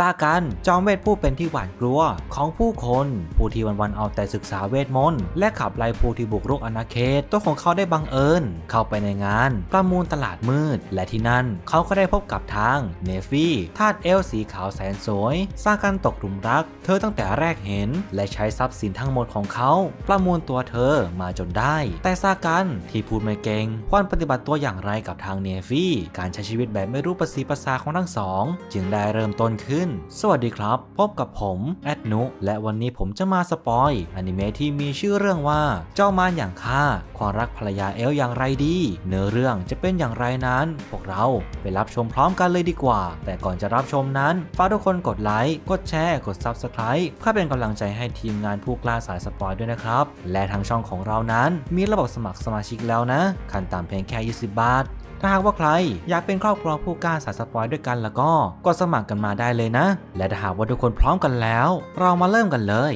ซากัน จอมเวทผู้เป็นที่หวาดกลัว ของผู้คน ผู้ที่วันๆเอาแต่ศึกษาเวทมนต์และขับไล่ผู้ที่บุกรุกอนาเขตตัวของเขาได้บังเอิญ เข้าไปในงาน ประมูลตลาดมืด และที่นั่นเขาก็ได้พบกับทางเนฟี่ทาสเอลสีขาวแสนสวยซากันตกหลุมรัก เธอตั้งแต่แรกเห็น และใช้ทรัพย์สินทั้งหมดของเขา ประมูลตัวเธอมาจนได้ แต่ซากันที่พูดไม่เก่งควรปฏิบัติตัวอย่างไรกับทางเนฟี่การใช้ชีวิตแบบไม่รู้ประสีภาษาของทั้งสอง จึงได้เริ่มต้นขึ้น้นสวัสดีครับ พบกับผม แอดนุ และวันนี้ผมจะมาสปอยอนิเมะที่มีชื่อเรื่องว่า เจ้ามารอย่างข้าความรักภรรยาเอลอย่างไรดี เนื้อเรื่องจะเป็นอย่างไรนั้น พวกเราไปรับชมพร้อมกันเลยดีกว่า แต่ก่อนจะรับชมนั้นฝากทุกคนกดไลค์กดแชร์ กดซับสไคร b e เพื่อเป็นกำลังใจให้ทีมงานผู้กล้าสายสปอยด้วยนะครับ และทางช่องของเรานั้นมีระบบสมัครสมาชิกแล้วนะขั้นต่ำเพียงแค่ 20 บาทถ้าหากว่าใคร อยากเป็นครอบครัวผู้กล้าสายสปอยด้วยกันแล้วก็ก็สมัครกันมาได้เลยนะ และถ้าหากว่าทุกคนพร้อมกันแล้ว เรามาเริ่มกันเลย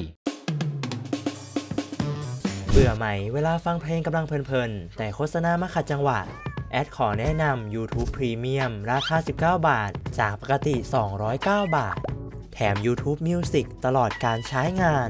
เบื่อไหมเวลาฟังเพลงกำลังเพลินๆแต่โฆษณามาขัดจังหวะแอดขอแนะนำ YouTube Premium ราคา 19 บาท จากปกติ 209 บาท แถม YouTube Music ตลอดการใช้งาน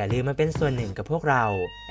อย่าลืมมาเป็นส่วนหนึ่งกับพวกเรา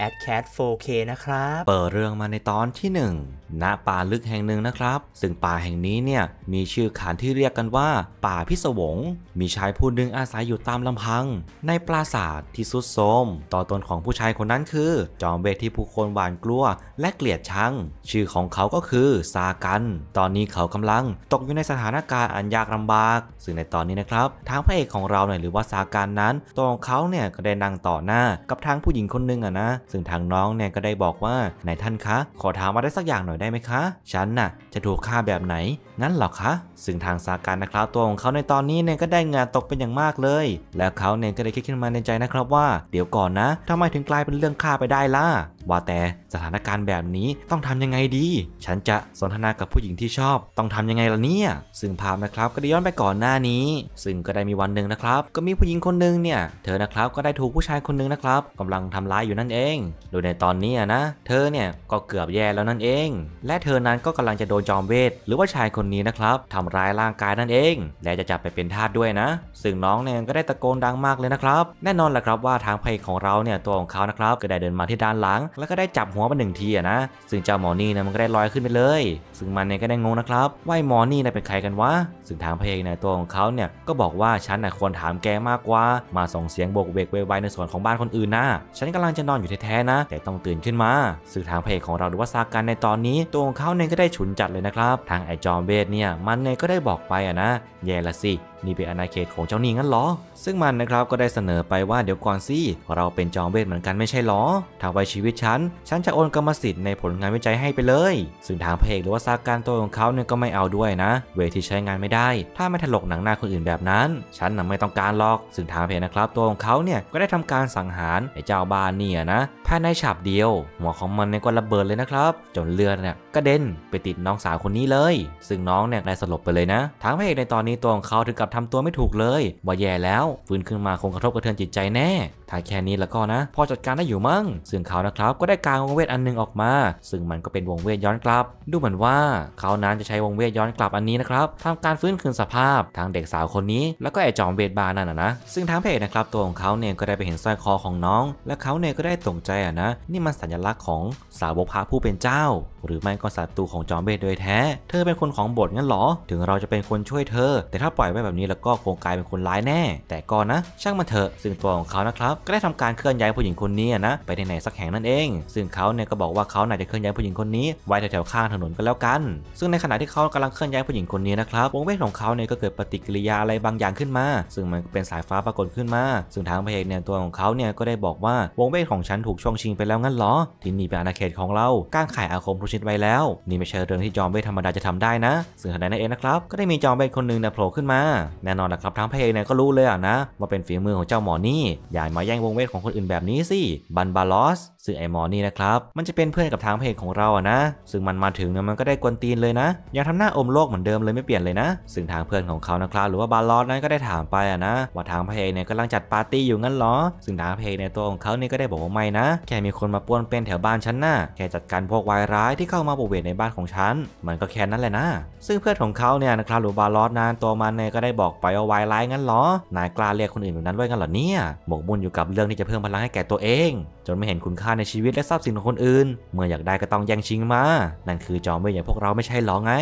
a d c a t 4K นะครับ เปิดเรื่องมาในตอนที่ 1ณป่าลึกแห่งหนึ่งนะครับ ซึ่งป่าแห่งนี้เนี่ยมีชื่อขานที่เรียกกันว่าป่าพิศวง มีชายผู้หนึ่งอาศัยอยู่ตามลำพัง ในปราสาทที่สุดโทมต่อตนของผู้ชายคนนั้นคือ จอมเวทที่ผู้คนหวาดกลัวและเกลียดชัง ชื่อของเขาก็คือ ซากัน ตอนนี้เขากำลังตกอยู่ในสถานการณ์อันยากลำบาก ซึ่งในตอนนี้นะครับทางพระเอกของเราเนี่ยหรือว่าซากันนั้นตัวของเขาเนี่ยก็ได้นั่งต่อหน้ากับทางผู้หญิงคนหนึ่งอะนะ ซึ่งทางน้องเนี่ยก็ได้บอกว่าไหนท่านคะ ขอถามมาได้สักอย่างหน่อยได้ไหมคะ ฉันน่ะจะถูกฆ่าแบบไหนงั้นหรอคะ ซึ่งทางสาการนะครับ ตัวของเขาในตอนนี้เนี่ยก็ได้งานตกเป็นอย่างมากเลย และเขาเนี่ยก็ได้คิดขึ้นมาในใจนะครับว่าเดี๋ยวก่อนนะทำไมถึงกลายเป็นเรื่องฆ่าไปได้ล่ะว่าแต่สถานการณ์แบบนี้ต้องทำยังไงดี ฉันจะสนทนากับผู้หญิงที่ชอบ ต้องทำยังไงล่ะเนี่ย ซึ่งภาพนะครับก็ได้ย้อนไปก่อนหน้านี้ ซึ่งก็ได้มีวันหนึ่งนะครับก็มีผู้หญิงคนหนึ่งเนี่ยเธอนะครับก็ได้ถูกผู้ชายคนหนึ่งนะครับกำลังทำร้ายอยู่นั่นเอง โดยในตอนนี้นะเธอเนี่ยก็เกือบแย่แล้วนั่นเอง และเธอนั้นก็กำลังจะโดนจอมเวทหรือว่าชายคนนี้นะครับทำร้ายร่างกายนั่นเอง และจะจับไปเป็นทาสด้วยนะ ซึ่งน้องเนี่ยก็ได้ตะโกนดังมากเลยนะครับ แน่นอนแหละครับว่าทางพเของเราเนี่ยตัวของเขานะครับก็ได้เดินมาที่ด้านหลังแล้วก็ได้จับหัวมันหนึ่งทีอะนะ ซึ่งเจ้าหมอนี่นะมันก็ได้ลอยขึ้นไปเลย ซึ่งมันเนี่ยก็ได้งงนะครับว่าหมอนี่นะเป็นใครกันวะ ซึ่งทางพระเอกในตัวของเขาเนี่ยก็บอกว่าฉันนะควรถามแกมากกว่า มาส่งเสียงโบกเวกเวไวในส่วนของบ้านคนอื่นนะฉันกำลังจะนอนอยู่แท้ๆนะ แต่ต้องตื่นขึ้นมาซึ่งทางพระเอกของเราหรือว่าซากันในตอนนี้ตัวของเขาเนี่ยก็ได้ฉุนจัดเลยนะครับ ทางไอจอมเวทเนี่ยมันเนี่ยก็ได้บอกไปอะนะแย่ละสินี่เป็นอาณาเขตของเจ้านี่งั้นหรอ ซึ่งมันนะครับก็ได้เสนอไปว่าเดี๋ยวก่อนสิ เราเป็นจอมเวทเหมือนกันไม่ใช่หรอถ้าไว้ชีวิตฉัน ฉันจะโอนกรรมสิทธิ์ในผลงานวิจัยให้ไปเลย ซึ่งทางเพกหรือว่าซาการตัวของเขาเนี่ยก็ไม่เอาด้วยนะ เวทที่ใช้งานไม่ได้ ถ้าไม่ถลกหนังหน้าคนอื่นแบบนั้น ฉันน่ะไม่ต้องการหรอกซึ่งทางเพกนะครับตัวของเขาเนี่ยก็ได้ทำการสังหารไอ้เจ้าบ้านเนี่ยนะ ภายในฉับเดียว หัวของมันเนี่ยก็ระเบิดเลยนะครับ จนเลือดเนี่ยกระเด็นไปติดน้องสาวคนนี้เลย ซึ่งน้องเนี่ยนายสลบไปเลยนะทางพระเอกในตอนนี้ตัวของเขาถึงกับทำตัวไม่ถูกเลย ว่าแย่แล้ว ฟื้นขึ้นมาคงกระทบกระเทือนจิตใจแน่ถ้าแค่นี้แล้วก็นะพอจัดการได้อยู่มั้งซึ่งเขานะครับ ก็ได้กางวงเวทอันนึงออกมา ซึ่งมันก็เป็นวงเวทย้อนกลับ ดูเหมือนว่าเขานั้นจะใช้วงเวทย้อนกลับอันนี้นะครับทำการฟื้นคืนสภาพทางเด็กสาวคนนี้ แล้วก็ไอจอมเวทบาร์นั่นนะ ซึ่งทางเพจนะครับตัวของเขาเนี่ยก็ได้ไปเห็นสร้อยคอของน้อง และเขาเนี่ยก็ได้ตกใจอ่ะนะ นี่มันสัญลักษณ์ของสาวกพระผู้เป็นเจ้าหรือไม่ก็ศัตรูของจอมเวทโดยแท้ เธอเป็นคนของบทงั้นหรอถึงเราจะเป็นคนช่วยเธอ แต่ถ้าปล่อยไว้แบบนี้แล้วก็คงกลายเป็นคนร้ายแน่ แต่ก็นะช่างมันเถอะซึ่งตัวของเขานะครับก็ได้ทำการเคลื่อนย้ายผู้หญิงคนนี้นะไปในไหนสักแห่งนั่นเอง ซึ่งเขาเนี่ยก็บอกว่าเขาน่าจะเคลื่อนย้ายผู้หญิงคนนี้ไว้แถวๆข้างถนนก็แล้วกัน ซึ่งในขณะที่เขากำลังเคลื่อนย้ายผู้หญิงคนนี้นะครับ วงเวทของเขาเนี่ยก็เกิดปฏิกิริยาอะไรบางอย่างขึ้นมา ซึ่งมันเป็นสายฟ้าปรากฏขึ้นมาซึ่งทางพระเอกเนี่ยตัวของเขาเนี่ยก็ได้บอกว่าวงเวทของฉันถูกช่องชิงไปแล้วงั้นหรอ ที่นี่เป็นอาณาเขตของเราการขายอาคมทุชิตไว้แล้ว นี่ไม่ใช่เรื่องที่จอมเวทธรรมดาจะทำได้นะ ซึ่งขณะนั้นเองนะครับ ก็ได้มีจอมเวทคนนึงเนี่ยโผล่ขึ้นมาแน่นอนนะครับทางพระเอกเนี่ยก็รู้เลยอ่ะนะว่าเป็นฝีมือของเจ้าหมอนี่ยายมาแย่งวงเวทของคนอื่นแบบนี้สิ บันบาลอสซึ่งไอหมอนี่นะครับ มันจะเป็นเพื่อนกับทางเพจของเราอะนะ ซึ่งมันมาถึงเนี่ยมันก็ได้กวนตีนเลยนะ ยังทำหน้าอมโลกเหมือนเดิมเลยไม่เปลี่ยนเลยนะ ซึ่งทางเพื่อนของเขานะครับหรือว่าบาลอสนั้นก็ได้ถามไปอะนะว่าทางเพจเนี่ยกำลังจัดปาร์ตี้อยู่งั้นหรอ ซึ่งทางเพจในตัวของเขาเนี่ยก็ได้บอกว่าไม่นะ แค่มีคนมาป้วนเป็นแถวบ้านฉันนะ่ะ แค่จัดการพวกวายร้ายที่เข้ามาบุกเวทในบ้านของฉัน มันก็แค่นั้นแหละนะ ซึ่งเพื่อนของเขาเนี่ยนะครับหรือบาลอสน้นตัวมันเนี่ยก็ได้บอกไปว่าวายร้ายงั้นหรอนายกล้าเรียกคนอื่นแบบนั้นด้วยกันหรอเนี่ยหมกมุนอยู่กับเรื่องที่จะเพิ่มพลังให้แก่ตัวเอง จนไม่เห็นคุณค่าในชีวิตและทรัพย์สินของคนอื่น เมื่ออยากได้ก็ต้องแย่งชิงมา นั่นคือจอมเวทอย่างพวกเราไม่ใช่หรอไง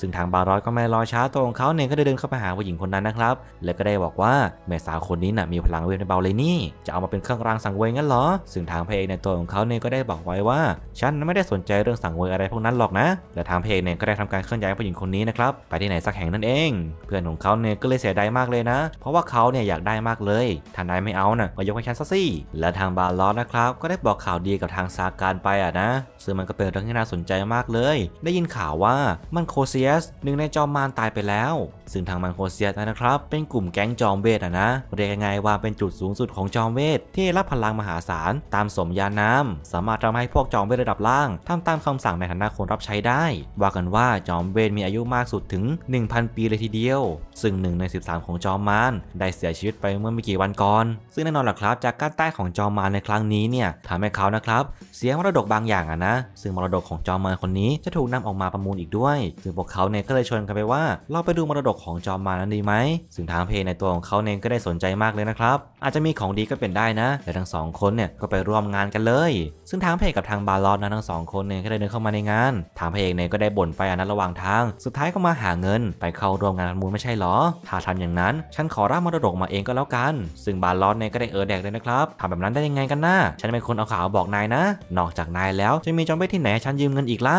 ซึ่งทางบารอยก็ไม่รอช้าตัวของเขาเนี่ยก็ได้เดินเข้าไปหาผู้หญิงคนนั้นนะครับ แล้วก็ได้บอกว่า แม่สาวคนนี้น่ะมีพลังเวทในเบาเลยนี่จะเอามาเป็นเครื่องรางสังเวยงั้นเหรอซึ่งทางเพเอกในตัวของเขาเนี่ยก็ได้บอกไว้ว่า ฉันไม่ได้สนใจเรื่องสังเวยอะไรพวกนั้นหรอกนะและทางเพเอกเนี่ยก็ได้ทำการเคลื่อนย้ายผู้หญิงคนนี้นะครับไปที่ไหนสักแห่งนั่นเอง เพื่อนของเขาเนี่ยก็เลยเสียดายมากเลยนะ เพราะว่าเขาเนี่ยอยากได้มากเลยทานายไม่เอานะ่ะก็ยกมาแคนซะสิและทางบาลอนนะครับก็ได้บอกข่าวดีกับทางซาการไปอ่ะนะซึ่งมันก็เป็นเรื่องที่น่าสนใจมากเลย ได้ยินข่าวว่ามันโคเซียสหนึ่งในจอมมารตายไปแล้ว ซึ่งทางมันโคเซียสนะครับเป็นกลุ่มแก๊งจอมเวทอ่ะนะเรียกง่ายว่าเป็นจุดสูงสุดของจอมเวท ที่รับพลังมหาศาลตามสมญาน้ำ สามารถทำให้พวกจอมเวทระดับล่าง ทำตามคำสั่งในฐานะคนรับใช้ได้ว่ากันว่าจอมเวทมีอายุมากสุดถึง 1000 ปีเลยทีเดียว ซึ่งหนึ่งใน 13 ของจอมมารได้เสียชีวิตไปเมื่อไม่กี่วันก่อนซึ่งแน่นอนล่ะครับับจากการใต้ของจอมานในครั้งนี้เนี่ยทำให้เขานะครับ เสียมรดกบางอย่างอะนะ ซึ่งมรดกของจอมานคนนี้จะถูกนำออกมาประมูลอีกด้วยซึ่งพวกเขาเนี่ยก็เลยชวนกันไปว่าเราไปดูมรดกของจอมานนั้นดีไหมซึ่งทางเพในตัวของเขาเองก็ได้สนใจมากเลยนะครับอาจจะมีของดีก็เป็นได้นะและทั้งสองคนเนี่ยก็ไปร่วมงานกันเลย ซึ่งทางเพกับทางบาลอดนะทั้งสองคนเนี่ยก็ได้เดินเข้ามาในงานทางเพเนี่ยก็ได้บ่นไปอนะระหว่างทาง สุดท้ายก็มาหาเงิน ไปเข้าร่วมงานประมูล ไม่ใช่หรอถ้าทำอย่างนั้น ฉันขอรับมรดกมาเองก็แล้วกัน ซึ่งบาลอดเนี่ยก็ได้เอิดกเลยนะครับทำแบบนั้นได้ยังไงกันนะ ฉันเป็นคนเอาข่าวบอกนายนะ นอกจากนายแล้วจะมีจอมเบ้ที่ไหนฉันยืมเงินอีกล่ะ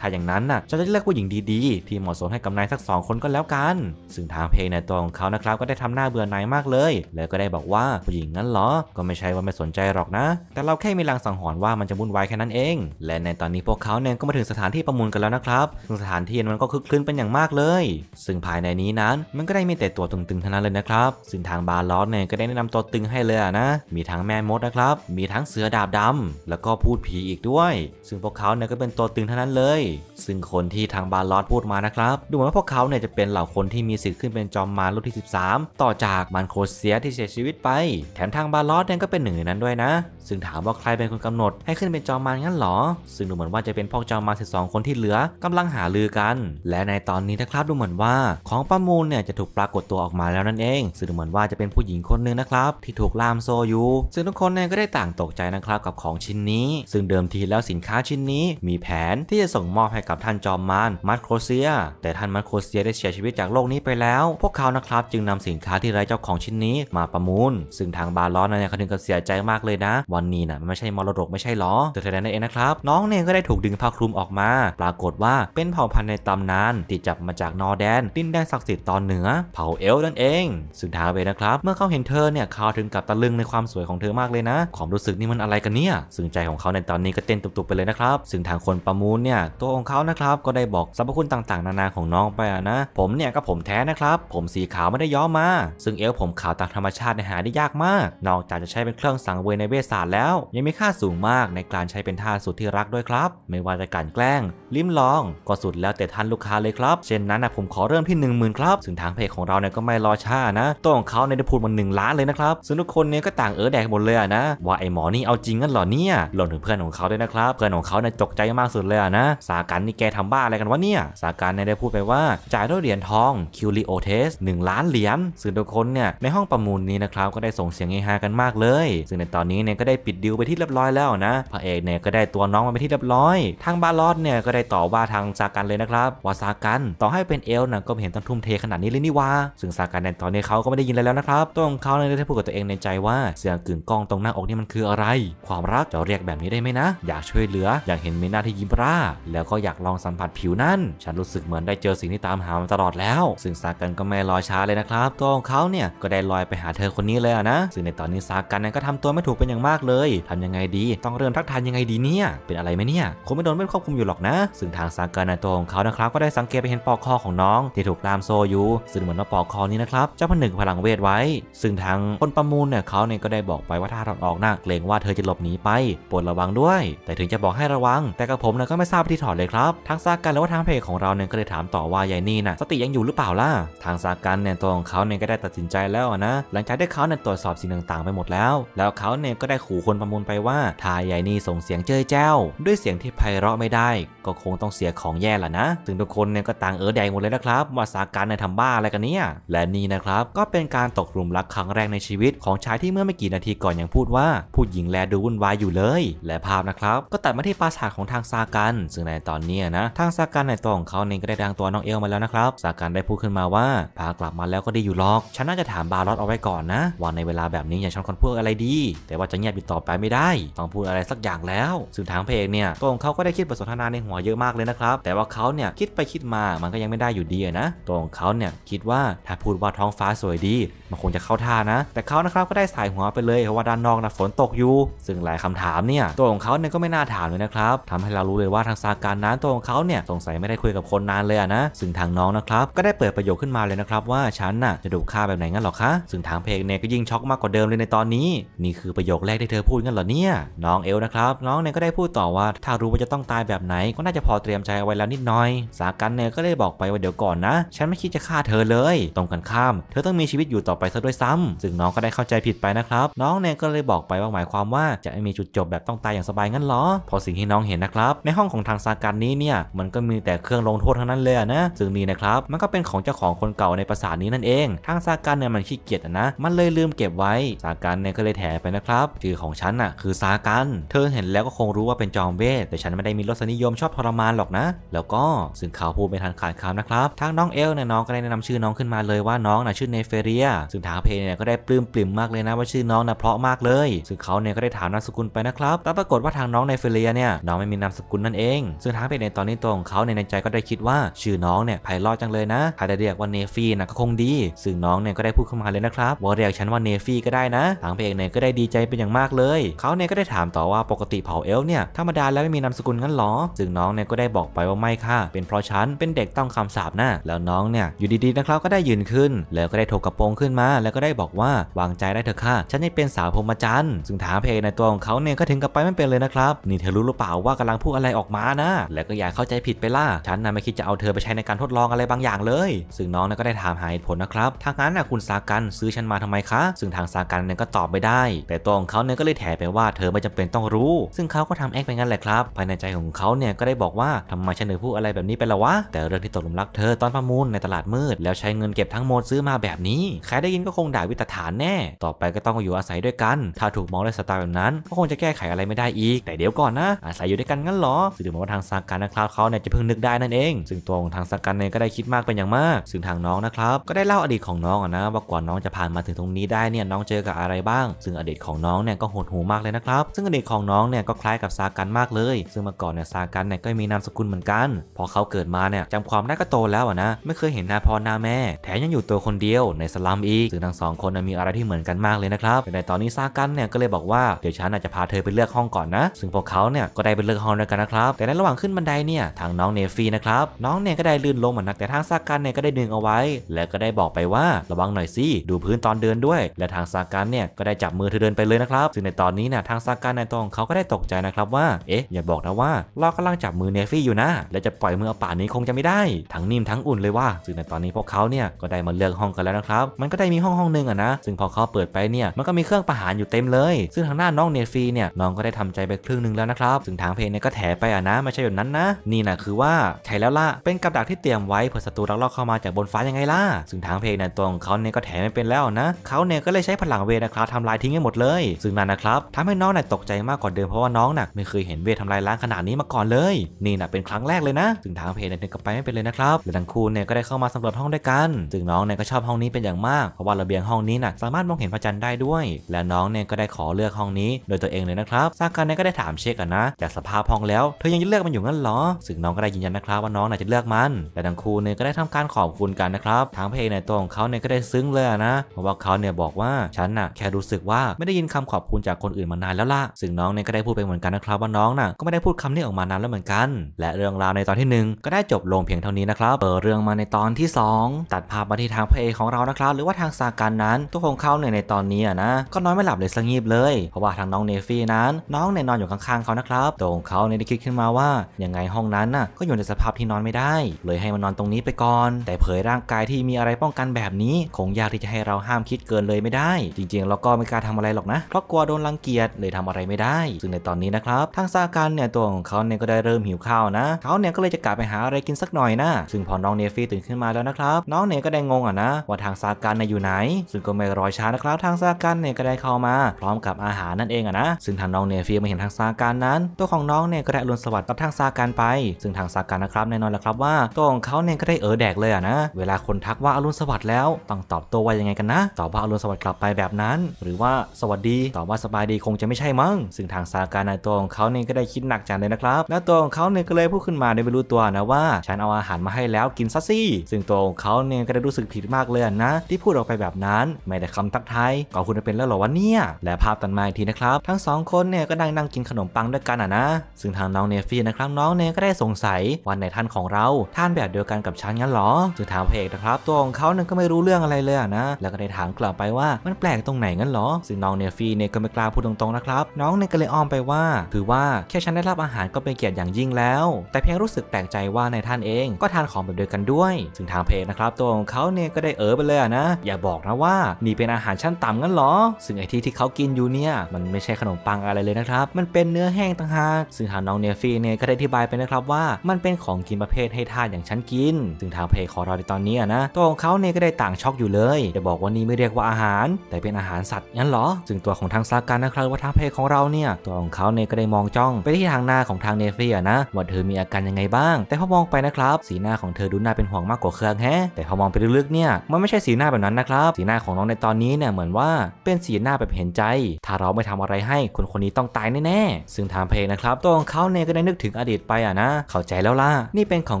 ถ้าอย่างนั้นน่ะฉันจะเลือกผู้หญิงดีๆ ที่เหมาะสมให้กับนายสักสองคนก็แล้วกัน ซึ่งทางเพลงในตัวของเขานะครับ ก็ได้ทำหน้าเบื่อนายมากเลย แล้วก็ได้บอกว่าผู้หญิงงั้นเหรอ ก็ไม่ใช่ว่าไม่สนใจหรอกนะ แต่เราแค่มีลางสังหรณ์ว่ามันจะวุ่นวายแค่นั้นเอง และในตอนนี้พวกเขาเนี่ยก็มาถึงสถานที่ประมูลกันแล้วนะครับ ซึ่งสถานที่มันก็คึกคลืนเป็นอย่างมากเลย ซึ่งภายในนี้นั้น มันก็ได้มีแต่ตัวตึงๆท่านั้นเลยนะครับซึ่งทางบาร์ลอสเนี่ยก็ได้แนะนำตัวตึงให้เลยนะมีทั้งแม่มดนะครับ มีทั้งเสือดาบดำแล้วก็พูดผีอีกด้วย ซึ่งพวกเขาเนี่ยก็เป็นตัวตึงเท่านั้นเลย ซึ่งคนที่ทางบาลอดพูดมานะครับ ดูเหมือนว่าพวกเขาเนี่ยจะเป็นเหล่าคนที่มีสิทธิ์ขึ้นเป็นจอมมารรุ่นที่ 13 ต่อจากมันโคเซียที่เสียชีวิตไป แถมทางบาลอดเนี่ยก็เป็นหนึ่งในนั้นด้วยนะซึ่งถามว่าใครเป็นคนกำหนดให้ขึ้นเป็นจอมมารงั้นหรอ ซึ่งดูเหมือนว่าจะเป็นพวกจอมมาร12คนที่เหลือ กำลังหาลือกัน และในตอนนี้นะครับดูเหมือนว่า ของประมูลเนี่ยจะถูกปรากฏตัวออกมาแล้วนั่นเอง ซึ่งดูเหมือนว่าจะเป็นผู้หญิงคนหนึ่งนะครับ ที่ถูกล่ามโซยูซึ่งทุกคนเนี่ยก็ได้ต่างตกใจนะครับกับของชิ้นนี้ ซึ่งเดิมทีแล้วสินค้าชิ้นนี้ มีแผนที่จะส่งมอบให้กับท่านจอมมารมาร์โครเซีย แต่ท่านมาร์โครเซียได้เสียชีวิตจากโลกนี้ไปแล้ว พวกเขานะครับ จึงนำสินค้าที่ไร้เจ้าของชิ้นนี้ มาประมูล ซึ่งทางบาลอนเนี่ยเขาถึงกับเสียใจมากเลยนะว่าันนีนะไม่ใช่มรดกไม่ใช่หรอแต่เธอนั้นเองนะครับ น้องเนี่ยก็ได้ถูกดึงผ้าคลุมออกมา ปรากฏว่าเป็นเผ่าพันธุ์ในตำนานที่จับมาจากนอร์แดนดินแดนศักดิ์สิทธิ์ตอนเหนือเผ่าเอลนั่นเองสุดท้ายเยนะครับ เมื่อเขาเห็นเธอเนี่ยเขาถึงกับตะลึงในความสวยของเธอมากเลยนะความรู้สึกนี่มันอะไรกันเนี่ยซึ่งใจของเขาในตอนนี้ก็เต้นตุบๆไปเลยนะครับซึ่งทางคนประมูลเนี่ยตัวของเขานะครับก็ได้บอกสรรพคุณต่างๆ นานาของน้องไปนะ ผมเนี่ยก็ผมแท้นะครับผมสีขาวไม่ได้ย้อมมาซึ่งเอลผมขาวตามธรรมชาติหาได้ยากมาก นอกจากจะใช้เป็นเครื่องสังเวยในเวสาาดแล้วยังมีค่าสูงมากในการใช้เป็นท่าสุดที่รักด้วยครับ ไม่ว่าจะการแกล้งลิ้มลองก็สุดแล้วแต่ท่านลูกค้าเลยครับ เช่นนั้นนะผมขอเริ่มที่1 0,000ครับซึ่งทางเพจของเราเนี่ยก็ไม่รอช้านะตัวของเขาในได้พูดมา1ล้านเลยนะครับซึ่งทุกคนเนี่ยก็ต่างเออแดกหมดเลยนะ ว่าไอหมอนี่เอาจริงกันหรอเนี่ยหลมนถึงเพื่อนของเขาด้วยนะครับ เพื่อนของเขาเนี่ยตกใจมากสุดเลยนะสาการนี่แกทำบ้าอะไรกันวะเนี่ยสาการเนี่ยได้พูดไปว่าจ่ายด้วยเหรียญทองคิวริโอเทสหนึ่งล้านเหรียญซึ่งทุกคนเนี่ยในห้องประมูลนี้นะครับก็ได้ส่งเสียงเฮฮากันมากเลย ซึ่งในตอนนี้เนี่ยก็ไได้ปิดดิวไปที่เรียบร้อยแล้วนะพระเอกเนี่ยก็ได้ตัวน้องมาไปที่เรียบร้อยทางบาลอดเนี่ยก็ได้ต่อว่าทางซากันเลยนะครับว่าซากันต่อให้เป็นเอลนะก็เห็นต้องทุ่มเทขนาดนี้เลยนี่วะซึ่งซากันในตอนนี้เขาก็ไม่ได้ยินอะไรแล้วนะครับตัวของเขาเลยได้พูดกับตัวเองในใจว่า เสียงกึ่งก้องตรงหน้าอกนี่มันคืออะไร ความรักจะเรียกแบบนี้ได้ไหมนะ อยากช่วยเหลืออยากเห็นเมน่าที่ยิ้มร่าแล้วก็อยากลองสัมผัสผิวนั่นฉันรู้สึกเหมือนได้เจอสิ่งที่ตามหามาตลอดแล้วซึ่งซากันก็ไม่รอช้าเลยนะครับตัวของเขาเนี่ยก็ได้ลอยไปหาเธอคนนี้เลยนะซึ่งในตอนนี้ซากันก็ทำตัวไม่ถูกเป็นอย่างมากากเลยทำยังไงดี ต้องเริ่มทักทายยังไงดีเนี่ย เป็นอะไรไหมเนี่ยคงไม่โดนไม่ควบคุมอยู่หรอกนะ ซึ่งทางัากานาโตของเขานะครับก็ได้สังเกตไปเห็นปอกคอของน้อง ที่ถูกลามโซอยู่ซึ่งเหมือนว่าปอกคอนี้นะครับเจ้าพนึกพลังเวทไว้ ซึ่งทางคนประมูลเนี่ยเขาเนี่ยก็ได้บอกไปว่าถ้าถอดออกหน้าเกรงว่าเธอจะหลบหนีไปโปรดระวังด้วย แต่ถึงจะบอกให้ระวัง แต่กับผมนะก็ไม่ทราบที่ถอดเลยครับทางัากันแล้วว่าทางเพจของเราเนี่ยก็เลยถามต่อว่ายายนี่นะสติยังอยู่หรือเปล่าล่ะ ทางัากันเนี่ยตัวของเขาเนี่ยก็ได้ตัดสินใจแล้วนะ หลังจากที่เขาเนี่ยตรวจสอบสิ่งต่างๆไปหมดแล้ว แล้วเขาเนี่ยก็ได้ขู่คนประมูลไปว่าถ้าใหญ่นี่ส่งเสียงเจ้ยเจ้า ด้วยเสียงที่ไพเราะไม่ได้ ก็คงต้องเสียของแย่ละนะถึงทุกคนเนี่ยก็ต่างเออแดงหมดเลยนะครับ ว่าสาการในทำบ้าอะไรกันเนี่ยและนี่นะครับ ก็เป็นการตกหลุมรักครั้งแรกในชีวิต ของชายที่เมื่อไม่กี่นาทีก่อนยังพูดว่าผู้หญิงแลดูวุ่นวายอยู่เลย และภาพนะครับก็ตัดมาที่ปราสาทของทางสากันซึ่งในตอนนี้นะทางสากันในตัวของเขาเองก็ได้ดังตัวน้องเอลมาแล้วนะครับสากันได้พูดขึ้นมาว่าพากลับมาแล้วก็ดีอยู่หรอกฉันน่าจะถามบารอดเอาไว้ก่อนนะว่าในเวลาแบบนี้อย่าชนคนพวกอะไรดี แต่ว่าจะเงียบติดต่อไปไม่ได้ต้องพูดอะไรสักอย่างแล้วซึ่งทางพลงเนี่ยตัวของเขาก็ได้คิดบทสนทนาในหัวเยอะมากเลยนะครับแต่ว่าเขาเนี่ยคิดไปคิดมามันก็ยังไม่ได้อยู่ดีนะตัวของเขาเนี่ยคิดว่าถ้าพูดว่าท้องฟ้าสวยดีมันคงจะเข้าท่านะ แต่เขานะครับก็ได้สายหัวไปเลยเพราะว่าด้านนอกนะฝนตกอยู่ ซึ่งหลายคำถามเนี่ยตัวของเขาเนี่ยก็ไม่น่าถามเลยนะครับทำให้เรารู้เลยว่าทางสาการนั้นตัวของเขาเนี่ยสงสัยไม่ได้คุยกับคนนานเลยนะซึ่งทางน้องนะครับก็ได้เปิดประโยคขึ้นมาเลยนะครับ ว่าฉันน่ะจะดูค่าแบบไหนงั้นหรอคะซึ่งทางเพลงเนี่ยก็ยิ่งช็อกมากกว่าเดิมเลยในตอนนี้ นี่คือประโยคแรกที่เธอพูดงั้นเหรอเนี่ยน้องเอลนะครับน้องเนี่ยก็ได้พูดต่อว่า ถ้ารู้ว่าจะต้องตายแบบไหนก็น่าจะพอเตรียมใจเอาไว้แล้วนิดหน่อยสากันเนี่ยก็เลยบอกไปว่าเดี๋ยวก่อนนะ ฉันไม่คิดจะฆ่าเธอเลย ตรงกันข้ามเธอต้องมีชีวิตอยู่ต่อไปซะด้วยซ้ำ ซึ่งน้องก็ได้เข้าใจผิดไปนะครับน้องเนี่ยก็เลยบอกไปว่าหมายความว่า จะไม่มีจุดจบแบบต้องตายอย่างสบายงั้นหรอพอสิ่งที่น้องเห็นนะครับในห้องของทางสากันนี้เนี่ยมันก็มีแต่เครื่องลงโทษทั้งนั้นเลยนะซึ่งนี่นะครับมันก็เป็นของเจ้าของคนเก่าในปราสาทนี้นั่นเอง ทางสากันเนี่ยมันขี้เกียจนะ มันเลยลืมเก็บไว้สากันเนี่ยก็เลยแถไปนะครับถือของฉันน่ะคือซากันเธอเห็นแล้วก็คงรู้ว่าเป็นจอมเวท แต่ฉันไม่ได้มีรสนิยมชอบทรมานหรอกนะ แล้วก็ซึ่งเขาพูดไม่ทันขาดคำนะครับ ทางน้องเอลเนี่ยน้องก็ได้แนะนำชื่อน้องขึ้นมาเลยว่าน้องน่ะชื่อเนเฟเรีย ซึ่งทางเพเนี่ยก็ได้ปลื้มปลิ่มมากเลยนะ ว่าชื่อน้องน่ะเพราะมากเลยซึ่งเขาเนี่ยก็ได้ถามนามสกุลไปนะครับ แต่ปรากฏว่าทางน้องเนเฟเรียเนี่ยน้องไม่มีนามสกุลนั่นเองซึ่งทางเพในตอนนี้ตัวของเขาในใจก็ได้คิดว่า ชื่อน้องเนี่ยไพเราะจังเลยนะถ้าได้เรียกว่าเนฟี่นะก็คงดีซึ่งน้องเนี่ยก็ได้พูดขึ้นมาเลยนะครับว่าเรียกฉันว่าเนฟี่ก็ได้นะ ทางเพเนี่ยก็ได้ดีใจเป็นอย่างมาากเลยเขาเนี่ยก็ได้ถามต่อว่าปกติเผ่าเอลเนี่ยธรรมดาแล้วไม่มีนามสกุลงั้นหรอ ซึ่งน้องเนี่ยก็ได้บอกไปว่าไม่ค่ะเป็นเพราะฉันเป็นเด็กต้องคำสาปนะแล้วน้องเนี่ยอยู่ดีๆนะครับก็ได้ยืนขึ้น แล้วก็ได้ถกกระโปรงขึ้นมา แล้วก็ได้บอกว่าวางใจได้เถอะค่ะฉันจะเป็นสาวพรมจทร์ซึ่งถามเพลในตัวของเขาเนี่ยก็ถึงกับไปไม่เป็นเลยนะครับนี่เธอรู้หรือเปล่าว่ากำลังพูดอะไรออกมานะแล้วก็อย่าเข้าใจผิดไปล่ะฉันน่ะไม่คิดจะเอาเธอไปใช้ในการทดลองอะไรบางอย่างเลย ซึ่งน้องเนี่ยก็ได้ถามหาเหตุผลนะครับทางนั้นนะคุณซากันซื้อฉันมาทำไมคะซึ่งทางซากันเนี่ยก็ตอบไม่ได้ แต่ตัวของเขาเนี่ยก็เลยแถไปว่าเธอไม่จำเป็นต้องรู้ ซึ่งเขาก็ทำแอคไปงั้นแหละครับ ภายในใจของเขาเนี่ยก็ได้บอกว่าทำไมฉันถึงพูดอะไรแบบนี้ไปละวะ แต่เรื่องที่ตกลุมรักเธอตอนประมูลในตลาดมืด แล้วใช้เงินเก็บทั้งหมดซื้อมาแบบนี้ ใครได้ยินก็คงด่าวิตฐานแน่ ต่อไปก็ต้องอยู่อาศัยด้วยกัน ถ้าถูกมองด้วยสตาร์แบบนั้นก็คงจะแก้ไขอะไรไม่ได้อีก แต่เดี๋ยวก่อนนะอาศัยอยู่ด้วยกันงั้นหรอสื่อถึงว่าทางังกัดนะครับเขาเนี่ยจะเพิ่งนึกได้นั่นเอง ซึ่งตัวของทางังกัดเนี่ยก็ได้คิดมากเป็นอย่างมาก ซึ่งทางน้องนะครับก็ได้เล่าอดีตของน้องนะว่าก่าน้องจะผ่านมาถึงตรงนี้ได้เนี่ยน้องเจอกับอะไรบ้าง ซึ่งอดีตของน้องเนี่ยก็โหดหูมากเลยนะครับ ซึ่งอดีตของน้องเนี่ยก็คล้ายกับซากันมากเลยซึ่งเมื่อก่อนเนี่ยซากันเนี่ยก็มีนามสกุลเหมือนกัน พอเขาเกิดมาเนี่ยจำความได้ก็โตแล้วนะไม่เคยเห็นหน้าพ่อหน้าแม่แถมยังอยู่ตัวคนเดียวในสลัมอีกซึ่งทั้งสองคนมีอะไรที่เหมือนกันมากเลยนะครับ ในตอนนี้ซากันเนี่ยก็เลยบอกว่า เดี๋ยวฉันอาจจะพาเธอไปเลือกห้องก่อนนะ ซึ่งพวกเขาเนี่ยก็ได้ไปเลือกห้องด้วยกันนะครับ แต่ในระหว่างขึ้นบันไดเนี่ยทางน้องเนฟี่นะครับน้องเนี่ยก็ได้ลื่นล้มเหมือนนัก แต่ทางซากันเนี่ยก็ได้ดึงเอาไว้ แล้วก็ได้บอกไปว่าระวังหน่อยสิดูพื้นตอนเดินด้วยและทางซากันเนี่ยก็ได้จับมือเธอเดินไปเลยนะครับซึ่งในตอนนี้นะทางซาการในตองเขาก็ได้ตกใจนะครับว่า เอ๊ะอย่าบอกนะว่าเรากำลังจับมือเนฟี่อยู่นะ และจะปล่อยมือเอาป่านนี้คงจะไม่ได้ทั้งนิ่มทั้งอุ่นเลยว่าซึ่งในตอนนี้พวกเขาเนี่ยก็ได้มาเลือกห้องกันแล้วนะครับมันก็ได้มีห้องห้องหนึ่งอะนะซึ่งพอเขาเปิดไปเนี่ยมันก็มีเครื่องประหารอยู่เต็มเลย ซึ่งทางหน้าน้องเนฟี่เนี่ยน้องก็ได้ทำใจไปครึ่งหนึ่งแล้วนะครับซึ่งทางเพลเนี่ยก็แถไปอะนะไม่ใช่อย่างนั้นนะ นี่นะคือว่าใช่แล้วล่ะ เป็นกับดักที่เตรียมไว้เผื่อศัตรูลักลอบเข้ามาจากบนฟ้ายังไงล่ะ ซึ่งทางเพลเนี่ยตัวของเขาเนี่ยก็แถไม่เป็นแล้วนะเขาเนี่ยก็เลยใช้พลังเวนะครับทำลายทิ้งให้หมดเลย ซึ่งมานะครับทำให้น้องน่ะตกใจมากกว่าเดิมเพราะว่าน้องน่ะไม่เคยเห็นเวททำลายล้างขนาดนี้มาก่อนเลย นี่น่ะเป็นครั้งแรกเลยนะ ถึงทางเพจเนี่ยถึงกับไปไม่เป็นเลยนะครับและทั้งคู่เนี่ยก็ได้เข้ามาสำรวจห้องด้วยกัน ซึ่งน้องเนี่ยก็ชอบห้องนี้เป็นอย่างมากเพราะว่าระเบียงห้องนี้น่ะสามารถมองเห็นพระจันทร์ได้ด้วย และน้องเนี่ยก็ได้ขอเลือกห้องนี้ โดยตัวเองเลยนะครับซากันเนี่ยก็ได้ถามเชคกันนะจากสภาพห้องแล้วเธอยังจะเลือกมันอยู่งั้นหรอซึ่งน้องก็ได้ยืนยันนะครับ ว่าน้องน่ะจะเลือกมันและทั้งคู่เนี่ยก็ได้ทำการขอบคุณกันนะครับทางเพจในตัวของเขาเนี่ยก็ได้ซึ้งเลยนะเพราะว่าเขาเนี่ยบอกว่าฉันน่ะแค่รู้สึกว่าไม่ได้ยินคำขอบคุณจากคนอื่นมานานแล้วล่ะซึ่งน้องเนี่ยก็ได้พูดไปเหมือนกันนะครับ ว่าน้องน่ะก็ไม่ได้พูดคำนี้ออกมานานแล้วเหมือนกัน และเรื่องราวในตอนที่ 1 ก็ได้จบลงเพียงเท่านี้นะครับเปิดเรื่องมาในตอนที่ 2 ตัดภาพมาที่ทางพระเอกของเรานะครับ หรือว่าทางซาการนั้นตัวของเขาเนี่ยในตอนนี้อ่ะนะก็นอนไม่หลับเลยสงีบเลย เพราะว่าทางน้องเนฟี่นั้น น้องเนี่ยนอนอยู่ข้างๆเขานะครับตัวของเขาเนี่ยได้คิดขึ้นมาว่ายังไงห้องนั้นน่ะก็อยู่ในสภาพที่นอนไม่ได้ เลยให้มันนอนตรงนี้ไปก่อน แต่เผยร่างกายที่มีอะไรป้องกันแบบนี้ คงยากที่จะให้เราห้ามคิดเกินเลยไม่ได้ จริงๆเราก็ไม่กล้าทำอะไรหรอกนะ เพราะกลัววโดนรังเกียจเลยทำอะไรไม่ได้ ซึ่งในตอนนี้นะครับ ทางซาการเนี่ยตัวของเขาเนี่ยก็ได้เริ่มหิวข้าวนะ เขาเนี่ยก็เลยจะกลับไปหาอะไรกินสักหน่อยนะ ซึ่งพอน้องเนฟี่ตื่นขึ้นมาแล้วนะครับ น้องเนี่ยก็ได้งงอ่ะนะ ว่าทางซาการเนี่ยอยู่ไหน ซึ่งก็ไม่รอช้านะครับ ทางซาการเนี่ยก็ได้เข้ามา พร้อมกับอาหารนั่นเองอ่ะนะ ซึ่งทางน้องเนฟี่มาเห็นทางซาการนั้น ตัวของน้องเนี่ยก็ได้ลรุนสวัสดิ์กับทางซาการไป ซึ่งทางซาการนะครับแน่นอนแล้วครับว่าตัวของเขาเนี่ยก็ได้เออแดกเลยอ่ะนะเวลาคนทักว่าอรุณสวัสดิ์แล้วต้องตอบตัวว่ายังไงกันนะตอบว่าอรุณสวัสดิ์กลับไปแบบนั้น หรือว่าสวัสดีตอบว่าสบายดี คงจะไม่ใช่มั้ง ซึ่งทางสาการในตัวของเขาเนี่ยก็ได้คิดหนักจังเลยนะครับนาโตัวของเขาเนี่ยก็เลยพูดขึ้นมาไดยไม่รู้ตัวนะว่า ฉันเอาอาหารมาให้แล้วกินซะสิ ซึ่งตัวของเขาเนี่ยก็ได้รู้สึกผิดมากเลยนะ ที่พูดออกไปแบบนั้น ไม่ได้คำทักทายก็คุณจะเป็นแล้วหรอวะเนี่ย และภาพตันมาอีกทีนะครับ ทั้งสองคนเนี่ยก็นั่งนั่งกินขนมปังด้วยกันอ่ะนะ ซึ่งทางน้องเนฟี่นะครับน้องเนี่ยก็ได้สงสัยวันไหนท่านของเรา ท่านแบบเดียวกันกับฉันงั้นหรอซึ่งถามพเพกนะครับตัวของเขาเนี่ยก็ไม่รู้เรื่องอะไรเลยนะแล้วก็ได้ถามกลับไปว่ามันแปลกตรงไหนงั้นหรอซึ่งน้องเนฟี่เนี่ยก็ไม่กล้าพูดตรงๆนะครับน้องเนี่ยก็เลยอ้อมไปว่าถือว่าแค่ฉันได้รับอาหารก็เป็นเกียรติอย่างยิ่งแล้วแต่เพียงรู้สึกแปลกใจว่าในท่านเองก็ทานของแบบเดียวกันด้วยซึ่งทางเพจนะครับตัวของเขาเนี่ยก็ได้เออไปเลยนะ อย่าบอกนะว่านี่เป็นอาหารชั้นต่ำงั้นหรอ ซึ่งไอที่ที่เขากินอยู่เนี่ยมันไม่ใช่ขนมปังอะไรเลยนะครับ มันเป็นเนื้อแห้งต่างหากซึ่งทางน้องเนฟีเนี่ยก็ได้อธิบายไปนะครับว่า มันเป็นของกินประเภทให้ทานอย่างชั้นกินซึ่งทางเพจของเราในตอนนี้นะตัวของเขาเนี่ยก็ได้ต่างช็อกอยู่เลยจะบอกว่านี่ไม่เรียกว่าอาหาร แต่เป็นอาหารสัตว์งั้นหรอซึ่งตัวของทางางซาการนะครับว่าทางพเพกของเราเนี่ยตัวของเขาเนี่ยก็ได้มองจ้อง ไปที่ทางหน้าของทางเนเฟียนะว่าเธอมีอาการยังไงบ้าง แต่พอมองไปนะครับ สีหน้าของเธอดูน่าเป็นห่วงมากกว่าเครื่องแฮะแต่พอมองไปลึกๆเนี่ยมันไม่ใช่สีหน้าแบบนั้นนะครับ สีหน้าของน้องในตอนนี้เนี่ยเหมือนว่าเป็นสีหน้าแบบเห็นใจ ถ้าเราไม่ทำอะไรให้ คนคนนี้ต้องตายแน่ๆซึ่งทางเพลนะครับตัวของเขาเนี่ยก็ได้นึกถึงอดีตไปอ่ะนะ เข้าใจแล้วล่ะนี่เป็นของ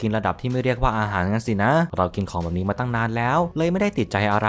กินระดับที่ไม่เรียกว่าอาหารงั้นสินะ เรากินของแบบนี้มาตั้งนานแล้ว เลยไม่ได้ติดใจอะไร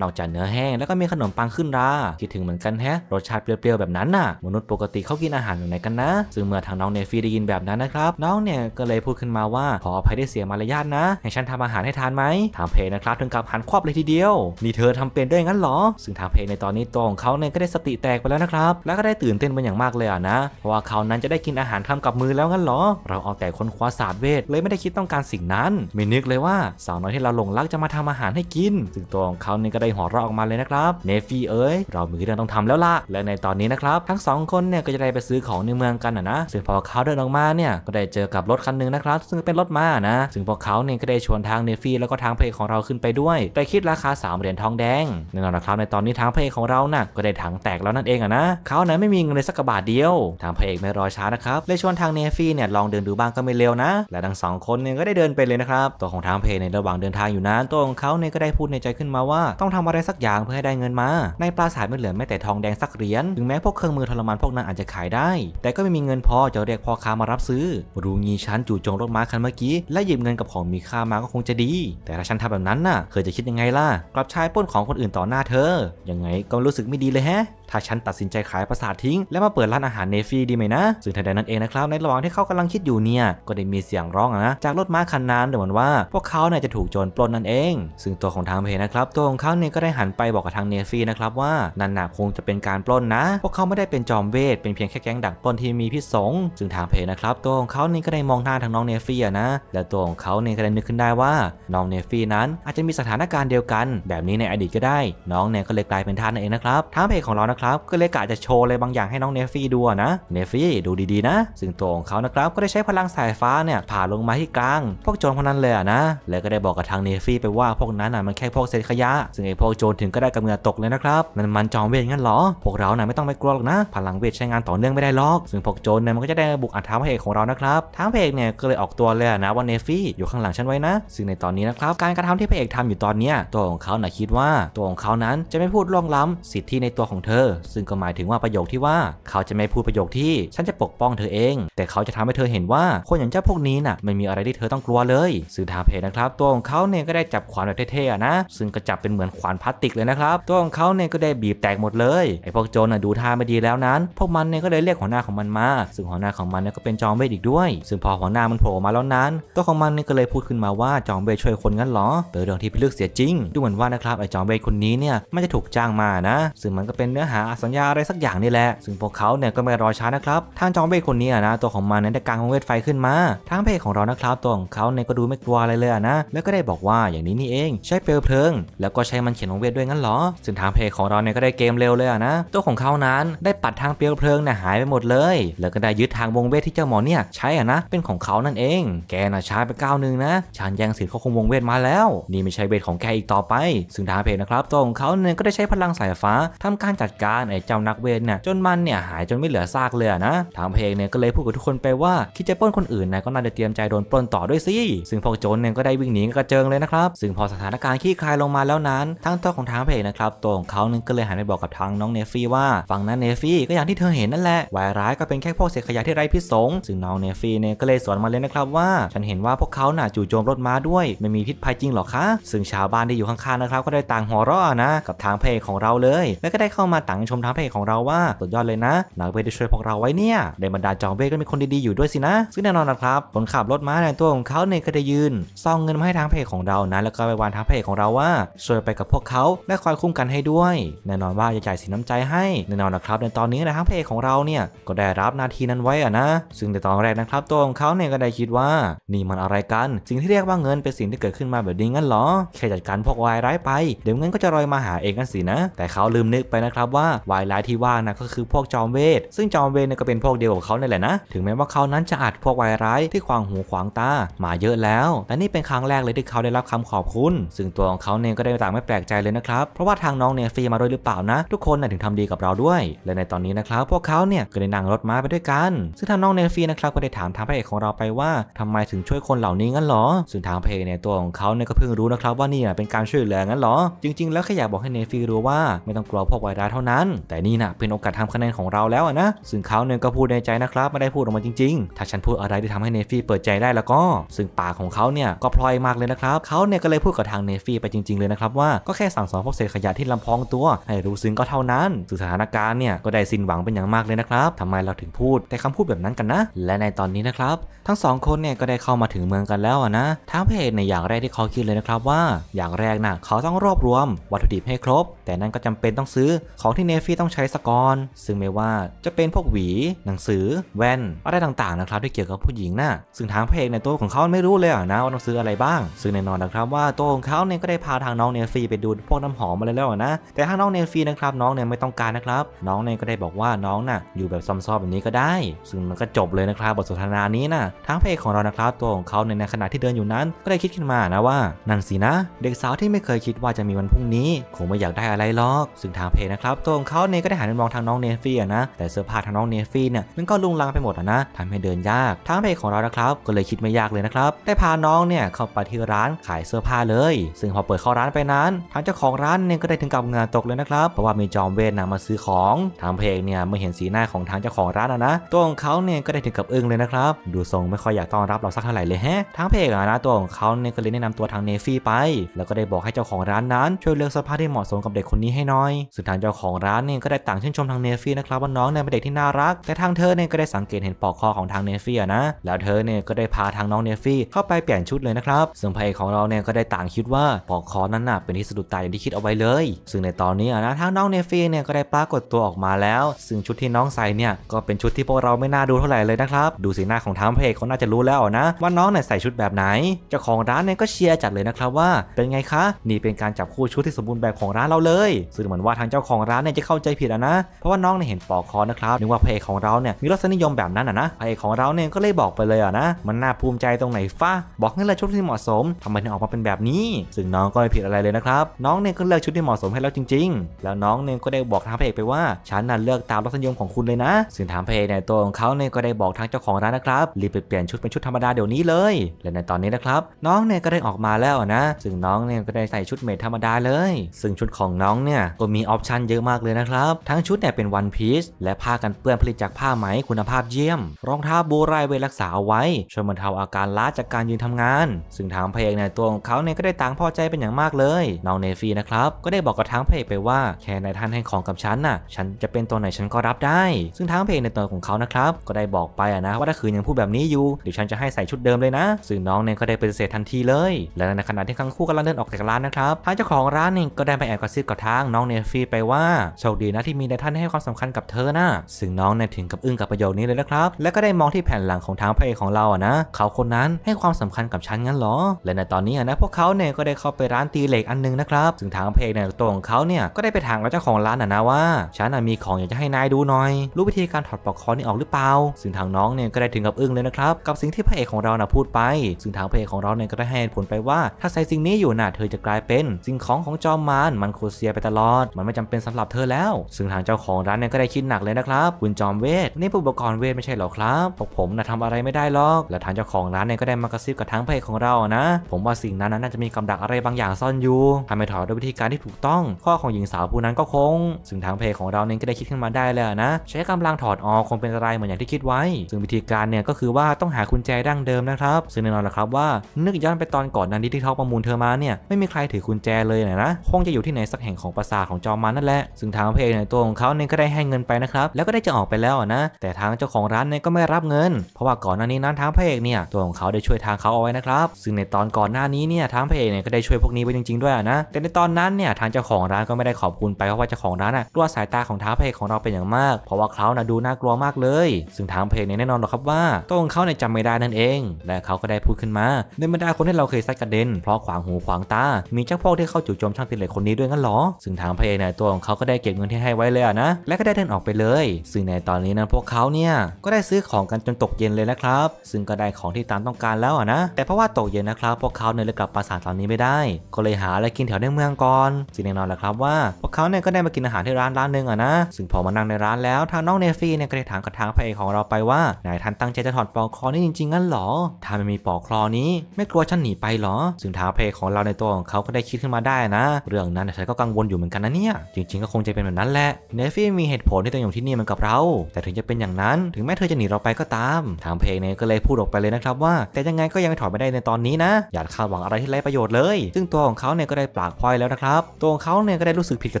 นอกจากเนื้อแห้งแล้วก็มีขนมปังขึ้นราคิดถึงเหมือนกันแฮะรสชาติเปรี้ยวๆแบบนั้นน่ะมนุษย์ปกติเขากินอาหารอย่างไรกันนะ ซึ่งเมื่อทางน้องเนฟีได้ยินแบบนั้นนะครับน้องเนี่ยก็เลยพูดขึ้นมาว่า ขออภัยได้เสียมารยาทนะให้ฉันทำอาหารให้ทานไหมทางเพ์นะครับถึงกับหันควับเลยทีเดียว นี่เธอทำเป็นได้งั้นหรอซึ่งทางเพ์ในตอนนี้ตัวของเขาเนี่ยก็ได้สติแตกไปแล้วนะครับแล้วก็ได้ตื่นเต้นเป็นอย่างมากเลยอ่ะนะ เพราะว่าเขานั้นจะได้กินอาหารทำกับมือแล้วงั้นหรอ เราเอาแต่ค้นคว้าศาสตร์เวทเลยไม่ได้คิดต้องการสิ่งนั้นไม่นึกเลยว่าสาวน้อยที่เราหลงรักจะมาทำอาหารให้กินซึ่งตัวของเขาเนี่ยก็ได้หัวเราะออกมาเลยนะครับเนฟีเอ้ยเรามีเรื่องต้องทำแล้วล่ะและในตอนนี้นะครับทั้งสองคนเนี่ยก็จะได้ไปซื้อของในเมืองกันนะซึ่งพอเขาเดินออกมาเนี่ยก็ได้เจอกับรถคันหนึ่งนะครับ ซึ่งเป็นรถม้านะซึ่งพวกเขาเนี่ยก็ได้ชวนทางเนฟี่แล้วก็ทางเพลของเราขึ้นไปด้วยไปคิดราคา3เหรียญทองแดงแน่นอนนะครับในตอนนี้ทางเพลของเราน่ะก็ได้ถังแตกแล้วนั่นเองอะนะเขาเนี่ยไม่มีเงินเลยสักบาทเดียวทางพเอกไม่รอช้านะครับเลยชวนทางเนฟี่เนี่ยลองเดินดูบ้างก็ไม่เร็วนะและทั้งสองคนเนี่ยก็ได้เดินไปเลยนะครับตัวของทางเพลในระหว่างเดินทางอยู่นั้นตัวของเขาเนี่ยก็ได้พูดในใจขึ้นมาว่าต้องทำอะไรสักอย่างเพื่อให้ได้เงินมาในปราสาทไม่เหลือแม้แต่ทองแดงสักเหรียญถึงแม้พวกเครื่องมือทรมานพวกนั้นอาจจะขายได้ แต่ก็ไม่มีเงินพอจะเรียกพ่อค้ามารับซื้อ รู้งี้ฉันจู่โจมรถม้าคันเมื่อกี้ และหยิบเงินกับของมีค่ามาก็คงจะดี แต่ถ้าฉันทำแบบนั้นน่ะเคยจะคิดยังไงล่ะ กลับชายป้นของคนอื่นต่อหน้าเธอ ยังไงก็รู้สึกไม่ดีเลยแฮะถ้าฉันตัดสินใจขายปราสาททิ้งแล้วมาเปิดร้านอาหารเนฟี่ดีไหมนะ ซึ่งทันใดนั้นเองนะครับ ในระหว่างที่เขากำลังคิดอยู่เนี่ย ก็ได้มีเสียงร้องนะ จากรถม้าคันนั้นดูเหมือนว่า พวกเขาเนี่ยจะถูกโจรปล้นนั่นเอง ซึ่งตัวของทางเพนะครับตัวของเขาเนี่ยก็ได้หันไปบอกกับทางเนฟี่นะครับ ว่า นั่นนาคงจะเป็นการปล้นนะ พวกเขาไม่ได้เป็นจอมเวท เป็นเพียงแค่แก๊งดักปล้นที่มีพิษสงซึ่งทางเพนะครับ ตัวของเขาเนี่ยก็ได้มองหน้าทางน้องเนฟี่นะ และตัวของเขาเนี่ยก็ได้นึกขึ้นได้ว่าน้องเนฟี่นั้น อาจจะมีสถานการณ์เดียวกัน แบบนี้ในอดีตก็ได้ น้องเนี่ยก็เลยกลายเป็นท่านเองนะครับทางเพของเรานะครับก็เลยกะจะโชว์อะไรบางอย่างให้น้องเนฟี่ดูนะ เนฟี่ดูดีๆนะซึ่งตัวของเขานะครับก็ได้ใช้พลังสายฟ้าเนี่ยผ่าลงมาที่กลาง พวกโจรพนันเลยนะ แล้วก็ได้บอกกับทางเนฟี่ไปว่าพวกนั้นน่ะมันแค่พวกเศษขยะ ซึ่งไอ้พวกโจรถึง ก็ได้กำเนือตกเลยนะครับ มันมันจอมเวทงั้นหรอ พวกเราน่ะไม่ต้องไปกลัวหรอกนะ พลังเวทใช้งานต่อเนื่องไม่ได้หรอก ซึ่งพวกโจรเนี่ยมันก็จะได้บุกอัดท้าพระเอกของเรานะครับท้าพระเอกเนี่ยก็เลยออกตัวเลยนะว่าเนฟี่อยู่ข้างหลังฉันไว้นะ ซึ่งในตอนนี้นะครับการกระทำที่พระเอกทำอยู่ตอนนี้ตัวของเขาน่ะคิดว่า ตัวของเขานั้นจะไม่พูดล่วงล้ำสิทธิในตัวของเธอซึ่งก็หมายถึงว่าประโยคที่ว่า เขาจะไม่พูดประโยคที่ฉันจะปกป้องเธอเอง แต่เขาจะทำให้เธอเห็นว่าคนอย่างเจ้าพวกนี้น่ะไม่มีอะไรที่เธอต้องกลัวเลยสื่อทางเพจนะครับ ตัวของเขาเนี่ยก็ได้จับขวานแบบเท่ๆนะ ซึ่งก็จับเป็นเหมือนขวานพลาสติกเลยนะครับตัวของเขาเนี่ยก็ได้บีบแตกหมดเลยไอ้พวกโจรน่ะดูท่าไม่ดีแล้วนั้น พวกมันเนี่ยก็เลยเรียกหัวหน้าของมันมาซึ่งหัวหน้าของมันเนี่ยก็เป็นจอมเวทอีกด้วย ซึ่งพอหัวหน้ามันโผล่มาแล้วนั้นตัวของมันเนี่ยก็เลยพูดขึ้นมาว่าจอมเวทช่วยคนงั้นหรอ เป็นเรื่องที่พิลึกเสียจริงดูเหมือนว่านะครับไอ้จอมเวทคนนี้เนี่ยมันจะถูกจ้างมานะ ซึ่งมันก็เป็นเนื้อหาาสัญญาอะไรสักอย่างนี่แหละ ซึ่งพวกเขาเนี่ยก็ไม่รอช้านะครับ ทางจอมเวทคนนี้นะตัวของมันนั้นได้กางของเวทไฟขึ้นมา ทางเพจของเรานะครับ ตัวของเขาเนี่ยก็ดูไม่กลัวอะไรเลยนะ แล้วก็ได้บอกว่าอย่างนี้นี่เองใช้เปลวเพลิง แล้วก็ใช้มันเขียนของเวทด้วยงั้นเหรอ ซึ่งทางเพจของเราเนี่ยก็ได้เกมเร็วเลยนะตัวของเขานั้นได้ปัดทางเปลวเพลิงเนี่ยหายไปหมดเลย แล้วก็ได้ยึดทางวงเวทที่เจ้าหมอเนี่ยใช้อ่ะนะเป็นของเขานั่นเอง แกน่ะช้าไปก้าวนึงนะชานยังสิทธิ์เขาคงวงเวทมาแล้ว นี่ไม่ใช่เวทของแกอีกต่อไปซึ่งทางเพจนะครับตัวของเขาเนี่ย ก็ได้ใช้พลังสายฟ้าทำการจัดการไอ้เจ้านักเวทเนี่ยจนมันเนี่ยหายจนไม่เหลือซากเลยนะทางเพลงเนี่ยก็เลยพูดกับทุกคนไปว่าคิดจะปล้นคนอื่นนายก็น่าจะเตรียมใจโดนปล้นต่อด้วยสิซึ่งพวกโจรเนี่ยก็ได้วิ่งหนีกระเจิงเลยนะครับ ซึ่งพอสถานการณ์ขี้คลายลงมาแล้วนั้นทั้งตัวของทางเพลงนะครับตัวของเขาเนี่ยก็เลยหันไปบอกกับทางน้องเนฟี่ว่าฝั่งนั้นเนฟี่ก็อย่างที่เธอเห็นนั่นแหละวายร้ายก็เป็นแค่พวกเศษขยะที่ไร้พิษสงซึ่งน้องเนฟี่เนี่ยก็เลยสวนมาเลยนะครับว่าฉันเห็นว่าพวกเขาน่ะจู่โจมรถม้าด้วยไม่มีพิษภัยจริงหรอคะซึ่งชาวบ้านที่อยู่ข้างๆนะครับก็ได้ต่างหัวเราะนะกับทางเพลงของเราเลย และก็ได้เข้ามาตังชมทางเพจของเราว่าสุดยอดเลยนะหลังเพจได้ช่วยพวกเราไว้เนี่ย ในบรรดาจองเวก็มีคนดีๆอยู่ด้วยสินะซึ่งแน่นอนนะครับคนขับรถม้าในตัวของเขาเนี่ยก็ได้ยืนซองเงินมาให้ทางเพจของเรานะ แล้วก็ไปวานทางเพจของเราว่าช่วยไปกับพวกเขาและคอยคุ้มกันให้ด้วย แน่นอนว่าจะจ่ายสินน้ำใจให้ แน่นอนนะครับในตอนนี้นะทางเพจของเราเนี่ยก็ได้รับนาทีนั้นไว้อะนะ ซึ่งในตอนแรกนะครับ ตัวของเขาเนี่ยก็ได้คิดว่านี่มันอะไรกัน สิ่งที่เรียกว่าเงินเป็นสิ่งที่เกิดขึ้นมาแบบนี้งั้นหรอแค่จัดการพวกวายร้ายไป เดี๋ยวเงินก็จะลอยมาหาเองกันสินะ แต่เขาลืมนึกไปนะครับว่าวาวายร้ายที่ว่านะก็คือพวกจอมเวทซึ่งจอมเวทเนี่ยก็เป็นพวกเดียวกับเขาเนี่ยแหละนะถึงแม้ว่าเขานั้นจะอัดพวกวายร้ายที่ขวางหูขวางตามาเยอะแล้ว แต่นี่เป็นครั้งแรกเลยที่เขาได้รับคำขอบคุณ ซึ่งตัวของเขาเนี่ยก็ได้ต่างไม่แปลกใจเลยนะครับเพราะว่าทางน้องเนี่ยฟรีมาด้วยหรือเปล่านะ ทุกคนนะถึงทำดีกับเราด้วย และในตอนนี้นะครับ พวกเขาเนี่ยก็ได้นั่งรถม้าไปด้วยกัน ซึ่งทางน้องเนฟีนะครับก็ได้ถามทางพระเอกของเราไปว่า ทำไมถึงช่วยคนเหล่านี้งั้นหรอซึ่งทางพระเอกเนี่ยตัวของเขาเนี่ยก็เพิ่งรู้นะครับ ว่านี่เป็นการช่วยเหลืองั้นหรอจริง ๆ แล้วแค่อยากบอกให้เนฟีรู้ว่าไม่ต้องกลัวพวกไวรัสเท่านั้นั้นแต่นี่นะเป็นโอกาสทำคะแนนของเราแล้วนะซึ่งเขาเนี่ยก็พูดในใจนะครับไม่ได้พูดออกมาจริง ๆ ถ้าฉันพูดอะไรที่ทำให้เนฟี่เปิดใจได้แล้วก็ ซึ่งปากของเขาเนี่ยก็พลอยมากเลยนะครับ เขาเนี่ยก็เลยพูดกับทางเนฟี่ไปจริง ๆ เลยนะครับ ว่าก็แค่สั่งสอนพวกเศษขยะที่ลำพองตัวให้รู้ซึ้งก็เท่านั้นส่สถานการณ์เนี่ยก็ได้สิ้นหวังเป็นอย่างมากเลยนะครับทำไมเราถึงพูดแต่คำพูดแบบนั้นกันนะ และในตอนนี้นะครับ ทั้งสองคนเนี่ยก็ได้เข้ามาถึงเมืองกันแล้วนะทางเพจในอย่างแรกที่เขาคิดเลยนะครับว่าอย่างแรกนะเขาต้องรวบรวมวัตถุดิบให้ครบ แต่นั่นก็จำเป็นต้องซื้อของที่เนฟี่ต้องใช้สกอนซึ่งไม่ว่าจะเป็นพวกหวี หนังสือแว่นอะไรต่างๆนะครับ ที่เกี่ยวกับผู้หญิงนะ่ะซึ่งทางพระเอกในตัวของเขาไม่รู้เลยนะว่าต้องซื้ออะไรบ้าง ซึ่งแน่นอนนะครับ ว่าตัวของเขาเนี่ยก็ได้พาทางน้องเนฟี่ไปดูพวกน้ำหอมมาแล้วนะแต่ทางน้องเนฟี่นะครับ น้องเนี่ยไม่ต้องการนะครับน้องเนี่ยก็ได้บอกว่าน้องน่ะอยู่แบบซ้อมๆแบบนี้ก็ได้ ซึ่งมันก็จบเลยนะครับ บทสนทนานี้นะทางพระเอกของเรานะครับตัวของเขาในขณะที่เดินอยู่นั้น ก็ได้คิดขึ้นมานะว่า นั่นสินะ เด็กสาวที่ไม่เคยคิดว่าจะมีวันพรุ่งนี้คงไม่อยากได้อะไรหรอก ซึ่งทางเพจนะครับตัวตัวของเขาเนี่ยก็ได้หันไปมองทางน้องเนฟี่นะแต่เสื้อผ้าทางน้องเนฟี่เนี่ยมันก็ลุงลังไปหมดนะทำให้เดินยากทางเพจของเรานะครับก็เลยคิดไม่ยากเลยนะครับได้พาน้องเนี่ยเข้าไปที่ร้านขายเสื้อผ้าเลย ซึ่งพอเปิดเข้าร้านไปนั้นทางเจ้าของร้านเนี่ยก็ได้ถึงกับเงาตกเลยนะครับ เพราะว่ามีจอมเวทนะมาซื้อของ ทางเพจเนี่ยเมื่อเห็นสีหน้าของทางเจ้าของร้านนะตัวของเขาเนี่ยก็ได้ถึงกับอึ้งเลยนะครับ ดูทรงไม่ค่อยอยากต้อนรับเราสักเท่าไหร่เลยแฮะทางเพจนะตัวของเขาเนี่ยก็เลยแนะนำตัวทางเนฟี่ไป แล้วก็ได้บอกให้เจ้าของร้านนั้นช่วยเลือกเสื้อผ้าที่เหมาะสมกับเด็กคนนี้ให้น้อยสุดทางเจ้าของร้านเนี่ยก็ได้ต่างชื่นชมทางเนฟี่นะครับว่าน้องเนี่ยเป็นเด็กที่น่ารักแต่ทางเธอเนี่ยก็ได้สังเกตเห็นปอกคอของทางเนฟี่นะแล้วเธอเนี่ยก็ได้พาทางน้องเนฟี่เข้าไปเปลี่ยนชุดเลยนะครับซึ่งพระเอกของเราเนี่ยก็ได้ต่างคิดว่าปอกคอนั้นน่ะเป็นที่สะดุดตาอย่างที่คิดเอาไว้เลยซึ่งในตอนนี้นะทางน้องเนฟี่เนี่ยก็ได้ปรากฏตัวออกมาแล้วซึ่งชุดที่น้องใส่เนี่ยก็เป็นชุดที่พวกเราไม่น่าดูเท่าไหร่เลยนะครับดูสีหน้าของทางพระเอกเขาน่าจะรู้แล้วนะว่าน้องเนี่ยใส่ชุดแบบไหนเจ้าของร้านเนี่ยก็เชียร์จัดเลยนะครับว่าเป็นไงคะนี่เป็นการจับคู่ชุดที่สมบูรณ์แบบของร้านเราเลยซึ่งเหมือนว่าทางเจ้าของร้านเนจะเข้าใจผิดอะนะ เพราะว่าน้องเนี่ยเห็นปอกคอนะครับนึกว่าพระเอกของเราเนี่ยมีรสนิยมแบบนั้นอะนะพระเอกของเราเนี่ยก็เลยบอกไปเลยอะนะ มันน่าภูมิใจตรงไหนฟ้า บอกให้เลือกชุดที่เหมาะสมทำไมถึงออกมาเป็นแบบนี้ซึ่งน้องก็ไม่ผิดอะไรเลยนะครับ น้องเนี่ยก็เลือกชุดที่เหมาะสมให้แล้วจริง ๆ แล้วน้องเนี่ยก็ได้บอกทางพระเอกไปว่าฉันน่ะเลือกตามรสนิยมของคุณเลยนะซึ่งถามพระเอกเนี่ยตัวของเขาเนี่ยก็ได้บอกทางเจ้าของร้านนะครับ รีบไปเปลี่ยนชุดเป็นชุดธรรมดาเดี๋ยวนี้เลย และในตอนนี้นะครับ น้องเนี่ยก็ได้ออกมาแล้วนะ ซึ่งน้องเนี่ยก็ได้ใส่ชุดเมทธรรมดาเลยซึ่งชุดของน้องเนี่ยก็มีออปชันเยอะมากากๆเลยนะครับทั้งชุดเนี่ยเป็นวันพีซและผ้ากันเปื้อนผลิตจากผ้าไหมคุณภาพเยี่ยม รองเท้าบูไรไว้รักษาเอาไว้ช่วยบรรเทาอาการล้าจากการยืนทำงาน ซึ่งทางพระเอกในตัวของเขาเนี่ยก็ได้ต่างพอใจเป็นอย่างมากเลย น้องเนฟีนะครับก็ได้บอกกับทางพระเอกไปว่าแค่นายท่านให้ของกับฉันน่ะฉันจะเป็นตัวไหนฉันก็รับได้ ซึ่งทางพระเอกในตัวของเขานะครับก็ได้บอกไปนะ ว่าถ้าคืนยังพูดแบบนี้อยู่เดี๋ยวฉันจะให้ใส่ชุดเดิมเลยนะซึ่งน้องเนี่ยก็ได้ปฏิเสธทันทีเลย และในขณะที่ทั้งคู่กำลังเดินออกจากร้านนะครับทางเจ้าของร้านเองก็ได้ไปแอบกระซิบกับทางน้องเนฟีไปว่าโชคดีนะที่มีในท่านให้ความสำคัญกับเธอนะ ซึ่งน้องในถึงกับอึ้งกับประโยคนี้เลยนะครับ และก็ได้มองที่แผ่นหลังของทางพระเอกของเราอะนะ เขาคนนั้นให้ความสำคัญกับฉันงั้นหรอ และในตอนนี้นะพวกเขาเนี่ยก็ได้เข้าไปร้านตีเหล็กอันนึงนะครับ ซึ่งทางพระเอกในตัวของเขาเนี่ยก็ได้ไปถามเจ้าของร้านอะนะว่าฉันมีของอยากจะให้นายดูหน่อย รู้วิธีการถอดปลอกคอนี่ออกหรือเปล่า ซึ่งทางน้องเนี่ยก็ได้ถึงกับอึ้งเลยนะครับ กับสิ่งที่พระเอกของเรานะพูดไป ซึ่งทางพระเอกของเราเนี่ยก็ได้ให้ผลไปว่า ถ้าใส่สิ่งนี้อยู่นะเธอจะกลายเป็น สิ่งของของจอมมารมันโคเซียไปตลอด มันไม่จำเป็นสำหรับเธอแล้วซึ่งทางเจ้าของร้านเนี่ยก็ได้คิดหนักเลยนะครับคุณจอมเวทนี่ผู้อุปกรณ์เวทไม่ใช่หรอครับพวกผมนะทำอะไรไม่ได้หรอก และทางเจ้าของร้านเนี่ยก็ได้มากระซิบกับทางเพจของเรานะ ผมว่าสิ่งนั้นน่าจะมีกำดักอะไรบางอย่างซ่อนอยู่ทำให้ถอดด้วยวิธีการที่ถูกต้อง ข้อของหญิงสาวผู้นั้นก็คงซึ่งทางเพจของเราเนี่ยก็ได้คิดขึ้นมาได้แล้วนะ ใช้กำลังถอดออกคงเป็นอะไรเหมือนอย่างที่คิดไว้ ซึ่งวิธีการเนี่ยก็คือว่าต้องหากุญแจดั้งเดิมนะครับ ซึ่งแน่นอนแหละครับว่า นึกย้อนไปตอนก่อนนั้นที่ที่เขาประมูลเธอมาเนี่ยไม่มีใครถือกุญแจเลยนะ คงจะอยู่ที่ไหนสักแห่งของปราสาทของจอมมันนั่นแหละซึ่งทางพระเอกในตัวของเขาเนี่ยก็ได้ให้เงินไปนะครับแล้วก็ได้จะออกไปแล้วนะแต่ทางเจ้าของร้านเนี่ยก็ไม่รับเงิน เพราะว่าก่อนหน้านี้นั้นทางพระเอกเนี่ยตัวของเขาได้ช่วยทางเขาเอาไว้นะครับซึ่งในตอนก่อนหน้านี้เนี่ยทางพระเอกเนี่ยก็ได้ช่วยพวกนี้ไปจริง ๆด้วยนะแต่ในตอนนั้นเนี่ยทาง เจ้าของร้านก็ไม่ได้ขอบคุณไปเพราะว่าเจ้าของร้านอะกลัวสายตาของทางพระเอกของเราเป็นอย่างมาก เพราะว่าเขาน่ะดูน่ากลัวมากเลยซึ่งทางพระเอกเนี่ยแน่นอนหรอกครับว่าตัวของเขาเนี่ยจำไม่ได้นั่นเองและเขาก็ได้พูดขึ้นมาในบรรดาคนที่เราเคยซัดกระเด็นเพราะขวางหูขวางตามีเจ้าพ่กที่เข้าจู่โจมช่างติดเหล็กคนนี้ด้วยงั้นหรอซึ่งทางพระเอกเนี่ยตัวของเขาก็ไได้เก็บเงินที่ให้ไว้เลยนะและก็ได้เดินออกไปเลยซึ่งในตอนนี้นั้นพวกเขาเนี่ยก็ได้ซื้อของกันจนตกเย็นเลยนะครับ ซึ่งก็ได้ของที่ตามต้องการแล้วนะแต่เพราะว่าตกเย็นนะครับ พวกเขาเนี่ยเลยกลับปราสาทตอนนี้ไม่ได้ก็เลยหาอะไรกินแถวในเมืองก่อนสิ่งแน่นอนแหละครับว่าพวกเขาเนี่ยก็ได้มากินอาหารที่ร้านร้านหนึ่งอะนะซึ่งพอมานั่งในร้านแล้วทางน้องเนฟี่เนี่ยก็ได้ถามกับทางพระเอกของเราไปว่านายท่านตั้งใจจะถอดปลอกคอนี่จริงๆ งั้นหรอถ้าไม่มีปลอกคอนี้ไม่กลัวฉันหนีไปหรอ ซึ่งทางพระเอกของเราในตัวของเขาก็ได้คิดขึ้นมาได้นะเรื่องนั้นฉันก็กังวลอยู่เหมือนกันนะเนี่ยจริงๆก็คงงจะเป็นแบบนั้นแหละ เนฟี่มีเหตุผลที่ต้องอยู่ที่นี่มันกับเรา แต่ถึงจะเป็นอย่างนั้น ถึงแม้เธอจะหนีเราไปก็ตาม ทางเพลงเนี่ยก็เลยพูดออกไปเลยนะครับ ว่าแต่ยังไงก็ยังถอยไม่ได้ในตอนนี้นะ อย่าคาดหวังอะไรที่ไร้ประโยชน์เลย ซึ่งตัวของเขาเนี่ยก็ได้ปากพลอยแล้วนะครับ ตัวของเขาเนี่ยก็ได้รู้สึกผิดกั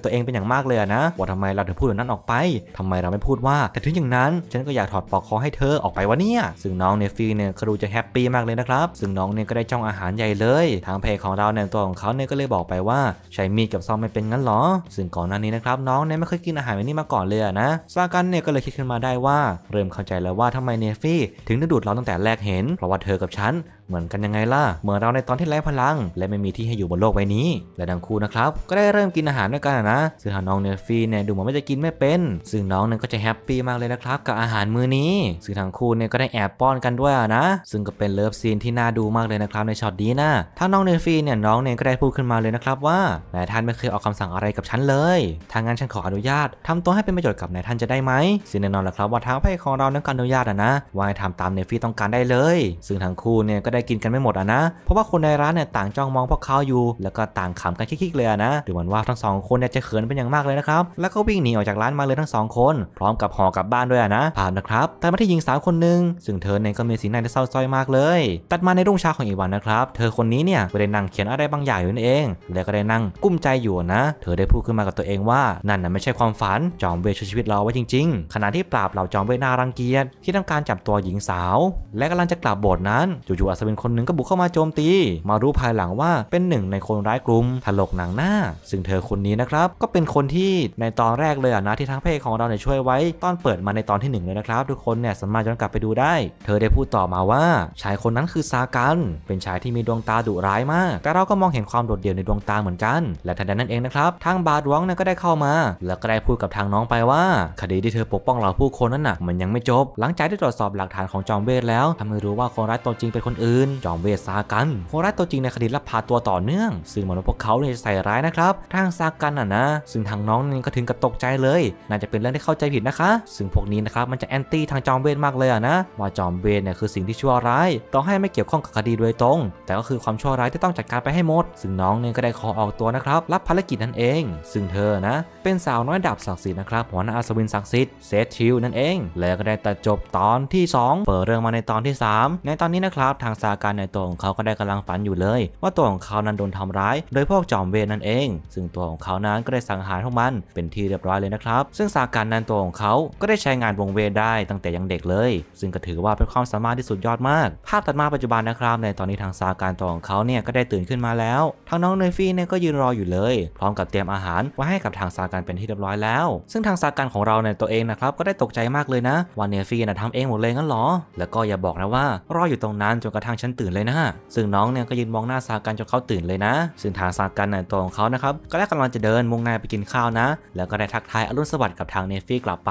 บตัวเองเป็นอย่างมากเลยนะ ว่าทำไมเราถึงพูดแบบนั้นออกไป ทำไมเราไม่พูดว่า แต่ถึงอย่างนั้น ฉันก็อยากถอดปลอกคอให้เธอออกไปวะเนี่ย ซึ่งน้องเนฟี่เนี่ยก็ดูจะแฮปปี้มากเลยนะครับ ซึ่งน้องเนี่ยก็ได้จ้องอาหารใหญ่เลย ทางเพลงของเราเนี่ยตัวของเขาเนี่ยก็เลยบอกไปว่า ใช้มีดกับซอมไม่เป็นงั้นหรอ ซึ่งก่อนหน้านี้นะครับับน้องเนี่ยไม่เคยกินอาหารแบบนี้มาก่อนเลยนะซากันเนี่ยก็เลยคิดขึ้นมาได้ว่าเริ่มเข้าใจแล้วว่าทำไมเนฟี่ ถึงึงดูดเราตั้งแต่แรกเห็น เพราะว่าเธอกับฉันเหมือนกันยังไงล่ะเหมือนเราในตอนที่ไร้พลัง และไม่มีที่ให้อยู่บนโลกใบนี้และทั้งคู่นะครับก็ได้เริ่มกินอาหารด้วยกันนะ ซึ่งน้องเนฟฟี่เนี่ยดูเหมือนไม่จะกินไม่เป็น ซึ่งน้องนึ่ยก็จะแฮปปี้มากเลยนะครับกับอาหารมื้อนี้ ซึ่งทั้งคู่เนี่ยก็ได้แอบป้อนกันด้วยนะ ซึ่งก็เป็นเลิฟซีนที่น่าดูมากเลยนะครับในช็อตนี้นะ ถ้าน้องเนฟฟี่เนี่ยน้องเนี่ยก็ได้พูดขึ้นมาเลยนะครับว่านายท่านไม่เคยออกคำสั่งอะไรกับฉันเลย ทางงานฉันขออนุญาตทำตัวให้เป็นประโยชน์กับนายท่านจะได้ไหมซึ่งแน่นอนแหละครับว่าทางเพ่ของเรานั้นอนุญาตนะว่าให้ทำตามเนฟฟี่ต้องการได้เลยซึ่งทั้งคู่เนี่ยก็ได้กินกันไม่หมดอ่ะนะเพราะว่าคนในร้านเนี่ยต่างจ้องมองพวกเขาอยู่ แล้วก็ต่างขำกันคิกๆเลยนะดูเหมือนว่าทั้งสองคนเนี่ยจะเขินเป็นอย่างมากเลยนะครับแล้วก็วิ่งหนีออกจากร้านมาเลยทั้งสองคน พร้อมกับห่อกลับบ้านด้วยนะ่านนะครับแต่มาที่หญิงสาวคนหนึ่งซึ่งเธอเนี่ยก็มีสีหน้าที่เศร้าซ้อยมากเลย ตัดมาในรุ่งเช้าของอีกวันนะครับ เธอคนนี้เนี่ยก็ได้นั่งเขียนอะไรบางอย่างอยู่นั่นเอง แล้วก็ได้นั่งกุ้มใจอยู่นะ เธอได้พูดขึ้นมากับตัวเองว่า นั่นน่ะไม่ใช่ความฝันจอมเวชชีวิตเราไว้จริง ๆ ขณะที่ปราบเหล่าจอมเวทนารังเกียจที่้องการจับตัวหญิงสาว และกำลังจะกลับบทนั้นจู่ๆอัศเเ็นคนหนึ่งก็บุกเข้ามาโจมตี มารู้ภายหลังว่าเป็นหนึ่งในคนร้ายกลุ่มถลกหนังหน้า ซึ่งเธอคนนี้นะครับ ก็เป็นคนที่ในตอนแรกเลยนะ ที่ทั้งเพจของเราเนี่ยช่วยไว้ ตอนเปิดมาในตอนที่1เลยนะครับ ทุกคนเนี่ยสามารถย้อนกลับไปดูได้ เธอได้พูดต่อมาว่า ชายคนนั้นคือซากัน เป็นชายที่มีดวงตาดุร้ายมากแต่เราก็มองเห็นความโดดเดี่ยวในดวงตาเหมือนกันและทันใดนั้นเองนะครับทางบาดวงเนี่ยก็ได้เข้ามาแล้วก็ได้พูดกับทางน้องไปว่า คดีที่เธอปกป้องเราผู้คนนั้นน่ะมันยังไม่จบหลังจากที่ตรวจสอบหลักฐานของจอมเวทแล้วทำให้รู้ว่าคนร้ายตัวจริงเป็นคนอื่นืนจอมเวท ซากันคร้าตัวจริงในคดีลับพาตัวต่อเนื่อง ซึ่งเหมือนว่าพวกเขาเนี่ยใส่ร้ายนะครับ ทางซากันอ่ะนะ ซึ่งทางน้องนี่ก็ถึงกับตกใจเลย น่าจะเป็นเรื่องที่เข้าใจผิดนะคะ ซึ่งพวกนี้นะครับมันจะแอนตี้ทางจอมเวทมากเลยอ่ะนะ ว่าจอมเวทเนี่ยคือสิ่งที่ชั่วร้ายต่อให้ไม่เกี่ยวข้องกับคดีโดยตรง แต่ก็คือความชั่วร้ายที่ต้องจัดการไปให้หมด ซึ่งน้องเนี่ยก็ได้ขอออกตัวนะครับ รับภารกิจนั่นเอง ซึ่งเธอนะ เป็นสาวน้อยดาบศักดิ์สิทธิ์นะครับ หัวหน้าอาสวินศักดิ์สิทธิ์เซธิวนั่นเอง แล้วก็ได้ต่จบตอนที่ 2 เปิดเรื่องมาในตอนที่ 3 ในตอนนี้นะครับทางซาการในตัวของเขาก็ได้กำลังฝันอยู่เลย ว่าตัวของเขานั้นโดนทำร้าย โดยพวกจอมเวนนั่นเอง ซึ่งตัวของเขานั้นก็ได้สังหารพวกมันเป็นที่เรียบร้อยเลยนะครับซึ่งซาการนั้นตัวของเขา ก็ได้ใช้งานวงเวรได้ตั้งแต่ยังเด็กเลย ซึ่งก็ถือว่าเป็นความสามารถที่สุดยอดมาก ภาพตัดมาปัจจุบันนะครับในตอนนี้ทางซาการตัวของเขาเนี่ยก็ได้ตื่นขึ้นมาแล้วทางน้องเนยฟี่เนี่ยก็ยืนรออยู่เลย พร้อมกับเตรียมอาหารไว้ให้กับทางซาการเป็นที่เรียบร้อยแล้ว ซึ่งทางซาการของเราในตัวเองนะครับก็ได้ตกใจมากเลยนะ ว่าเนฟี่นะทำเองหมดเลยงั้นหรอแล้วก็อย่าบอกนะว่ารออยู่ตรงนั้นจนกระทั่งางฉันตื่นเลยนะซึ่งน้องเนี่ยก็ยืนมองหน้าซากันจนเขาตื่นเลยนะ ซึ่งทางซากันน่ยตัวของเขานะครับก็ได้กำลังจะเดินมุ่งหน้าไปกินข้าวนะ แล้วก็ได้ทักทายอรุณสวัสดิ์กับทางเนฟี่กลับไป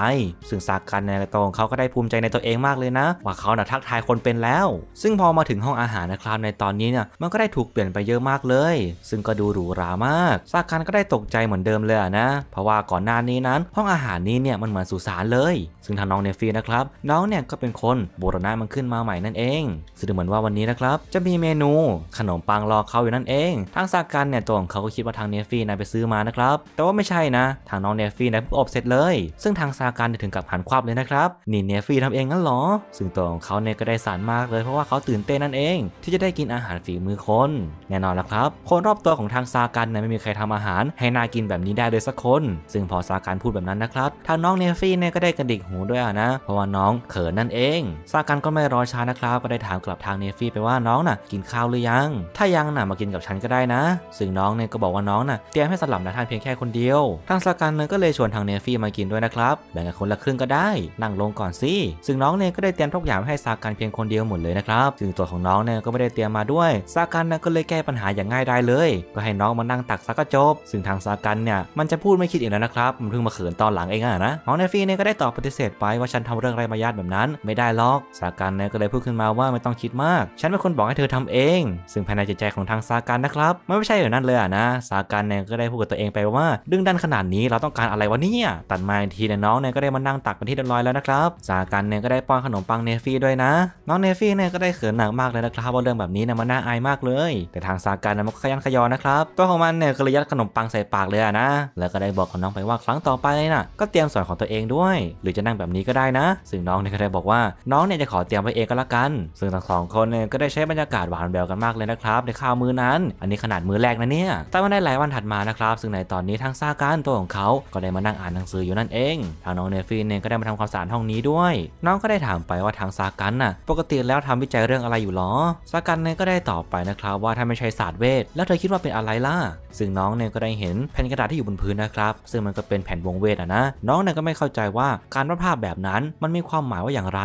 ซึ่งซากันในตัวของเขาก็ได้ภูมิใจในตัวเองมากเลยนะ ว่าเขาเนี่ยทักทายคนเป็นแล้ว ซึ่งพอมาถึงห้องอาหารนะครับในตอนนี้เนี่ยมันก็ได้ถูกเปลี่ยนไปเยอะมากเลย ซึ่งก็ดูหรูหรามากซากันก็ได้ตกใจเหมือนเดิมเลยนะ เพราะว่าก่อนหน้านี้นั้นห้องอาหารนี้เนี่ยมันเหมือนสุสานเลย ซึ่งทางน้องเนฟี่นะครับน้องเนี่ยก็เป็นคนบูรณะมันขึ้นมาใหม่นั่นเองซึ่งเหมือนว่าวันันนี้นะครับจะมีเมนูขนมปังรอเขาอยู่นั่นเอง ทางซากันเนี่ยตัวของเขาก็คิดว่าทางเนฟฟี่นายไปซื้อมานะครับ แต่ว่าไม่ใช่นะ ทางน้องเนฟฟี่นายเพิ่งอบเสร็จเลย ซึ่งทางซากันถึงกับหันควับเลยนะครับ นี่เนฟฟี่ทำเองงั้นหรอ ซึ่งตัวของเขาเนี่ยก็ได้สารมาก เลยเพราะว่าเขาตื่นเต้นนั่นเอง ที่จะได้กินอาหารฝีมือคน แน่นอนละครับ คนรอบตัวของทางซากันเนี่ยไม่มีใครทำอาหาร ให้นากินแบบนี้ได้เลยสักคน ซึ่งพอซากันพูดแบบนั้นนะครับ ทางน้องเนฟฟี่เนี่ยก็ได้กระดิกหูด้วยอะนะ เพราะว่าน้องเขินนั่นเองซากันก็ไม่รอช้านะครับก็ได้ถามกลับทางเนฟฟี่ไปว่าน้องน่ะกินข้าวหรือยัง ถ้ายังน่ะมากินกับฉันก็ได้นะ ซึ่งน้องเนี่ยก็บอกว่าน้องน่ะเตรียมให้สลับนะทานเพียงแค่คนเดียว ทางสกันเนี่ยก็เลยชวนทางเนฟี่มากินด้วยนะครับแบ่งกันคนละครึ่งก็ได้ นั่งลงก่อนสิ ซึ่งน้องเนี่ยก็ได้เตรียมทุกอย่างให้สกันเพียงคนเดียวหมดเลยนะครับ ซึ่งตัวของน้องเนี่ยก็ไม่ได้เตรียมมาด้วยสกันน่ะก็เลยแก้ปัญหาอย่างง่ายได้เลยก็ให้น้องมานั่งตักซักก็จบ ซึ่งทางสกันเนี่ยมันจะพูดไม่คิดอีกแล้วนะครับมันเพิ่งมาเขินตอนหลังเองอะนะน้องเนฟี่เนี่ยก็ได้ตอบปฏิเสธไปว่าฉันทำเรื่องไรมายาทแบบนั้น ไม่ได้หรอกสกันเนี่ยก็เลยพูดขึ้นมาว่าไม่ต้องคิดมากฉันเป็นคนบอกให้เธอทำเอง ซึ่งภายในจิตใจของทางซาการนะครับมันไม่ใช่อย่างนั้นเลยนะซาการเนี่ยก็ได้พูดกับตัวเองไปว่า ดึงดันขนาดนี้เราต้องการอะไรวะเนี่ยตัดมาทีเนี่ยน้องเนี่ยก็ได้มานั่งตักเป็นที่เรียบร้อยแล้วนะครับซาการเนี่ยก็ได้ป้อนขนมปังเนฟี่ด้วยนะ น้องเนฟี่เนี่ยก็ได้เขินหนักมากเลยนะครับว่าเรื่องแบบนี้เนี่ยมันน่าอายมากเลย แต่ทางซาการเนยมันก็ขยันขยอนะครับตัวของมันเนี่ยก็เลยยัดขนมปังใส่ปากเลยนะแล้วก็ได้บอกกับน้องไปว่าครั้งต่อไปน่ะก็เตรียมส่วนของตัวเองด้วยหรือจะนั่งแบบนี้ก็ได้นะซึ่งน้องเนี่ยก็ได้บอกว่าน้องเนี่ยจะขอเตรียมไปเองก็แล้วกันซึ่งทั้งสองคนเี่ยก็ได้ใช้บรรยากาศหวานแววกันมากเลยนะครับในข่าวมือนั้น อันนี้ขนาดมือแรกนะเนี่ย แต่ว่าในหลายวันถัดมานะครับ ซึ่งในตอนนี้ทางซาการตัวของเขา ก็ได้มานั่งอ่านหนังสืออยู่นั่นเอง ทางน้องเนฟีเนี่ยก็ได้มาทำความสะอาดห้องนี้ด้วย น้องก็ได้ถามไปว่าทางซาการน่ะ ปกติแล้วทำวิจัยเรื่องอะไรอยู่หรอ ซาการเนี่ยก็ได้ตอบไปนะครับว่าถ้าไม่ใช่ศาสตร์เวท แล้วเธอคิดว่าเป็นอะไรล่ะ ซึ่งน้องเนี่ยก็ได้เห็นแผ่นกระดาษที่อยู่บนพื้นนะครับ ซึ่งมันก็เป็นแผ่นวงเวทอะนะ น้องเนี่ยก็ไม่เข้าใจว่าการวาดภาพแบบนั้นมันมีความหมายว่าอย่างไร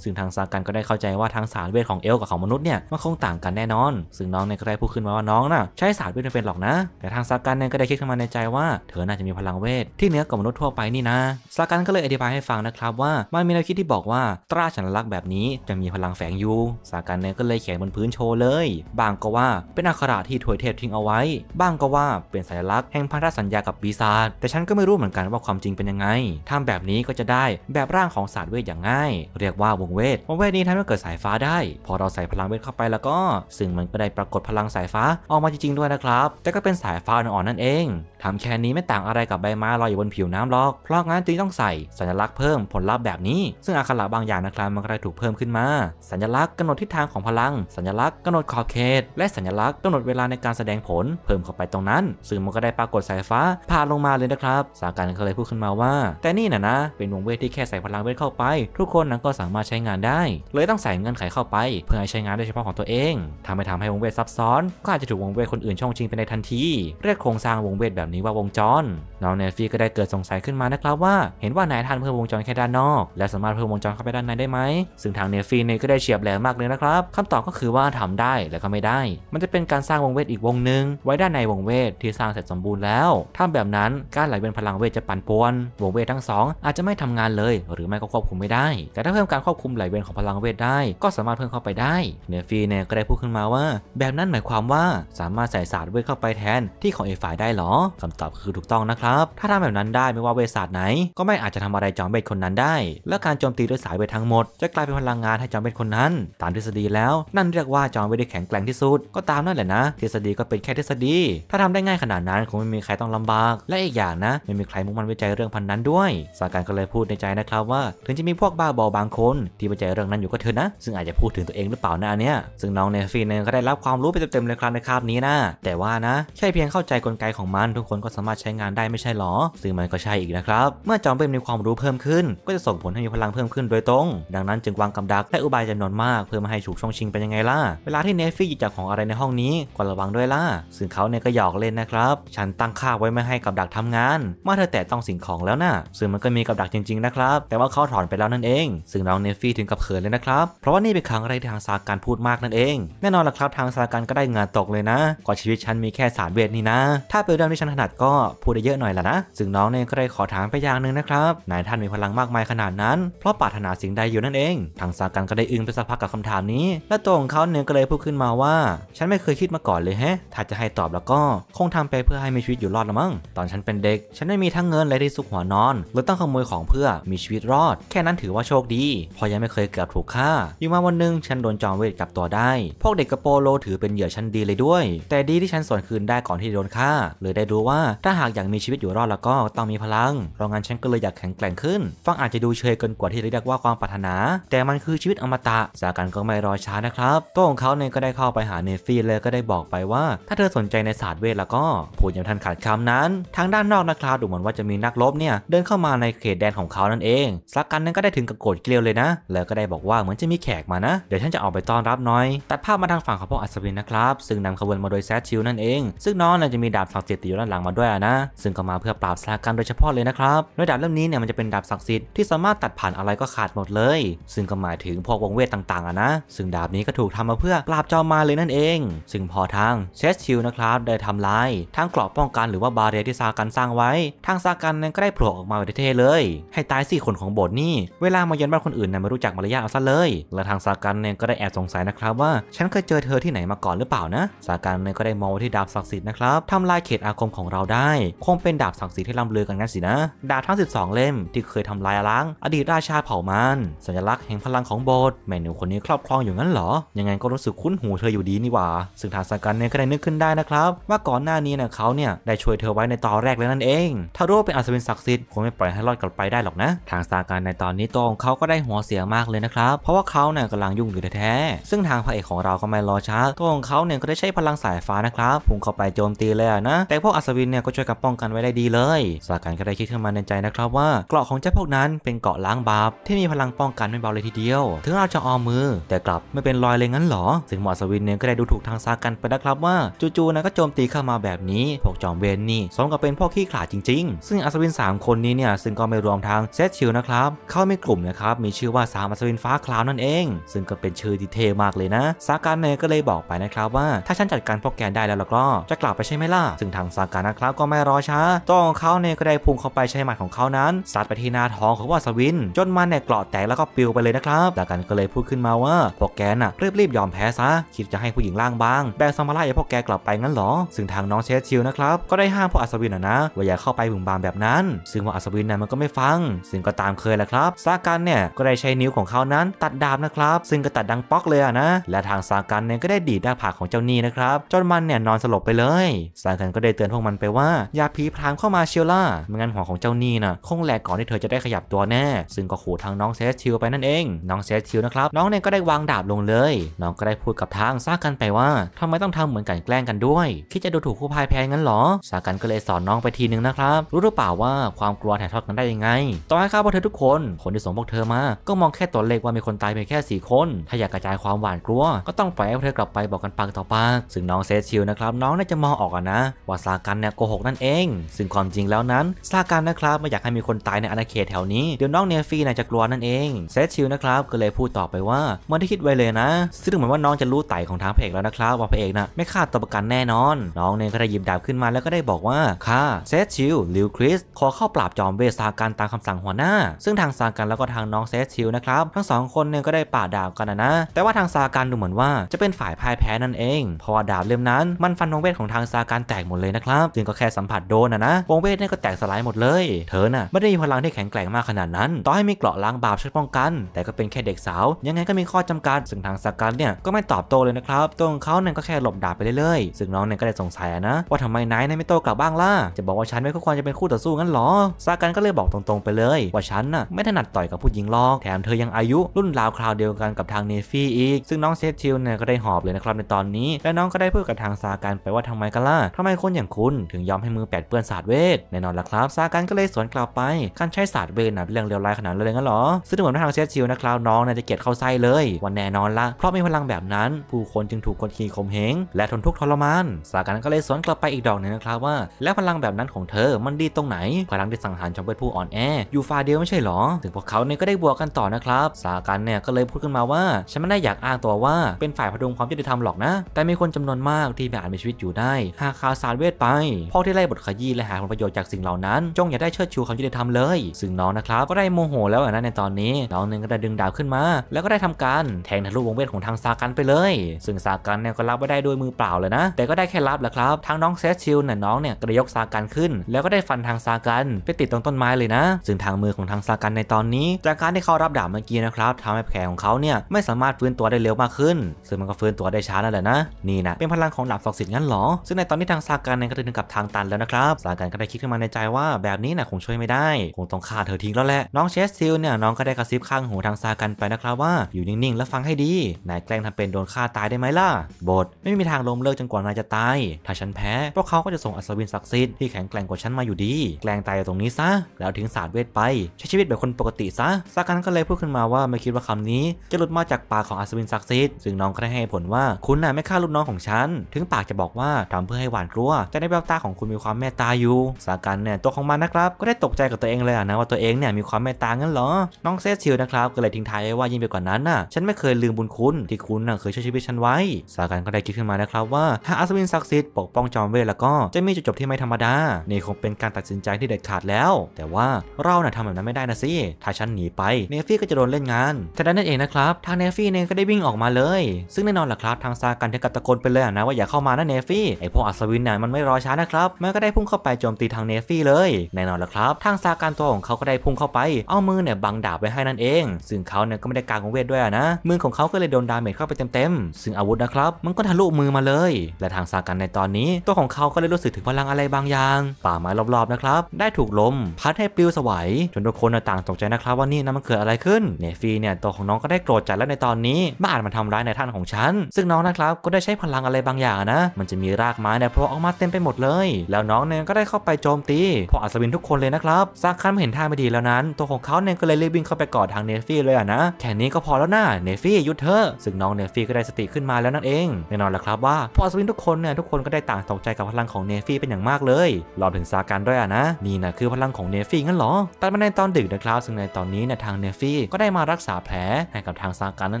ซึ่งทางซาการก็ได้เข้าใจว่าทางสารเวทของเอลกับของมนุษย์เนี่ยมันคงต่างกันแน่นอน ซึ่งน้องเนี่ยก็ได้พูดขึ้นมาว่าน้องน่ะใช้ศาสตร์ไม่เป็นหรอกนะ แต่ทางซากันเนี่ยก็ได้คิดขึ้นมาในใจว่าเธอน่าจะมีพลังเวทที่เหนือกว่ามนุษย์ทั่วไปนี่นะซากันก็เลยอธิบายให้ฟังนะครับว่ามันมีแนวคิดที่บอกว่าตราฉันลักษณ์แบบนี้จะมีพลังแฝงอยู่ซากันเนี่ยก็เลยเขียนบนพื้นโชว์เลยบางก็ว่าเป็นอักขระที่ถวยเทพทิ้งเอาไว้ บ้างก็ว่าเป็นสัญลักษณ์แห่งพันธสัญญากับปีศาจแต่ฉันก็ไม่รู้เหมือนกันว่าความจริงเป็นยังไงทำแบบนี้ก็จะได้ แบบร่างของศาสตร์เวทอย่างง่าย เรียกว่าวงเวทวงเวทนี้ทำให้เกิดสายฟ้าได้ พอเราใสส่พลังเวทเข้าไปแล้วก็ ซึ่งมันก็ได้ปรากฏพลังสายฟ้าออกมาจริงๆด้วยนะครับแต่ก็เป็นสายฟ้าอ่อนๆนั่นเอง ทำแค่นี้ไม่ต่างอะไรกับใบไม้ลอยอยู่บนผิวน้ำหรอกเพราะงั้นจึงต้องใส่สัญลักษณ์เพิ่มผลลัพธ์แบบนี้ ซึ่งอาคาระบางอย่างนะครับมันก็ได้ถูกเพิ่มขึ้นมา สัญลักษณ์กำหนดทิศทางของพลัง สัญลักษณ์กำหนดขอบเขตและสัญลักษณ์กำหนดเวลาในการแสดงผล เพิ่มเข้าไปตรงนั้น ซึ่งมันก็ได้ปรากฏสายฟ้าผ่าลงมาเลยนะครับสาการก็เลยพูดขึ้นมาว่า แต่นี่นะนะเป็นวงเวทที่แค่ใส่พลังเวทเข้าไป ทุกคนนั้นก็สามารถใช้งานได้ เลยต้องใส่เงื่อนไขเข้าไปเพื่อให้ใช้งานได้เฉพาะของตัวเองทำให้ทำให้วงเวทซับซ้อนก็อาจจะถูกวงเวทคนอื่นช่องชิงไปในทันที เรียกโครงสร้างวงเวทแบบนี้ว่าวงจรน้องเนฟี่ก็ได้เกิดสงสัยขึ้นมานะครับว่าเห็นว่านายท่าน เพิ่มวงจรแค่ด้านนอก และสามารถเพิ่มวงจรเข้าไปด้านในได้ไหมซึ่งทางเนฟี่เนี่ยก็ได้เฉียบแหลมมากเลยนะครับคำตอบก็คือว่าทำได้และก็ไม่ได้ มันจะเป็นการสร้างวงเวทอีกวงหนึ่งไว้ด้านในวงเวทที่สร้างเสร็จสมบูรณ์แล้ว ถ้าแบบนั้นการไหลเวียนพลังเวทจะปั่นป่วนวงเวททั้ง2อาจจะไม่ทำงานเลย หรือไม่ก็ควบคุมไม่ได้แต่ถ้าเพิ่มการควบคุมไหลเวียนของพลังเวทได้ก็สามารถเพิ่มเข้าไปได้ เนฟี่เนี่ยก็ได้พูดขึ้นมาว่า แบบนั้นหมายความว่าสามารถใส่ศาสตร์เวทเข้าไปแทน ที่ของเอฝ่ายได้หรอคำตอบคือถูกต้องนะครับับถ้าทำแบบนั้นได้ไม่ว่าเวสาสต์ไหน ก็ไม่อาจจะทำอะไรจอมเบทคนนั้นได้ และการโจมตีด้วยสายเวททั้งหมด จะกลายเป็นพลังงานให้จอมเบทคนนั้น ตามทฤษฎีแล้วนั่นเรียกว่าจอมเวทที่แข็งแกร่งที่สุดก็ตามนั่นแหละนะทฤษฎีก็เป็นแค่ทฤษฎี ถ้าทำได้ง่ายขนาดนั้นคงไม่มีใครต้องลำบาก และอีกอย่างนะไม่มีใครมุ่งมั่นวิจัยเรื่องพันนั้นด้วยสาการก็เลยพูดในใจนะครับ ว่าถึงจะมีพวกบ้าบอบางคน ที่วิจัยเรื่องนั้นอยู่ก็เถอะนะ ซึ่งอาจจะพูดถึงตัวเองหรือเปล่านะเนี่ยซึ่งน้องเนฟีเนีก็ได้รับความรู้ไปเต็มๆเลยครับในคาบนี้นะแต่ว่านะแค่เพียงเข้าใจกลไกของมันทุกคนก็สามารถใช้งานได้ไม่ใช่หรอซึ่งมันก็ใช่อีกนะครับ เมื่อจอมเวทมีความรู้เพิ่มขึ้น ก็จะส่งผลให้มีพลังเพิ่มขึ้นโดยตรง ดังนั้นจึงวางกำดักและอุบายจำนวนมากเพื่อมาให้ฉูกช่องชิงเป็นยังไงล่ะ เวลาที่เนฟฟี่หยิบจับของอะไรในห้องนี้ ก็ระวังด้วยล่ะซึ่งเขาเนี่ยก็หยอกเล่นนะครับ ฉันตั้งค่าไว้ไม่ให้กับดักทำงาน เมื่อเธอแตะต้องสิ่งของแล้วนะ่ะซึ่งมันก็มีกับดักจริงๆนะครับ แต่ว่าเขาถอนไปแล้วนั่นเอง ซึ่งน้องเนฟฟี่ถึงกับเขินเลยนะครับ เพราะว่านี่เป็นครั้งแรกที่ทางสาการพูดมากนั่นเอง แน่นอนละครับทางสาการก็ได้งานตกเลยนะก่อชีวิตฉันมีแค่สารเวทนี่นะถ้าเป็นเรื่องที่ฉันถนัดก็พูดได้เยอะหน่อยล่ะนะซึ่งน้องเนี่ยก็ได้ขอถามไปอย่างหนึ่งนะครับ นายท่านมีพลังมากมายขนาดนั้น เพราะปรารถนาสิ่งใดอยู่นั่นเองทางซากันก็ได้อึ้งไปสักพักกับคำถามนี้ และตัวของเขาเนี่ยก็เลยพูดขึ้นมาว่าฉันไม่เคยคิดมาก่อนเลยแฮะ ถ้าจะให้ตอบแล้วก็คงทำไปเพื่อให้มีชีวิตอยู่รอดละมั้ง ตอนฉันเป็นเด็กฉันไม่มีทั้งเงินและที่สุขหัวนอนหรือต้องขโมยของเพื่อมีชีวิตรอด แค่นั้นถือว่าโชคดีพอยังไม่เคยเกือบถูกฆ่า อยู่มาวันหนึ่งฉันโดนจอมเวทจับตัวได้พวกเด็กกระโปโลถือเป็นเหยื่อฉันดีเลยด้วย แต่ดีที่ฉันสวนคืนได้ก่อนที่โดนฆ่าเลยได้รู้ว่าถ้าหากอยากมีชีวิตอยู่รอดแล้วก็ต้องมีพลังเพราะงั้นฉันก็เลยอยากแข็งแกร่งขึ้น ฟังอาจจะดูเชยเกินกว่าที่เรียกว่าความปรารถนา แต่มันคือชีวิตอมตะ สากันก็ไม่รอช้านะครับตัวของเขาเนี่ยก็ได้เข้าไปหาเนฟี่เลยก็ได้บอกไปว่า ถ้าเธอสนใจในศาสตร์เวทแล้วก็ผูดยัางทันขาดคำนั้น ทางด้านนอกนะครับดูเหมือนว่าจะมีนักรบเนี่ยเดินเข้ามาในเขตแดนของเขานั่นเองสากกันั้นก็ได้ถึงกับโกรธเกลียวเลยนะแล้วก็ได้บอกว่าเหมือนจะมีแขกมานะ เดี๋ยวฉันจะออกไปต้อนรับน้อย ตัดภาพมาทางฝั่งของพวกอัศวินนะครับซึ่งนำขบวนมาโดยแซดชิลนั่นเองซึ่งน้องน่าจะมีดาบฝักดสียติอยู่ด้านหลังมาด้วยนะซึ่งกามาเพื่อปราบสาการโดยเฉพาะเลยนะครับโดยดาบเล่มนี้เนี่ยมันจะเป็นดาบศักดิ์สิทธิ์ที่สามารถตัดผ่านอะไรก็ขาดหมดเลย ซึ่งก็หมายถึงพวกวงเวทต่างๆอะนะซึ่งดาบนี้ก็ถูกทำมาเพื่อปราบเจ้ามาเลยนั่นเอง ซึ่งพอทางเชสชิลนะครับได้ทำลายทั้งกรอบป้องกันหรือว่าบาเรียที่ซากันสร้างไว้ ทางซากันนั้นก็ได้โผล่ออกมาแบบเท่เลย ให้ตายสี่คนของโบสนี่เวลามาเยือนบ้านคนอื่นนั้นไม่รู้จักมารยาทเอาซะเลย และทางซากันเนี่ยก็ได้แอบสงสัยนะครับว่าฉันเคยเจอเธอที่ไหนมาก่อนหรือเปล่านะซากันเนี่ยก็ได้มองที่ดาบศักดิ์สิทธิ์นะครับทำลายเขตอาคมของเราได้ คงเป็น็นดาบศักดิ์สิทธิ์ที่ล้ำลือกันงั้นสินะ ดาบทั้ง 12 เล่มที่เคยทำลายล้างอดีตราชาเผ่ามันสัญลักษณ์แห่งพลังของโบสถ์แม่หนูคนนี้ครอบครองอยู่งั้นเหรอ ยังไงก็รู้สึกคุ้นหูเธออยู่ดีนี่หว่าซึ่งทางสากัดเนี่ยก็ได้นึกขึ้นได้นะครับ ว่าก่อนหน้านี้นะเขาเนี่ยได้ช่วยเธอไว้ในตอนแรกแล้วนั่นเอง ถ้ารู้เป็นอัศวินศักดิ์สิทธิ์คงไม่ปล่อยให้รอดกลับไปได้หรอกนะ ทางสากัดในตอนนี้ตองเขาก็ได้หัวเสียมากเลยนะครับเพราะว่าเขาเนี่ยกำลังยุ่งอยู่แท้ๆซึ่งทางพระเอกของเราก็ไม่รอช้าตของเขาเนี่ยก็ได้ใช้พลังสายฟ้านะครับพุ่งเข้าไปโจมตีเลยนะ แต่พวกอัศวินเนี่ยก็ช่วยกันป้องกันไว้ได้ดีเลยสากันก็ได้คิดขึ้นมาในใจนะครับ ว่าเกราะของเจ้าพวกนั้นเป็นเกราะล้างบาปที่มีพลังป้องกันไม่เบาเลยทีเดียว ถึงเราจะออมมือ แต่กลับไม่เป็นรอยเลยงั้นหรอ ซึ่งหมอสวินเนี่ยก็ได้ดูถูกทางสากันไปนะครับว่า จู่ๆนะก็โจมตีเข้ามาแบบนี้พวกจอมเวนนี่สมกับเป็นพวกขี้ขลาดจริง ๆ ซึ่งอัศวิน3คนนี้เนี่ยซึ่งก็ไม่รวมทางเซตชิลนะครับเข้าไม่กลุ่มนะครับมีชื่อว่าสามอัศวินฟ้าคลาวนั่นเอง ซึ่งก็เป็นชื่อดีเทลมากเลยนะสากันเนี่ยก็เลยบอกไปนะครับว่าถ้าฉันจัดการพวกแกได้แล้วลก็ จะกลับไปใช่ไหมล่ะซึ่งทางสากันนะครับก็ไม่รอช้าตัวของเขาเนี่ยก็ได้พุ่งเข้าไปใช้หมัดของเขานั้นสัดไปที่หน้าท้องของวาสวิน จนมันเนี่ยกรอดแตกแล้วก็ปิวไปเลยนะครับดากันก็เลยพูดขึ้นมาว่าพวกแกน่ะรีบๆยอมแพ้ซะคิดจะให้ผู้หญิงล่างบางแบกสมาร่อย่าพวกแกกลับไปงั้นหรอซึ่งทางน้องเชสชิลนะครับก็ได้ห้ามพวกอัศวินนะว่าอย่าเข้าไปบึงบามแบบนั้น ซึ่งว่าอัศวินน่ะมันก็ไม่ฟัง ซึ่งก็ตามเคยแหละครับซากันเนี่ยก็ได้ใช้นิ้วของเขานั้น ตัดดาบนะครับซึ่งก็ตัดดังป๊อกเลยนะและทางซากันเนี่ยก็ได้ดีดหน้าผากของเจ้านี่นะครับจนมันเนี่ยนอนสลบไปเลยซากันก็ได้เตือนพวกมันไปว่าอย่าผีพถามเข้ามาเชียวล่าไม่งั้นหัวของเจ้านี่นะคงแหลกก่อนที่เธอจะได้ขยับตัวแน่ ซึ่งก็ขู่ทางน้องเซสทิลไปนั่นเองน้องเซสทิลนะครับน้องเนี่ยก็ได้วางดาบลงเลย น้องก็ได้พูดกับทางซากันไปว่าทำไมต้องทำเหมือนกันแกล้งกันด้วยคิดจะดูถูกคู่พายแพ้งั้นหรอซากันก็เลยสอนน้องไปทีนึงนะครับรู้หรือเปล่าว่าความกลัวถ่าทอดกันได้ยังไง ต่อให้ข้าพวกเธอทุกคน คนที่ส่งพวกเธอมาก็มองแค่ตัวเลขว่ามีคนตายเพียงแค่4คน ถ้าอยากกระจายความหวาดกลัวก็ต้องปล่อยให้เธอกลับไปบอกกันปากต่อปากซึ่งน้องเซสชิลนะครับน้องน่าจะมองออกนะว่าซากันเนี่ยโกหกนั่นเองซึ่งความจริงแล้วนั้น ซาการนะครับไม่อยากให้มีคนตายในอาณาเขตแถวนี้ เดี๋ยวน้องเนฟี่น่าจะกลัวนั่นเองเซชิลนะครับ ก็เลยพูดต่อไปว่ามันได้คิดไว้เลยนะ ซึ่งเหมือนว่าน้องจะรู้ไต่ของทางพระเอกแล้วนะครับ ว่าพระเอกนะ่ะไม่ฆ่าตัวประกันแน่นอน น้องเนยก็ได้หยิบดาบขึ้นมาแล้วก็ได้บอกว่าค่ะเซชิลลิวคริสขอเข้าปราบจอมเวสซาการตามคำสั่งหัวหน้า ซึ่งทางซาการแล้วก็ทางน้องเซชิลนะครับทั้งสองคนเนี่ยก็ได้ป่าดาบกันนะแต่ว่าทางซาการดูเหมือนว่าจะเป็นฝ่ายพ่ายแพ้นั่นเองเพราะว่าดาบเล่มนั้นมันฟันวงเวทของทางซาการแตกหมดเลยนะครับ จึงก็แค่สัมผัสโดนนะนะวงเวทนี่ก็แตกสลายหมดเลย เธอน่ะไม่ได้มีพลังที่แข็งแกร่งมากขนาดนั้น ต่อให้มีเกราะล้างบาปช่วยป้องกัน แต่ก็เป็นแค่เด็กสาว ยังไงก็มีข้อจำกัดซึ่งทางสกั์เนี่ยก็ไม่ตอบโต้เลยนะครับ ตัวของเขาเนี่ยก็แค่หลบดาบไปเรื่อยๆ ซึ่งน้องเนี่ยก็ได้สงสัยนะ ว่าทำไมนายเนี่ยไม่โต้กลับบ้างล่ะ จะบอกว่าฉันไม่ควรจะเป็นคู่ต่อสู้งั้นหรอสากันก็เลยบอกตรงๆไปเลยว่าฉันน่ะไม่ถนัดต่อยกับผู้หญิงหรอก แถมเธอยังอายุรุ่นราวคราวเดียวกันกับทางเนฟี่อีก ซึ่งน้องเซฟทิลเนี่ยก็ได้หอบเลยนะครับในตอนนี้และน้องก็ได้พูดกับทางสากันไปว่าทำไมกันล่ะทำไมคนอย่างคุณถึงยอมให้มือแปดเปื้อนาสตร์เวทแน่นอนละครับซากันก็เลยสวนกลับไปการใช้ศาสตร์เวทนะเป็นเรื่องเลวร้ายขนาดเลยงั้นหรอซึ่งเหมือนทางเซชิลนะครับน้องน่าจะเกลียดเข้าไส้เลย วันแน่นอนละเพราะมีพลังแบบนั้น ผู้คนจึงถูกกดขี่ข่มเหงและทนทุกข์ทรมานซากันก็เลยสวนกลับไปอีกดอกหนึ่งนะครับว่า แล้วพลังแบบนั้นของเธอมันดีตรงไหน พลังที่สังหารชาวเวทผู้อ่อนแออยู่ฝ่าเดียวไม่ใช่หรอถึงพวกเขาเนี่ยก็ได้บวกกันต่อนะครับซากันเนี่ยก็เลยพูดขึ้นมาว่า ฉันไม่ได้อยากอ้างตัวว่า เป็นฝ่ายพดุงความยุติธรรมหรอกนะ แต่มีคนจำนวนมากที่ไม่อาจมีชีวิตอยู่ได้หากขาดสารเวทไปพวกที่ไล่บทขยี้ีและหาผลประโยชน์จากสิ่งเหล่านั้น จงอย่าได้เชิดชูความยุติธรรมเลย ซึ่งน้องนะครับก็ได้โมโห แล้วนะในตอนนี้น้องหนึ่งก็ได้ดึงดาบขึ้นมา แล้วก็ได้ทำการแทงทะลุวงเวทของทางซากันไปเลย ซึ่งซากันเนี่ยก็รับไว้ได้ด้วยมือเปล่าเลยนะแต่ก็ได้แค่รับแหละครับทางน้องเซชิลเนี่ยน้องเนี่ยกระยกซากันขึ้น แล้วก็ได้ฟันทางซากัน ไปติดตรงต้นไม้เลยนะ ซึ่งทางมือของทางซากันในตอนนี้จากการที่เขารับดาบเมื่อกี้นะครับทำให้แผลของเขาเนี่ยไม่สามารถฟื้นตัวได้เร็วมากขึ้นซึ่งมันก็ฟื้นตัวได้ช้าแหละนะนี่นะเป็นพลังของดาบศักดิ์สิทธิ์งั้นหรอ ซึ่งในตอนนี้ทางซากันเนี่ยก็ถึงกับทางตันแล้วนะครับซากันก็ได้คิดขึ้นมาในใจว่าแบบนี้นะคงช่วยไม่ได้ คงต้องฆ่าเธอทิ้งแล้วแหละ น้องเชสซิลเนี่ย น้องก็ได้กระซิบข้างหูทางซากันไปนะครับว่าอยู่นิ่งๆ แล้วฟังให้ดีนายแกล้งทำเป็นโดนฆ่าตายได้ไหมล่ะ บทไม่มีทางล้มเลิกจนกว่านายจะตาย ถ้าฉันแพ้พวกเขาก็จะส่งอัศวินศักดิ์สิทธิ์ที่แข็งแกร่งกว่าฉันมาอยู่ดีแกล้งตายอยู่ตรงนี้ซะแล้วถึงศาสตร์เวทไปใช้ชีวิตแบบคนปกติซะซากันก็เลยพูดขึ้นมาว่าไม่คิดว่าคำนี้ จะหลุดมาจากปากของอัศวินศักดิ์สิทธิ์ซึ่งน้องก็ได้ให้ผลว่าคุณน่ะไม่ฆ่าลูกน้องของฉัน ถึงปากจะบอกว่าทำเพื่อให้หวานกลัวแต่ในแววตาของคุณมีความเมตตายูสากันเนี่ยตัวของมันนะครับก็ได้ตกใจกับตัวเองเลยนะว่าตัวเองเนี่ยมีความเมตตางั้นเหรอ น้องเซซิลนะครับ ก็เลยทิ้งท้ายว่ายิ่งไปกว่านั้นน่ะฉันไม่เคยลืมบุญคุณที่คุณน่ะเคยช่วยชีวิตฉันไว้สากันก็ได้คิดขึ้นมานะครับ ว่า ถ้าอัศวินศักดิ์สิทธิ์ปกป้องจอมเวทแล้วก็จะมีจุดจบที่ไม่ธรรมดานี่คงเป็นการตัดสินใจที่เด็ดขาดแล้ว แต่ว่าเราเนี่ยทำแบบนั้นไม่ได้นะสิถ้าฉันหนีไปเนฟี่ก็จะโดนเล่นงานแต่นั้นเองนะครับทางเนฟี่เนี่ยก็ได้วิ่งออกมาเลย ซึ่งแน่นอนแหละครับทางซากันถึงกับตะโกนไปเลยนะว่าอย่าเข้ามานะเนฟี่ไอพวกอัศวินเนี่ยมันไม่รอช้านะครับมันก็ได้พุ่งเข้าไปโจมตีทางเนฟี่เลยแน่นอนละครับทางซาการตัวของเขาก็ได้พุ่งเข้าไปเอามือเนี่ยบังดาบไว้ให้นั่นเอง ซึ่งเขาเนี่ยก็ไม่ได้การของเวทด้วยนะมือของเขาก็เลยโดนดาเมจเข้าไปเต็ม ๆ ซึ่งอาวุธนะครับ มันก็ทะลุมือมาเลย และทางซาการในตอนนี้ตัวของเขาก็เลยรู้สึกถึงพลังอะไรบางอย่าง ป่าไม้รอบๆนะครับได้ถูกลมพัดให้ปลิวสวัยจนทุกคนต่างตกใจนะครับ ว่านี่นะมันเกิดอะไรขึ้นเนฟี่เนี่ยตัวของน้องก็ได้โกรธจัดแล้วในตอนนี้มาอาจมาทำร้ายในท่านของฉันซึ่งน้องนะครับก็ได้ใช้พลังอะไรบางอย่างนะ มันจะมีรากไม้เนี่ยโผล่ออกมาเต็มไปหมดเลยแล้วน้องเนี่ยกก็ได้เข้าไปโจมตีพออัศวินทุกคนเลยนะครับซาคันเห็นท่าไม่ดีแล้วนั้นตัวของเขาเนี่ยก็เลยรีบวิ่งเข้าไปกอดทางเนฟี่เลยอะนะแค่นี้ก็พอแล้วนะเนฟี่ยุดเธอซึ่งน้องเนฟี่ก็ได้สติขึ้นมาแล้วนั่นเองแน่นอนแหละครับว่าพออัศวินทุกคนเนี่ยทุกคนก็ได้ต่างตกใจกับพลังของเนฟี่เป็นอย่างมากเลยหลอมถึงซากันด้วยอะนะนี่นะคือพลังของเนฟี่งั้นหรอตัดมาในตอนดึกนะครับซึ่งในตอนนี้เนี่ยทางเนฟี่ก็ได้มารักษาแผลให้กับทางซากันนั่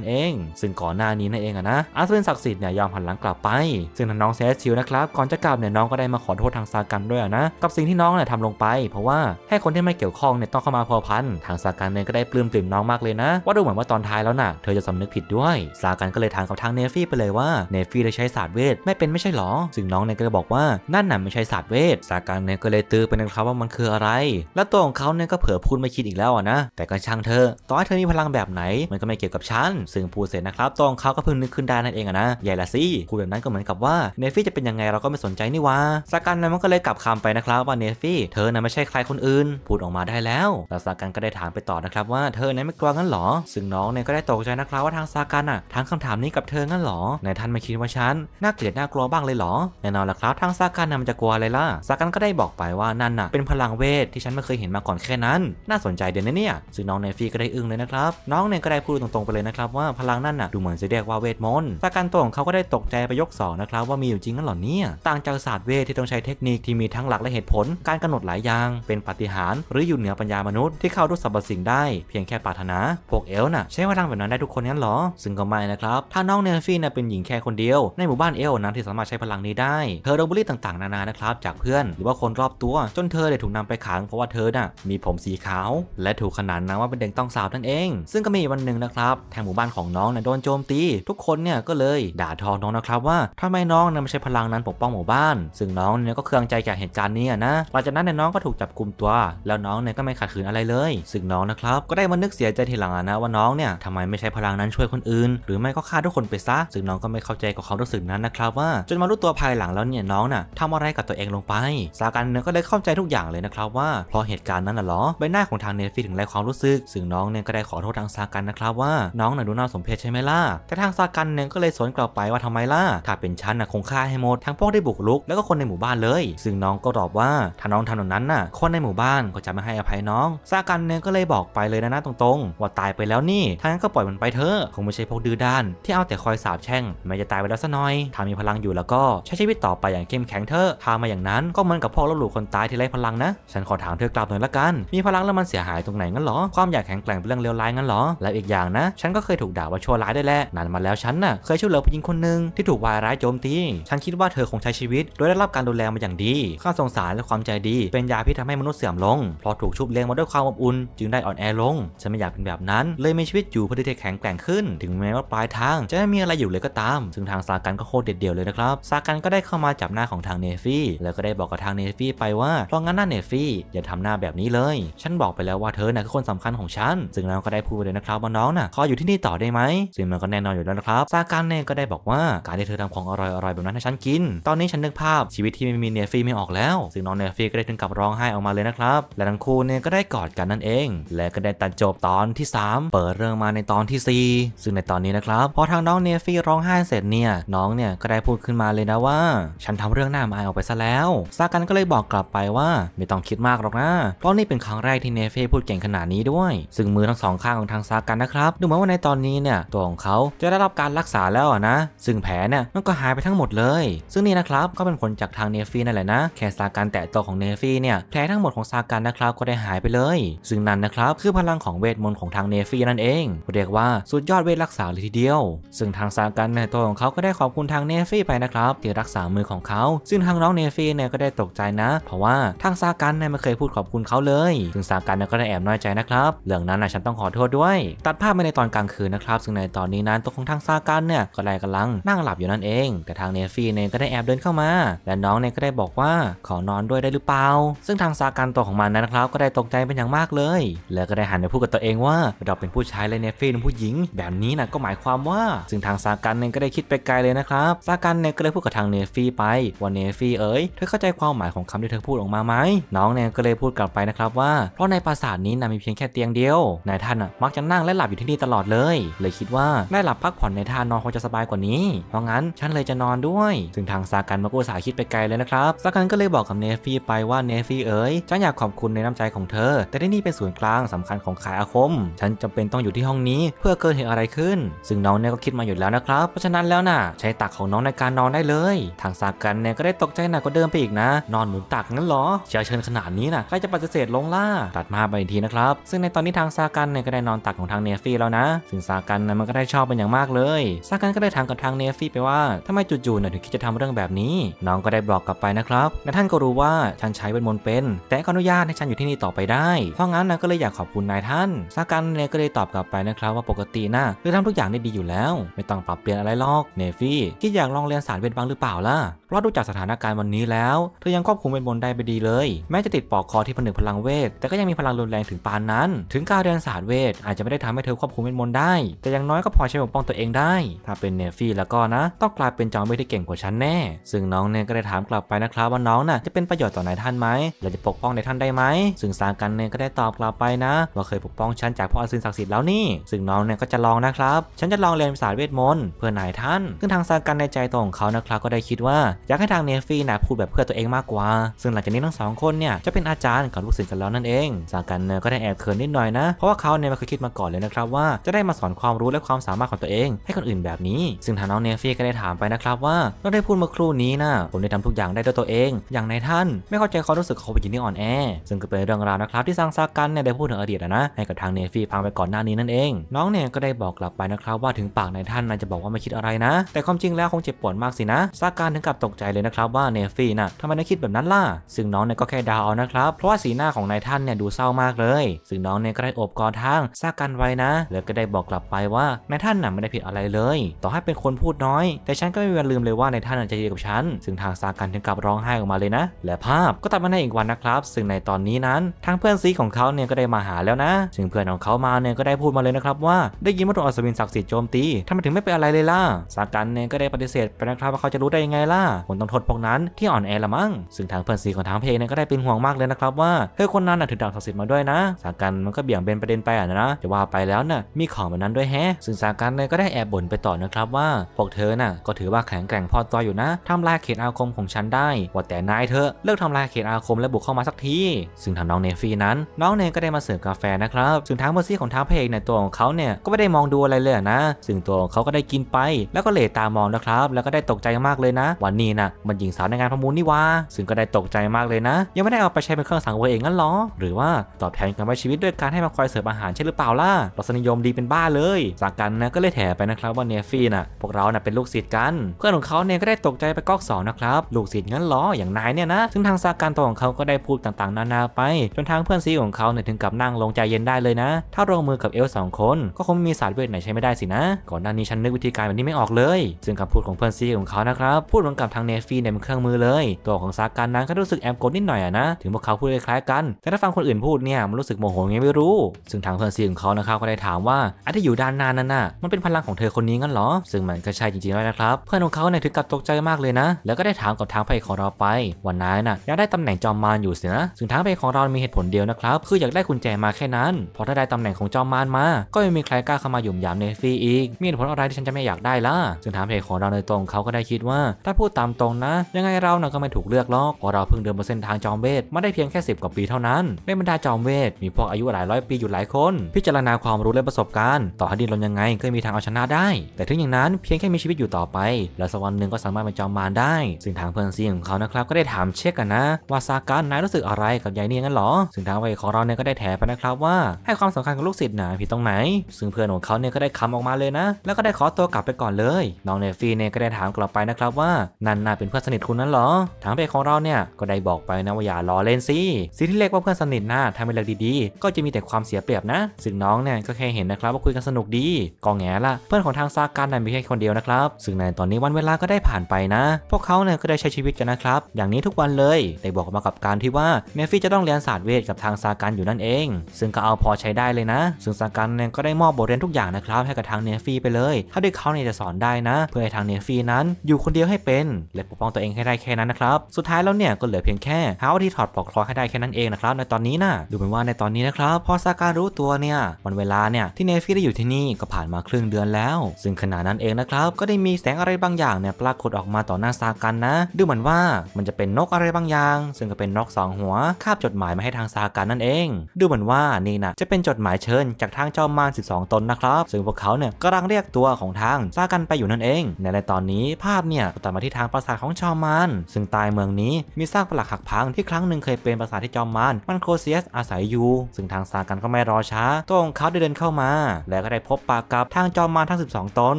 นเอง ซึ่งก่อนหน้านี้นั่นเองอะนะอัศวินศักดิ์สิทธิ์เนี่ยยอมหันหลังกลับไป ซึ่งน้องเซซิลนะครับก่อนจะกลับเนี่ยน้องก็ได้มาขอโทษทางซากันด้วยนะกับสิ่งที่น้องเนี่ยทำลงไป เพราะว่าให้คนที่ไม่เกี่ยวข้องเนี่ยต้องเข้ามาพัวพันทางสาการเนี่ยก็ได้ปลื้มปลิ่มน้องมากเลยนะ ว่าดูเหมือนว่าตอนท้ายแล้วน่ะเธอจะสำนึกผิดด้วยสากานก็เลยถามกับทางเนฟี่ไปเลยว่า เนฟี่ได้ใช้ศาสตร์เวทไม่เป็นไม่ใช่หรอ ซึ่งน้องเนี่ยก็เลยบอกว่านั่นน่ะไม่ใช่ศาสตร์เวทสาการเนี่ยก็เลยตื้อไปนะครับว่ามันคืออะไรแล้วตัวของเขาเนี่ยก็เผลอพูดไม่คิดอีกแล้วนะแต่ก็ช่างเธอต่อให้เธอมีพลังแบบไหน มันก็ไม่เกี่ยวกับฉันซึ่งพูดเสร็จนะครับตัวของเขาก็เพิ่งนึกขึ้นได้นั่นเองนะใหญ่ละสิพูดแบบนั้นก็เหมือนกับว่าเนฟี่จะเป็นยังไงเราก็ไม่สนใจนี่วะสากรเนี่ยมันก็เลยกลับคคำไปนะครับว่าเนฟี่เธอน่ะไม่ใช่ใครคนอื่นพูดออกมาได้แล้วแล้วซากันก็ได้ถามไปต่อนะครับว่าเธอนั้นไม่กลัวงั้นหรอซึ่งน้องเนี่ยก็ได้ตกใจนะครับว่าทางซากันอ่ะทางคำถามนี้กับเธองั้นหรอในท่านไม่คิดว่าฉันน่าเกลียดน่ากลัวบ้างเลยหรอแน่นอนละครับทางซากันน่ะมันจะกลัวอะไรล่ะซากันก็ได้บอกไปว่านั่นน่ะเป็นพลังเวทที่ฉันไม่เคยเห็นมาก่อนแค่นั้น น่าสนใจเดี๋นเนี่ยซึ่งน้องเนฟี่ก็ได้อึ้งเลยนะครับ น้องเนี่ยก็ได้พูดตรงๆไปเลยนะครับว่าพลังนั่นน่ะดูเหมือนจะเรียกว่าเวทมนต์ซากันตัวของเขาก็ได้ตกใจไปยก2นะครับว่ามีอยู่จริงงั้นหรอเนี่ยต่างจากศาสตร์เวทที่ต้องใช้เทคนิคที่มีทัทั้งหลักและเหตุผลการกำหนดหลายอย่างเป็นปฏิหารหรืออยู่เหนือปัญญามนุษย์ที่เข้ารู้สรรพสิ่งได้เพียงแค่ปรารถนาพวกเอลน่ะใช้พลังแบบนั้นได้ทุกคนงั้นหรอซึ่งก็ไม่นะครับถ้าน้องเนลฟี่น่ะเป็นหญิงแค่คนเดียวในหมู่บ้านเอลนั้นที่สามารถใช้พลังนี้ได้ เธอโดนบุลลี่ต่างๆ นานานะครับจากเพื่อนหรือว่าคนรอบตัวจนเธอเลยถูกนำไปขังเพราะว่าเธอน่ะมีผมสีขาวและถูกขนานนามว่าเป็นเด็กต้องสาวนั่นเอง ซึ่งก็มีวันหนึ่งนะครับทางหมู่บ้านของน้องเนี่ยโดนโจมตีทุกคนเนี่ยก็เลยด่าทอน้องนะครับว่าทำไมน้องน่ะไม่ใช้พลังนั้นปกป้องหมู่บ้านซึ่งน้องเนี่ยก็เครืองใจจากเหตุการณ์นี้นะหลังจากนั้นนน้องก็ถูกจับกลุ่มตัว แล้วน้องเนี่ยก็ไม่ขัดขืนอะไรเลยซึ่งน้องนะครับก็ได้มานึกเสียใจทีหลังนะว่าน้องเนี่ยทำไมไม่ใช้พลังนั้นช่วยคนอื่นหรือไม่ก็ฆ่าทุกคนไปซะ ซึ่งน้องก็ไม่เข้าใจกับความรู้สึกนั้นนะครับว่าจนมารู้ตัวภายหลังแล้วเนี่ยน้องน่ะทำอะไรกับตัวเองลงไปสาการเนี่ยก็ได้เข้าใจทุกอย่างเลยนะครับว่าเพราะเหตุการณ์นั้นน่ะหรอใบหน้าของทางเนฟฟี่ถึงไรความรู้สึกซึ่งน้องเนี่ยก็ได้ขอโทษทางซากันนะครับว่าน้องน่ะดูน่าสมเพชใช่ไหมล่ะแต่ทางสาการเนี่ยก็เลยสวนกลับไปว่าทำไมล่ะถ้าเป็นฉันน่ะคงฆ่าให้หมดทั้งพวกได้บุกรุกแล้วก็คนในหมู่บ้านเลย ซึ่งน้ององก็ตอบว่า ถ้าน้องทำแบบนั้นน่ะคนในหมู่บ้าน ก็จะไม่ให้อภัยน้องซากันเนี่ยก็เลยบอกไปเลยนะนะตรงๆ ว่าตายไปแล้วนี่ทั้งั้นก็ปล่อยมันไปเถอะคงไม่ใช่พวกดื้อด้าน ที่เอาแต่คอยสาบแช่งแม้จะตายไปแล้วซะหน่อยถ้ามีพลังอยู่แล้วก็ ใช้ชีวิตต่อไปอย่างเข้มแข็งเถอะถ้ามาอย่างนั้นก็เหมือนกับพ่อลบหลู่คนตายที่ไร้พลังนะฉันขอถามเธอกลับหน่อยละกัน มีพลังแล้วมันเสียหายตรงไหนงั้นหรอความอยากแข็งแกร่งเป็นเรื่องเลวร้ายงั้นหรอและอีกอย่างนะ ฉันก็เคยถูกด่าว่าชั่วร้ายได้แหละนานมาแล้วฉันน่ะเคยช่วยเหลือผู้หญิงคนหนึ่งที่ถูกวายร้ายโจมตีฉันคิดว่าเธอคงใช้ชีวิตโดยได้รับการดูแลมาอย่างดีข้าสงสารและความใจดีเป็นยาพิษทำให้มนุษย์เสื่อมลงเพราะถูกชุบเลี้ยงมาด้วยความอบอุ่นจึงได้อ่อนแอลงฉันไม่อยากเป็นแบบนั้น เลยมีชีวิตอยู่เพื่อที่จะแข็งแกร่งขึ้นถึงแม้ว่าปลายทาง จะไม่มีอะไรอยู่เลยก็ตาม ซึ่งทางซากันก็โคตรเด็ดเดี่ยวเลยนะครับ ซากันก็ได้เข้ามาจับหน้าของทางเนฟี่แล้วก็ได้บอกกับทางเนฟี่ไปว่าเพราะงั้นหน้าเนฟี่อย่าทำหน้าแบบนี้เลยฉันบอกไปแล้วว่าเธอน่ะคือคนสำคัญของฉันซึ่งแล้วก็ได้พูดไปเลยนะครับว่าน้องน่ะขออยู่ที่นี่ต่อได้ไหมซึ่งมันก็แน่นอนอยู่แล้วนะครับซากันเน่ก็ได้บอกว่า การที่เธอทำของอร่อยๆ แบบนั้นให้ฉันกินตอนนี้ฉันนึกภาพชีวิตที่ไม่มีเนฟี่ไม่ออกแล้ว ซึ่งน้องเนฟี่ก็ได้ถึงกับร้องไห้ออกมาเลยนะครับ และทั้งคู่เนี่ยก็ได้กอดกันนั่นเองและก็ได้ตัดจบตอนที่ 3 เปิดเรื่องมาในตอนที่ 4 ซึ่งในตอนนี้นะครับพอทางน้องเนฟี่ร้องไห้เสร็จเนี่ยน้องเนี่ยก็ได้พูดขึ้นมาเลยนะว่า ฉันทำเรื่องหน้ามาออกไปซะแล้วซากันก็เลยบอกกลับไปว่าไม่ต้องคิดมากหรอกนะเพราะนี่เป็นครั้งแรกที่เนฟี่พูดเก่งขนาดนี้ด้วย ซึ่งมือทั้งสองข้างของทางซากันนะครับดูเหมือนว่าในตอนนี้เนี่ยตัวของเขาจะได้รับการรักษาแล้วนะ ซึ่งแผลเนี่ยมันก็หายไปทั้งหมดเลย ซึ่งนี่นะครับก็เป็นผลจากทางเนฟี่นั่นแหละนะแค่ซาการแตะตัวของเนฟี่เนี่ยแผลทั้งหมดของซาการนะครับ ก็ได้หายไปเลย ซึ่งนั้นนะครับ คือพลังของเวทมนต์ของทางเนฟี่นั่นเองเรียกว่าสุดยอดเวทรักษาเลยทีเดียว ซึ่งทางซาการในตัวของเขาก็ได้ขอบคุณทางเนฟี่ไปนะครับที่รักษามือของเขา ซึ่งทางน้องเนฟี่เนี่ยก็ได้ตกใจนะ เพราะว่าทางซาการเนี่ยไม่เคยพูดขอบคุณเขาเลยซึ่งซาการเนี่ยก็ได้แอบน้อยใจนะครับเรื่องนั้นนะฉันต้องขอโทษด้วย ตัดภาพมาในตอนกลางคืนนะครับซึ่งในตอนนี้นั้นตัวของทางซาการเนี่ยก็ได้กำลังนั่งหลับอยู่นั่นเองแต่ทางเนฟี่เนี่ยก็ได้แอบเดินเข้ามา และน้องเนี่ยก็ได้บอกว่าขอนอนด้วยได้หรือเปล่า ซึ่งทางซาการตัวของมันนะครับ ก็ได้ตกใจเป็นอย่างมากเลย แล้วก็ได้หันไปพูดกับตัวเองว่าเราเป็นผู้ชายเลยเนฟี่เป็นผู้หญิง แบบนี้นะก็หมายความว่า ซึ่งทางซาการเนี่ยก็ได้คิดไปไกลเลยนะครับซาการเนี่ยก็เลยพูดกับทางเนฟี่ไปว่าเนฟี่เอ๋ยเธอเข้าใจความหมายของคำที่เธอพูดออกมาไหมน้องเนี่ยก็เลยพูดกลับไปนะครับว่าเพราะในปราสาทนี้นะมีเพียงแค่เตียงเดียวนายท่านอ่ะมักจะนั่งและหลับอยู่ที่นี่ตลอดเลย เลยคิดว่าได้หลับพักผ่อนในท่านอนคงจะสบายกว่านี้ เพราะงั้นฉันเลยจะนอนด้วย ซึ่งทางซาการมาก็สาคิดไปไกลเลยนะครับซาการก็เลลยบอกกับเนฟี่ไปว่าเนฟี่เอ๋ยฉันอยากขอบคุณในน้ำใจของเธอ แต่ที่นี่เป็นศูนย์กลางสำคัญของขายอาคม ฉันจำเป็นต้องอยู่ที่ห้องนี้เพื่อเกิดเหตุอะไรขึ้น ซึ่งน้องเนี่ยก็คิดมาอยู่แล้วนะครับเพราะฉะนั้นแล้วน่ะ ใช้ตักของน้องในการนอนได้เลย ทางสากันเนี่ยก็ได้ตกใจหนักกว่าเดิมไปอีกนะ นอนหนุนตักงั้นหรอเชื้อเชิญขนาดนี้นะใครจะปฏิเสธลงล่าตัดมาไปอีกทีนะครับ ซึ่งในตอนนี้ทางซากันเนี่ยก็ได้นอนตักของทางเนฟี่แล้วนะซึ่งซากันเนี่ยมันก็ได้ชอบเป็นอย่างมากเลยซากันก็ได้ถามกับทางเนฟี่ไปว่าทำไมจู่ๆเนี่ยถึงคิดจะทำเรื่องแบบนี้ น้องก็ได้บอกกลับไปนะครับและท่านก็รู้ว่า ฉันใช้เป็นมนเป็น แต่ขออนุญาตให้ฉันอยู่ที่นี่ต่อไปได้เพราะงั้นนะก็เลยอยากขอบคุณนายท่านซากันเนี่ยก็เลยตอบกลับไปนะครับว่าปกตินะคือทำทุกอย่างได้ดีอยู่แล้ว ไม่ต้องปรับเปลี่ยนอะไรหรอกเนฟี่คิดอยากลองเรียนศาสตร์เวทบ้างหรือเปล่าล่ะเพราะดูจากสถานการณ์วันนี้แล้วเธอยังควบคุมเป็นมนได้ไปดีเลยแม้จะติดปอกคอที่ผนึกพลังเวทแต่ก็ยังมีพลังรุนแรงถึงปานนั้น ถึงการเรียนศาสตร์เวทอาจจะไม่ได้ทำให้เธอควบคุมเป็นมนได้แต่อย่างน้อยก็พอใช้ปกป้องตัวเองได้ ถ้าเป็นเนฟี่แล้วก็นะ ต้องกลายเป็นจอมเวทที่เก่งกว่าฉันแน่ซึ่งน้องเนี่ยก็ได้ถามกลับไปนะครับว่าน้องนะ่ะจะเป็นประโยชน์ต่อนายท่านไหมเราจะปกป้องนายท่านได้ไหม ซึ่งสามกันเนี่ยก็ได้ตอบกลับไปนะ ว่าเคยปกป้องฉันจากพ่ออซินศักดิ์สิทธิ์แล้วนี่ ซึ่งน้องเนี่ยก็จะลองนะครับฉันจะลองเรียนศาสตร์เวทมนต์เพื่อนายท่าน ซึ่งทางสามกันในใจตรงของเขานะครับก็ได้คิดว่าอยากให้ทางเนฟี่นะพูดแบบเพื่อตัวเองมากกว่า ซึ่งหลังจากนี้ทั้งสองคนเนี่ยจะเป็นอาจารย์กับลูกศิษย์กันแล้วนั่นเองสามกันเนี่ยก็ได้แอบเขินนิดหน่อยนะ เพราะว่าเขาเนี่ยไม่เคยคิดมาก่อนเลยนะครับว่าจะได้มาสอนความรู้และความสามารถของตัวเอง ให้คนอื่นแบบนี้ ซึ่งทางน้องเนฟี่ก็ได้ถามไปนะครับ ว่าเราได้พูดเมื่อครู่นี้นะผมได้ทำทุกอย่างได้ด้วยตัวเองอย่างในท่านไม่เข้าใจความรู้สึกของผู้หญิงที่อ่อนแอซึ่งก็เป็นเรื่องราวนะครับที่สร้างซากันเนี่ยได้พูดถึงอดีตนะ ให้กับทางเนฟี่ฟังไปก่อนหน้านี้นั่นเอง น้องเนี่ยก็ได้บอกกลับไปนะครับว่า ถึงปากในท่านนายจะบอกว่าไม่คิดอะไรนะ แต่ความจริงแล้วคงเจ็บปวดมากสินะ ซากันถึงกับตกใจเลยนะครับว่าเนฟี่น่ะทำไมนึงคิดแบบนั้นล่ะซึ่งน้องเนี่ยก็แค่ดาวนะครับ เพราะว่าสีหน้าของนายท่านเนี่ยดูเศร้ามากเลย ซึ่งน้องเนี่ยก็ได้อบกอดทางซากันไว้นะ แล้วก็ได้บอกกลับไปว่านายท่านน่ะไม่ได้ผิดอะไรเลย ต่อให้เป็นคนพูดน้อย แต่ฉันก็ไม่ลืมเลยว่านายท่านจะดีกับฉันซึ่งทางซากันถึงกับร้องไห้ออกมาาเลยนะและภาพก็ตัดมาในอีกวันนะครับ ซึ่งในตอนนี้นั้นทางเพื่อนซีของเขาเนี่ยก็ได้มาหาแล้วนะ ซึ่งเพื่อนของเขามาเนี่ยก็ได้พูดมาเลยนะครับ ว่าได้ยินว่าถูกอัศวินศักดิ์สิทธิ์โจมตีทำไมถึงไม่เป็นอะไรเลยล่ะซากันเนี่ยก็ได้ปฏิเสธไปนะครับว่าเขาจะรู้ได้ยังไงล่ะผลต้องโทษพวกนั้นที่อ่อนแอละมั้งซึ่งทางเพื่อนซีของทางเพลงเนี่ยก็ได้เป็นห่วงมากเลยนะครับว่าเฮ้ยคนนั้นน่ะถือดาบศักดิ์สิทธิ์มาด้วยนะซากันมันก็เบี่ยงเบนประเด็นไปอ่ะนะจะว่าไปแล้วน่ะมีของแบบนั้นด้วยแฮซึ่งซากันเนี่ยก็ได้แอบบ่นไปต่อนะครับว่าพวกเธอน่ะก็ถือว่าแข็งแกร่งพอตัวอยู่นะทำลายเขตอาคมของฉันได้ว่าแนายเธอเลิกทำลายเขตอาคมและบุกเข้ามาสักที ซึ่งทางน้องเนฟี่นั้นน้องเนก็ได้มาเสิร์ฟกาแฟนะครับ ซึ่งทางเมอร์ซี่ของทาาพระเอกในตัวของเขาเนี่ยก็ไม่ได้มองดูอะไรเลยนะ ซึ่งตัวของเขาก็ได้กินไปแล้วก็เหลตามองนะครับ แล้วก็ได้ตกใจมากเลยนะ วันนี้นะมันหญิงสาวในงานประมูลนี่วะซึ่งก็ได้ตกใจมากเลยนะยังไม่ได้เอาไปใช้เป็นเครื่องสังเวยเองงั้นหรอหรือว่าตอบแทนการไว้ชีวิตด้วยการให้มาคอยเสิร์ฟอาหารใช่หรือเปล่าล่ะรสนิยมดีเป็นบ้าเลยจากกันนะก็เลยแถไปนะครับว่าเนฟี่น่ะพวกเราเป็นลูกศิษย์กัน เพื่อนของเขาเนี่ยก็ได้ตกใจไปกอกสองนะครับลูกศิษย์งั้นหรออย่างนายเนี่ยนะซึ่งทางซาการตัวของเขาก็ได้พูดต่างๆนานาไป จนทางเพื่อนซีของเขาเนี่ยถึงกับนั่งลงใจเย็นได้เลยนะ ถ้าลงมือกับเอลสองคน ก็คงไม่มีสารเวทไหนใช้ไม่ได้สินะ ก่อนหน้านี้ฉันนึกวิธีการแบบนี้ไม่ออกเลย ซึ่งคำพูดของเพื่อนซีของเขานะครับ พูดเหมือนกับทางเนฟี่นเครื่องมือเลย ตัวของซาการนั้นก็รู้สึกแอบกดนิดหน่อยอะนะ ถึงพวกเขาพูดคล้ายๆกัน แต่ถ้าฟังคนอื่นพูดเนี่ย มันรู้สึกโมโหไงไม่รู้ ซึ่งทางเพื่อนซีของเขานะครับ ก็ได้ถามว่าอันที่อยู่ด้านหน้านั้นน่ะมันเป็นพลังของเธอคนนี้งั้นหรอ ซึ่งมันก็ใช่จริงๆแล้วนะครับเพื่อนของเขาเนี่ยถึงกับตกใจมากเลยนะ แล้วก็ได้ถามกับทางพ่ของเราไวันนายนน่ะอยากได้ตำแหน่งจอมมารอยู่สินะซึ่งทางไปของเรา มีเหตุผลเดียวนะครับ คืออยากได้กุญแจมาแค่นั้นพอถ้าได้ตำแหน่งของจอมมารมา ก็ไม่มีใครกล้าเข้ามาหยุ่มยามเนฟี่อีก มีเหตุผลอะไรที่ฉันจะไม่อยากได้ล่ะซึ่งทางเพจของเราในตรงเขาก็ได้คิดว่า ถ้าพูดตามตรงนะ ยังไงเราน่ะก็ไม่ถูกเลือกหรอก เพราะเราเพิ่งเดินบนเส้นทางจอมเวทมาได้เพียงแค่10กว่าปีเท่านั้น ในบรรดาจอมเวทมีพวกอายุหลายร้อยปีอยู่หลายคน พิจารณาความรู้และประสบการณ์ต่อให้ดิ้นรนยังไงก็มีทางเอาชนะได้ แต่ถึงอย่างนั้นเพียงแค่มีชีวิตอยู่ต่อไป แล้วสักวันหนึ่งก็สามารถเป็นจอมมารได้ซึ่งทางเพื่อนซีของเขานะครับก็ได้ถามเช็กกันนะว่าซาการนายรู้สึกอะไรกับยายเนี่ยงั้นหรอซึ่งทางวัยของเราเนี่ยก็ได้แถไปนะครับ ว่าให้ความสำคัญกับลูกศิษย์นะผิดตรงไหนซึ่งเพื่อนของเขาเนี่ยก็ได้คำออกมาเลยนะแล้วก็ได้ขอตัวกลับไปก่อนเลยน้องเนฟี่เนี่ยก็ได้ถามกลับไปนะครับว่านันน่าเป็นเพื่อนสนิทคุณนั้นหรอทางเพของเราเนี่ยก็ได้บอกไปนะว่าอย่าล้อเล่นสิสิ่งที่เรียกว่าเพื่อนสนิทนะทำาไม่เลิดีๆ ก็จะมีแต่ความเสียเปรียบนะซึ่งน้องเนี่ยก็แค่เห็นนะครับ ว่าคุยกันสนุกดีก็แง่ละเพื่อนของทางซาการนั้นมีแค่คนเดียวนะครับ ซึ่งในตอนนี้วันเวลาก็ได้ผ่านไปนะ พวกเขาเนี่ยก็ได้ใช้ชีวิตกันนะครับอย่างนี้ทุกวันเลย แต่บอกมากับการที่ว่าเมฟี่จะต้องเรียนศาสตร์เวทกับทางซากันอยู่นั่นเอง ซึ่งก็เอาพอใช้ได้เลยนะ ซึ่งซากันเนี่ยก็ได้มอบบทเรียนทุกอย่างนะครับให้กับทางเนฟี่ไปเลย ถ้าด้วยเขาเนี่ยจะสอนได้นะ เพื่อให้ทางเนฟี่นั้น อยู่คนเดียวให้เป็นและปกป้องตัวเองให้ได้แค่นั้นนะครับสุดท้ายแล้วเนี่ยก็เหลือเพียงแค่หาวิธีถอดปลอกคอให้ได้แค่นั้นเองนะครับในตอนนี้นะดูเหมือนว่าในตอนนี้นะครับ พอซาการรู้ตัวเนี่ยวันเวลาเนี่ยที่เนฟี่ได้อยู่ที่นี่ก็ผ่านมาครึ่งเดือนแล้ว ซึ่งขณะนั้นเองนะครับก็ได้มีแสงอะไรบางอย่างเนี่ยปรากฏออกมาต่อหน้าซาการนะดูเหมือนว่ามันจะจะเป็นนกอะไรบางอย่าง ซึ่งก็เป็นนกสองหัวคาบจดหมายมาให้ทางซาการนั่นเอง ดูเหมือนว่านี่นะจะเป็นจดหมายเชิญจากทางเจ้ามาร12 ตนนะครับ ซึ่งพวกเขาเนี่ยกำลังเรียกตัวของทางซากันไปอยู่นั่นเองในตอนนี้ภาพเนี่ยตัดมาที่ทางปราสาทของจอมมารซึ่งใต้เมืองนี้มีซากปรักหักพังที่ครั้งหนึ่งเคยเป็นปราสาทที่จอมมารมันโคเซียสอาศัยอยู่ ซึ่งทางซากันก็ไม่รอช้าตัวของเขาได้เดินเข้ามาแล้วก็ได้พบปากกับทางจอมมารทั้ง 12 ตน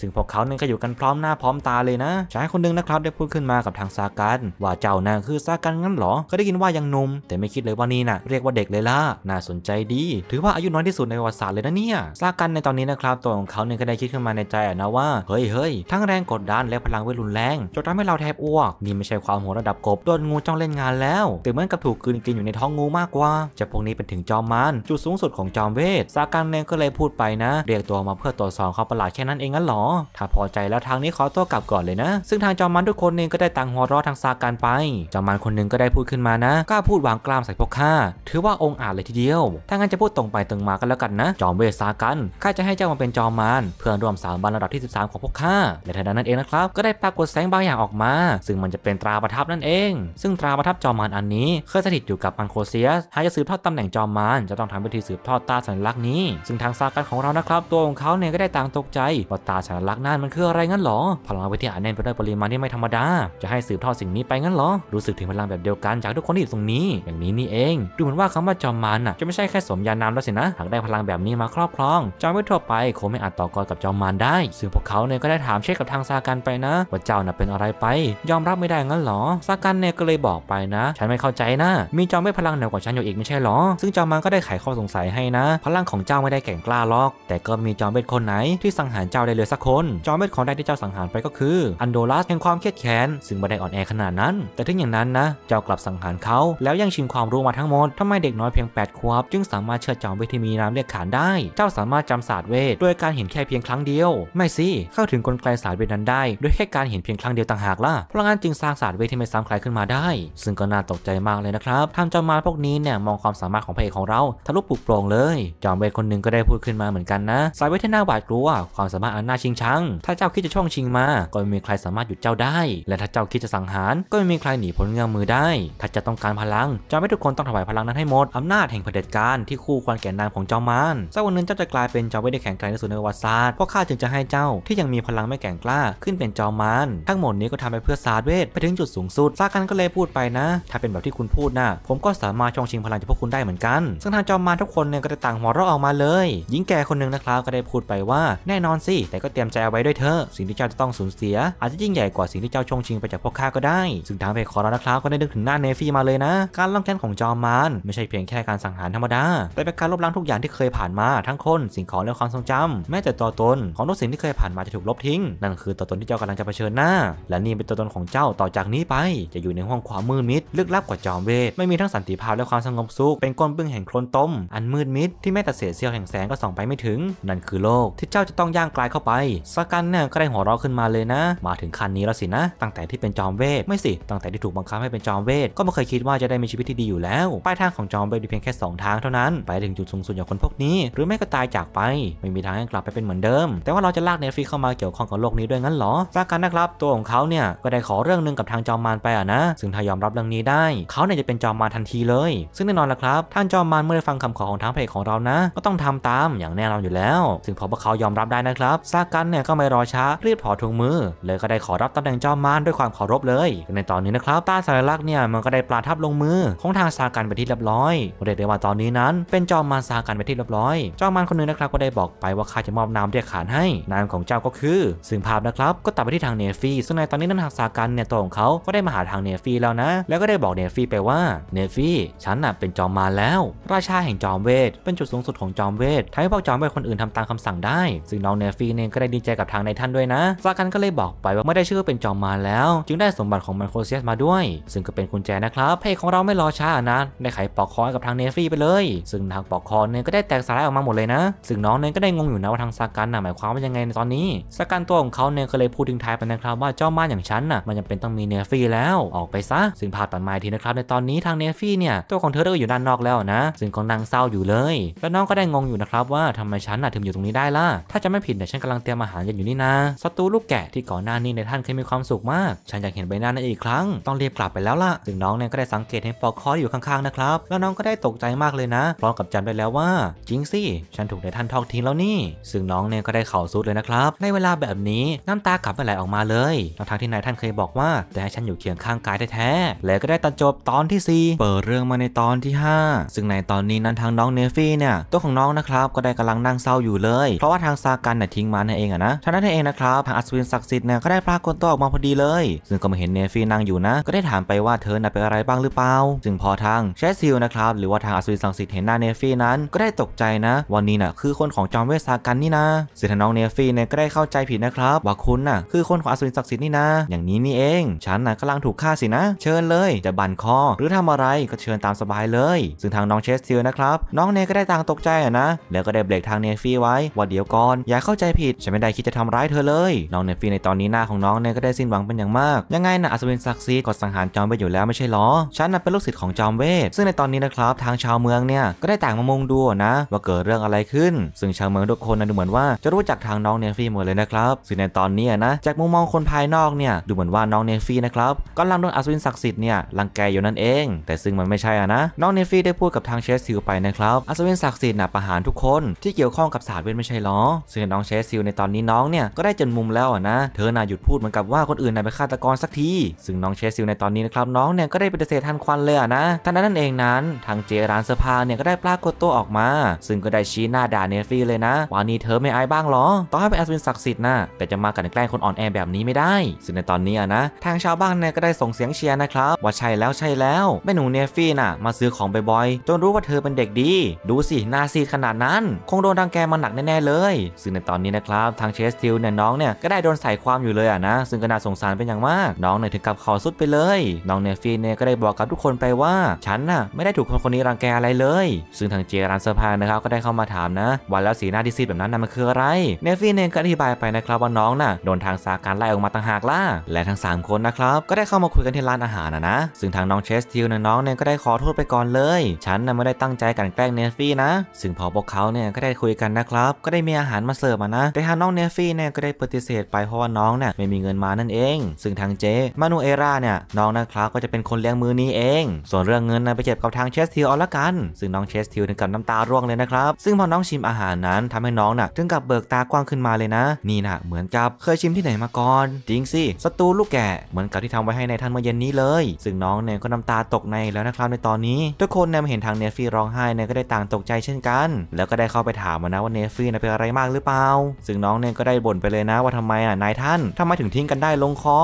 ซึ่งพวกเขาเนี่ยก็อยู่กันพร้อมหน้าพร้อมตาเลยนะชายคนนึงนะครับได้พูดขึ้นมากับทางซากันว่าเจ้าน่ะคือ ซากัน งั้นหรอ ก็ได้ยินว่ายังนุมแต่ไม่คิดเลยว่านี่น่ะเรียกว่าเด็กเลยล่ะ น่าสนใจดี ถือว่า อายุน้อยที่สุดในประวัติศาสตร์เลยนะเนี่ยซากัน ในตอนนี้นะครับตัวของเขาเนี่ย ก็ได้คิดขึ้นมาในใจนะว่า เฮ้ยเฮ้ยทั้งแรงกดดันและพลังเวทรุนแรงจนทำให้เราแทบอ้วกนี่ไม่ใช่ความโหดระดับกบโดนงูจ้องเล่นงานแล้วแต่เหมือนกับถูกกืนกินอยู่ในท้องงูมากกว่าจะพวกนี้เป็นถึงจอมมันจุดสูงสุดของจอมเวทซากันเนี่ยก็เลยพูดไปนะ เรียกตัวมาเพื่อตรวจสอบเขาประหลาดแค่นั้นเองงั้นหรอถ้าพอใจแล้วทางนี้ขอตัวกลับก่อนเลยนะ ซึ่งทางจอมมันทุกคนเองก็ได้ต่างหัวเราะทางซากันานไป จอมมันคน นึง ก็ได้พูดขึ้นมานะ กล้าพูด วางกล้ามใส่พวกข้า ถือว่าองค์อาจเลยทีเดียว ถ้างั้นจะพูดตรงไป ตรงมากันแล้วกันนะ จอมเวสากันข้าจะให้เจ้ามันเป็นจอมมันเพื่อนร่วมสามบันระดับที่ 13 ของพวกข้า และทันนั้นเองนะครับ ก็ได้ปรากฏแสง บางอย่างออกมา ซึ่งมันจะเป็นตราประทับนั่นเอง ซึ่งตราประทับจอมมันอันนี้ เคยสถิตอยู่กับอังโคเซียสหากจะสืบทอดตำแหน่งจอมมันจะต้องทำพิธีสืบทอดตาสัญลักษณ์นี้ ซึ่งทางซากันของเรานะครับ ตัวของเขาเนี่ยก็ได้ต่างตกใจว่าตาสัญลักษณ์นั่นมันคืออะไรงั้นหรอพลังวิทยาแน่นไปด้วยปริมาณที่ไม่ธรรมดาจะให้สืบทอดสิ่งนี้ไงั้นเหรอ รู้สึกถึงพลังแบบเดียวกันจากทุกคนที่อยู่ตรงนี้ อย่างนี้นี่เอง ดูเหมือนว่าคำว่าจอมมันอ่ะจะไม่ใช่แค่สมญานามแล้วสินะ หากได้พลังแบบนี้มาครอบครอง จอมไม่ทั่วไปคงไม่อาจต่อกรกับจอมมันได้ ซึ่งพวกเขาเนี่ยก็ได้ถามเช็คกับทางซากันไปนะ ว่าเจ้าน่ะเป็นอะไรไป ยอมรับไม่ได้งั้นเหรอ ซากันเนี่ยก็เลยบอกไปนะ ฉันไม่เข้าใจนะ มีจอมไม่พลังเหนือกว่าฉันอยู่อีกไม่ใช่หรอ ซึ่งจอมมันก็ได้ไขข้อสงสัยให้นะ พลังของเจ้าไม่ได้แก่งกล้าล็อก แต่ก็มีจอมเบ็ดคนไหนที่สังหารเจ้าได้เลยสักคน จอมเบ็ดของได้ที่เจ้าสังหารไปก็คืออันโดรัสแห่งความเครียดแค้นซึ่งบันไดอ่อนแอขนาดนั้นแต่ถึงอย่างนั้นนะเจ้ากลับสังหารเขา แล้วยังชิงความรู้มาทั้งหมดทำไมเด็กน้อยเพียง8ขวบ จึงสามารถเชื่อจอมเวทีมีน้ำเรียกขานได้ เจ้าสามารถจำศาสตร์เวทโดยการเห็นแค่เพียงครั้งเดียว ไม่สิเข้าถึงกลไกศาสตร์เวทนั้นได้โดยแค่การเห็นเพียงครั้งเดียวต่างหากล่ะเพราะงั้นจึงสร้างศาสตร์เวทที่ไม่ซ้ำใครขึ้นมาได้ ซึ่งก็น่าตกใจมากเลยนะครับทำจอมมารพวกนี้เนี่ยมองความสามารถของพระเอกของเราทะลุปลุกโปร่งเลย จอมเวทคนหนึ่งก็ได้พูดขึ้นมาเหมือนกันนะ สายเวทที่น่าหวาดกลัวความสามารถอันน่าชิงชัง ถ้าเจ้าคิดจะช่องชิงมาก็ไม่มีใครสามารถหยุดเจ้าได้ และถ้าเจ้าคิดจะสังหารก็ไม่มีใครหนีพ้นเงื้อมือได้ ถ้าจะต้องการพลังจอมให้ทุกคนต้องถวายพลังนั้นให้หมดอำนาจแห่งเผด็จการที่คู่ควรแก่นานของจอมมารสักวันหนึ่งเจ้าจะกลายเป็นจอมไม่ได้แข็งแกร่งที่สุดในประวัติศาสตร์ เพราะข้าจึงจะให้เจ้าที่ยังมีพลังไม่แก่งกล้าขึ้นเป็นจอมมารทั้งหมดนี้ก็ทำไปเพื่อซาร์เวทไปถึงจุดสูงสุดซากันก็เลยพูดไปนะ ถ้าเป็นแบบที่คุณพูดนะผมก็สามารถชองชิงพลังจากพวกคุณได้เหมือนกัน ซึ่งทางจอมมารทุกคนเนี่ยก็จะต่างหัวเราะออกมาเลยหญิงแก่คนหนึ่งนะครับก็ได้พูดไปว่าแน่นอนสิ แต่ก็เตรียมใจเอาไว้ด้วยเถอสิ่งที่เจ้าจะต้องสูญเสีย อาจจะยิ่งใหญ่กว่าสิ่งที่เจ้าชองชิงไปจากพวกข้าก็ได้ซึ่งทางเพจของเรานะครับก็ได้นึกถึงหน้าเนฟี่มาเลยนะ การล่องแค้นของจอมมารไม่ใช่เพียงแค่การสังหารธรรมดา แต่เป็นการลบล้างทุกอย่างที่เคยผ่านมาทั้งคน สิ่งของและความทรงจำแม้แต่ตัวตนของทุกสิ่งที่เคยผ่านมาจะถูกลบทิ้งนั่นคือตัวตนที่เจ้ากำลังจะเผชิญหน้าและนี่เป็นตัวตนของเจ้าต่อจากนี้ไป จะอยู่ในห้องความมืดมิดลึกลับกว่าจอมเวทไม่มีทั้งสันติภาพและความสงบสุขเป็นก้นบึ้งแห่งโคลนต้มอันมืดมิดที่แม้แต่เศษเสี้ยวแห่งแสงก็ส่องไปไม่ถึงนั่นคือโลกที่เจ้าจะต้องย่างกลายเข้าไปสกันเนี่ยก็ได้หัวเราะขึ้นมาเลยนะ มาถึงคันนี้แล้วสินะตั้งแต่ที่เป็นจอมเวทไม่สิตั้งแต่ที่ถูกบังคับให้เป็นจอมเวทก็ไม่เคยคิดว่าจะได้มีชีวิตที่ดีอยู่แล้ว ปลายทางของจอมเวทมีเพียงแค่2ทางเท่านั้น ไปถึงจุดสูงสุดอย่างคนพวกนี้ หรือไม่ก็ตายจากไป ไม่มีทางให้กลับไปเป็นเหมือนเดิม แต่ว่าเราจะลากเนฟิเข้ามาเกี่ยวข้องกับโลกนี้ด้วยงั้นหรอจากกนนะครับ ตัวของเขาเนี่ยก็ได้ขอเรื่องนึงกับทางจอมมารไปอ่ะนะ ซึ่งถ้ายอมรับเรื่องนี้ได้ เขาเนี่ยจะเป็นจอมมารทันทีเลย ซึ่งแน่นอนละครับท่านจอมมารเมื่อได้ฟังคำขอของทางเพจของเรานะ ก็ต้องทำตามอย่างแน่นอนอยู่แล้ว ซึ่งพอพวกเขายอมรับได้นะครับซากันเนี่ยก็ไม่รอช้ารีบถอดถุงมือเลยก็ได้ขอรับตำแหน่งจอมมารด้วยความเคารพเลยในตอนนี้นะครับปาสัรลักษณ์เนี่ยมันก็ได้ปลาทับลงมือของทางซาการไปที่เรียบร้อยเรียกได้ว่าตอนนี้นั้น เป็นจอมมารซาการไปที่เรียบร้อย จอมมารคนนึงนะครับก็ได้บอกไปว่าข้าจะมอบนามเรียกขานให้นามของเจ้าก็คือซึ่งภาพนะครับ ก็ตัดไปที่ทางเนฟี่ซึ่งในตอนนี้นั้นทางซาการเนี่ยตัวของเขาก็ได้มาหาทางเนฟี่แล้วนะแล้วก็ได้บอกเนฟี่ไปว่าเนฟี่ฉันน่ะเป็นจอมมารแล้ว ราชาแห่งจอมเวทเป็นจุดสูงสุดของจอมเวททำให้พวกจอมเวทคนอื่นทำตามคำสั่งได้ซึ่งน้องเนฟี่เนี่ยก็ได้ดีใจกับทางในท่านด้วยนะสาการก็เลยบอกไปว่าไม่ได้ชื่อเป็นจอมมารแล้วจึงได้สมบัติของมันโคเซียสมาด้วย ซึ่งก็เป็นกุญแจนะครับเพ่ของเราไม่รอช้านะได้ไขปอกคอกับทางเนฟี่ไปเลยซึ่งทางปอกคอเนี่ยก็ได้แตกสลายออกมาหมดเลยนะ ซึ่งน้องเนี่ยก็ได้งงอยู่นะว่าทางสากันน่ะหมายความว่ายังไงในตอนนี้สากันตัวของเขาเนี่ยก็เลยพูดถิงท้ายไปนะครับว่าเจ้าม้าอย่างฉันน่ะมันยังเป็นต้องมีเนฟี่แล้วออกไปซะซึ่งผ่านตัดไม้ทีนะครับในตอนนี้ทางเนฟี่เนี่ยตัวของเธอก็อยู่ด้านนอกแล้วนะซึ่งกำลังเศร้าอยู่เลยแล้วน้องก็ได้งงอยู่นะครับ ว่าทำไมฉันน่ะถึงอยู่ตรงนี้ได้ล่ะถ้าจะไม่ผิดเนี่ยฉันกำลังเตรียมอาหารย็นอยู่นี่นะศัตรูลูกแกะที่ก่อนหน้านี้ในท่านเคยมีความสุขมาก ฉันอยากเห็นใบหน้านั่นอีกครั้งต้องรีบกลับไปแล้วล่ะ ซึ่งน้องเนี่ยก็ได้สังเกตเห็นปอกคออยู่ข้างๆนะครับ แล้วน้องก็ได้ตกใจมากเลยนะ พร้อมกับจำได้แล้วว่าจริงสิ ฉันถูกในท่านทอกทิ้งแล้วนี่ ซึ่งน้องเนี่ยก็ได้เข่าซุดเลยนะครับ ในเวลาแบบนี้น้ำตากลับไปไหลออกมาเลยทั้งที่นายท่านเคยบอกว่าแต่ให้ฉันอยู่เคียงข้างกายแท้ๆแลวก็ได้ตัดจบตอนที่4เปิดเรื่องมาในตอนที่ 5 ซึ่งในตอนนี้นั้นทางน้องเนฟี่เนี่ยตัวของน้องนะครับก็ได้กำลังนั่งเศร้าอยู่เลย เพราะว่าทางซากันน่ยทิ้งมาในเองอะนะฉะนั้นเองนะครับทางอัศวินศักดิ์สิทธิ์เนี่ยก็ได้ปรากฏตัวออกมาพอดีเลย ซึ่งก็มาเห็นเนฟี่นางอยู่นะก็ได้ถามไปว่าเธอน่ะเป็นอะไรบ้างหรือเปล่าจึงพอทางแชสซิลนะครับ หรือว่าทางอสศรินสังสิทธิ์เห็นหน้าเนฟี่นั้น ก็ได้ตกใจนะวันนี้น่ะคือคนของจอมเวสากันนี่นะ สิทธน้องเนฟี่เนี่ยก็ได้เข้าใจผิดนะครับ ว่าคุณน่ะคือคนของอสศรินศักดิ์สิทธิ์นี่นะ อย่างนี้นี่เอง ฉันน่ะกำลังถูกฆ่าสินะ เชิญเลย จะบั่นคอหรือทำอะไรก็เชิญตามสบายเลยซึ่งทางน้องเชสซิลนะครับน้องเนก็ได้ต่างตกใจอะนะแล้วก็ได้เบรกทางเนฟี่ไว้ว่าเดี๋ยวก่อนอย่าเข้าใจผิดฉันไม่ได้คิดจะทำร้ายเธอเลยน้องเนฟี่ในตอนนี้หน้าของน้องเนก็ได้สิ้นหวังเป็นอย่างมากยังไงนะอัศวินนศักดิ์สิทธิ์กดสังหารจอมเวทอยู่แล้วไม่ใช่หรอ ฉันน่ะเป็นลูกศิษย์ของจอมเวท ซึ่งในตอนนี้นะครับ ทางชาวเมืองเนี่ยก็ได้ต่างมามุงดูนะ ว่าเกิดเรื่องอะไรขึ้น ซึ่งชาวเมืองทุกคนนะดูเหมือนว่าจะรู้จักทางน้องเนฟี่หมดเลยนะครับซึ่งในตอนนี้นะจากมุมมองคนภายนอกเนี่ยดูเหมือนว่าน้องเนฟี่นะครับก็ลังโดนอัศวินศักดิ์สิทธิ์เนี่ยลังแกอยู่นั่นเอง แต่ซึ่งมันไม่ใช่อะนะน้องเนฟี่ได้พูดกับทางเชสซิลไปนะครับอัศวินศักดิ์สิทธิ์น่ะประหารทุกคนที่เกี่ยวข้องกับศาสตร์เวทไม่ใช่หรอซึ่งน้องเชสซิลในตอนนี้น้องเนี่ยก็ได้จนมุมแล้วนะเธอน่ะหยุดพูดเหมือนกับว่าคนอื่นน่ะเป็นฆาตกรสักทีซึ่งน้องเชสซิลในตอนนี้นะครับ น้องเนี่ยก็ได้ปฏิเสธทันควัน เลยนะ ทันนั้นนั่นเองนั้น ทางเจร้านเสื้อผ้าเนี่ยก็ได้ปรากฏตัวออกมา ซึ่งก็ได้ชี้หน้าด่าเนฟฟี่เลยนะ ว่านี่เธอไม่อายบ้างหรอต้องให้เป็นแอสวินศักดิ์สิทธิ์นะแต่จะมากันแกล้งคนอ่อนแอแบบนี้ไม่ได้ ซึ่งในตอนนี้นะทางชาวบ้านเนี่ยก็ได้ส่งเสียงเชียร์นะครับว่าใช่แล้วใช่แล้วแม่หนูเนฟฟี่น่ะมาซื้อของบ่อยๆจนรู้ว่าเธอเป็นเด็กดี ดูสิหน้าซีดขนาดนั้น คงโดนดังแกมาหนักแน่ๆเลย ซึ่งในตอนนี้นะครับทางเชสทิลเนี่ยน้องเนี่ยก็ได้โดนใส่ความอยู่เลยอ่ะนะซึ่งก็น่าสงสารเป็นอย่างมากน้องเนี่ยถึงกับขอสุดไปเลยน้องเนฟี่เนี่ยก็ได้บอกกับทุกคนไปว่าฉันน่ะไม่ได้ถูกคนคนนี้รังแกอะไรเลย ซึ่งทางเจรันเซอร์พานนะครับก็ได้เข้ามาถามนะวันแล้วสีหน้าที่ซีดแบบนั้นน่ะมันคืออะไรเนฟี่เนก็อธิบายไปนะครับว่าน้องน่ะโดนทางสาการไล่ออกมาต่างหากล่าและทั้ง3คนนะครับก็ได้เข้ามาคุยกันที่ร้านอาหารนะนะซึ่งทางน้องเชสติลน้องเนี่ยก็ได้ขอโทษไปก่อนเลย ฉันน่ะไม่ได้ตั้งใจกันแกล้งเนฟี่นะ ซึ่งพอพวกเขาเนี่ยก็ได้คุยกันนะครับก็ได้มีอาหารมาเสิร์ฟมานะ แต่ทางน้องเนฟี่เนี่ยก็ได้ปฏิเสธไปเพราะว่าน้องน่ะไม่มีเงินมานั่นเอง ซึ่งทางเจมานูเราเนี่ยน้องนะครับก็จะเป็นคนเลี้ยงมือนี้เอง ส่วนเรื่องเงินนะไปเก็บกับทางเชสทิลเอาละกัน ซึ่งน้องเชสทิลถึงกับน้ำตาร่วงเลยนะครับ ซึ่งพอน้องชิมอาหารนั้นทำให้น้องน่ะถึงกับเบิกตากว้างขึ้นมาเลยนะ นี่นะเหมือนกับเคยชิมที่ไหนมาก่อน จริงสิสตูลูกแกะเหมือนกับที่ทำไว้ให้ในท่านเมื่อเย็นนี้เลย ซึ่งน้องเนี่ยก็น้ำตาตกในแล้วนะครับในตอนนี้ทุกคนเนี่ยเห็นทางเนฟี่ร้องไห้เนี่ยก็ได้ต่างตกใจเช่นกัน แล้วก็ได้เข้าไปถามนะว่าเนฟี่เป็นอะไรมากหรือเปล่า ซึ่งน้องเนี่ยก็ได้บ่นไปเลยนะว่าทำไมอ่ะนายท่านทำไมถึงทิ้งกันได้ลงคอ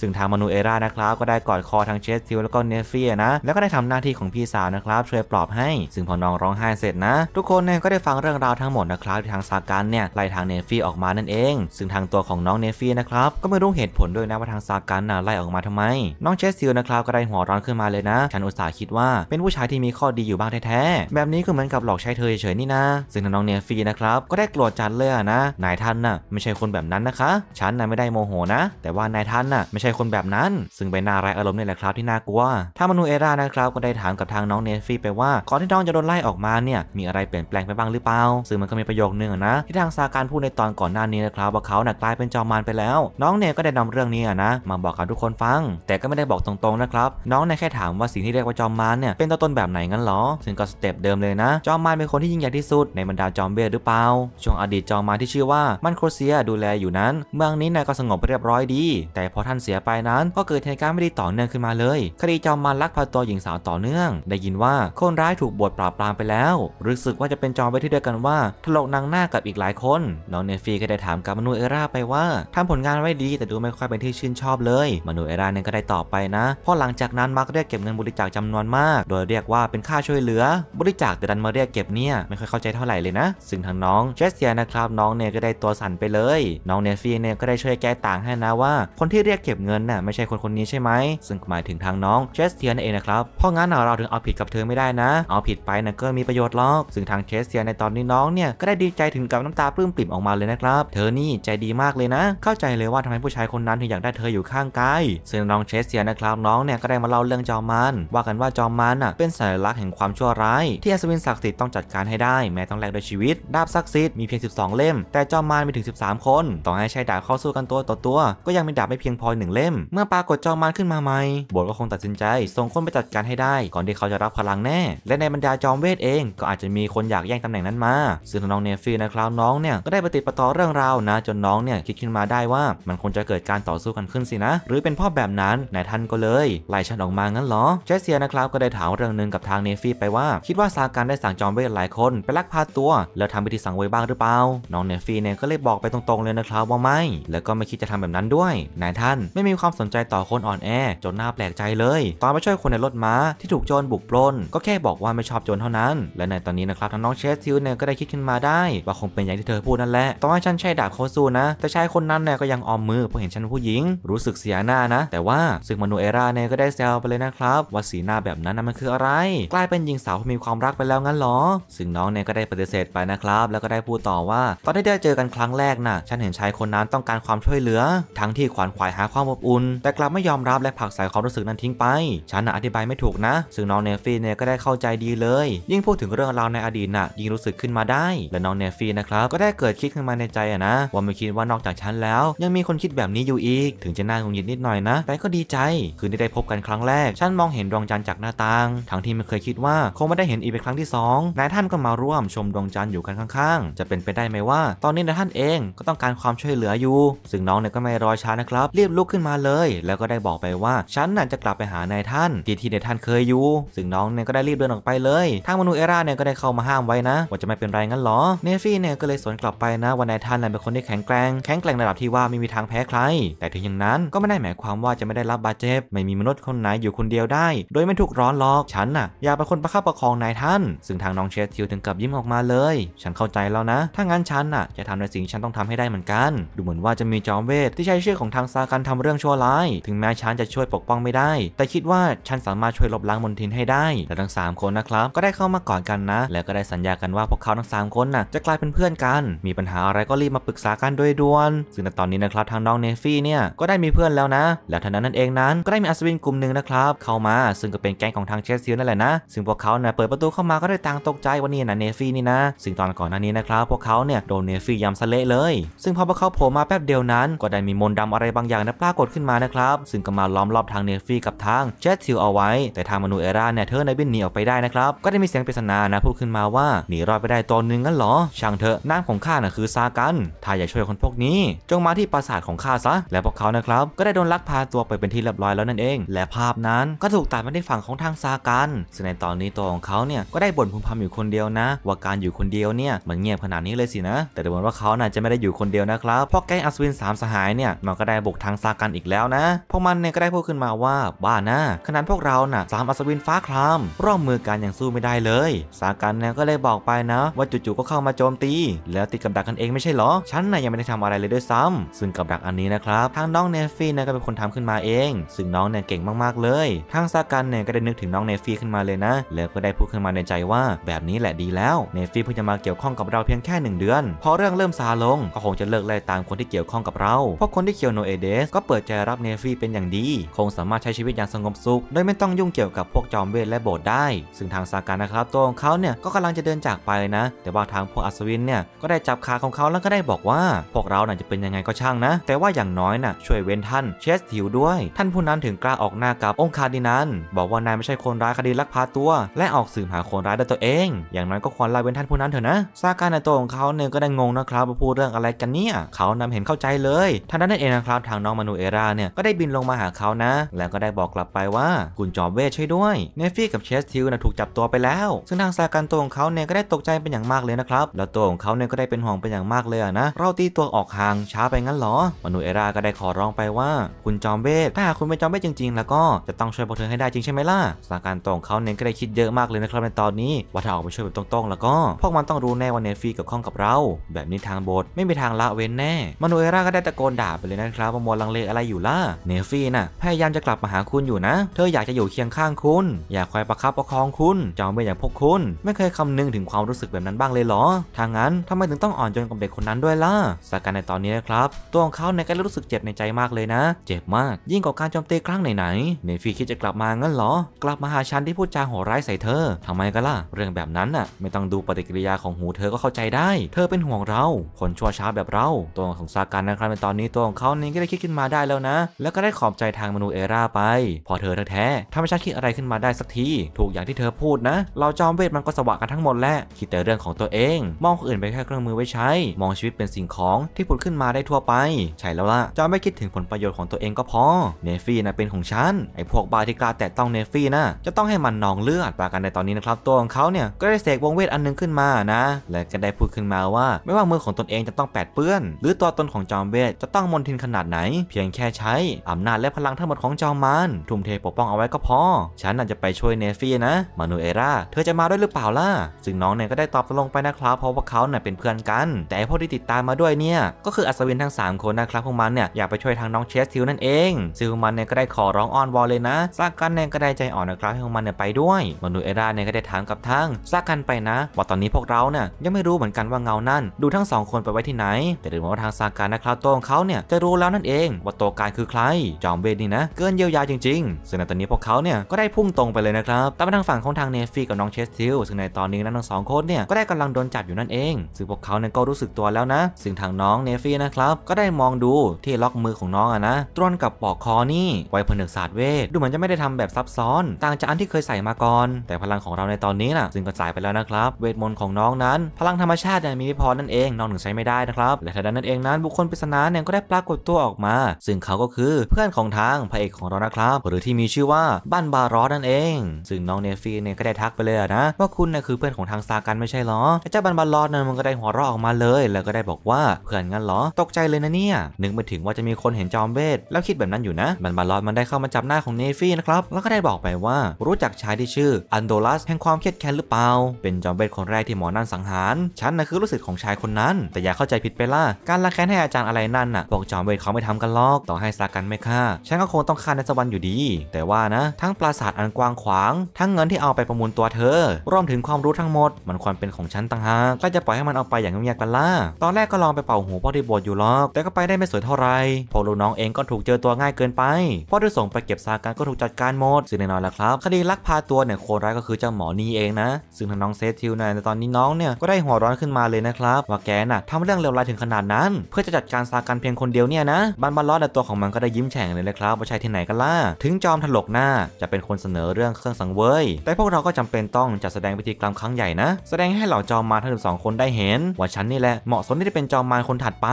ซึ่งทางมานูเอรานะครับก็ได้กอดคอทั้งเชสซิลแล้วก็เนฟเฟียนะแล้วก็ได้ทำหน้าที่ของพี่สาวนะครับช่วยปลอบให้ซึ่งพอน้องร้องไห้เสร็จนะ ทุกคนเนี่ยก็ได้ฟังเรื่องราวทั้งหมดนะครับที่ทางซากันเนี่ยไล่ทางเนฟฟี่ออกมานั่นเอง ซึ่งทางตัวของน้องเนฟฟี่นะครับก็ไม่รู้เหตุผลด้วยนะว่าทางซากันน่ะไล่ออกมาทำไม น้องเชสซิลนะครับก็ได้หัวร้อนขึ้นมาเลยนะ ฉันอุตส่าห์คิดว่าเป็นผู้ชายที่มีข้อดีอยู่บ้างแท้ๆแบบนี้ก็เหมือนกับหลอกใช้เธอเฉยๆนี่นะซึ่งน้องเนฟฟี่นะครับก็ได้กรธจัดเลยนะนายท่านน่ะไม่ใช่คนแบบนั้นนะคะฉันน่ะไม่ได้โมโหนะ แต่ว่านายท่านน่ะไม่ใช่คนแบบนั้นซึ่งเป็นหน้าร้ายอารมณ์นี่แหละครับที่น่ากลัวทามานูเอรานะครับก็ได้ถามกับทางน้องเนฟี่ไปว่า ก่อนที่น้องจะโดนไล่ออกมาเนี่ยมีอะไรเปลี่ยนแปลงไปบ้างหรือเปล่า ซึ่งมันก็มีประโยคนึงนะที่ทางซาการพูดในตอนก่อนหน้านี้นะครับว่าเขาหนักลายเป็นจอมมารไปแล้ว น้องเนก็ได้นำเรื่องนี้นะมาบอกกับทุกคนฟัง แต่ก็ไม่ได้บอกตรงๆนะครับน้องเนแค่ถามว่าสิ่งที่เรียกว่าจอมมารเนี่ยเป็นตัวตนแบบไหนงั้นหรอ ซึ่งก็สเต็ปเดิมเลยนะ จอมมารเป็นคนที่ยิ่งใหญ่ที่สุดในบรรดาจอมเบหรือเปล่าช่วงอดีตจอมมานที่ชื่อว่ามันโครเซียดูแลอยู่นั้น เมืองนี้นะก็สงบเรียบร้อยดี แต่พอท่านเสียไปนั้นก็เกิดเหตุการณ์ไม่ดีต่อเนื่องขึ้นมาเลยคดีจอมมารลักพาตัวหญิงสาวต่อเนื่อง ได้ยินว่าคนร้ายถูกบทปราบปรามไปแล้ว รู้สึกว่าจะเป็นจอมไปที่เดียวกันว่าถลกนางหน้ากับอีกหลายคน น้องเนฟีก็ได้ถามกับมนูเอราไปว่าทำผลงานไว้ดีแต่ดูไม่ค่อยเป็นที่ชื่นชอบเลยมนูเอราเนี่ยก็ได้ตอบไปนะ เพราะหลังจากนั้นมักเรียกเก็บเงินบริจาคจำนวนมาก โดยเรียกว่าเป็นค่าช่วยเหลือ บริจาคแต่ดันมาเรียกเก็บเนี่ยไม่ค่อยเข้าใจเท่าไหร่เลยนะซึ่งทางน้องเจสเซียนะครับน้องเนี่ยก็ได้ตัวสั่นไปเลย น้องเนฟีเนี่ยก็ได้ช่วยแก้ต่างให้นะว่าคนที่เรียกเก็บเงินน่ะไม่ใช่ช่คนคนนี้ใช่ไหมซึ่งหมายถึงทางน้องเชสเทียนั่นเองนะครับเพราะงั้นเราถึงเอาผิดกับเธอไม่ได้นะ เอาผิดไปนะก็มีประโยชน์หรอกซึ่งทางเชสเทียนในตอนนี้น้องเนี่ยก็ได้ดีใจถึงกับน้ำตาปลื้มปริ่มออกมาเลยนะครับ เธอนี่ใจดีมากเลยนะ เข้าใจเลยว่าทำไมผู้ชายคนนั้นถึงอยากได้เธออยู่ข้างกายซึ่งน้องเชสเทียนนะครับน้องเนี่ยก็ได้มาเล่าเรื่องจอมมันว่ากันว่าจอมมันอ่ะเป็นสัญลักษณ์แห่งความชั่วร้าย ที่อัศวินศักดิ์สิทธิ์ต้องจัดการให้ได้แม้ต้องแลกด้วยชีวิตดาบศักดิ์สิทธิ์มีเพียง12เล่มแต่จอมมันมีถึง 13 คนต่อให้ใช้ดาบเข้าสู้กันตัวต่อตัว ก็ยังมีดาบไม่เพียงพอหนึ่งเล่มเมื่อปรากฏจอมมารขึ้นมาไหมโบสก็คงตัดสินใจส่งคนไปจัดการให้ได้ ก่อนที่เขาจะรับพลังแน่ และในบรรดาจอมเวทเอง ก็อาจจะมีคนอยากแย่งตำแหน่งนั้นมา ซึ่งน้องเนฟี่นะครับน้องเนี่ยก็ได้ปฏิปต่อเรื่องราวนะ จนน้องเนี่ยคิดขึ้นมาได้ว่ามันคงจะเกิดการต่อสู้กันขึ้นสินะ หรือเป็นพ่อแบบนั้นนายท่านก็เลยไล่ฉันออกมางั้นเหรอเจสเซียนะครับก็ได้ถามเรื่องหนึ่งกับทางเนฟี่ไปว่าคิดว่าซาการได้สั่งจอมเวทหลายคน ไปลักพาตัว แล้วทำพิธีสังเวยบ้างหรือเปล่าน้องเนฟี่เนี่ยก็เลยบอกไปตรงๆเลยนะครับว่าไม่ แล้วก็ไม่คิดจะทำแบบนั้นด้วยนายท่านไม่มีความสนใจต่อคนอ่อนแอจนหน้าแปลกใจเลยตอนไปช่วยคนในรถม้าที่ถูกโจรบุกปล้นก็แค่บอกว่าไม่ชอบโจรเท่านั้น และในตอนนี้นะครับทั้งน้องเชสซิลเนี่ยก็ได้คิดขึ้นมาได้ ว่าคงเป็นอย่างที่เธอพูดนั่นแหละตอนให้ฉันใช้ดาบโคซสูนะ แต่ชายคนนั้นเนี่ยก็ยังออมมือเพราะเห็นฉันผู้หญิงรู้สึกเสียหน้านะ แต่ว่าซึ่งมานูเอราเนี่ยก็ได้แซวไปเลยนะครับว่าสีหน้าแบบนั้นมันคืออะไร กลายเป็นหญิงสาวที่มีความรักไปแล้วงั้นหรอ ซึ่งน้องเนี่ยก็ได้ปฏิเสธไปนะครับ แล้วก็ได้พูดต่อว่า ตอนที่ได้เจอกันครั้งแรกนะ่ะฉันเห็นชายคนนั้นต้องการความช่วยเหลือ ทั้งที่ขวนขวายหาความอบอุ่นแต่กลับไม่ยอมรับและผลักสายความรู้สึกนั้นทิ้งไป ฉันอธิบายไม่ถูกนะ ซึ่งน้องเนฟีเนี่ยก็ได้เข้าใจดีเลย ยิ่งพูดถึงเรื่องราวในอดีตน่ะยิ่งรู้สึกขึ้นมาได้ และน้องเนฟี่นะครับก็ได้เกิดคิดขึ้นมาในใจอะนะว่าไม่คิดว่านอกจากฉันแล้ว ยังมีคนคิดแบบนี้อยู่อีก ถึงจะน่าหงุดหงิดนิดหน่อยนะ แต่ก็ดีใจ คืนที่ได้พบกันครั้งแรก ฉันมองเห็นดวงจันทร์จากหน้าต่างทั้งที่ไม่เคยคิดว่าคงไม่ได้เห็นอีกเป็นครั้งที่2นายท่านก็มาร่วมชมดวงจันทร์อยู่กันข้างๆจะเป็นไปได้ไหมว่า ตอนนี้นายท่านเองก็ต้องการความช่วยเหลืออยู่ ซึ่งน้องเนี่ยก็ไม่รอช้านะครับรีบลุกขึ้นมาเลยแล้วก็ได้บอกไปว่า ฉันน่ะจะกลับไปหานายท่านที่ที่นายท่านเคยอยู่ซึ่งน้องเนี่ยก็ได้รีบเดินออกไปเลยทางมนุเอร่าเนี่ยก็ได้เข้ามาห้ามไว้นะว่าจะไม่เป็นไรงั้นหรอเนฟี่เนี่ยก็เลยสวนกลับไปนะว่านายท่านเป็นคนที่แข็งแกร่งแข็งแกร่งระดับที่ว่าไม่มีทางแพ้ใคร แต่ถึงอย่างนั้นก็ไม่ได้หมายความว่าจะไม่ได้รับบาดเจ็บไม่มีมนุษย์คนไหนอยู่คนเดียว ได้ โดยไม่ถูกร้อนหรอกฉันน่ะอยากเป็นคนประคับประคองนายท่าน ซึ่งทางน้องเชสทิวถึงกับยิ้มออกมาเลย ฉันเข้าใจแล้วนะถ้างั้นฉันน่ะจะทำในสิ่งฉันต้องทำให้ได้เหมือนกัน ดูเหมือนว่าจะมีจอมเวทที่ใช้ชื่อของทางซาการทำเรื่องชั่วร้ายถึงแม้ฉันจะช่วยปกป้องไม่ได้ แต่คิดว่าฉันสามารถช่วยลบล้างมนทินให้ได้แต่ทั้ง3คนนะครับก็ได้เข้ามากอดกันนะ แล้วก็ได้สัญญากันว่าพวกเขาทั้ง3คนนะ่ะจะกลายเป็นเพื่อนกัน มีปัญหาอะไรก็รีบมาปรึกษากันโดยด่วน ซึ่งในตอนนี้นะครับทางน้องเนฟี่เนี่ย ก็ได้มีเพื่อนแล้วนะ แล้วทันนั้นนั่นเองนั้นก็ได้มีอัศวินกลุ่มหนึ่งนะครับ เข้ามา ซึ่งก็เป็นแก๊งของทางเชสซีลนั่นแหละนะ ซึ่งพวกเขาเนี่ยเปิดประตูเข้ามาก็ได้ต่างตกใจว่านี่นะเนฟี่นี่นะ ซึ่งตอนก่อนหน้านี้นะครับ พวกเขาเนี่ยโดนเนฟี่ยำสะเละเลยซึ่งพอพวกเขาโผล่มาแป๊บเดียวนั้นก็ได้มีมนต์ดำอะไรบางอย่างนะปรากฏขึ้นมานะครัับซึ่งก็มาล้อมรอบทางเนฟี่กับทางแจ็ซิลเอาไว้แต่ทางมานูเอร่าเนี่ยเธอในบินหนีออกไปได้นะครับก็ได้มีเสียงปริศนานะพูดขึ้นมาว่าหนีรอดไปได้ตอนนึงงั้นหรอช่างเถอะน้ำของข้าน่ะคือซากันถ้าอยากช่วยคนพวกนี้จงมาที่ปราสาทของข้าซะ และพวกเขานะครับก็ได้โดนลักพาตัวไปเป็นที่เรียบร้อยแล้วนั่นเอง และภาพนั้นก็ถูกตัดมาในฝั่งของทางซากันซึ่งในตอนนี้ตัวของเขาเนี่ยก็ได้บ่นพึมพำอยู่คนเดียวนะ ว่าการอยู่คนเดียวเนี่ยมันเงียบขนาดนี้เลยสินะ แต่ดูเหมือนว่าเขาน่ะจะไม่ได้อยู่คนเดียวนะครับ เพราะแก๊งอัศวินสามสหายเนี่ยมันก็ได้บุกทางซากันอีกแล้วนะพวกมันเนี่ยก็ได้พูดขึ้นมาว่าบ้านะขนาดพวกเราน่ะสามอัศวินฟ้าคลามร่วมมือกันอย่างสู้ไม่ได้เลยสากันเนี่ยก็เลยบอกไปนะว่าจู่ๆก็เข้ามาโจมตี แล้วติดกับดักกันเองไม่ใช่หรอฉันน่ะยังไม่ได้ทำอะไรเลยด้วยซ้ำ ซึ่งกับดักอันนี้นะครับทางน้องเนฟี่เนี่ยก็เป็นคนทำขึ้นมาเอง ซึ่งน้องเนี่ยเก่งมากๆเลยทางสากันเนี่ยก็ได้นึกถึงน้องเนฟี่ขึ้นมาเลยนะ แล้วก็ได้พูดขึ้นมาในใจว่า แบบนี้แหละดีแล้วเนฟี่เพิ่งจะมาเกี่ยวข้องกับเราเพียงแค่ 1 เดือนพอเรื่องเริ่มซาลงก็คงจะเลิกไล่ตามคนที่เกี่ยวข้องกับเราเพราะคนที่เกี่ยวโนเอเดสก็เปิดใจรับเนเนฟี่เป็นอย่างดี คงสามารถใช้ชีวิตอย่างสงบสุข โดยไม่ต้องยุ่งเกี่ยวกับพวกจอมเวทและโบสถ์ได้ ซึ่งทางซากานะครับตัวของเขาเนี่ยก็กำลังจะเดินจากไปนะแต่ว่าทางพวกอัศวินเนี่ยก็ได้จับขาของเขาแล้วก็ได้บอกว่า พวกเราน่ะจะเป็นยังไงก็ช่างนะ แต่ว่าอย่างน้อยน่ะช่วยเว้นท่านเชสทิวด้วย ท่านผู้นั้นถึงกล้าออกหน้ากับองค์คาดินันบอกว่านายไม่ใช่คนร้ายคดีลักพาตัว และออกสืบหาคนร้ายด้วยตัวเอง อย่างน้อยก็ควรไล่เว้นท่านผู้นั้นเถอะนะซากานในตัวของเขาเนี่ยก็ได้งงนะครับว่าพูดเรื่องอะไรกันเนี่ยเขานำเห็นเข้าใจเลยท่านนั้นเองนะครับทางน้องมานูเอราเนี่ยกได้บินลงมาหาเขานะ แล้วก็ได้บอกกลับไปว่า คุณจอบเวชช่วยด้วยเนฟี่กับเชสทิลนะถูกจับตัวไปแล้ว ซึ่งทางซาการตัวของเขาเนี่ยก็ได้ตกใจเป็นอย่างมากเลยนะครับแล้วตัวของเขาเนี่ยก็ได้เป็นห่วงเป็นอย่างมากเลยนะ เราตีตัวออกห่างช้าไปงั้นหรอมนุเอราก็ได้ขอร้องไปว่า คุณจอมเวทถ้าหากคุณเป็นจอมเวทจริงๆ แล้วก็จะต้องช่วยพวกเธอให้ได้จริงใช่ไหมล่ะสาการตัวของเขาเนี่ยก็ได้คิดเยอะมากเลยนะครับในตอนนี้ว่าถ้าออกไปช่วยแบบตรงๆแล้วก็พวกมันต้องรู้แน่ว่าเนฟี่กับข้องกับเรา แบบนี้ทางโบสไม่มีทางละเว้นแน่มนุเอราก็ได้ตะโกนด่าไปเลยนะครับว่ามัวลังเลอะไรอยู่ล่ะเนฟี่น่ะพยายามจะกลับมาหาคุณอยู่นะเธออยากจะอยู่เคียงข้างคุณ อยากคอยประคับประคองคุณจอมเวทอย่างพวกคุณ ไม่เคยคำนึงถึงความรู้สึกแบบนั้นบ้างเลยเหรอทางนั้นทำไมถึงต้องอ่อนโยนกับเด็กคนนั้นด้วยล่ะสถานการณ์ในตอนนี้นะครับ ตัวของเขาในก็รู้สึกเจ็บในใจมากเลยนะเจ็บมากยิ่งกว่าการโจมตีครั้งไหนๆเนฟี่คิดจะกลับมางั้นเหรอ กลับมาหาฉันที่พูดจาโหดร้ายใส่เธอทำไมกันล่ะเรื่องแบบนั้นน่ะไม่ต้องดูปฏิกิริยาของหูเธอก็เข้าใจได้ เธอเป็นห่วงเราคนชั่วช้าแบบเรา ตัวของสากันนครับในตอนนี้ตัวของเขานี่ก็ได้คิดขึ้นมาได้แล้วนะแล้วก็ได้ขอบใจทางมนูเอราไป พอเธอแท้ๆทำให้ฉันคิดอะไรขึ้นมาได้สักที ถูกอย่างที่เธอพูดนะเราจอมเวทมันก็สว่างกันทั้งหมดแหละคิดแต่เรื่องของตัวเอง มองคนอื่นไปแค่เครื่องมือไว้ใช้ มองชีวิตเป็นสิ่งของที่ผุดขึ้นมาได้ทั่วไป ใช่แล้วล่ะจอมไม่คิดถึงผลประโยชน์ของตัวเองก็พอ เนฟี่นะเป็นของฉันไอ้พวกบาติกาแตะต้องเนฟี่นะจะต้องให้มันนองเลือดปากันในตอนนี้นะครับ ตัวของเขาเนี่ยก็ได้เสกวงเวทอันนึงขึ้นมานะ และก็ได้พูดขึ้นมาว่า ไม่ว่ามือของตนเองจะต้องแปดเปื้อน หรือตัวตนของจอมเวทจะต้องมนทินขนาดไหน เพียงแค่ใช้อำนาจและพลังทั้งหมดของจอมมันทุ่มเทปกป้องเอาไว้ก็พอ ฉันน่าจะไปช่วยเนฟี่นะมานูเอร่า เธอจะมาด้วยหรือเปล่าล่ะ ซึ่งน้องเนี่ยก็ได้ตอบตกลงไปนะครับเพราะว่าเขาเนี่ยเป็นเพื่อนกัน แต่พวกที่ติดตามมาด้วยเนี่ย ก็คืออัศวินทั้ง 3 คนนะครับพวกมันเนี่ยอยากไปช่วยทางน้องเชสทิวนั่นเองซึ่งมันเนี่ยก็ได้ขอร้องอ้อนวอนเลยนะซากันเนี่ยก็ได้ใจอ่อนนะครับให้พวกมันเนี่ยไปด้วยมานูเอร่าเนี่ยก็ได้ถามกับทางซากันไปนะว่าตอนนี้พวกเราเนี่ยยังไม่รู้เหมือนกันว่าเงานั่นดูทั้งสองคนไปไว้ที่ไหน แต่ถึงว่าทางซากันนะครับตัวของเขาเนี่ยจะรู้แล้วนั่นเองว่าตัวการคือใครไัจอม เวท นี่นะ เกินเยียวยาจริงๆ ซึ่งในตอนนี้พวกเขาเนี่ยก็ได้พุ่งตรงไปเลยนะครับ ตามไปทางฝั่งของทางเนฟี่กับน้องเชสทิล ซึ่งในตอนนี้นั้นทั้งสองคนเนี่ยก็ได้กำลังโดนจับอยู่นั่นเอง ซึ่งพวกเขาเนี่ยก็รู้สึกตัวแล้วนะ ซึ่งทางน้องเนฟี่นะครับ ก็ได้มองดูที่ล็อกมือของน้องอะนะ ตรวนกับปอกคอนี่ ไวผนึกศาสตร์เวทดูเหมือนจะไม่ได้ทำแบบซับซ้อน ต่างจากอันที่เคยใส่มาก่อน แต่พลังของเราในตอนนี้นะซึ่งก็สายไปแล้วนะครับเวทมนต์ของน้องนั้น พลังธรรมชาติเนี่ยมีไม่พอนั่นเองน้องถึงใช้ไม่ได้นะครับและทันนั้นเองนั้นบุคคลปริศนาเนี่ยก็ได้ปรากฏตัวออกมา ซึ่งเขาก็คืือเพื่อนของทางพระเอกของเรานะครับ หรือที่มีชื่อว่าบ้านบารอสนั่นเอง ซึ่งน้องเนฟี่เนี่ยก็ได้ทักไปเลยนะ ว่าคุณเนี่ยคือเพื่อนของทางซากันไม่ใช่หรอเจ้าบันบารอสนั่นมันก็ได้หัวเราะออกมาเลย แล้วก็ได้บอกว่า เพื่อนงั้นหรอ ตกใจเลยนะเนี่ยนึกไม่ถึงว่าจะมีคนเห็นจอมเบสแล้วคิดแบบนั้นอยู่นะบันบารอสมันได้เข้ามาจับหน้าของเนฟี่นะครับแล้วก็ได้บอกไปว่า รู้จักชายที่ชื่ออันโดลัสแห่งความเครียดแค้นหรือเปล่าเป็นจอมเบสคนแรกที่หมอนั่นสังหารฉันน่ะคือลูกศิษย์ของชายคนนั้น แต่อย่าเข้าใจผิดไปล่ะการละแค้นให้อาจารย์อะไรนั่นน่ะพวกจอมเบสเขาไม่ทำกันหรอกต่อให้ซากันไมคะฉันก็คงต้องฆ่าในสวรรค์อยู่ดี แต่ว่านะ ทั้งปราสาทอันกว้างขวาง ทั้งเงินที่เอาไปประมูลตัวเธอ รวมถึงความรู้ทั้งหมด มันควรเป็นของฉันต่างหากก็จะปล่อยให้มันเอาไปอย่างเงียบๆกันล่ะ ตอนแรกก็ลองไปเป่าหูพ่อที่โบสถ์อยู่หรอกแต่ก็ไปได้ไม่สวยเท่าไหร่พอลูกน้องเองก็ถูกเจอตัวง่ายเกินไปพ่อที่ส่งไปเก็บซากันก็ถูกจัดการหมดซึ่งแน่นอนแล้วครับ คดีลักพาตัวเนี่ยคนร้ายก็คือเจ้าหมอนี่เองนะซึ่งทางน้องเซทิลในตอนนี้น้องเนี่ยก็ได้หัวร้อนขึ้นมาเลยนะครับว่าแกน่ะทำเรื่องเลวร้ายถึงขนาดนั้น เพื่อจะจัดการซากันเพียงคนเดียวเนี่ยนะบันบันล้อแต่ตัวของมันก็ได้ยิ้มแฉ่งเลยนะครับว่าใช่ที่ไหนกันล่ะถึงจอมถลกหน้าจะเป็นคนเสนอเรื่องเครื่องสังเวยแต่พวกเราก็จำเป็นต้องจัดแสดงพิธีกรรมครั้งใหญ่นะแสดงให้เหล่าจอมมารทั้งสองคนได้เห็น ว่าฉันนี่แหละเหมาะสมที่จะเป็นจอมมารคนถัดไป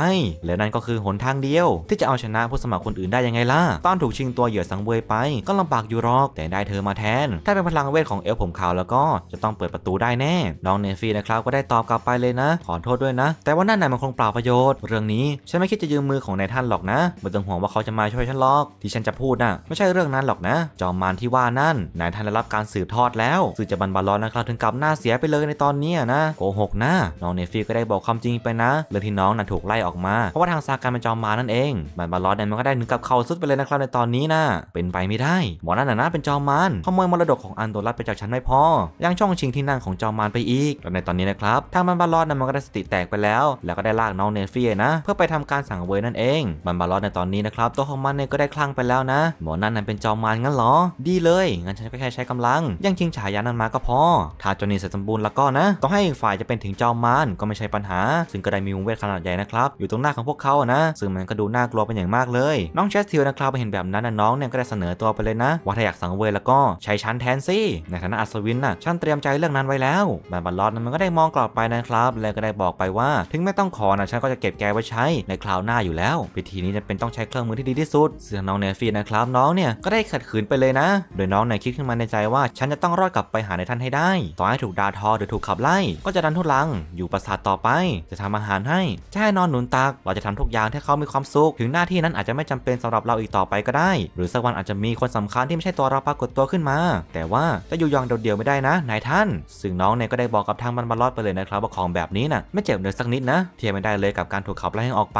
แลวนั่นก็คือหนทางเดียว ที่จะเอาชนะผู้สมัครคนอื่นได้ยังไงล่ะตอนถูกชิงตัวเหยื่อสังเวยไป ก็ลำบากอยู่รอกแต่ได้เธอมาแทน ถ้าเป็นพลังเวทของเอลผมขาวแล้วก็จะต้องเปิดประตูได้แน่น้องเนฟี่นะครับก็ได้ตอบกลับไปเลยนะ ขอโทษด้วยนะ แต่ว่านั่นนายมันคงเปล่าประโยชน์เรื่องนี้ฉันไม่คิดจะยืมมือของนายท่านหรอกนะไม่ต้องห่วงว่าเขาจะมาช่วยฉันหรอกที่ฉันจะพูดนะ่ะไม่ใช่เรื่องนั้นหรอกนะ จอมมารที่ว่านั่นนายท่านได้รับการสืบทอดแล้วสื่อจะบันบาลอนนะครับถึงกับหน้าเสียไปเลยในตอนนี้นะโกหกนะน้องเนฟี่ก็ได้บอกความจริงไปนะเรื่องที่น้องน่ะถูกไล่ออกมาเพราะว่าทางซาการเป็นจอมมารนั่นเองบันบาลอนนั้นมันก็ได้ถึงกับเขาสุดไปเลยนะครับในตอนนี้นะเป็นไปไม่ได้หมอนั่นน่ะนะเป็นจอมมารขโมยมรดกของอันโดรัสไปจากฉันไม่พอ ยังช่องชิงที่นั่งของจอมมารไปอีกแล้วในตอนนี้นะครับทางบันบาลอนนั้นมันก็ได้สติแตกไปแล้ว แล้วก็ได้ลากน้องเนฟี่นะ เพื่อไปทำการสั่งเวรนั่นเองบันบาลอนในตอนนี้นะครับตัวของมันเนี่ยก็ได้คลั่งไปแล้วนะ หมอนั่นน่นเป็นจอมมารงั้นเหรอ ดีเลยงั้นฉันก็แค่ใช้กำลัง ยังชิงฉายานั้นมาก็พอถ้าจนนี่เสร็จสมบูรณ์แล้วก็นะต้องให้อีกฝ่ายจะเป็นถึงจอมมารก็ไม่ใช่ปัญหาซึ่งก็ได้มีวงเวทขนาดใหญ่นะครับอยู่ตรงหน้าของพวกเขาอะนะ ซึ่งมันก็ดูน่ากลัวเป็นอย่างมากเลย น้องเชสทิลนะครับไปเห็นแบบนั้นน้องเนี่ยก็ได้เสนอตัวไปเลยนะว่าถ้าอยากสังเวชแล้วก็ ใช้ชั้นแทนสิในฐานะอัศวินน่ะฉันเตรียมใจเรื่องนั้นไว้แล้วบมนบัลลอดมันก็ได้มองกลับไปนะครับแลวก็ได้บอกไปว่า ถึงไม่ต้องขอนะฉันก็จะเก็บแกไว้ใช้ในคราวหน้าอยู่แล้วพิธีนี้จะเป็นต้องใช้เครื่องมือที่ดีที่สุดเสียงน้องเนฟี่นะครับน้องเนี่ยก็ได้ขัดขืนไปเลยนะ โดยน้องเนี่ยคิดขึ้นมาในใจว่า ฉันจะต้องรอดกลับไปหาในท่านให้ได้ต่อให้ถูกดาทอหรือถูกขับไล่ก็จะดันทุลังอยู่ปราสาทต่อไป จะทำอาหารให้จะให้นอนหนุนตักเราจะทำทุกอย่างให้เขามีความสุข ถึงหน้าที่นั้นอาจจะไม่จำเป็นสำหรับเราอีกต่อไปก็ได้ หรือสักวันอาจจะมีคนสำคัญที่ไม่ใช่ตัวเราปรากฏตัวขึ้นมา แต่ว่าจะอยู่ยองเดียวๆไม่ได้นะนายท่านซึ่งน้องเนี่ยก็ได้บอกกับทางบรรลอดไปเลยนะครับว่าของแบบนี้นะ่ะไม่เจ็บเลยสักนิดนะ เทียบไม่ได้เลยกับการถูกขับไล่ให้ออกไป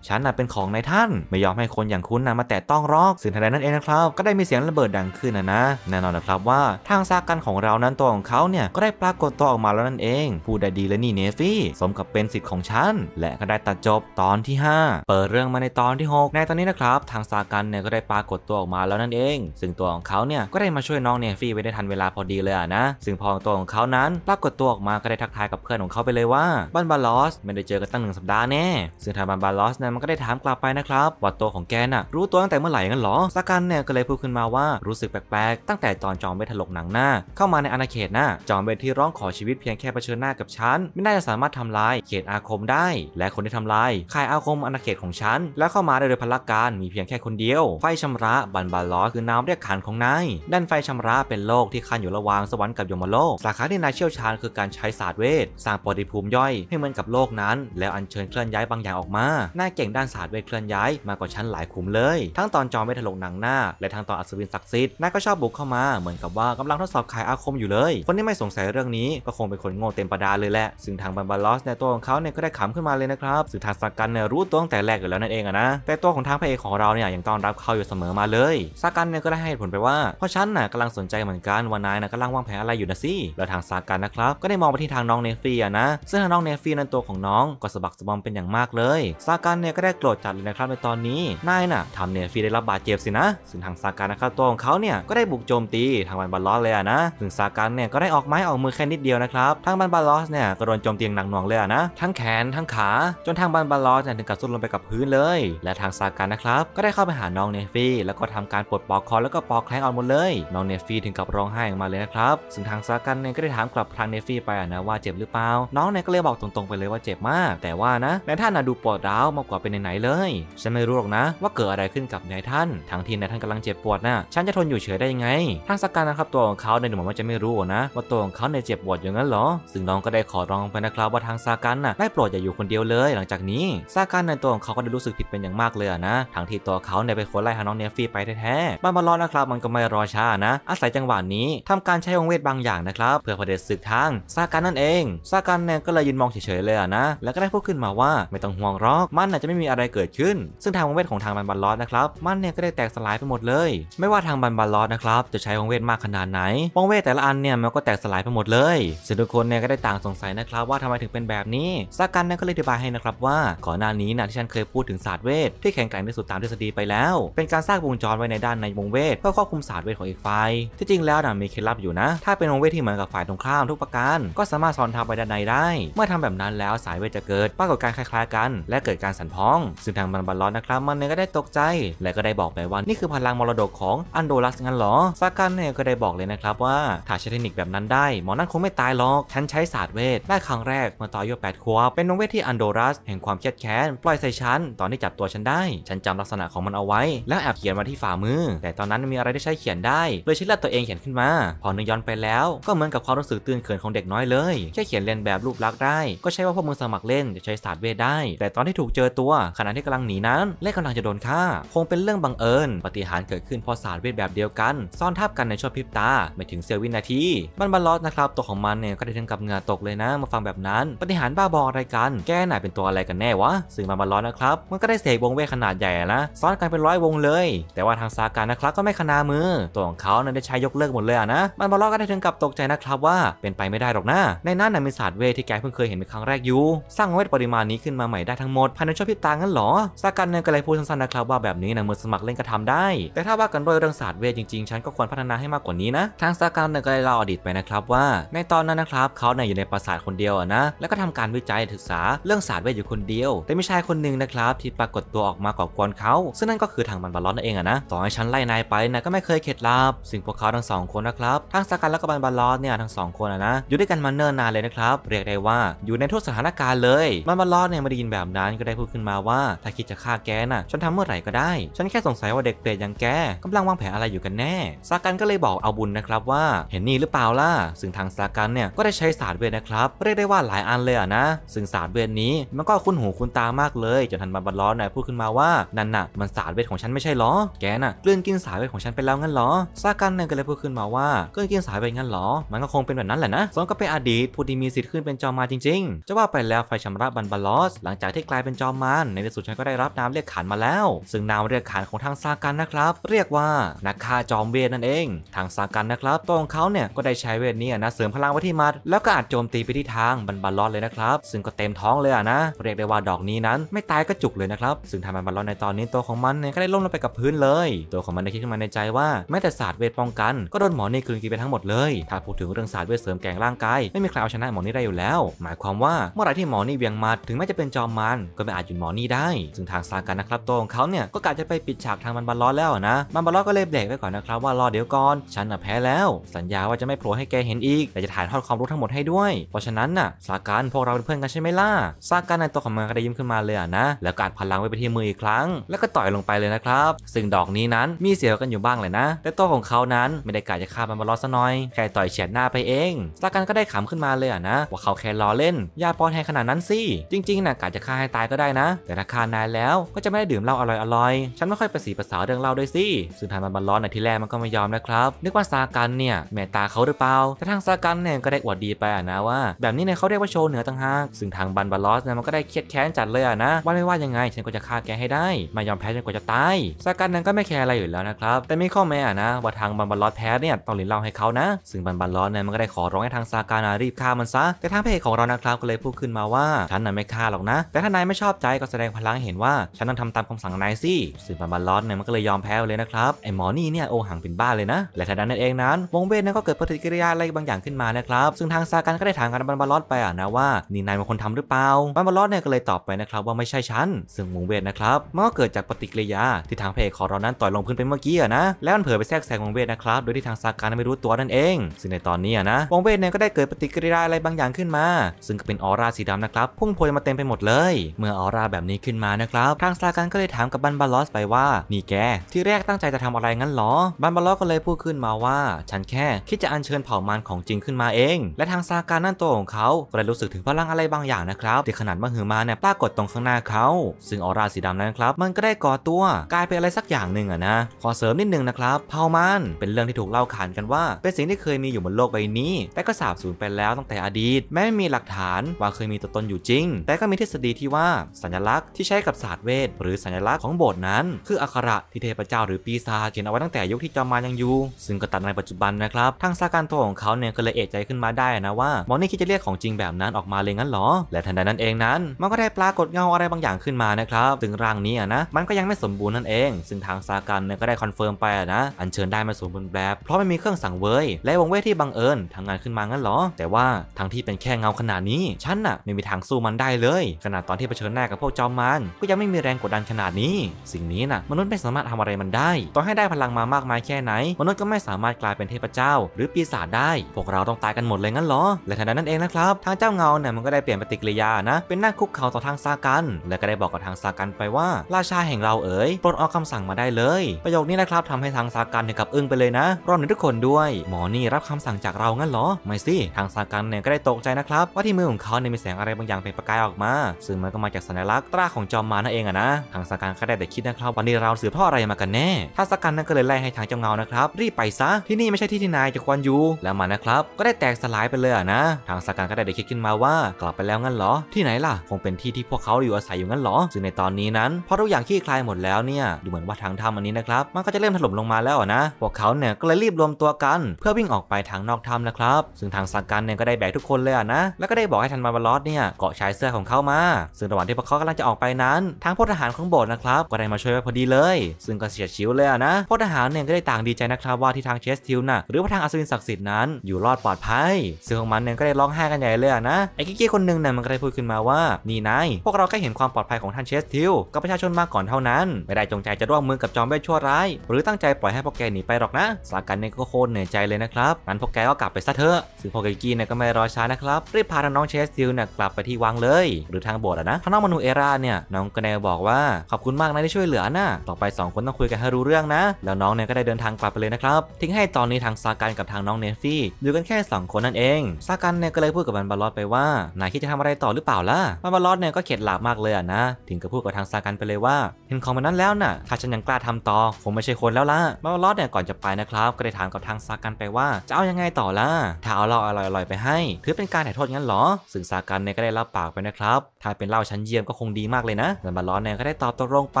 ฉันน่ะเป็นของนายท่านไม่ยอมให้คนอย่างคุ้นนะมาแตะต้องรอกสื่งทันใดนั้นเองนะครับก็ได้มีเสียงระเบิดดังขึ้นนะนะ แน่นอนนะครับว่าทางซากันของเรานั้นตัวของเขาเนี่ยก็ได้ปรากฏตัวออกมาแล้วนั่นเองพูดได้ดีและนี่เนฟี่ สมกับเป็นสิทธิ์ของฉัน และก็ได้ตัดจบตอนที่ 5 เปิดเรื่องมาในตอนที่ 6 ในตอนนี้นะครับทางซากันเนี่ยก็ได้ปรากฏตัวออกมาแล้วนั่นเอง ซึ่งตัวของเขาเนี่ยก็ได้มาช่วยน้องเนฟี่ไว้ได้ทันเวลาพอดีเลยอะนะซึ่งพอตัวของเขานั้น ปรากฏตัวออกมาก็ได้ทักทายกับเพื่อนของเขาไปเลยว่าบันบาลอสไม่ได้เจอกันตั้งหนึ่งสัปดาห์แน่ซึ่งทางบันบาลอสนี่ยมันก็ได้ถามกลับไปนะครับว่าตัวของแกน่ะรู้ตัวตั้งแต่เมื่อไหร่กันหรอสากันเนี่ยก็เลยพูดขึ้นมาว่ารู้สึกแปลกๆตั้งแต่ตอนจอมเวทถลกหนังหน้า เข้ามาในอาณาเขตนะจอมเวทที่ร้องขอชีวิตเพียงแค่เผชิญหน้ากับฉันไม่น่าจะสามารถทำลาย เขตอาคมได้ และคนที่ทำลายคายอาคมอาณาเขตของฉัน แล้วเข้ามาโดยพลักการมีเพียงแค่คนเดียวไฟชำระบันบาลอคือน้ำเรียกขานของนายด้านไฟชำระเป็นโลกที่คันอยู่ระหว่างสวรรค์กับยมโลกสาขาที่นายเชี่ยวชาญ คือการใช้ศาสตร์เวทสร้างปฏิภูมิย่อยให้เหมือนกับโลกนั้นแล้วอัญเชิญเคลื่อนย้ายบางอย่างออกมาหน้าเก่งด้านศาสตร์เวทเคลื่อนย้ายมากกว่าฉันหลายคุมมเลยทั้งตอนจอมไม่ถลกหนังหน้า และทั้งตอนอัศวินศักดิ์สิทธิ์นายก็ชอบบุกเข้ามาเหมือนกับว่ากำลังทดสอบขายอาคมอยู่เลย คนที่ไม่สงสัยเรื่องนี้ก็คงเป็นคนโง่เต็มประดาเลยแหละ ซึ่งทางบันบาลอสในตัวของเขาเนี่ยก็ได้ขำขึ้นมาเลยนะครับซึ่งทางสกันเนี่ยรู้ตัวตั้งแต่แรกอยู่แล้วนั่นเองอะนะแต่ตัวของทางพระเอกของเราเนี่ยยังต้อนรับเขาอยู่เสมอมาเลยสกันเนี่ยก็ได้ให้ผลไปว่าเพราะฉันน่ะกำลังสนใจเหมือนกันว่านายน่ะกำลังวางแผนอะไรอยู่นะสิแล้วทางสกันนะครับก็ได้มองไปที่ทางน้องเนฟีอะนะ ซึ่งทางน้องเนฟีนั้นตัวของน้องก็สะบักสะบอมเป็นอย่างมากเลยสกันเนี่ยก็ได้โกรธจัดเลยนะครับในตอนนี้นายน่ะทำเนฟีได้รับบาดเจ็บสินะซึ่งทางซาการนะครับตัวของเขาเนี่ยก็ได้บุกโจมตีทางบันบาลอสเลยนะซึ่งซาการเนี่ยก็ได้ออกไม้ออกมือแค่นิดเดียวนะครับทางบันบาลอสเนี่ยก็โดนโจมตีหนักหน่วงเลยนะ ทั้งแขนทั้งขา จนทางบันบาลอสเนี่ยถึงกับสุดลงไปกับพื้นเลย และทางซาการนะครับก็ได้เข้าไปหาน้องเนฟีแล้วก็ทำการปลดปอกคอแล้วก็ปอกแขนงออกหมดเลยน้องเนฟีถึงกับร้องไห้ออกมาเลยนะครับซึ่งทางซาการเนี่ยก็ได้ถามกลับทางเนฟี่ไปนะว่าเจ็บหรือเปล่าน้องเนี่ยก็เลยบอกตรงๆไปเลยว่าเจ็บมาก แต่ว่านะในท่านน่ะดูปวดร้าวมากกว่าเป็นไหนเลยฉันไม่รู้หรอกนะว่าเกิดอะไรขึ้นกับนายท่าน ทั้งที่นายท่านกำลังเจ็บปวดนะฉันจะทนอยู่เฉยได้ยังไง ทางสการนะครับตัวของเขาในหนุ่มว่าจะไม่รู้นะ ว่าตัวของเขาในเจ็บปวดอย่างนั้นหรอ ซึ่งน้องก็ได้ขอร้องไปนะครับว่าทางสาการน่ะได้โปรดอย่าอยู่คนเดียวเลย หลังจากนี้สาการในตัวของเขาก็ได้รู้สึกผิดเป็นอย่างมากเลยนะ ทั้งที่ตัวเขาเนี่ยไปขนไล่หาน้องเนฟี่ไปแท้ๆบ้านบอลอนนะครับ มันก็ไม่รอช้านะ อาศัยจังหวะนี้ทำการใช้วงเวทบางอย่างนะครับ เพื่อประเด็จศึกทางสาการนั่นเองสาการเนี่ยก็เลยยืนมองเฉยๆเลยนะแล้วก็ได้พูดขึ้นมาว่าไม่ต้องห่วงหรอกมันอาจจะไม่มีอะไรเกิดขึ้น ซึ่งทางองเวทของทางบับัลลอสนะครับมันเนี่ยก็ได้แตกสลายไปหมดเลยไม่ว่าทางบันบัลลอสนะครับจะใช้วงเวทมากขนาดไหนวงเวทแต่ละอันเนี่ยมันก็แตกสลายไปหมดเลยส่่นทุกคนเนี่ยก็ได้ต่างสงสัยนะครับว่าทำไมถึงเป็นแบบนี้ซากันเนี่ยก็เลยอธิบายให้นะครับว่าก่อนหน้านี้นะที่ฉันเคยพูดถึงศาสตร์เวทที่แข็งแกร่งที่สุดตามทฤษฎีไปแล้ว เป็นการสร้างวงจรไว้ในด้านในวงเวทเพื่อควบคุมศาสตร์เวทของอีกฝ่ายที่จริงแล้วนะมีเคล็ดลับอยู่นะ ถ้าเป็นวงเวทที่เหมือนกับฝ่ายตรงข้ามทุกประการก็สามารถซ้อนทับไปด้านในได้ เมื่อทำแบบนั้นแล้วสายเวทจะเกิดปรากฏการคล้ายๆกัน และเกิดการสั่นพ้อง ซึ่งทางบันบัลลอสนะครับ มันก็ได้ตกใจ และก็ได้บอกไปว่านี่คือพลังมรดก ของอันโดรัส งั้นหรอ ซากันเนี่ยก็ได้บอกเลยนะครับว่าถ้าใช้เทคนิคแบบนั้นได้หมอนั่นคงไม่ตายหรอกฉันใช้ศาสตร์เวทได้ครั้งแรก เมื่อตอนอายุแปดขวบเป็นนงเวทที่อันโดรัส แห่งความเครียดแค้นปล่อยใส่ฉันตอนที่จับตัวฉันได้ ฉันจำลักษณะของมันเอาไว้ แล้วแอบเขียนมาที่ฝ่ามือ แต่ตอนนั้นมีอะไรได้ใช้เขียนได้เลยใช้เลือดตัวเองเขียนขึ้นมาพอนึกย้อนไปแล้วก็เหมือนกับความรู้สึกตื่นเขินของเด็กน้อยเลยแค่เขียนเลียนแบบรูปลักษณ์ได้ ก็ใช่ว่าพวกมึงสมัครเล่นจะใช้ศาสตร์เวทได้ แต่ตอนที่ถูกเจอตัวขณะที่กำลังหนีนั้นและกำลังจะโดนค่าคงเป็นเรื่องบังเอิญ ปฏิหารเกิดขึ้นเพราะสารเวทแบบเดียวกันซ่อนทับกันในช่วพริบตา ไม่ถึงเซลวินาทีมันบอลลอสนะครับตัวของมันเนี่ยก็ได้ถึงกับเหงื่อตกเลยนะมาฟังแบบนั้น ปฏิหารบ้าบออะไรกัน แกไหนเป็นตัวอะไรกันแน่วะซึ่งมันบอลลอสนะครับ มันก็ได้เสกวงเวทขนาดใหญ่นะซ้อนกันเป็นร้อยวงเลย แต่ว่าทางซาการนะครับก็ไม่ขนามือ ตัวของเขาเนี่ยได้ใช้ยกเลิกหมดเลยนะมันบอลลอสก็ได้ถึงกับตกใจนะครับว่าเป็นไปไม่ได้หรอกนะในนั้นน่ะมีศาสรเวทที่แกเพิ่งเคยเห็นเป็นครั้งแรกอยู่สร้างเวทปริมาณนี้ขึ้นมาใหม่ได้ทั้งหมดภายในช่วพริบตางั้นหรอซาการเนี่ยก็เลยพูดสั้นๆนะคถ้าว่าแบบนี้นะมือสมัครเล่นก็ทำได้ แต่ถ้าว่ากันด้วยเรื่องศาสตร์เวทจริงๆ ฉันก็ควรพัฒนาให้มากกว่านี้นะ ทางสากามเนี่ยก็ได้เล่าอดีตไปนะครับว่า ในตอนนั้นนะครับเขาเนี่ยอยู่ในปราสาทคนเดียวนะ แล้วก็ทำการวิจัยศึกษาเรื่องศาสตร์เวทอยู่คนเดียว แต่มีชายคนหนึ่งนะครับที่ปรากฏตัวออกมาก่อกวนเขาซึ่งนั่นก็คือทางบันบาลอนนั่นเองอะนะ ต่อให้ฉันไล่นายไปนะก็ไม่เคยเข็ดลาบสิ่งพวกเขาทั้งสองคนนะครับ ทางสากานแล้วก็บันบาลอนเนี่ยทั้งสองคนอะนะอยู่ด้วยกันมาเนิ่นนานเลยนะครับเรียกได้ว่าอยู่ในทุกสถานการณ์เลยบันบาลอนเนี่ยมาได้ยินแบบนั้นก็ได้พูดขึ้นมาว่าถ้าคิดจะฆ่าแกน่ะฉันทำเื่อไหร่ก็ได้ฉันแค่สงสัยว่าเด็กเปรตอย่างแกกำลังวางแผนอะไรอยู่กันแน่ซากันก็เลยบอก เอาบุญนะครับว่าเห็นนี่หรือเปล่าล่ะ ซึ่งทางซากันเนี่ยก็ได้ใช้ศาสตร์เวทนะครับ เรียกได้ว่าหลายอันเลยอะนะ ซึ่งศาสตร์เวทนี้ มันก็คุ้นหูคุ้นตามากเลย จนทันบันบัล้อเนี่ยพูดขึ้นมาว่านั่นน่ะมันศาสตร์เวทของฉันไม่ใช่หรอแกน่ะกลืนกินสายเวทของฉันไปแล้วงั้นหรอซากันเนี่ยก็เลยพูดขึ้นมาว่ากลืนกินสายเวทงั้นหรอมันก็คงเป็นแบบนั้นแหละนะสมก็เป็นอดีตผู้ที่มีสิทธิ์ขึ้นเป็นจอมมารจริงๆจะว่าไปแล้วไฟชํระบันบัลอหลังจากที่กลายเป็นจอมมารในที่สุดฉันก็ได้รับน้ำเรียกขานมาแล้วซึ่งนามเรียกขานของทางซากันนะครับ เรียกว่านักฆ่าจอมเวทนั่นเอง ทางซากันนะครับตัวของเขาเนี่ยก็ได้ใช้เวทนี้นะเสริมพลังไว้ที่มัดแล้วก็อาจโจมตีไปที่ทางบันบัลลอนเลยนะครับ ซึ่งก็เต็มท้องเลยนะ เรียกได้ว่าดอกนี้นั้นไม่ตายก็จุกเลยนะครับ ซึ่งทางบันบัลลอนในตอนนี้ตัวของมันเนี่ยก็ได้ล้มลงไปกับพื้นเลย ตัวของมันได้คิดขึ้นมาในใจว่าแม้แต่ศาสตร์เวทป้องกัน ก็โดนหมอนี่คืนกินไปทั้งหมดเลยถ้าพูดถึงเรื่องศาสตร์เวทเสริมแกงร่างกายไม่มีใครเอาชนะหมอนี่ได้อยู่แล้ว หมายความว่าเมื่อไรที่หมอนี่เวียงมัดถึงแม้จะเป็นจอมมันก็ไม่อาจหยุดหมอนี่ได้ ซึ่งทางซากันนะครับตัวของเขางเนี่ยก็กะจะไปปิดฉากทางมันบอลอแล้วนะ มันบอลอก็เลยเบรกไว้ก่อนนะครับ ว่ารอเดี๋ยวก่อนฉันอ่ะแพ้แล้ว สัญญาว่าจะไม่โผล่ให้แกเห็นอีกแต่จะถ่ายทอดความรู้ทั้งหมดให้ด้วยเพราะฉะนั้นน่ะซากันพวกเราเป็นเพื่อนกันใช่ไหมล่ะซากันในตัวของมันก็ได้ยิ้มขึ้นมาเลยนะแล้วกัดพลังไว้ไปที่มืออีกครั้ง แล้วก็ต่อยลงไปเลยนะครับ ซึ่งดอกนี้นั้นมีเสียวกันอยู่บ้างเลยนะ แต่ตัวของเขานั้นไม่ได้กะจะฆ่ามันบอลอซะหน่อยแค่ต่อยเฉียดหน้าไปเองซากันก็ได้ขำขึ้นมาเลยนะว่าเขาแค่ล้อเล่นยาปอนแทนขนาดนั้นสิจริงๆน่ะกะจะฆ่าให้ตายก็ได้นะ แต่ถ้าฆ่านายแล้วก็จะไม่ได้ดื่มเหล้าร่อยอร่อยฉันไม่ค่อยประสีภาษาเรื่องเล่าด้วยสิสุงทานมันบันร้อนในที่แรกมันก็ไม่ยอมนะครับ นึกว่าซากันเนี่ยแม่ตาเขาหรือเปล่า แต่ทางซากันเนี่ยก็ได้อวดดีไปอ่ะนะว่า แบบนี้เนี่ยเขาเรียกว่าโชว์เหนือต่างหาก ซึ่งทางบันบันร้อนเนี่ยมันก็ได้เครียดแค้นจัดเลยอ่ะนะ ว่าไม่ว่ายังไง ฉันก็จะฆ่าแกให้ได้ ไม่ยอมแพ้จนกว่าจะตายซากันนั้นก็ไม่แคร์อะไรอยู่แล้วนะครับ แต่มีข้อแม้อ่ะนะว่าทางบันบันร้อนแพ้เนี่ยต้องหลินเล่าให้เขานะ ซึ่งบันบันร้อนเนี่ยมันก็ได้ขอร้องให้ทางซากันรีบฆ่ามันซะแต่ทางเพจของเรานะครับก็เลยพูดขึ้นมาว่าฉันน่ะไม่ฆ่าหรอกนะ แต่ถ้านายไม่ชอบใจก็แสดงพลังเห็นว่า ฉันต้องทำตามคำสั่งของนายซี่ซึ่งบันร้อนเนี่ยมันก็เลยยอมแพ้เลยนะครับไอหมอนี่เนี่ยโอหังเป็นบ้าเลยนะและทันใดนั้นเองนั้น วงเวทนั้นก็เกิดปฏิกิริยาอะไรบางอย่างขึ้นมานะครับซึ่งทางซากันก็ได้ถามกันบันบัลร้อนไปอ่ะนะว่านี่นายเป็นคนทำหรือเปล่าบันบัลร้อนเนี่ยก็เลยตอบไปนะครับว่าไม่ใช่ฉันซึ่งวงเวทนะครับมันก็เกิดจากปฏิกิริยาที่ทางเพคของเรานั้นต่อยลงพื้นไปเมื่อกี้อ่ะนะแล้วมันเผยไปแทรกแซงวงเวทนะครับโดยที่ทางซากันไม่รู้ตัวนั่นเองซึ่งในตอนนี้อ่ะนะวงเวทเนี่ยก็ได้เกิดปฏิกิริยาอะไรบางอย่างขึ้นมา ซึ่งก็เป็นออร่าสีดำนะครับพุ่งโพวยมาเต็มไปหมดเลย เมื่อออร่าแบบนี้ขึ้นมานะครับทางซากันก็เลยถามามกับบันบาลอส ไปว่า นี่แกที่แรกตั้งใจจะทำอะไรงั้นหรอ บันบาลอส ก็เลยพูดขึ้นมาว่า ฉันแค่ คิดจะอัญเชิญเผ่ามารของจริงขึ้นมาเอง และทางซาการนั่นตัวของเขาก็เลยรู้สึกถึงพลังอะไรบางอย่างนะครับที่ขนาดมหือมาเนี่ยปรากฏตรงข้างหน้าเขา ซึ่งออร่าสีดำนั้นครับ มันก็ได้ก่อตัวกลายเป็นอะไรสักอย่างหนึ่งอะนะขอเสริมนิดนึงนะครับเผ่ามารเป็นเรื่องที่ถูกเล่าขานกันว่าเป็นสิ่งที่เคยมีอยู่บนโลกใบนี้ แต่ก็สาบสูญไปแล้วตั้งแต่อดีตแม้ไม่มีหลักฐานว่าเคยมีตัวตนอยู่จริง แต่ก็มีทฤษฎีที่ว่าสัญลักษณ์ที่ใช้กับศาสตร์เวทหรือสัญลัษของโบสนั้นคืออัคระที่เทพเจ้าหรือปีศาจเขียนเอาไว้ตั้งแต่ยุคที่จอมายังอยู่ซึ่งก็ตัดในปัจจุบันนะครับ ทางซาการโตของเขาเนี่ยก็เลยเอะใจขึ้นมาได้นะว่ามอนี่คิดจะเรียกของจริงแบบนั้นออกมาเลยงั้นหรอและทันใดนั้นเองนั้น มันก็ได้ปรากฏเงาอะไรบางอย่างขึ้นมานะครับ ถึงร่างนี้นะมันก็ยังไม่สมบูรณ์นั่นเอง ซึ่งทางซาการเนี่ยก็ได้คอนเฟิร์มไปนะ อันเชิญได้มาสมบูรณ์แบบ เพราะไม่มีเครื่องสังเวยและวงเวทที่บังเอิญทำางานขึ้นมางั้นหรอแต่ว่าทางที่เป็นแค่เงาขนาดนี้ฉันน่ะไม่มีทางสู้มันได้เลยขนาดตอนที่เผชิญหน้ากับพวกจอมมันก็ยังไม่มีแรงกดดันขนาดนี้ี้สิ่งนี้นะ่ะมนุษย์ไม่สามารถทำอะไรมันได้ต่อให้ได้พลังมามากมายแค่ไหน มนุษย์ก็ไม่สามารถกลายเป็นเทพเจ้า หรือปีศาจได้พวกเราต้องตายกันหมดเลยงั้นหรอและทันใดนั้นเองนะครับ ทางเจ้าเงาเนี่ยมันก็ได้เปลี่ยนปฏิกิริยานะ เป็นนั่งคุกเข่าต่อทางซากัน และก็ได้บอกกับทางซากันไปว่า ราชาแห่งเราเอ๋ยปลดออกคำสั่งมาได้เลย ประโยคนี้นะครับทำให้ทางซากันถึงกับอึ้งไปเลยนะ รอบนึงทุกคนด้วย หมอนี่รับคำสั่งจากเรางั้นหรอไม่สิทางซากันเนี่ยก็ได้ตกใจนะครับว่าที่มือของเขาเนี่ยมีแสงอะไรบางอย่างเป็นประกายออกมา ซึ่งมันก็มาจากสัญลักษณ์ตราของจอมมานั่นเองอะนะทางซากันก็ได้แต่คิดนะครับวันนี้เราสืบทอดอะไรมากันแน่ท้าสกันนั้นก็เลยไล่ให้ทางเจ้าเงานะครับรีบไปซะที่นี่ไม่ใช่ที่ที่นายจะควรอยู่แล้วมันนะครับก็ได้แตกสลายไปเลยนะ ทางสกันก็ได้แต่คิดขึ้นมาว่ากลับไปแล้วงั้นเหรอที่ไหนล่ะคงเป็นที่ที่พวกเขาอยู่อาศัยอยู่งั้นเหรอซึ่งในตอนนี้นั้นพอทุกอย่างคลี่คลายหมดแล้วเนี่ยดูเหมือนว่าทางถ้ำอันนี้นะครับมันก็จะเริ่มถล่มลงมาแล้วนะพวกเขาเนี่ยก็เลยรีบรวมตัวกัน เพื่อวิ่งออกไปทางนอกถ้ำนะครับซึ่งทางสกันเนี่ยก็ได้แบกทุกคนเลยนะแล้วก็ได้บอกให้ทันมาบอลอสเนี่ยเกาะชายเสื้อของเขามาซึ่งระหว่างที่พวกเขากำลังจะออกไปนั้นทางพลทหารของโบสถ์นะคครับก็ได้มาช่วยไว้พอดีเลย ซึ่งก็เสียชิวเลยนะพกทหารเนี่ยก็ได้ต่างดีใจนะครับว่าที่ทางเชสทิลน่ะหรือว่าทางอัศวินศักดิ์สิทธิ์นั้น อยู่รอดปลอดภัย ซึ่งของมันเนี่ยก็ได้ร้องไห้กันใหญ่เลยนะ ไอ้กิ๊กคนหนึ่งเนี่ยมันก็ได้พูดขึ้นมาว่า นี่นายพวกเราแค่เห็นความปลอดภัยของท่านเชสทิลกับประชาชนมาก่อนเท่านั้น ไม่ได้จงใจจะร่วมมือกับจอมเวชชั่วร้ายหรือตั้งใจปล่อยให้พวกแกหนีไปหรอกนะสากันเนี่ยก็โคตรเหนื่อยใจเลยนะครับงั้นพวกแกก็กลับไปซะเถอะซึ่งพวกกิ๊กเนี่ยก็ไม่รอช้านะครับรีบพาน้องเชสทิลเนี่ยกลับไปที่วังเลยหรือทางโบสถ์นะทาน้องมนเอราเนี่ยน้องก็ได้บอกว่าขอบคุณมากนะที่ช่วยเหลือนะต่อไป 2คนต้องคุยกันให้รู้เรื่องนะแล้วน้องเนี่ยก็ได้เดินทางกลับไปเลยนะครับ ทิ้งให้ตอนนี้ทางซากันกับทางน้องเนฟี่อยู่กันแค่ 2 คนนั่นเอง ซากันเนี่ยก็เลยพูดกับบันบาลอดไปว่า นายคิดจะทำอะไรต่อหรือเปล่าล่ะบันบาลอดเนี่ยก็เข็ดหลาบมากเลยอะนะ ถึงกับพูดกับทางซากันไปเลยว่า เห็นของมันนั้นแล้วนะ่ะ ถ้าฉันยังกล้าทำต่อ ผมไม่ใช่คนแล้วล่ะบันบาลอดเนี่ยก่อนจะไปนะครับ ก็ได้ถามกับทางซากันไปว่า จะเอายังไงต่อล่ะ ถ้าเอาเหล้าอร่อยๆไปให้ถือเป็นการถ่โทษงั้นหรอซึ่งซากันเนี่ยก็ได้รับปากไปนะครับถ้าเป็นเหล้าชั้นเยี่ยมก็คงดีมากเลยนะบันบาลอดเนี่ยก็ได้ตอบตกลงไป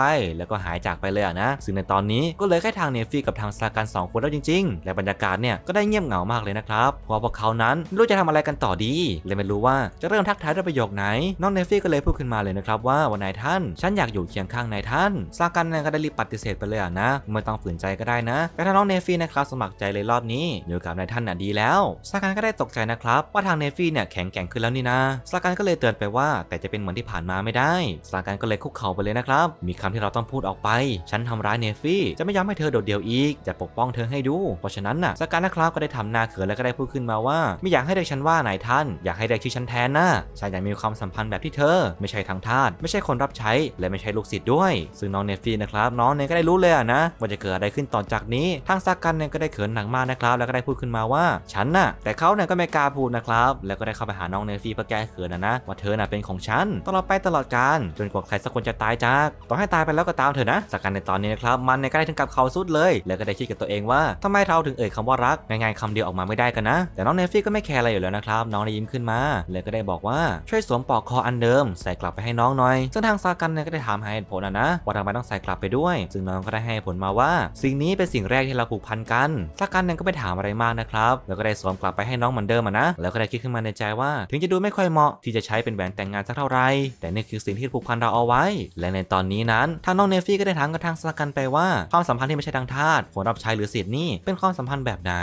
แล้วก็หายจากไปเลยนะ ซึ่งในตอนนี้ก็เลยแค่ทางเนฟี่กับทางสากัน2คนแล้วจริง ๆ และบรรยากาศเนี่ยก็ได้เงียบเหงามากเลยนะครับ เพราะพวกเขานั้นไม่รู้จะทำอะไรกันต่อดี เลยไม่รู้ว่าจะเริ่มทักทายด้วยประโยคไหน น้องเนฟี่ก็เลยพูดขึ้นมาเลยนะครับว่าวันนายท่าน ฉันอยากอยู่เคียงข้างนายท่านสากันก็ได้รีบปฏิเสธไปเลยนะไม่ต้องฝืนใจก็ได้นะ แต่ถ้าน้องเนฟี่นะครับสมัครใจเลยรอบนี้อยู่กับนายท่านน่ะดีแล้ว สากันก็ได้ตกใจนะครับว่าทางเนฟี่เนี่ยแข็งแกร่งขึ้นแล้วนี่นะ สากันก็เลยเตือนไปว่าแต่จะเป็นเหมือนที่ผ่านมาไม่ได้ซากันก็เลยคุกเข่าไปเลยนะครับมีคำที่เราต้องพูดออกไป ฉันทำร้ายเนฟี่ จะไม่ยอมให้เธอโดดเดี่ยวอีก จะปกป้องเธอให้ดู เพราะฉะนั้นน่ะสการนัคราวก็ได้ทำหน้าเขินแล้วก็ได้พูดขึ้นมาว่า ไม่อยากให้เด็กฉันว่าไหนท่าน อยากให้เด็กชื่อฉันแทนนะฉันอยากมีความสัมพันธ์แบบที่เธอไม่ใช่ทางทาสไม่ใช่คนรับใช้และไม่ใช่ลูกศิษย์ด้วย ซึ่งน้องเนฟี่นะครับน้องเนี่ยก็ได้รู้เลยนะว่าจะเกิดอะไรขึ้นต่อจากนี้ทางซากันเนี่ยก็ได้เขินหนักมากนะครับแล้วก็ได้พูดขึ้นมาว่าฉันน่ะแต่เขาเนี่ยก็ไม่กล้าพูดนะครับแล้วก็ได้เข้าไปหาน้องเนฟี่เพื่อแก้เขินนะนะ ว่าเธอน่ะเป็นของฉันตลอดไปตลอดกาลจนกว่าใครสักคนจะตายจากตอให้ตายไปแล้วก็ตามเถอะนะจากการในตอนนี้นะครับมันในใได้ถึงกับเขาสุดเลย แล้วก็ได้คิดกับตัวเองว่าทำไมเราถึงเอ่ยคำว่ารัก ง่ายๆคำเดียวออกมาไม่ได้กันนะ แต่น้องเนฟี่ก็ไม่แคร์อะไรอยู่แล้วนะครับน้องได้ยิ้มขึ้นมา แล้วก็ได้บอกว่า ช่วยสวมปลอกคออันเดิมใส่กลับไปให้น้องหน่อยซึ่งทางซากันเนี่ยก็ได้ถามหาเหตุผลนะนะว่าทำไมต้องใส่กลับไปด้วย ซึ่งน้องก็ได้ให้ผลมาว่า สิ่งนี้เป็นสิ่งแรกที่เราผูกพันกันซากันเนี่ยก็ไม่ถามอะไรมากนะครับแล้วก็ได้สวมกลับไปให้น้องเหมือนเดิมนะแล้วก็ได้คิดขึ้นมาในใจว่า ถึงจะดูไม่ค่อยเหมาะที่จะใช้เป็นแหวนแต่งงานสักเท่าไหร่แต่นี่คือสิ่งที่ผูกพันเราเอาไว้ และในตอนนี้นั้นทางน้องเนฟี่ก็ได้ถามกับทางสักันไปว่าความสัมพันธ์ที่ไม่ใช่ทางทาสผลรับใช้หรือสิทธิ์นี่เป็นความสัมพันธ์แบบไหน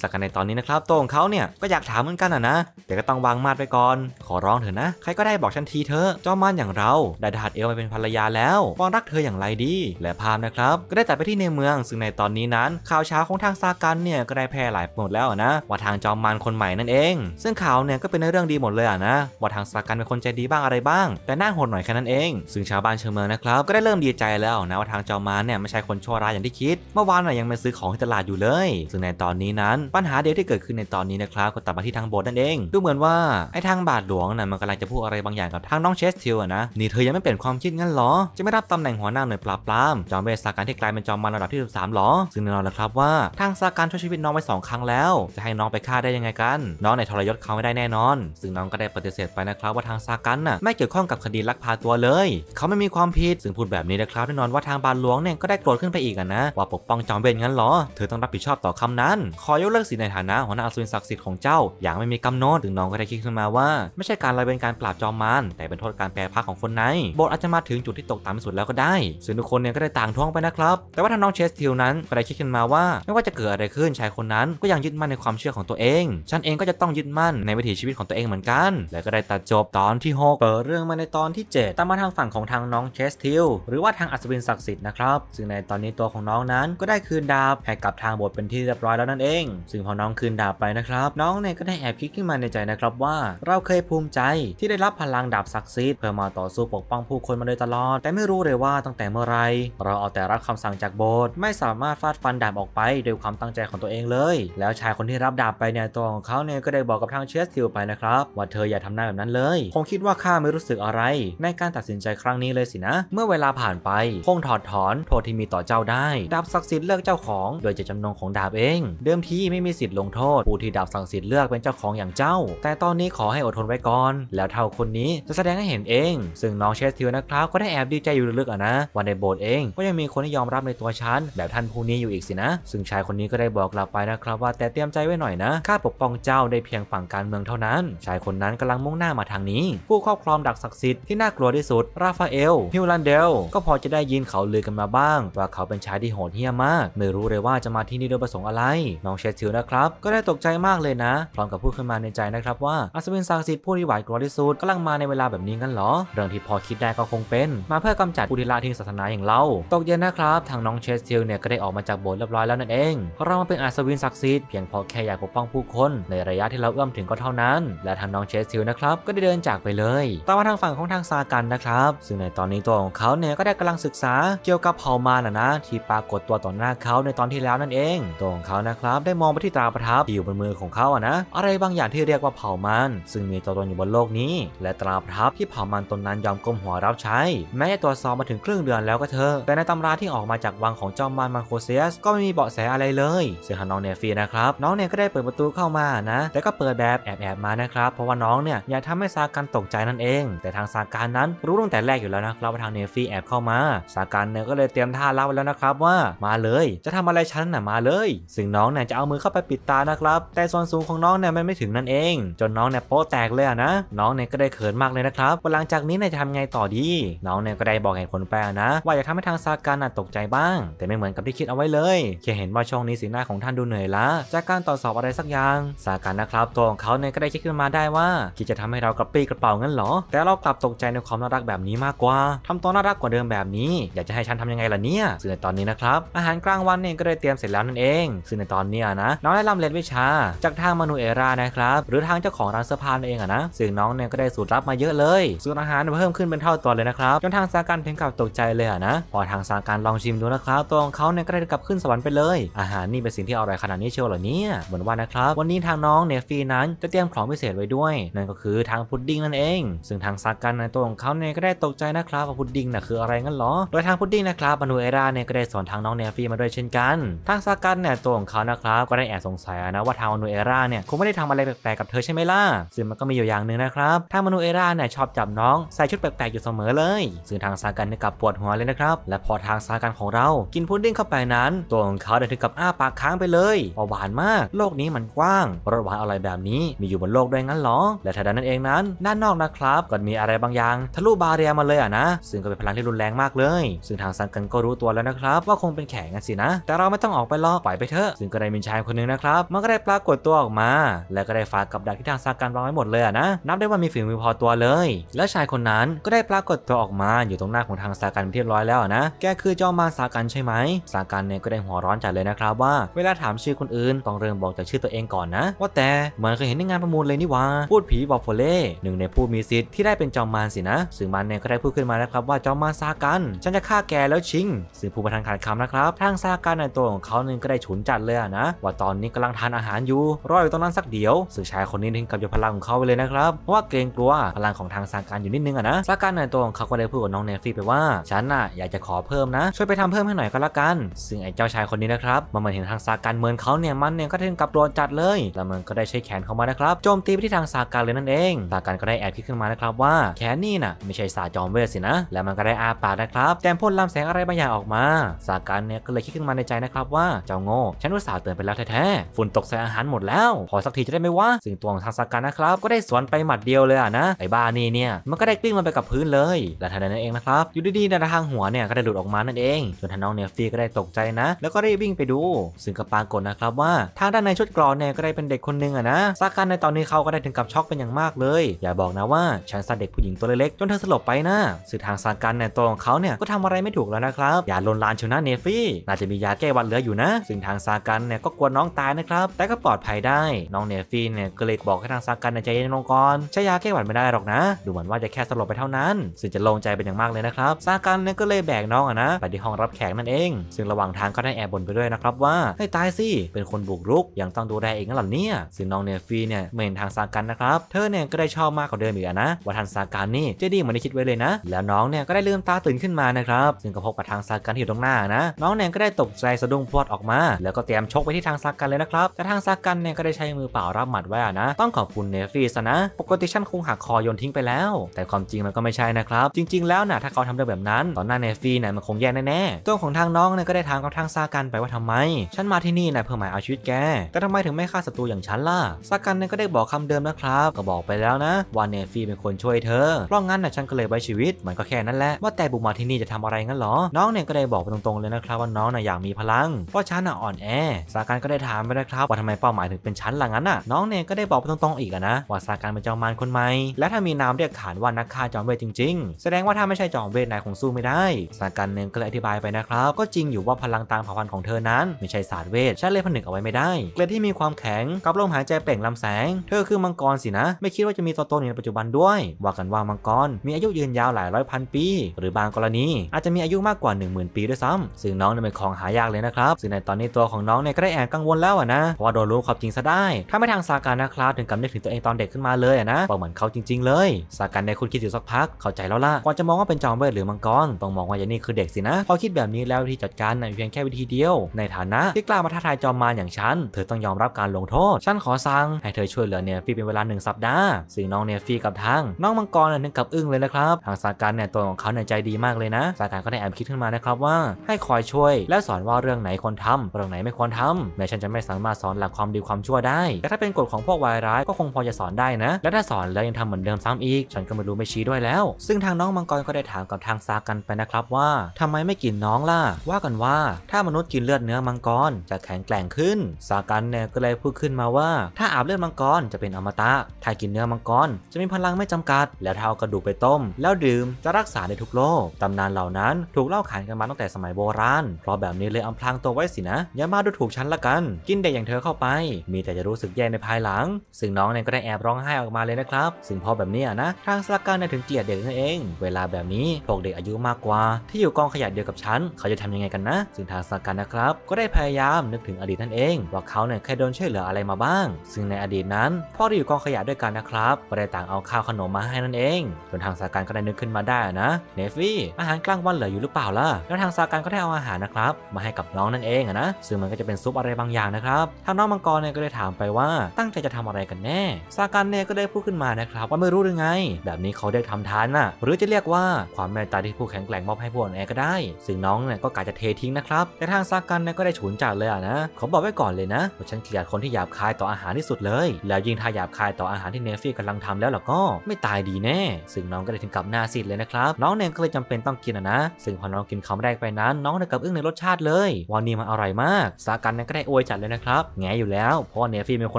สักันในตอนนี้นะครับตรงเขาเนี่ยก็อยากถามเหมือนกันอ่ะนะ แต่ก็ต้องวางมาดไปก่อนขอร้องเถอะนะ ใครก็ได้บอกฉันทีเถอะจอมันอย่างเรา ได้ทหารเอลมาเป็นภรรยาแล้ววามรักเธออย่างไรดี และภาพนะครับก็ได้แต่ไปที่ในเมือง ซึ่งในตอนนี้นั้นข่าวเช้าของทางสักันเนี่ยก็ได้แพร่หลายหมดแล้วนะ ว่าทางจอมมันคนใหม่นั่นเอง ซึ่งข่าวเนี่ยก็เป็นในเรื่องดีหมดเลยอ่ะนะว่าทางสักันเป็นคนใจดีบ้างอะไรบ้าง แต่น่าหดหน่อยแค่นั้นเอง ซึ่งชาวบ้านเชิงเมืองนะครับก็ได้เริ่มดีใจแล้วนะว่าทางจอมานเนี่ยไม่ใช่คนชั่วร้ายอย่างที่คิด เมื่อวานน่ยยังไปซื้อของที่ตลาดอยู่เลย ซึ่งในตอนนี้นั้นปัญหาเดียวที่เกิดขึ้นในตอนนี้นะครับก็ตัดมาที่ทางโบสถ์นั่นเองดูเหมือนว่าไอ้ทางบาทหลวงน่ะมันกำลังจะพูดอะไรบางอย่างกับทางน้องเชสทิลนะนี่เธอยังไม่เปลี่ยนความคิดงั้นหรอ จะไม่รับตำแหน่งหัวหน้าหน่วยปราบปรามจอมเวสซาการที่กลายเป็นจอมมันระดับที่13หรอซึ่งแน่นอนแล้วครับว่าทางซาการช่วยชีวิตน้องไป2ครั้งแล้ว จะให้น้องไปฆ่าได้ยังไงกัน น้องในทรยศเขาไม่ได้แน่นอนซึ่งน้องก็ได้ปฏิเสธไปนะครับว่าทางสาการน่ะไม่เกี่ยวข้องกับคดีลักพาตัวเลย เขาไม่มีความผิดซึ่งพูดแบบนี้นะครับแน่นอนว่าทางบาลหลวงเนี่ยก็ได้โกรธขึ้นไปอีกนะ ว่าปกป้องจอมเวนงั้นหรอเธอต้องรับผิดชอบต่อคำนั้น ขอยกเลิกสิในฐานะหัวหน้าอสูรศักดิ์สิทธิ์ของเจ้าอย่างไม่มีกำหนดถึงน้องก็ได้คิดขึ้นมาว่า ไม่ใช่การละเป็นการปราบจอมมารแต่เป็นโทษการแปรพักของคนในบทอาจจะมาถึงจุดที่ตกต่ำที่สุดแล้วก็ได้ส่่นทุกคนเนี่ยก็ได้ต่างท้วงไปนะครับ แต่ว่าทางน้องเชสติลนั้นก็ได้คิดขึ้นมาว่าไม่ว่าจะเกิดอะไรขึ้นชายคนนั้นก็ยังยึดมั่นในความเชื่อของตัวเองฉันเองก็จะต้องยึดมั่นในวิถีชีวิตของตัวเองเหมือนกัน และก็ได้ตัดจบตอนที่6เปิดเรื่องมาในตอนที่7ตามมาทางฝั่งของทางน้องเชสทิลลหรือว่าทางอัศวินศักดิ์สิทธิ์นะครับ ซึ่งในตอนนี้ตัวของน้องนั้นก็ได้คืนดาบให้กับทางบทเป็นที่เรียบร้อยแล้วนั่นเอง ซึ่งพอน้องคืนดาบไปนะครับน้องเนี่ยก็ได้แอบคิดขึ้นมาในใจนะครับว่า เราเคยภูมิใจที่ได้รับพลังดาบศักดิ์สิทธิ์เพื่อมาต่อสู้ปกป้องผู้คนมาโดยตลอดแต่ไม่รู้เลยว่าตั้งแต่เมื่อไรเราเอาแต่รับคำสั่งจากโบสไม่สามารถฟาดฟันดาบออกไปด้วยความตั้งใจของตัวเองเลย แล้วชายคนที่รับดาบไปเนี่ยตัวของเขาเนี่ยก็ได้บอกกับทางเชสติลไปนะครับว่าเธออย่าทำหน้าแบบนั้นเลย คงคิดว่าข้าไม่รู้สึกอะไร ในการตัดสินใจครั้งนี้เลยสินะ เมื่อเวลาผ่านไป คงถอดถอนโทษที่มีต่อเจ้าได้ดาบศักดิ์สิทธิ์เลือกเจ้าของ โดยจะจำนงของดาบเอง เดิมทีไม่มีสิทธิ์ลงโทษ ผู้ที่ดาบศักดิ์สิทธิ์เลือกเป็นเจ้าของอย่างเจ้า แต่ตอนนี้ขอให้อดทนไว้ก่อน แล้วเท่าคนนี้จะแสดงให้เห็นเอง ซึ่งน้องเชสทิวนะครับ ก็ได้แอบดีใจอยู่ลึกๆอ่ะนะ วันในโบสถ์เอง ก็ยังมีคนที่ยอมรับในตัวฉันแบบท่านผู้นี้อยู่อีกสินะ ซึ่งชายคนนี้ก็ได้บอกเราไปนะครับ ว่าแต่เตรียมใจไว้หน่อยนะข้าปกป้องเจ้าได้เพียงฝั่งการเมืองเท่านั้น ชายคนนั้นกำลังมุ่งหน้ามาทางนี้ ผู้ครอบครองดักศักดิ์สิทธิ์ที่น่ากลัวที่สุดราฟาเอลฮิวลันเดวก็พอจะได้ยินเขาลือกันมาบ้าง ว่าเขาเป็นชายที่โหดเหี้ยมมาก ไม่รู้เลยว่าจะมาที่นี่โดยประสงค์อะไร น้องเชสซิลนะครับ ก็ได้ตกใจมากเลยนะ พร้อมกับพูดขึ้นมาในใจนะครับว่าอัศวินศักดิ์สิทธิ์ผู้ที่หวาดกรอที่สุดกำลังมาในเวลาแบบนี้กันเหรอ เรื่องที่พอคิดได้ก็คงเป็น มาเพื่อกำจัดผู้ที่ละทิ้งศาสนาอย่างเราตกเย็นนะครับ ทางน้องเชสซิลเนี่ยก็ได้ออกมาจากโบสถ์เรียบร้อยแล้วนั่นเองเรามาเป็นอัศวินศักดิ์สิทธิ์เพียงพอแค่อยากปกป้องผู้คน ในระยะที่เราเอื้อมถึงก็เท่านั้น และทางน้องเชสซิลนะครับ ก็ได้เดินจากไปเลยต่อมาทางฝั่งของทางซากันนะครับซึ่งในตอนนี้ตัวของเขาเขาเนี่ยก็ได้กำลังศึกษาเกี่ยวกับเผ่ามารนะนะที่ปรากฏตัวต่อหน้าเขาในตอนที่แล้วนั่นเองตัวของเขานะครับได้มองไปที่ตาประทับที่อยู่บนมือของเขาอะนะอะไรบางอย่างที่เรียกว่าเผ่ามารซึ่งมีตัวตนอยู่บนโลกนี้และตราประทับที่เผ่ามารตนนั้นยอมก้มหัวรับใช้ แม้จะตรวจสอบมาถึงครึ่งเดือนแล้วก็เถอะแต่ในตำราที่ออกมาจากวังของเจ้ามารมานโคเซียสก็ไม่มีเบาะแสอะไรเลยซึ่งน้องเนฟีนะครับน้องเนี่ยก็ได้เปิดประตูเข้ามานะแต่ก็เปิดแบบแอบแอบมานะครับเพราะว่าน้องเนี่ยอยากทำให้ซากันตกใจนั่นเองแต่ทางซากันนั้นรู้ตั้งแต่แรกอยู่แล้วนะครับว่าทางเนฟีแอบเข้ามาสาการเนี่ยก็เลยเตรียมท่ารับแล้วนะครับว่า มาเลย จะทำอะไรฉันน่ะ มาเลยซึ่งน้องเนี่ยจะเอามือเข้าไปปิดตานะครับ แต่ส่วนสูงของน้องเนี่ยมันไม่ถึงนั่นเอง จนน้องเนี่ยโป๊ะแตกเลยนะ น้องเนี่ยก็ได้เขินมากเลยนะครับหลังจากนี้เนี่ยจะทำไงต่อดี น้องเนี่ยก็ได้บอกเหตุผลไปนะ ว่าอยากทำให้ทางซาการน่ะตกใจบ้าง แต่ไม่เหมือนกับที่คิดเอาไว้เลยแค่เห็นว่าช่องนี้สีหน้าของท่านดูเหนื่อยล้าจากการต่อสอบอะไรสักอย่างสาการนะครับตัวของเขาเนี่ยก็ได้คิดขึ้นมาได้ว่าคิดจะทำให้เรากระปี้กระเป๋างั้นหรอแต่เรากลับตกใจในความน่ารักแบบนี้มากกว่าทำตัวน่ารัรักกว่าเดิมแบบนี้ อยากจะให้ฉันทำยังไงล่ะเนี่ยซึ่งในตอนนี้นะครับอาหารกลางวันเนี่ยก็ได้เตรียมเสร็จแล้วนั่นเอง ซึ่งในตอนนี้นะน้องได้ล่ำเรียนวิชา จากทางมานูเอรานะครับหรือทางเจ้าของร้านเสื้อผ้าเองอะนะ ซึ่งน้องเนี่ยก็ได้สูตรรับมาเยอะเลยสูตรอาหารเพิ่มขึ้นเป็นเท่าตัวเลยนะครับจนทางสาการถึงกับตกใจเลยนะพอทางสาการลองชิมดูนะครับตัวของเขาเนี่ยก็ได้กลับขึ้นสวรรค์ไปเลยอาหารนี่เป็นสิ่งที่อร่อยขนาดนี้เชียวเหรอเนี่ยเหมือนว่านะครับ วันนี้ทางน้องเนฟีนั้นจะเตรียมของพิเศษไว้ด้วยนั่นก็คือทางพุดดิ้งนั่นเองซึ่งทางสาการในตัวของเขาเนี่ยก็ได้ตกใจนะครับว่าพุดดิ้งนน่ะคืออะไรงั้นหรอ โดยทางพุดดิ้งนะครับมานูเอราเนี่ยก็ได้สอนทางน้องเนฟี่มาด้วยเช่นกัน ทางซากันเนี่ยตัวของเขานะครับก็ได้แอบสงสัยนะว่าทางมานูเอราเนี่ยคงไม่ได้ทำอะไรแปลกๆกับเธอใช่ไหมล่ะ ซึ่งมันก็มีอยู่อย่างหนึ่งนะครับทางมานูเอราเนี่ยชอบจับน้องใส่ชุดแปลกๆอยู่เสมอเลย ซึ่งทางซากันเนี่ยกับปวดหัวเลยนะครับ และพอทางซากันของเรา กินพุดดิ้งเข้าไปนั้นตัวของเขาเดินถึงกับอ้าปากค้างไปเลยหวานมาก โลกนี้มันกว้าง รสหวานอะไรแบบนี้มีอยู่บนโลกด้วยงั้นหรอ และทางด้านนั้นเองนั้นด้านนอกนะครับก็มีอะไรบางอย่างทะลุบาเรียมาเลยอ่ะนะซึ่งก็เป็นพลังที่รุนแรงมากเลยซึ่งทางซังกันก็รู้ตัวแล้วนะครับว่าคงเป็นแขกกันสินะ แต่เราไม่ต้องออกไปล้อปล่อยไปเถอะซึ่งก็ได้มีชายคนนึงนะครับมันก็ได้ปรากฏตัวออกมา และก็ได้ฝากกับดักที่ทางซากันวางไว้หมดเลยนะนับได้ว่ามีฝีมือพอตัวเลย และชายคนนั้นก็ได้ปรากฏตัวออกมาอยู่ตรงหน้าของทางซากันเรียบร้อยแล้วนะแกคือจอมมารัากันใช่ไหมซากันเนี่ยก็ได้หัวร้อนจัดเลยนะครับว่า เวลาถามชื่อคนอื่นต้องเริ่มบอกจากชื่อตัวเองก่อนนะว่าแต่เหมือนเคยเห็นในงานประมูลเลยนี่วะพูดผีบอกโฟเล่หนึ่งในผู้มีสิทธิ์ที่ได้เป็นจอมมารสินะซึ่งมันเนี่ยก็ได้พูดขึ้นมาแล้วครับว่าจอมมาซากันฉันจะฆ่าแกแล้วชิง สือผู้ประทานขาดคำนะครับทางซากันในตัวของเขาหนึ่งก็ได้ฉุนจัดเลยนะ ว่าตอนนี้กำลังทานอาหารอยู่รออยู่ตรงนั้นสักเดียวสื่อชายคนนี้ถึงกับยกพลังของเขาไปเลยนะครับ เพราะว่าเกรงกลัวพลังของทางซากันอยู่นิดนึงอะนะซากันในตัวของเขาก็ได้พูดกับน้องเนฟซี่ไปว่าฉันน่ะอยากจะขอเพิ่มนะช่วยไปทำเพิ่มให้หน่อยก็แล้วกัน ซึ่งไอ้เจ้าชายคนนี้นะครับมันมนเห็นทางซากันเหมือนเขาเนี่ยมันเนี่ยก็ถึงกับโดนจัดเลยแล้วมันก็ได้ใช้แขนเข้ามานะครับโจมตีไปที่ทางซากันเลยนั่นเองซากันก็ได้แอบคิดขึ้นมานะครับว่าแขนนี่น่ะไม่ใช่สาจอมเวสินะแล้วมันก็ไได้อาปากนะครับแตมพ่นลำแสงอะไรบางอย่างออกมา สากันเนี่ยก็เลยคิดขึ้นมาในใจนะครับ ว่าเจ้าโง่ฉันอุตส่าห์เตือนไปแล้วแท้ๆฝุ่นตกใส่อาหารหมดแล้ว พอสักทีจะได้ไหมวะสิ่งตัวของทางสากันนะครับก็ได้สวนไปหมัดเดียวเลยอ่ะนะไอ้บ้านี่เนี่ยมันก็ได้กลิ้งลงไปกับพื้นเลยและทันใดนั้นเองนะครับอยู่ดีๆในทางหัวเนี่ยก็ได้หลุดออกมานั่นเองจนทางน้องเนฟฟี่ก็ได้ตกใจนะ แล้วก็ได้วิ่งไปดูซึ่งกระปางกดนะครับว่าทางด้านในชุดกรอนเนี่ยก็ได้เป็นเด็กคนหนึ่งอะนะซากันในตอนนี้เขาก็ได้ถึงกับช็อกเป็นอย่างมากเลย อย่าบอกนะว่าฉันซาเด็กผู้หญิงตัวเล็กๆจนเธอสลบไปนะสื่อทางสาการเนใ่ตัวของเขาเนี่ยก็ทำอะไรไม่ถูกแล้วนะครับอย่าลนลานชนะเนฟี่น่าจะมียาแก้วันเหลืออยู่นะซึ่งทางซากันเนี่ยก็กลัวน้องตายนะครับแต่ก็ปลอดภัยได้น้องเนฟี่เนี่ยก็เลยบอกให้ทางซากันใจเย็นลงก่อนใช้ยาแก้หวัดไม่ได้หรอกนะ ดูเหมือนว่าจะแค่สลบไปเท่านั้น ซึ่งจะลงใจเป็นอย่างมากเลยนะครับซากันเนี่ยก็เลยแบกน้องอะนะไป ที่ห้องรับแขกนั่นเอง ซึ่งระหว่างทางก็ได้แอบบ่นไปด้วยนะครับว่าให้ตายสิเป็นคนบุกรุก ยังต้องดูแลเองนั่นหรอเนี่ยซึ่งน้องเนฟี่เนี่ยไม่เห็นทางซากันนะครับเธอเนี่ยก็ได้ชอบมากกว่าเดิมอีกนะว่าทางซากันนี่จะดีเหมือนที่คิดไว้เลยนะแล้วน้องเนี่ยก็ไได้ลืมตาตื่นขึ้นมานะครับซึ่งก็พบกับทาง ซากันที่อยู่ตรงหน้านะ น้องแนงก็ได้ตกใจสะดุ้งพวดออกมา แล้วก็เตรียมชกไปที่ทางซากันเลยนะครับ แต่ทางซากันเนี่ยก็ได้ใช้มือเปล่ารับหมัดไว้นะ ต้องขอบคุณเนฟี่ซะนะ ปกติฉันคงหักคอโยนทิ้งไปแล้ว แต่ความจริงมันก็ไม่ใช่นะครับ จริงๆ แล้วนะถ้าเขาทำได้แบบนั้นตอนหน้าเนฟี่เนี่ยมันคงแย่แน่ๆ ตัวของทางน้องเนี่ยก็ได้ถามกับทางซากันไปว่าทำไม ฉันมาที่นี่นะเพื่อหมายเอาชีวิตแก แต่ทำไมถึงไม่ฆ่าศัตรูอย่างฉันล่ะ ซากันเนี่ยก็ได้บอกคำเดิมนะครับ ก็บอกไปแล้วนะว่าเนฟี่เป็นคนช่วยเธอเพราะงั้นนะฉันก็เลยไว้ชีวิตมันก็แค่นั้นแหละล้ว่าแต่บุกมาที่นี่จะทำอะไรงั้นหรอ น้องเนี่ยก็ได้บอกไปตรงๆเลยนะครับว่าน้องน่ะอยากมีพลัง เพราะฉันน่ะอ่อนแอ สาการก็ได้ถามไปนะครับว่าทำไมเป้าหมายถึงเป็นฉันล่ะงั้นน่ะ น้องเนี่ยก็ได้บอกไปตรงๆอีกนะว่าสาการเป็นจอมมารคนใหม่ และถ้ามีนามเรียกขานว่านักฆ่าจอมเวทจริงๆ แสดงว่าถ้าไม่ใช่จอมเวทนายคงสู้ไม่ได้ สาการเนี่ยก็เลยอธิบายไปนะครับก็จริงอยู่ว่าพลังตามเผ่าพันธุ์ของเธอนั้น ไม่ใช่ศาสตร์เวทฉันเลยผนึกเอาไว้ไม่ได้เกล็ดที่มีความแข็งกับลมหายใจเป่งลำแสง เธอคือ มังกรสินะ ไม่คิดว่าจะมีตัวตนในปัจจุบันด้วย ว่ากันว่ามังกรมีอายุยืนยาวหลายร้อยพันปีหรือบางกรณีอาจจะมีอายุมากกว่า 1 0,000 ปีด้วยซ้ำซึ่งน้องเป็นของหายากเลยนะครับซึ่งในตอนนี้ตัวของน้องเนี่ยก็ได้แอบกังวลแล้วนะ เพราะว่าโดนรู้ความจริงซะได้ ถ้าไม่ทางซาการนะครับถึงกับนึกถึงตัวเองตอนเด็กขึ้นมาเลยนะบอกเหมือนเขาจริง ๆ เลยซาการในคุณคิดอยู่สักพัก เข้าใจแล้วล่ะก่อนจะมองว่าเป็นจอมเวทหรือมังกรต้องมองว่าอย่างนี้คือเด็กสินะพอคิดแบบนี้แล้วที่จัดการในเพียงแค่วิธีเดียวในฐานะที่กล้ามาท้าทายจอมมารอย่างฉันเธอต้องยอมรับการลงโทษฉันขอสั่งให้เธอช่วยเหลือเนี่ยฟีเป็นเวลางสัปดาห์ซึ่งน้องเนี่ยฟีกับทางน้องมังกรเนี่ยถึงกับอึ้งเลยนะครับทางซาการเนี่ยตัวของเขาเนีในใจดีมากเลยนะซาตานก็ได้แอบคิดขึ้นมานะครับว่า ให้คอยช่วย และสอนว่าเรื่องไหนควรทำเรื่องไหนไม่ควรทำแม้ฉันจะไม่สามารถสอนหลักความดีความชั่วได้แต่ถ้าเป็นกฎของพวกวายร้ายก็คงพอจะสอนได้นะ และถ้าสอนแล้วยังทำเหมือนเดิมซ้ำอีก ฉันก็ไม่รู้ไม่ชี้ด้วยแล้ว ซึ่งทางน้องมังกร ก็ได้ถามกับทางซากันไปนะครับ ว่าทำไมไม่กินน้องล่ะว่ากันว่าถ้ามนุษย์กินเลือดเนื้อมังกรจะแข็งแกร่งขึ้นซากันเนี่ยก็เลยพูดขึ้นมาว่า ถ้าอาบเลือดมังกรจะเป็นอมตะถ้ากินเนื้อมังกรจะมีพลังไม่จำกัด แล้วถ้าเอากระดูกไปต้ม แล้วดื่มจะรักษาใทุกโลกตำนานเหล่านั้น ถูกเล่าขานกันมาตั้งแต่สมัยโบราณ เพราะแบบนี้เลยอำพรางตัวไว้สินะอย่ามาดูถูกฉันละกัน กินเด็กอย่างเธอเข้าไป มีแต่จะรู้สึกแย่ในภายหลัง ซึ่งน้องเนี่ยก็ได้แอบร้องไห้ออกมาเลยนะครับซึ่งพอแบบนี้นะทางสลักการเนี่ยถึงเกลียดเด็กนั่นเองเวลาแบบนี้พวกเด็กอายุมากกว่า ที่อยู่กองขยะเดียวกับฉันเขาจะทำยังไงกันนะซึ่งทางสลักการนะครับก็ได้พยายามนึกถึงอดีตนั่นเอง ว่าเขาเนี่ยเคยโดนช่วยเหลืออะไรมาบ้าง ซึ่งในอดีตนั้น พ่อที่อยู่กองขยะด้วยกันนะครับก็ได้ต่างเอาข้าวขนมมาให้นั่นเองจนทางสลักการก็ได้นึกขึ้นมาได้นะเนฟี่อาหารกลางวันเหลืออยู่หรือเปล่าล่ะแล้วทางซากันก็ได้เอาอาหารนะครับมาให้กับน้องนั่นเองอะนะซึ่งมันก็จะเป็นซุปอะไรบางอย่างนะครับทางน้องมังกรเนี่ยก็เลยถามไปว่าตั้งใจจะทำอะไรกันแน่ ซากันเนี่ยก็ได้พูดขึ้นมานะครับว่าไม่รู้หรือไง แบบนี้เขาได้ทำทานน่ะหรือจะเรียกว่า ความแม่ตาที่ผู้แข็งแกร่งมอบให้ผู้อ่อนแอก็ได้ซึ่งน้องเนี่ยก็กะจะเททิ้งนะครับแต่ทางซากันเนี่ยก็ได้ฉุนจัดเลยอะนะเขาบอกไว้ก่อนเลยนะว่าฉันเกลียดคนที่หยาบคายต่ออาหารที่สุดเลย แล้วยิ่งถ้าหยาบคายต่ออาหารที่เนฟี่กำลังทำแล้วล่ะก็ไม่ตายดีแน่ซึ่งน้องก็ได้ถึงกับหน้าซีดเลยนะครับน้องเนี่ยก็เลยจำเป็นต้องกินอ่ะนะ ซึ่งพอน้องกินคำแรกไปนั้น น้องได้กับอึ้งในรสชาติเลยว่านี่มันอร่อยมากสากันเนี่ยก็ได้อวยจัดเลยนะครับแงอยู่แล้ว เพราะเนฟี่เป็นค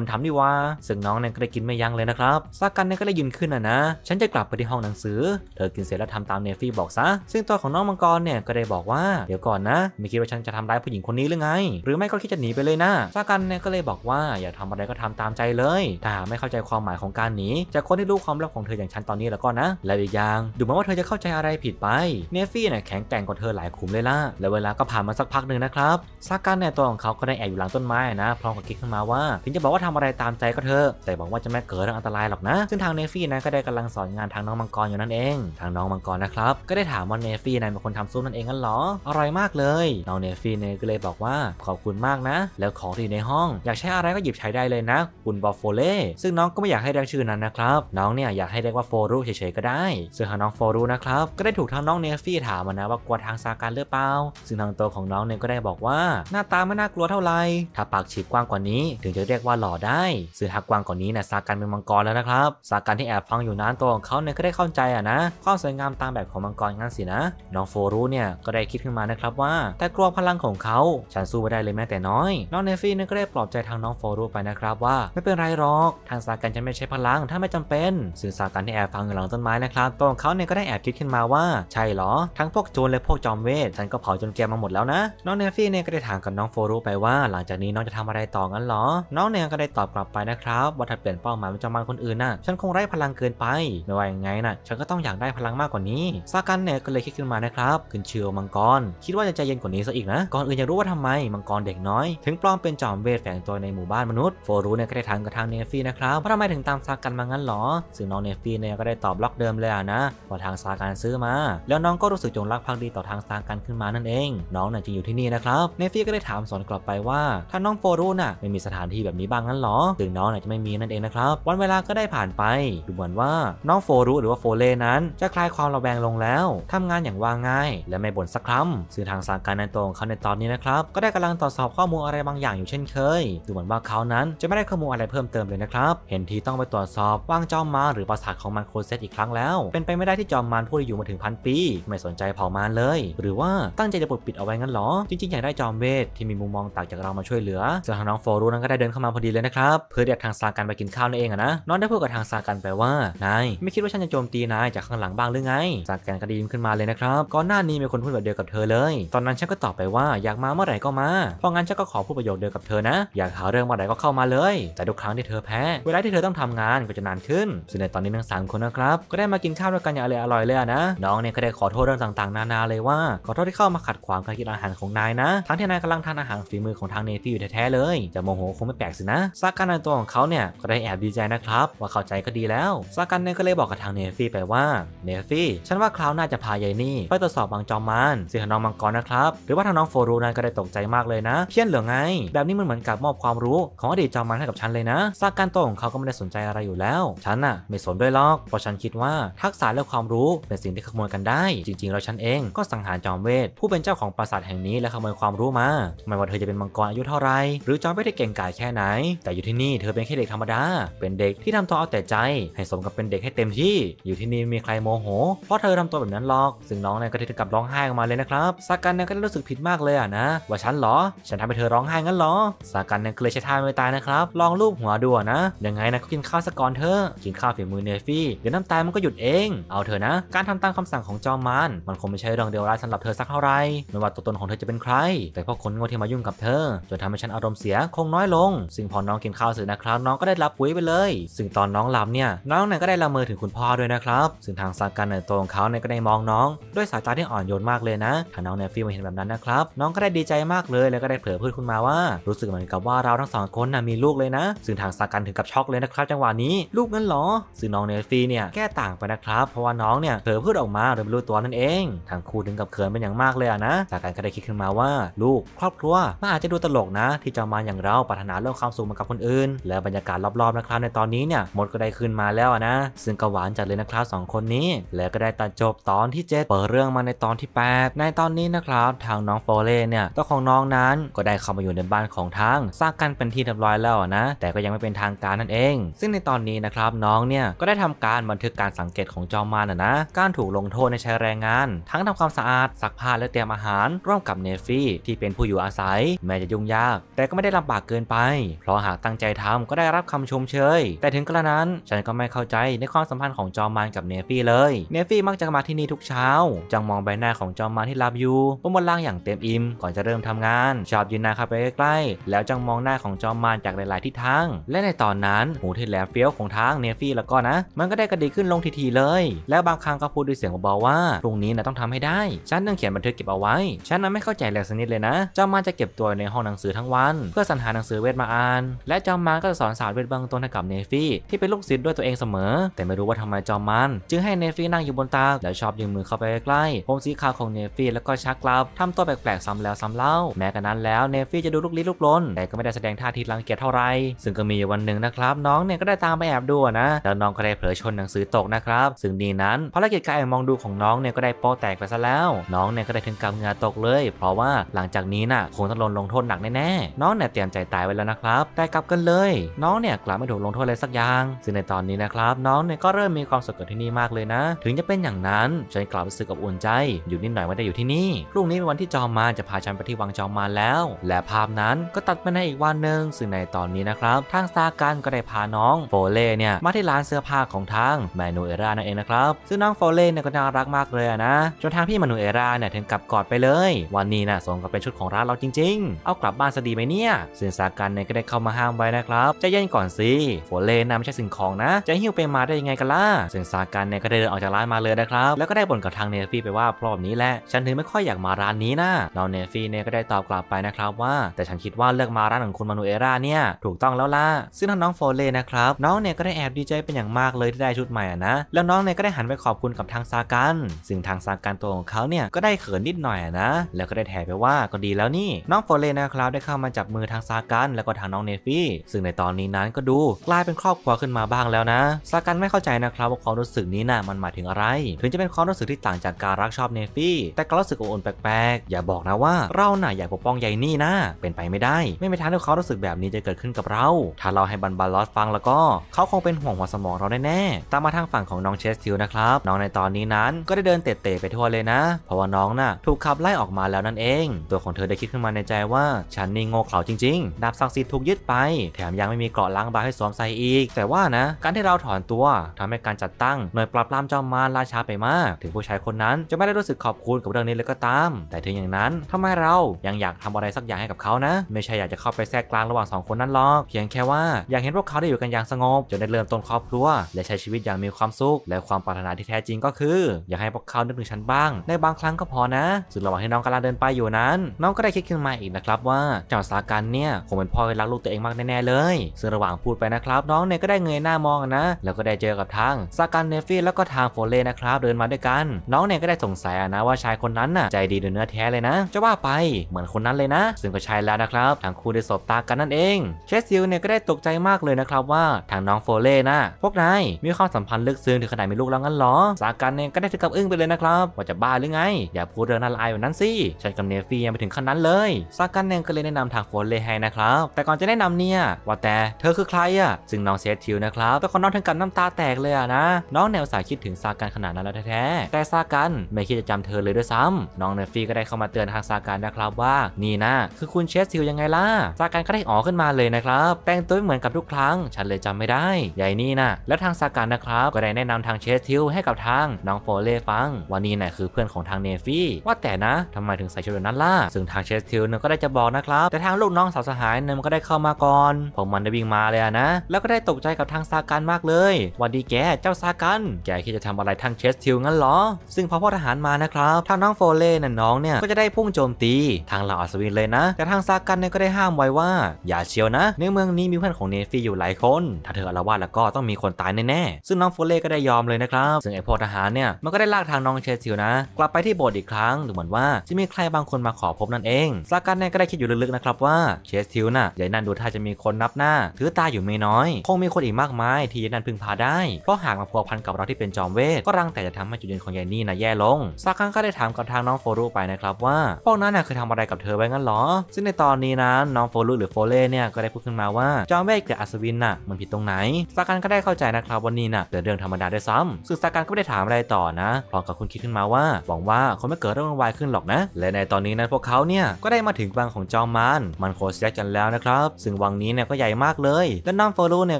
นทำดีว่าซึ่งน้องเนี่ยก็ได้กินไม่ยั้งเลยนะครับสากันเนี่ยก็ได้ยืนขึ้นอ่ะนะฉันจะกลับไปที่ห้องหนังสือเธอกินเสร็จแล้วทำตามเนฟี่บอกซะ ซึ่งตัวของน้องมังกรเนี่ยก็ได้บอกว่าเดี๋ยวก่อนนะไม่คิดว่าฉันจะทำร้ายผู้หญิงคนนี้หรือไงหรือไม่ก็คิดจะหนีไปเลยนะสากันเนี่ยก็เลยบอกว่า อย่าทำอะไรก็ทำตามใจเลยถ้าไม่เข้าใจความหมายของการหนีจะคนที่รู้ความลับของเธออย่างฉันตอนนี้แล้วก็นะ แลวอีกอย่างดูเหมือนว่าเธอจะเข้าใจอะไรไรผิดไปเนฟี่เนี่ยแข็งแกร่งกว่าเธอหลายขุมเลยล่ะ และเวลาก็ผ่านมาสักพักหนึ่งนะครับ ซากันเนี่ยตัวของเขาก็ได้แอบอยู่หลังต้นไม้นะ พร้อมกับคิดขึ้นมาว่าถึงจะบอกว่าทำอะไรตามใจก็เถอะ แต่บอกว่าจะไม่เกิดเรื่องอันตรายหรอกนะ ซึ่งทางเนฟี่นะก็ได้กำลังสอนงานทางน้องมังกรอยู่นั่นเอง ทางน้องมังกรนะครับก็ได้ถามว่าเนฟี่นายเป็นคนทำซุปนั่นเองกันหรอ อร่อยมากเลยน้องเนฟี่เนี่ยก็เลยบอกว่า ขอบคุณมากนะ แล้วของที่ในห้อง อยากใช้อะไรก็หยิบใช้ได้เลยนะ คุณบอฟโฟเล่ ซึ่งน้องก็ไม่อยากให้เรียกชื่อนั้นนะครับน้องเนี่ยอยากให้เรียกว่าโฟรุเฉยๆก็ได้ซึ่งหาน้องโฟรุนะครับก็ได้ถูกทางน้องเนฟี่ถามนะว่ากลัวทางซาการหรือเปล่า ซึ่งทางตัวของน้องเนี่ยก็ได้บอกว่า หน้าตาไม่น่ากลัวเท่าไหร่ถ้าปากฉีกกว้างกว่านี้ถึงจะเรียกว่าหล่อได้ซึ่งหากกว้างกว่านี้นะซาการเป็นมังกรแล้วนะครับซาการที่แอบฟังอยู่นั้นตัวของเขาเนี่ยก็ได้เข้าใจอ่ะนะความสวยงามตามแบบของมังกรงั้นสินะน้องโฟรุเนี่ยก็ได้คิดขึ้นมานะครับว่า แต่กลัวพลังของเขาฉันสู้ไม่ได้เลยแม้แต่น้อย น้องเนฟี่เนี่ยก็ได้ปลอบใจทางน้องโฟรุไปนะครับว่าไม่เป็นไรหรอก ทางซาการจะไม่ใช้พลังถ้าไม่จำเป็นซึ่งซาการที่แอบฟังอยู่หลังต้นไม้นะครับตัวของเขาเนี่ยก็ได้แอบคิดขึ้นมาาว่าใช่เหรอทั้งพวกโจรและพวกจอมเวทฉันก็เผาจนแกมาหมดแล้วนะน้องแนฟฟี่เนี่ยก็ได้ถามกับน้องโฟรูไปว่าหลังจากนี้น้องจะทำอะไรต่องั้นเหรอ น้องแนงก็ได้ตอบกลับไปนะครับว่าถ้าเปลี่ยนเป้าหมายเป็นจอมันคนอื่นน่ะฉันคงไร้พลังเกินไปไม่ว่ายังไงน่ะฉันก็ต้องอยากได้พลังมากกว่านี้ซากันเนี่ยก็เลยคิดขึ้นมานะครับขึ้นเชื่อมังกรคิดว่าจะใจเย็นกว่านี้ซะอีกนะ ก่อนอื่นอยากรู้ว่าทำไมมังกรเด็กน้อย ถึงปลอมเป็นจอมเวทแฝงตัวในหมู่บ้านมนุษย์โฟรูเนี่ยก็ได้ถามกับทางเนฟี่นะครับว่าทำไมถึงตามซากันมางั้นหรอซึ่งน้องเนฟี่เนี่ยก็ได้ตอบล็อกเดิมเลยนะว่าทางซากันซื้อมาแล้วน้องก็รู้สึกจงรักภักดีต่อทางซางกันขึ้นมานั่นเอง น้องน่ะจิงอยู่ที่นี่นะครับเนฟี่ก็ได้ถามสอนกลับไปว่า ถ้าน้องโฟรูน่ะไม่มีสถานที่แบบนี้บ้างนั้นหรอถึงน้องน่ะจะไม่มีนั่นเองนะครับวันเวลาก็ได้ผ่านไปดูเหมือนว่าน้องโฟรูหรือว่าโฟเลนั้น จะคลายความระแวงลงแล้ว ทำงานอย่างว่าง่าย และไม่บ่นสักคำซึ่งทางซางกันในตรงเขาในตอนนี้นะครับก็ได้กำลังตรวจสอบข้อมูลอะไรบางอย่างอยู่เช่นเคยดูเหมือนว่าเขานั้นจะไม่ได้ข้อมูลอะไรเพิ่มเติมเลยนะครับเห็นทีต้องไปตรวจสอบว่างจอมมา หรือประสาทของมันโคเซตอีกครั้งแล้ว เป็นไปไม่ได้ที่จอมมันผู้ที่อยู่มาถึงพันปีไม่สนใจเผ่ามารเลย หรือว่าตั้งใจจะปกปิดเอาไว้งั้นหรอ จริงๆอยากได้จอมเวท ที่มีมุมมองต่างจากเรามาช่วยเหลือส่วนทางน้องโฟรูนั้นก็ได้เดินเข้ามาพอดีเลยนะครับเพื่อเรียกทางซากันไปกินข้าวนั่นเองอะนะน้องได้พูดกับทางซากันไปว่านายไม่คิดว่าฉันจะโจมตีนายจากข้างหลังบ้างหรือไงซากันก็ดีิขึ้นมาเลยนะครับก่อนหน้านี้มีคนพูดแบบเดียวกับเธอเลย ตอนนั้นฉันก็ตอบไปว่าอยากมาเมื่อไหร่ก็มาเพราะงั้นฉันก็ขอพูดประโยคเดียวกับเธอนะ อยากหาเรื่องเมื่อไหร่ก็เข้ามาเลย แต่ทุกครั้งที่เธอแพ้เวลาที่เธอต้องทำงานก็จะนานขึ้นส่วนในตอนนี้ทั้งสามคนนะครับก็ได้มากินข้าวด้วยกันอย่างอร่อยเลยนะน้องเนี่ยก็ได้ขอโทษเรื่องต่างๆนานาเลยว่า ขอโทษที่เข้ามาขัดขวางการกินอาหารของนายนะทั้งที่นายกำลังทานอาหารฝีมือของทางเนฟี่อยู่แท้ๆเลย จะโมโหคงไม่แปลกสินะซากันในตัวของเขาเนี่ยก็ได้แอบดีใจนะครับว่าเข้าใจก็ดีแล้วซากันเนี่ยก็เลยบอกกับทางเนฟี่ไปว่าเนฟี่ฉันว่าคราวหน้าจะพายายนี่ไปตรวจสอบบางจอมมันเสียน้องมังกรนะครับหรือว่าทางน้องโฟรูนั้นก็ได้ตกใจมากเลยนะเพี้ยนเหลือไง แบบนี้มันเหมือนกับมอบความรู้ของอดีตจอมมันให้กับฉันเลยนะซากันตัวของเขาก็ไม่ได้สนใจอะไรอยู่แล้วฉันน่ะไม่สนด้วยหรอกเพราะฉันคิดว่าทักษะและความรู้เป็นสิ่งไปขโมยกันได้ จริงๆเราชฉันเองก็สังหารจอมเวทผู้เป็นเจ้าของปราสาทแห่งนี้และขโมยความรู้มา ไม่ว่าเธอจะเป็นมังกรอายุเท่าไรหรือจอมเวทได้เก่งกาจแค่ไหน แต่อยู่ที่นี่เธอเป็นแค่เด็กธรรมดาเป็นเด็กที่ทำตัวเอาแต่ใจ ให้สมกับเป็นเด็กให้เต็มที่ อยู่ที่นี่มีใครโมโหเพราะเธอทำตัวแบบนั้นหรอก ซึ่งน้องเนี่ยก็ถึงกับร้องไห้ออกมาเลยนะครับซากันเนี่ยก็รู้สึกผิดมากเลยอ่ะนะ ว่าฉันหรอฉันทำให้เธอร้องไห้งั้นหรอซากันเนี่ยเลยใช้ท่าไม่ตายนะครับลองลูบหัวดูนะยังไงนะก็กินข้าวซะก่อนเถอะกินข้าวฝีมือเนฟี่เดี๋ยวน้ำตามันก็หยุดเอง เอาเถอะนะการทำตาามคำสั่งของจอมมารมันคงไม่ใช่เรื่องเดียวร้ายสำหรับเธอสักเท่าไหร่ไม่ว่าตัวตนของเธอจะเป็นใคร แต่พวกคนโง่ที่มายุ่งกับเธอจนทำให้ฉันอารมณ์เสียคงน้อยลงซึ่งพอน้องกินข้าวเสร็จนะครับ น้องก็ได้รับปุ๋ยไปเลยซึ่งตอนน้องหลับเนี่ยน้องเนี่ยก็ได้ละเมอถึงคุณพ่อด้วยนะครับซึ่งทางสากันในตัวของเขาเนี่ยก็ได้มองน้องด้วยสายตาที่อ่อนโยนมากเลยนะถ้าน้องเนี่ยฟีลมาเห็นแบบนั้นนะครับ น้องก็ได้ดีใจมากเลยแล้วก็ได้เผยพูดขึ้นมาว่า รู้สึกเหมือนกับว่าเราทั้งสองคนนะมีลูกเลยนะซึ่งทางสากันถึงกับช็อกเลยนะครับ จังหวะนี้ลูกนั้นหรอซึ่งน้องเนฟี่เนี่ยแก้ต่างไปนะครับเพราะว่าน้องเนี่ยเผยพูดออกมาโดยไม่รู้ตัวนั่นเอง ทางคู่ถึงกับเขินเป็นอย่างมากเลยนะจากการก็ได้คิดขึ้นมาว่าลูก ครอบครัวมันอาจจะดูตลกนะ ที่จะมาอย่างเราปรารถนาเรื่องความสุขมากับคนอื่น และบรรยากาศรอบๆนะครับในตอนนี้เนี่ยมดก็ได้ขึ้นมาแล้วนะ ซึ่งก็หวานจัดเลยนะครับสองคนนี้ แล้วก็ได้ตัดจบตอนที่7เปิดเรื่องมาในตอนที่8ในตอนนี้นะครับทางน้องโฟเล่เนี่ยตัวของน้องนั้นก็ได้เข้ามาอยู่ในบ้านของทางสร้างกันเป็นที่เรียบร้อยแล้วนะ แต่ก็ยังไม่เป็นทางการนั่นเอง ซึ่งในตอนนี้นะครับน้องเนี่ยก็ได้ทำการบันทึกการสังเกตของจอมมานนะ การถูกลงโทษในใช้แรงงาน ทั้งทำความสะอาดซักผ้าและเตรียมอาหาร ร่วมกับเนฟฟี่ ที่เป็นผู้อยู่อาศัย แม้จะยุ่งยาก แต่ก็ไม่ได้ลำบากเกินไปเพราะหากตั้งใจทำก็ได้รับคำชมเชย แต่ถึงกระนั้น ฉันก็ไม่เข้าใจในความสัมพันธ์ของจอมมานกับเนฟฟี่เลย เนฟฟี่มักจะมาที่นี่ทุกเช้าจังมองใบหน้าของจอมมานที่ลับอยู่บนบนล่างอย่างเต็มอิ่มก่อนจะเริ่มทำงาน ชอบยืนนาครับไปใกล้ๆแล้วจังมองหน้าของจอมมานจากหลายๆทิศทางและในตอนนั้นหูที่แหลมเฟี้ยวของทางเนฟฟี่แล้วก็นะ มันก็ได้กระดิกขึ้นลงทีๆเลย แล้วบางครั้งก็พูดด้วยเสียงเบาๆว่า พรุ่งนี้นะต้องทำให้ได้ฉันต้องเขียนบันทึกเก็บเอาไว้ฉันนั้นไม่เข้าใจแหลกสนิทเลยนะเจ้ามาจะเก็บตัวในห้องหนังสือทั้งวัน เพื่อสรรหาหนังสือเวทมาอ่านและจอมมาก็จะสอนศาสตร์เวทเบื้องต้นให้กับเนฟี่ที่เป็นลูกศิษย์ด้วยตัวเองเสมอ แต่ไม่รู้ว่าทำไมจอมมัน จึงให้เนฟี่นั่งอยู่บนตาแล้วชอบยืมมือเข้าไปใกล้ผมสีขาวของเนฟี่แล้วก็ชักกลับทำตัวแปลกๆซ้ำแล้วซ้ำเล่า แม้กระนั้นแล้วเนฟี่จะดูลุกลี้ลุกลนแต่ก็ไม่ได้แสดงท่าทีรังเกียจเท่าไรซึ่งก็มีวันหนึ่งนะครับ น้องเนี่ยก็ได้ตามไปแอบดูนะแล้วน้องก็ได้เผลอชนหนังสือตกนะครับซึ่งดีนั้นภารกิจการมองดูของน้องเนี่ยก็ได้โป๊แตกไปซะแล้ว น้องเนี่ยก็ได้ถึงกับเงาตกเลย เพราะว่าหลังจากนี้น่ะคงต้องโดนลงโทษหนักแน่ๆน้องเนี่ยเตรียมใจตายไว้แล้วนะครับแต่กลับกันเลย น้องเนี่ยกลับไม่ถูกลงโทษเลยสักอย่างซึ่งในตอนนี้นะครับ น้องเนี่ยก็เริ่มมีความสุขกับที่นี่มากเลยนะ ถึงจะเป็นอย่างนั้นฉันกลับรู้สึกกับอุ่นใจ อยู่นิดหน่อยไม่ได้อยู่ที่นี่พรุ่งนี้เป็นวันที่จอมมาจะพาฉันไปที่วังจอมมาแล้ว และภาพนั้นก็ตัดไปในอีกวันหนึ่งซึ่งในตอนนี้นะครับทางซากันก็ได้พาน้องโฟเล่เนี่ยมาที่ร้านเสื้อผ้าของทางแมนูเอร่านั่นเองนะครับ ซึ่งน้องโฟเล่นเนี่ยก็น่ารักมากเลยนะจนทางพี่มานูเอราเนี่ยถึงกับกอดไปเลยวันนี้นะสมกับเป็นชุดของร้านเราจริง ๆ เอากลับบ้านซะดีไหมเนี่ยสินสากันเนี่ยก็ได้เข้ามาห้ามไว้นะครับจะเย็นก่อนสิฝนเลนนะไม่ใช่สิ่งของนะ จะหิ้วไปมาได้ยังไงกันล่ะสินสากันเนี่ยก็ได้เดินออกจากร้านมาเลยนะครับแล้วก็ได้บ่นกับทางเนฟี่ไปว่าพรอบนี้แหละฉันถึงไม่ค่อยอยากมาร้านนี้นะเราเนฟี่เนี่ยก็ได้ตอบกลับไปนะครับว่าแต่ฉันคิดว่าเลือกมาร้านของคุณมานูเอราเนี่ยถูกต้องแล้วล่ะซึ่งทางน้องโฟเลนะครับ น้องเนี่ยก็ได้แอบดีใจเป็นอย่างมากเลยที่ได้ชุดใหม่นะแล้วน้องเนี่ยก็ได้หันไปขอบคุณกับทางซากันซึ่งทางซากันตัวของเขาเนี่ยก็ได้เขินนิดหน่อยนะแล้วก็ได้แถไปว่าก็ดีแล้วนี่น้องโฟเลนะครับได้เข้ามาจับมือทางซากัน แล้วก็ทางน้องเนฟี่ซึ่งในตอนนี้นั้นก็ดูกลายเป็นครอบครัวขึ้นมาบ้างแล้วนะ ซากันไม่เข้าใจนะครับว่าความรู้สึกนี้นะ่ะมันหมายถึงอะไรถึงจะเป็นความรู้สึกที่ต่างจากการรักชอบเนฟี่แต่ก็รู้สึกออุ่นแปลกๆ อย่าบอกนะว่าเราหน่ะอยากปกป้องใยนี่นะ เป็นไปไม่ได้ ไม่มีทางที่เขารู้สึกแบบนี้จะเกิดขึ้นกับเรา ถ้าเราให้บันบนลอสฟังแล้วก็เขาคงเป็นห่วงหัวสมองเราแน่ๆตามมาทางฝั่งของน้องเชสติลนะครับน้องในตอนอนนี้นั้นก็ได้เดินเตะๆไปทั่วเลยนะ เพราะว่าน้องน่ะถูกขับไล่ออกมาแล้วนั่นเอง ตัวของเธอได้คิดขึ้นมาในใจว่าฉันนี่โง่เขลาจริง ๆดาบศักดิ์สิทธิ์ถูกยึดไป แถมยังไม่มีเกราะล้างบาให้สวมใส่อีก แต่ว่านะ การที่เราถอนตัว ทำให้การจัดตั้ง หน่วยปราบปรามจอมมารล่าช้าไปมาก ถึงผู้ชายคนนั้นจะไม่ได้รู้สึกขอบคุณกับเรื่องนี้เลยก็ตาม แต่ถึงอย่างนั้นทำไมเรายังอยากทำอะไรสักอย่างให้กับเขานะ ไม่ใช่อยากจะเข้าไปแทรกกลางระหว่าง2คนนั้นหรอกเพียงแค่ว่าอยากเห็นพวกเขาได้อยู่กันอย่างสงบจนได้เริ่มต้นครอบครัวและใช้ชีวิตอย่างมีความสุข และความปรารถนาที่แท้จริงก็คืออยากให้พวกเขาดึกถึงฉันบ้างในบางครั้งก็พอนะซึ่งระหว่างที่น้องกำลังเดินไปอยู่นั้น น้องก็ได้คิดขึ้นมาอีกนะครับว่าเจ้าสาการเนี่ยคงเป็นพ่อที่รักลูกตัวเองมากแน่ๆเลยซึ่งระหว่างพูดไปนะครับ น้องเนี่ยก็ได้เงยหน้ามองนะ แล้วก็ได้เจอกับทางสาการเนฟี่แล้วก็ทางโฟเลนะครับเดินมาด้วยกัน น้องเนี่ยก็ได้สงสัยนะว่าชายคนนั้นน่ะใจดีดูเนื้อแท้เลยนะ จะว่าไปเหมือนคนนั้นเลยนะ ซึ่งก็ใช่แล้วนะครับทั้งคู่ได้สบตากันนั่นเองเชสซิลเนี่ยก็ได้ตกใจมากเลยนะครับว่า ทางน้องโฟเลนะพวกนายมีความสัมพันธ์ลึกซึ้งถึงขนาดมีลูกแล้วงั้นหรอสากกันเนี่ยก็ได้ถึงกับอึ้งไปเลยนะครับ ว่าจะบ้าหรือไง อย่าพูดเรื่องน่าละอายแบบนั้นสิฉันกับเนฟี่ยังไปถึงขั้นนั้นเลยซากันเนี่ยก็เลยแนะนำทางโฟลเลให้นะครับแต่ก่อนจะแนะนำเนี่ยว่าแต่เธอคือใครอ่ะซึ่งน้องเซทิวนะครับแต่คนน้องถึงกับน้ำตาแตกเลยอ่ะนะน้องแนวสายคิดถึงซากันขนาดนั้นแล้วแท้แต่ซากันไม่คิดจะจำเธอเลยด้วยซ้ำน้องเนฟี่ก็ได้เข้ามาเตือนทางซากันนะครับว่านี่นะคือคุณเชสทิวยังไงล่ะซากันก็ได้อ๋อขึ้นมาเลยนะครับแต่งตัวเหมือนกับทุกครั้ง ฉันเลยจำไม่ได้ใหญ่นี่นะแล้วทางซากันนะครับก็ได้แนะนำทางเชสิวให้กับทางน้องโฟเล่ฟังว่านี่นะคือเพื่อนของทางเนฟี่ว่าแต่นะทำไมถึงใส่ชุดนั้นล่ะ ซึ่งทางเชสทิลเนี่ยก็ได้จะบอกนะครับ แต่ทางลูกน้องสาวสหายเนี่ยมันก็ได้เข้ามาก่อนพมมันได้วิ่งมาเลยนะ แล้วก็ได้ตกใจกับทางซากันมากเลย วันดีแกเจ้าซากันแกคิดจะทำอะไรทางเชสทิลงั้นหรอ ซึ่งพอพ่อทหารมานะครับทางน้องโฟเล่น่ะน้องเนี่ยก็จะได้พุ่งโจมตีทางเหล่าอัศวินเลยนะแต่ทางซากันเนี่ยก็ได้ห้ามไว้ว่าอย่าเชียวนะในเมืองนี้มีเพื่อนของเนฟี่อยู่หลายคน ถ้าเธออารวาสแล้วก็ต้องมีคนตายแน่ๆซึ่งน้องโฟเล่ก็ได้ยอมเลยนะครับซึ่งไอพ่อทหานเนี่ยมันก็ได้ลากทางน้องเชซิลนะ กลับไปที่โบสถ์อีกครั้งดูเหมือนว่าจะมีใครบางคนมาขอพบนั่นเองซากันเนี่ยก็ได้คิดอยู่ลึกๆนะครับว่าเชซิลน่ะ ใหญ่นั่นดูท่าจะมีคนนับหน้า ถือตาอยู่ไม่น้อย คงมีคนอีกมากมาย ที่ยายนั่นพึงพาได้ เพราะหากมาพัวพันกับเราที่เป็นจอมเวทก็รังแต่จะทำให้จุดยืนของยายนี่นะแย่ลงซากันก็ได้ถามกับทางน้องโฟลุไปนะครับว่าพวกนั้นน่ะเคยทำอะไรกับเธอไว้งั้นหรอซึ่งในตอนนี้นะน้องโฟลุหรือโฟเล่เนี่ยก็ได้พูดขึ้นมาว่าจอมเวทกับอัศวินน่ะมันผิดตรงไหนซากันก็ได้เข้าใจนะครับว่นนี้น่ะเป็นเรื่องธรรมดาด้วยซ้ำซึ่งซากันก็ไม่ได้ถามไอะได้ต่อนะพร้อมกับคุณคิดขึ้นมาว่า หวังว่าคงไม่เกิดเรื่องวุ่นวายขึ้นหรอกนะ และในตอนนี้นั้นพวกเขาเนี่ยก็ได้มาถึงวังของจอมมารมันโคสแยกกันแล้วนะครับ ซึ่งวังนี้เนี่ยก็ใหญ่มากเลยและน้องโฟลูเนี่ย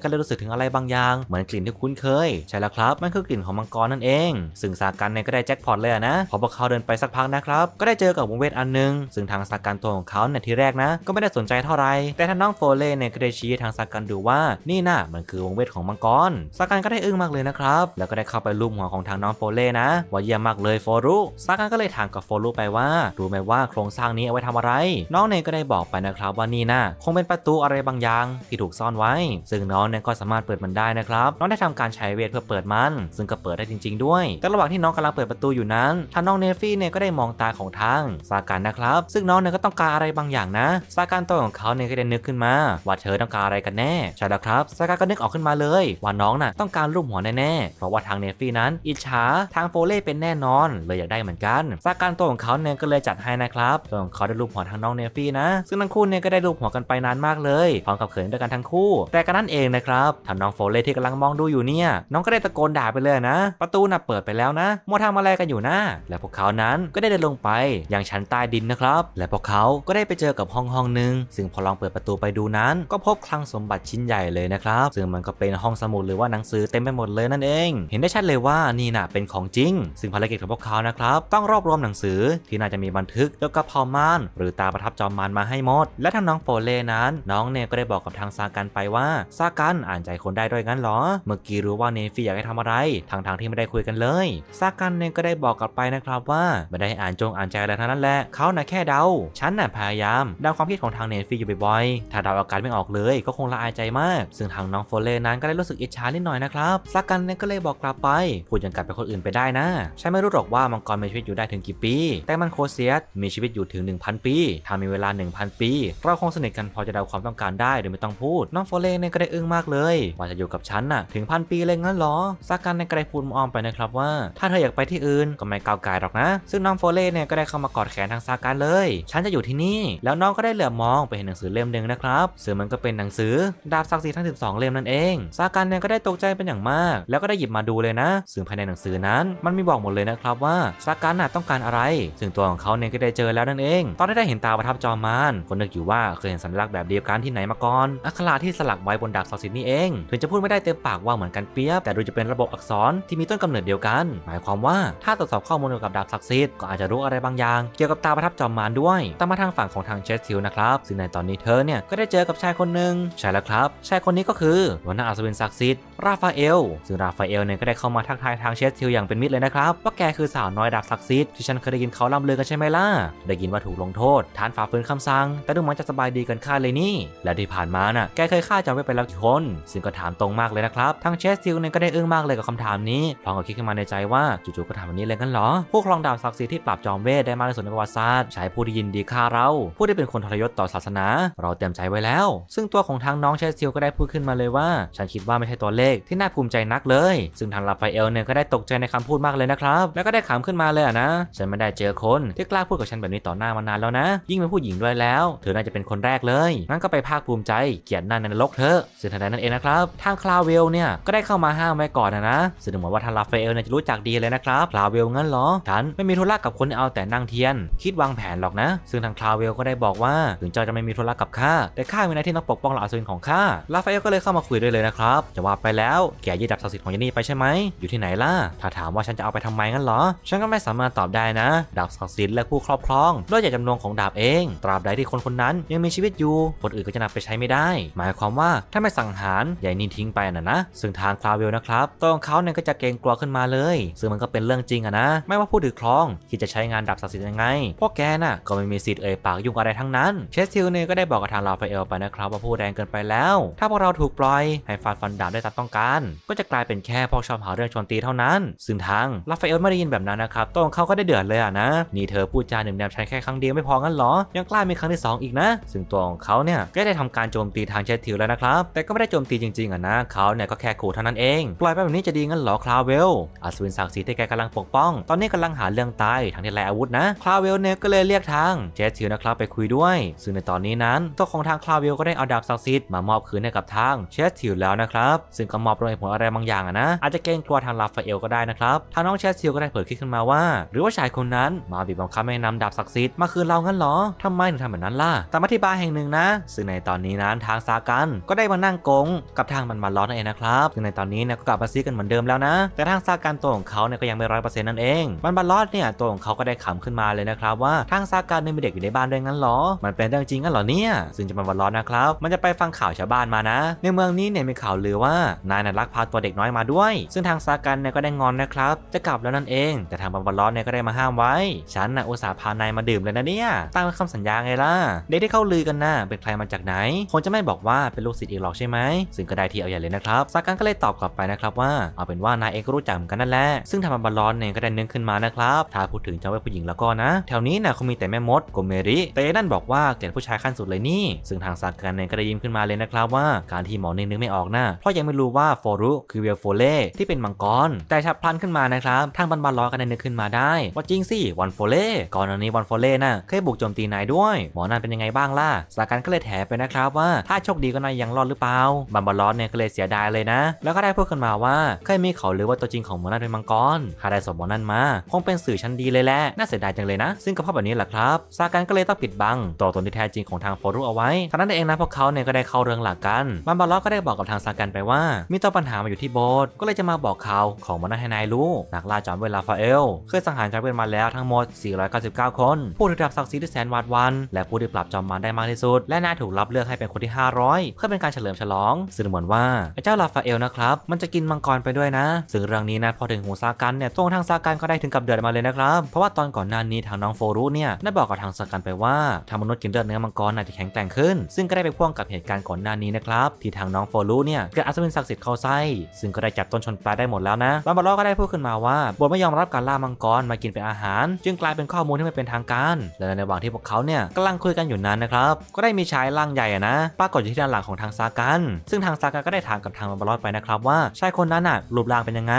ก็เลยรู้สึกถึงอะไรบางอย่าง เหมือนกลิ่นที่คุ้นเคย ใช่แล้วครับ มันคือกลิ่นของมังกรนั่นเอง ซึ่งสากันเนี่ยก็ได้แจ็คพอตเลยนะ พอพวกเขาเดินไปสักพักนะครับ ก็ได้เจอกับวงเวทอันนึงซึ่งทางสากันตัวของเขาเนี่ยทีแรกนะ ก็ไม่ได้สนใจเท่าไรแต่ท่านน้องโฟเล่เนี่ยก็ได้ชี้ทางสากันดูว่านี่น่ะมันคือวงเวทของมังกรสากันก็ได้อึ้งมากเลยนะครับแล้วก็ได้เข้าไปลุมหัวของทางน้องโฟเล่นะว่าเยี่ยมมากเลยโฟรุซากันก็เลยถามกับโฟรุไปว่ารู้ไหมว่าโครงสร้างนี้เอาไว้ทำอะไร น้องเนยก็ได้บอกไปนะครับว่านี่นะ่คงเป็นประตูอะไรบางอย่างที่ถูกซ่อนไว้ ซึ่งน้องเนยก็สามารถเปิดมันได้นะครับน้องได้ทำการใช้เวทเพื่อเปิดมัน ซึ่งก็เปิดได้จริงๆด้วยแต่ระหว่างที่น้องกำลังเปิดประตูอยู่นั้นทางน้องเนฟี่เนยก็ได้มองตาของทางซากันนะครับ ซึ่งน้องเนยก็ต้องการอะไรบางอย่างนะซากันตัวของเขาเนยก็ได้นึกขึ้นมา ว่าเธอต้องการอะไรกันแน่ใช่แล้วครับซากันก็นึกออกขึ้นมาเลยว่าน้องน่ะต้องการรูปหัวแน่ๆเพราะว่าทางเนฟี่นั้นอิจฉฉาทางโฟเล่เป็นแน่นอนเลยอยากได้เหมือนกันซาการตัวของเขาเนี่ยก็เลยจัดให้นะครับส่วนเขาได้รูปหัวทางน้องเนฟี่นะซึ่งทั้งคู่เนี่ยก็ได้รูปหัวกันไปนานมากเลย พร้อมกับเขินด้วยกันทั้งคู่ แต่ก็นนั่นเองนะครับทางน้องโฟเล่ที่กำลังมองดูอยู่เนี่ย น้องก็ได้ตะโกนด่าไปเลยนะ ประตูน่ะเปิดไปแล้วนะมัวทำอะไรกันอยู่นะและพวกเขานั้นก็ได้เดินลงไปยังชั้นใต้ดินนะครับและพวกเขาก็ได้ไปเจอกับห้องห้องหนึ่งซึ่งพอลองเปิดประตูไปดูนั้น ก็พบคลังสมบัติชิ้นใหญ่เลยนะครับ ซึ่งมันก็เป็นห้องสมุดหรือว่าหนังสือเต็มไปหมดเลยนั่นเอง เห็นได้ชัดเลยว่านี่นะ่ะเป็นของจริง ซึ่งภารกิจของพวกเขานะครับต้องรวบรวมหนังสือที่น่าจะมีบันทึกเกี่ยวกับพอมาน หรือตาประทับจอมมานมาให้หมด และทางน้องโฟเลนั้น น้องเนก็ได้บอกกับทางซากันไปว่าซากันอ่านใจคนได้ด้วยงั้นหรอ เมื่อกี้รู้ว่าเนฟี่อยากให้ทำอะไร ทางทางที่ไม่ได้คุยกันเลย ซากันเนก็ได้บอกกลับไปนะครับว่าไม่ได้อ่านจงอ่านใจอะไรทั้งนั้นแหละเขาน่ะแค่เดา ฉันน่ะพยายามเดาความคิดของทางเนฟี่อยู่บ่อยๆ ถ้าเดาอาการไม่ออกเลยก็คงละอายใจมาก ซึ่งทางน้องโฟเลนั้นก็ได้รู้สึกอิจฉานิดหน่อยนะครับซากันเนก็เลยบอกกลับไปพูดอย่างกับเป็นคนอื่นไปได้นะ ฉันไม่รู้หรอกว่ามังกรมีชีวิตอยู่ได้ถึงกี่ปี แต่มันโคเซียสมีชีวิตอยู่ถึง 1000 ปี ถ้ามีเวลา 1000 ปี เราคงสนิทกันพอจะเดาความต้องการได้โดยไม่ต้องพูด น้องโฟเลเนี่ยก็ได้อึ้งมากเลย ว่าจะอยู่กับฉันน่ะถึงพันปีเลยงั้นหรอ ซากันในกระไดพูดมอมไปนะครับว่าถ้าเธออยากไปที่อื่นก็ไม่ก้าวไกลหรอกนะ ซึ่งน้องโฟเลเนี่ยก็ได้เข้ามากอดแขนทางซากันเลย ฉันจะอยู่ที่นี่ แล้วน้องก็ได้เหลือบมองไปเห็นหนังสือเล่มหนึ่งนะครับซึ่งมันก็เป็นหนังสือดาบศักดิ์สิทธิ์ทั้ง12เล่มนั่นเองซากันเนี่ยก็ได้ตกใจเป็นอย่างมาก แล้วก็ได้หยิบมาดูเลยนะซึ่งภายในหนังสือนั้นมันมีบอกหมดเลยนะครับว่าสากันน่ะต้องการอะไร ซึ่งตัวของเขาเนี่ยก็ได้เจอแล้วนั่นเอง ตอนได้ได้เห็นตาประทับจอมมานคนนึกอยู่ว่าเคยเห็นสัญลักษณ์แบบเดียวกันที่ไหนมาก่อน อักขระที่สลักไว้บนดักซอสินนี่เอง ถึงจะพูดไม่ได้เต็มปากว่าเหมือนกันเปียบแต่ดูจะเป็นระบบอักษรที่มีต้นกำเนิดเดียวกัน หมายความว่าถ้าตรวจสอบข้อมูลเกี่ยวกับดาบศักดิ์สิทธิ์ก็อาจจะรู้อะไรบางอย่าง เกี่ยวกับตาประทับจอมมารด้วยตามมาทางฝั่งของทางเชสทิลนะครับซึ่งในตอนนี้เธอเนี่ยก็ได้เจอกับชายคนหนึ่งใช่แล้วครับชายคนนี้ก็คือวันนาอัศวินศักดิ์สิทธิ์ราฟาเอลซึ่งราฟาเอลเนี่ยก็ได้เข้ามาทักทายทางเชสทิลอย่างเป็นมิตรเลยนะครับว่าแกคือสาวน้อยดาบซักซิสทิที่ฉันเคยได้ยินเขาล่ำเลือกันใช่ไหมล่ะ ได้ยินว่าถูกลงโทษฐานฝ่าฝืนคำสั่งแต่ดูเหมือนจะสบายดีกันข้าเลยนี่ และที่ผ่านมาน่ะ แกเคยฆ่าจำไว้ไปแล้วกี่คนซึ่งก็ถามตรงมากเลยนะครับ ทั้งเชสทิลเนี่ยก็ได้อึ้งมากเลยกับคำถามนี้พร้อมกับคิดขึ้นมาในใจว่าจู่ๆก็ถามแบบนี้เลยกันเหรอผู้ครองดาบซักซิดที่ปราบจอมเวทได้มากนส่สนในประวัติศาสตร์ใช้ผู้ที่ยินดีฆ่าเรา ผู้ที่เป็นคนทรยศต่อศาสนา เราเตรียมใจไว้แล้ว ซึ่งตัวของท้งน้องเชสทิลก็ได้พูดขึ้นมาเลยว่า ฉันคิดว่าไม่ใช่ตัวเลขที่น่าภูมิใจนักเลย ซึ่งทางลาฟาเอลเนี่ยก็ได้ตกใจในคำพูดมากเลยนะครับ แล้วก็ได้ขำขึ้นมาเลยนะ ฉันไม่ได้เจอคนที่กล้าพูดกับฉันแบบนี้ต่อหน้ามานานแล้วนะ ยิ่งเป็นผู้หญิงด้วยแล้วเธอน่าจะเป็นคนแรกเลย งั้นก็ไปภาคภูมิใจเกียรติหน้าในนรกเธอซึ่งทันใดนั้นเองนะครับทางคลาวเวลเนี่ย ก็ได้เข้ามาห้ามไว้ก่อนนะนะ ซึ่งเหมือนว่าทางลาเฟลเนี่ยจะรู้จักดีเลยนะครับคลาวเวลงั้นเหรอฉันไม่มีธุระกับคนเอาแต่นั่งเทียน คิดวางแผนหรอกนะ ซึ่งทางคลาวเวลก็ได้บอกว่าถึงเจ้าจะไม่มีธุระกับข้าแต่ข้ามีหน้าที่ต้องปกป้องหลักอสูรของข้าลาเฟลก็เลยเข้ามาคุยด้วยเลยนะครับจะว่าไปแล้วแกยึดดับศักดิ์สิทธิ์ของยานี่ไปใช่ไหมอยู่ที่ไหนล่ะถ้าถามว่าฉันจะเอาไปทำไมงั้นเหรอ ฉันก็ไม่สามารถตอบได้นะดาบศักดิ์สิทธิ์และผู้ครอบครองด้วยหจ่จำนงของดาบเอง ตราบใดที่คนคนนั้น ยังมีชีวิตอยู่ คนอื่นก็จะนำไปใช้ไม่ได้ หมายความว่าถ้าไม่สังหาร ใหญ่นินทิ้งไปน่ะนะ ซึ่งทางคลาวเวลนะครับตัวของเขาเนี่ยก็จะเกรงกลัวขึ้นมาเลย ซึ่งมันก็เป็นเรื่องจริงอะนะ ไม่ว่าผู้ถือครองคิดจะใช้งานดาบศักดิ์สิทธิ์ยังไงพวกแกน่ะก็ไม่มีสิทธิ์เอ่ยปากยุ่งอะไรทั้งนั้นเชสติลเนี่ยก็ได้บอกกับทางลาฟาเอลไปนะครับว่าพูดแรงเกินไปแล้ว ถ้าพวกเราถูกปล่อยให้ฟาดฟันดาบได้ตามต้องการก็จะกลายเป็นแค่พวกชอบหาเรื่องชนตีเท่านัน้นซึ่งทางลาฟาเอลไม่ได้ยินแบบนั้นนะครับตของเขาก็ได้เดือดเลยอ่ะนะ นี่เธอพูดจาหนึ่งแนวฉันแค่ครั้งเดียวไม่พองั้นหรอ ยังกล้ามีครั้งที่ 2 อีกนะ ซึ่งตัวของเขาเนี่ย ก็ได้ทำการโจมตีทางเชตทิวแล้วนะครับ แต่ก็ไม่ได้โจมตีจริงๆ อ่ะนะเขาเนี่ยก็แค่ขู่เท่านั้นเองปล่อยไปแบบนี้จะดีงั้นหรอคลาเวลอัศวินศักดิ์ศรีที่แกกำลังปกป้องตอนนี้กำลังหาเรื่องตายทางที่ไรอาวุธนะคลาเวลเนี่ยก็เลยเรียกทางเชตทิวนะครับไปคุยด้วย ซึ่งในตอนนี้นั้นตัวของทางคลาเวลก็ได้เอาดาบศักดิ์สิมามอบคืนให้กับทางเชตทิวแล้วนะครับซึ่งก็มอบโดยผลอะไรบางอย่างอะนะอาจจะเกรงกลัวทางลาฟาเอลก็ได้นะครับ ทางน้องแชสเซียวก็ได้เผยคิดขึ้นมาว่า หรือว่าชายคนนั้น มาบีบบังคับให้นำดาบศักดิ์สิทธิ์มาคืนเรางั้นหรอทำไมถึงทำแบบนั้นล่ะตามอธิบายแห่งหนึ่งนะ ซึ่งในตอนนี้นั้นทางซากันก็ได้มานั่งกงกับทางมันมาล้อนั่นเองนะครับซึ่งในตอนนี้เนี่ยก็กลับมาซีกันเหมือนเดิมแล้วนะ แต่ทางซากันตัวของเขาเนี่ยก็ยังไม่ร้อยเปอร์เซ็นต์นั่นเอง มันมาล้อเนี่ยตัวของเขาก็ได้ขำขึ้นมาเลยนะครับ ว่าทางซากันไม่มีเด็กอยู่ในบ้านด้วยงั้นหรอ มันเป็นเรื่องจริงงั้นหรอเนี่ยซึ่งจะมันมาล้อนะครับมันจะไปฟังข่าวชาวบ้านมานะ ในเมืองนี้เนี่ยมีข่าวลือว่านายน่ะลักพาตัวเด็กน้อยมาด้วย ซึ่งทางซากันเนี่ยก็ได้ได้งอนนะครับ จะกลับแล้วนั่นเองแต่ทางบัมบัลลอสเนี่ยก็ได้มาห้ามไว้ ฉันนะอุตส่าห์พานายมาดื่มเลยนะเนี่ยตามคำสัญญาไงล่ะเด็กที่เข้าลือกันนะ่ะเป็นใครมาจากไหนคงจะไม่บอกว่าเป็นลูกศิษย์อีกหรอกใช่ไหมซึ่งก็ได้ที่เอาใหญ่เลยนะครับ ซากันก็เลยตอบกลับไปนะครับว่าเอาเป็นว่านายเองก็รู้จักกันนั่นแหละซึ่งทางบัมบัลลอสเนี่ยก็ได้นึกขึ้นมานะครับถ้าพูดถึงเจ้าผู้หญิงแล้วก็นะแถวนี้นะคงมีแต่แม่มดโกเมริแต่นั่นบอกว่าเกิดผู้ชายขั้นสุดเลยนี่ซึ่งทางซากันเนี่ยก็ได้ยิ้มขึ้นมาเลยนะครับว่าการที่หมอเนนึกไม่ออกนะเพราะยังไม่รู้ว่าฟรุคือเวลโฟเล่ที่เป็นมังกรแต่ชับพลันขึ้นมานะครับทางบันบันล้อกันในึกขึ้นมาได้ ว่าจริงสิวันโฟเล่ก่อนอันนี้วันโฟเล่น่ะเคยบุกโจมตีนายด้วยหมอนั่นเป็นยังไงบ้างล่ะสาการก็เลยแถไปนะครับว่าถ้าโชคดีก็นายยังรอดหรือเปล่าบันบันล้อเนี่ยก็เลยเสียดายเลยนะ แล้วก็ได้พูดขึ้นมาว่าเคยมีเขาหรือว่าตัวจริงของหมอนั่นเป็นมังกรหาได้สมหมอนั่นมา คงเป็นสื่อชั้นดีเลยแหละน่าเสียดายจังเลยนะ ซึ่งกับภาพแบบนี้แหละครับสาการก็เลยต้องปิดบังตัวตนที่แท้จริงของทางโฟรุเอาไว้ขณะนั้นเองนะพวกเขาเนี่ยก็ได้เข้าเรื่องหลักกันบันบันล้อก็ได้บอกกับทางสาการไปว่า มีตัวปัญหามาอยู่ที่โบส ก็เลยจะมาบอกขาของมนาห้นายรู้ นักล่าจอมเวลาฟาเอล เคยสังหารจอมเวลมาแล้วทั้งหมด 499 คน ผู้ถือดาบศักดิ์สิทที่แสนวาดวัน และผู้ที่ปราบจอมมานได้มากที่สุด และนายถูกรับเลือกให้เป็นคนที่ 500 เพื่อเป็นการเฉลิมฉลอง ซึ่งเหมือนว่าไอ้เจ้าลาฟาเอลนะครับ มันจะกินมังกรไปด้วยนะ ซึ่งเรื่องนี้นะพอถึงหูซากันเนี่ยตรงทางซากันก็ได้ถึงกับเดือดมาเลยนะครับ เพราะว่าตอนก่อนหน้านี้ทางน้องโฟรุเนี่ย ได้บอกกับทางซากันไปว่าทางมนุษย์กินเลือดเนื้อมังกร่าจะแข็งแกร่งขึ้น ซึ่งก็ได้ไปพ่วงกับเหตุการณ์ก่อนหน้านี้นะครับที่ทางน้องโฟรุเนี่ยเกิดอัศวินศักดิ์สิทธิ์เข้าไส้ซึ่งก็ได้จับต้นชนปลายได้หมดแล้วนะบาโลก็ได้พูดขึ้นมาว่าบทไม่ยอมรับการล่ามังกรมากินเป็นอาหาร จึงกลายเป็นข้อมูลที่ไม่เป็นทางการและในระหว่างที่พวกเขาเนี่ยกำลังคุยกันอยู่นั้นนะครับก็ได้มีชายร่างใหญ่นะปรากฏอยู่ที่ด้านหลังของทางซากัน ซึ่งทางซากันก็ได้ถามกับทางบาบาอลไปนะครับว่าชายคนนั้นอะรูปร่างเป็นยังไง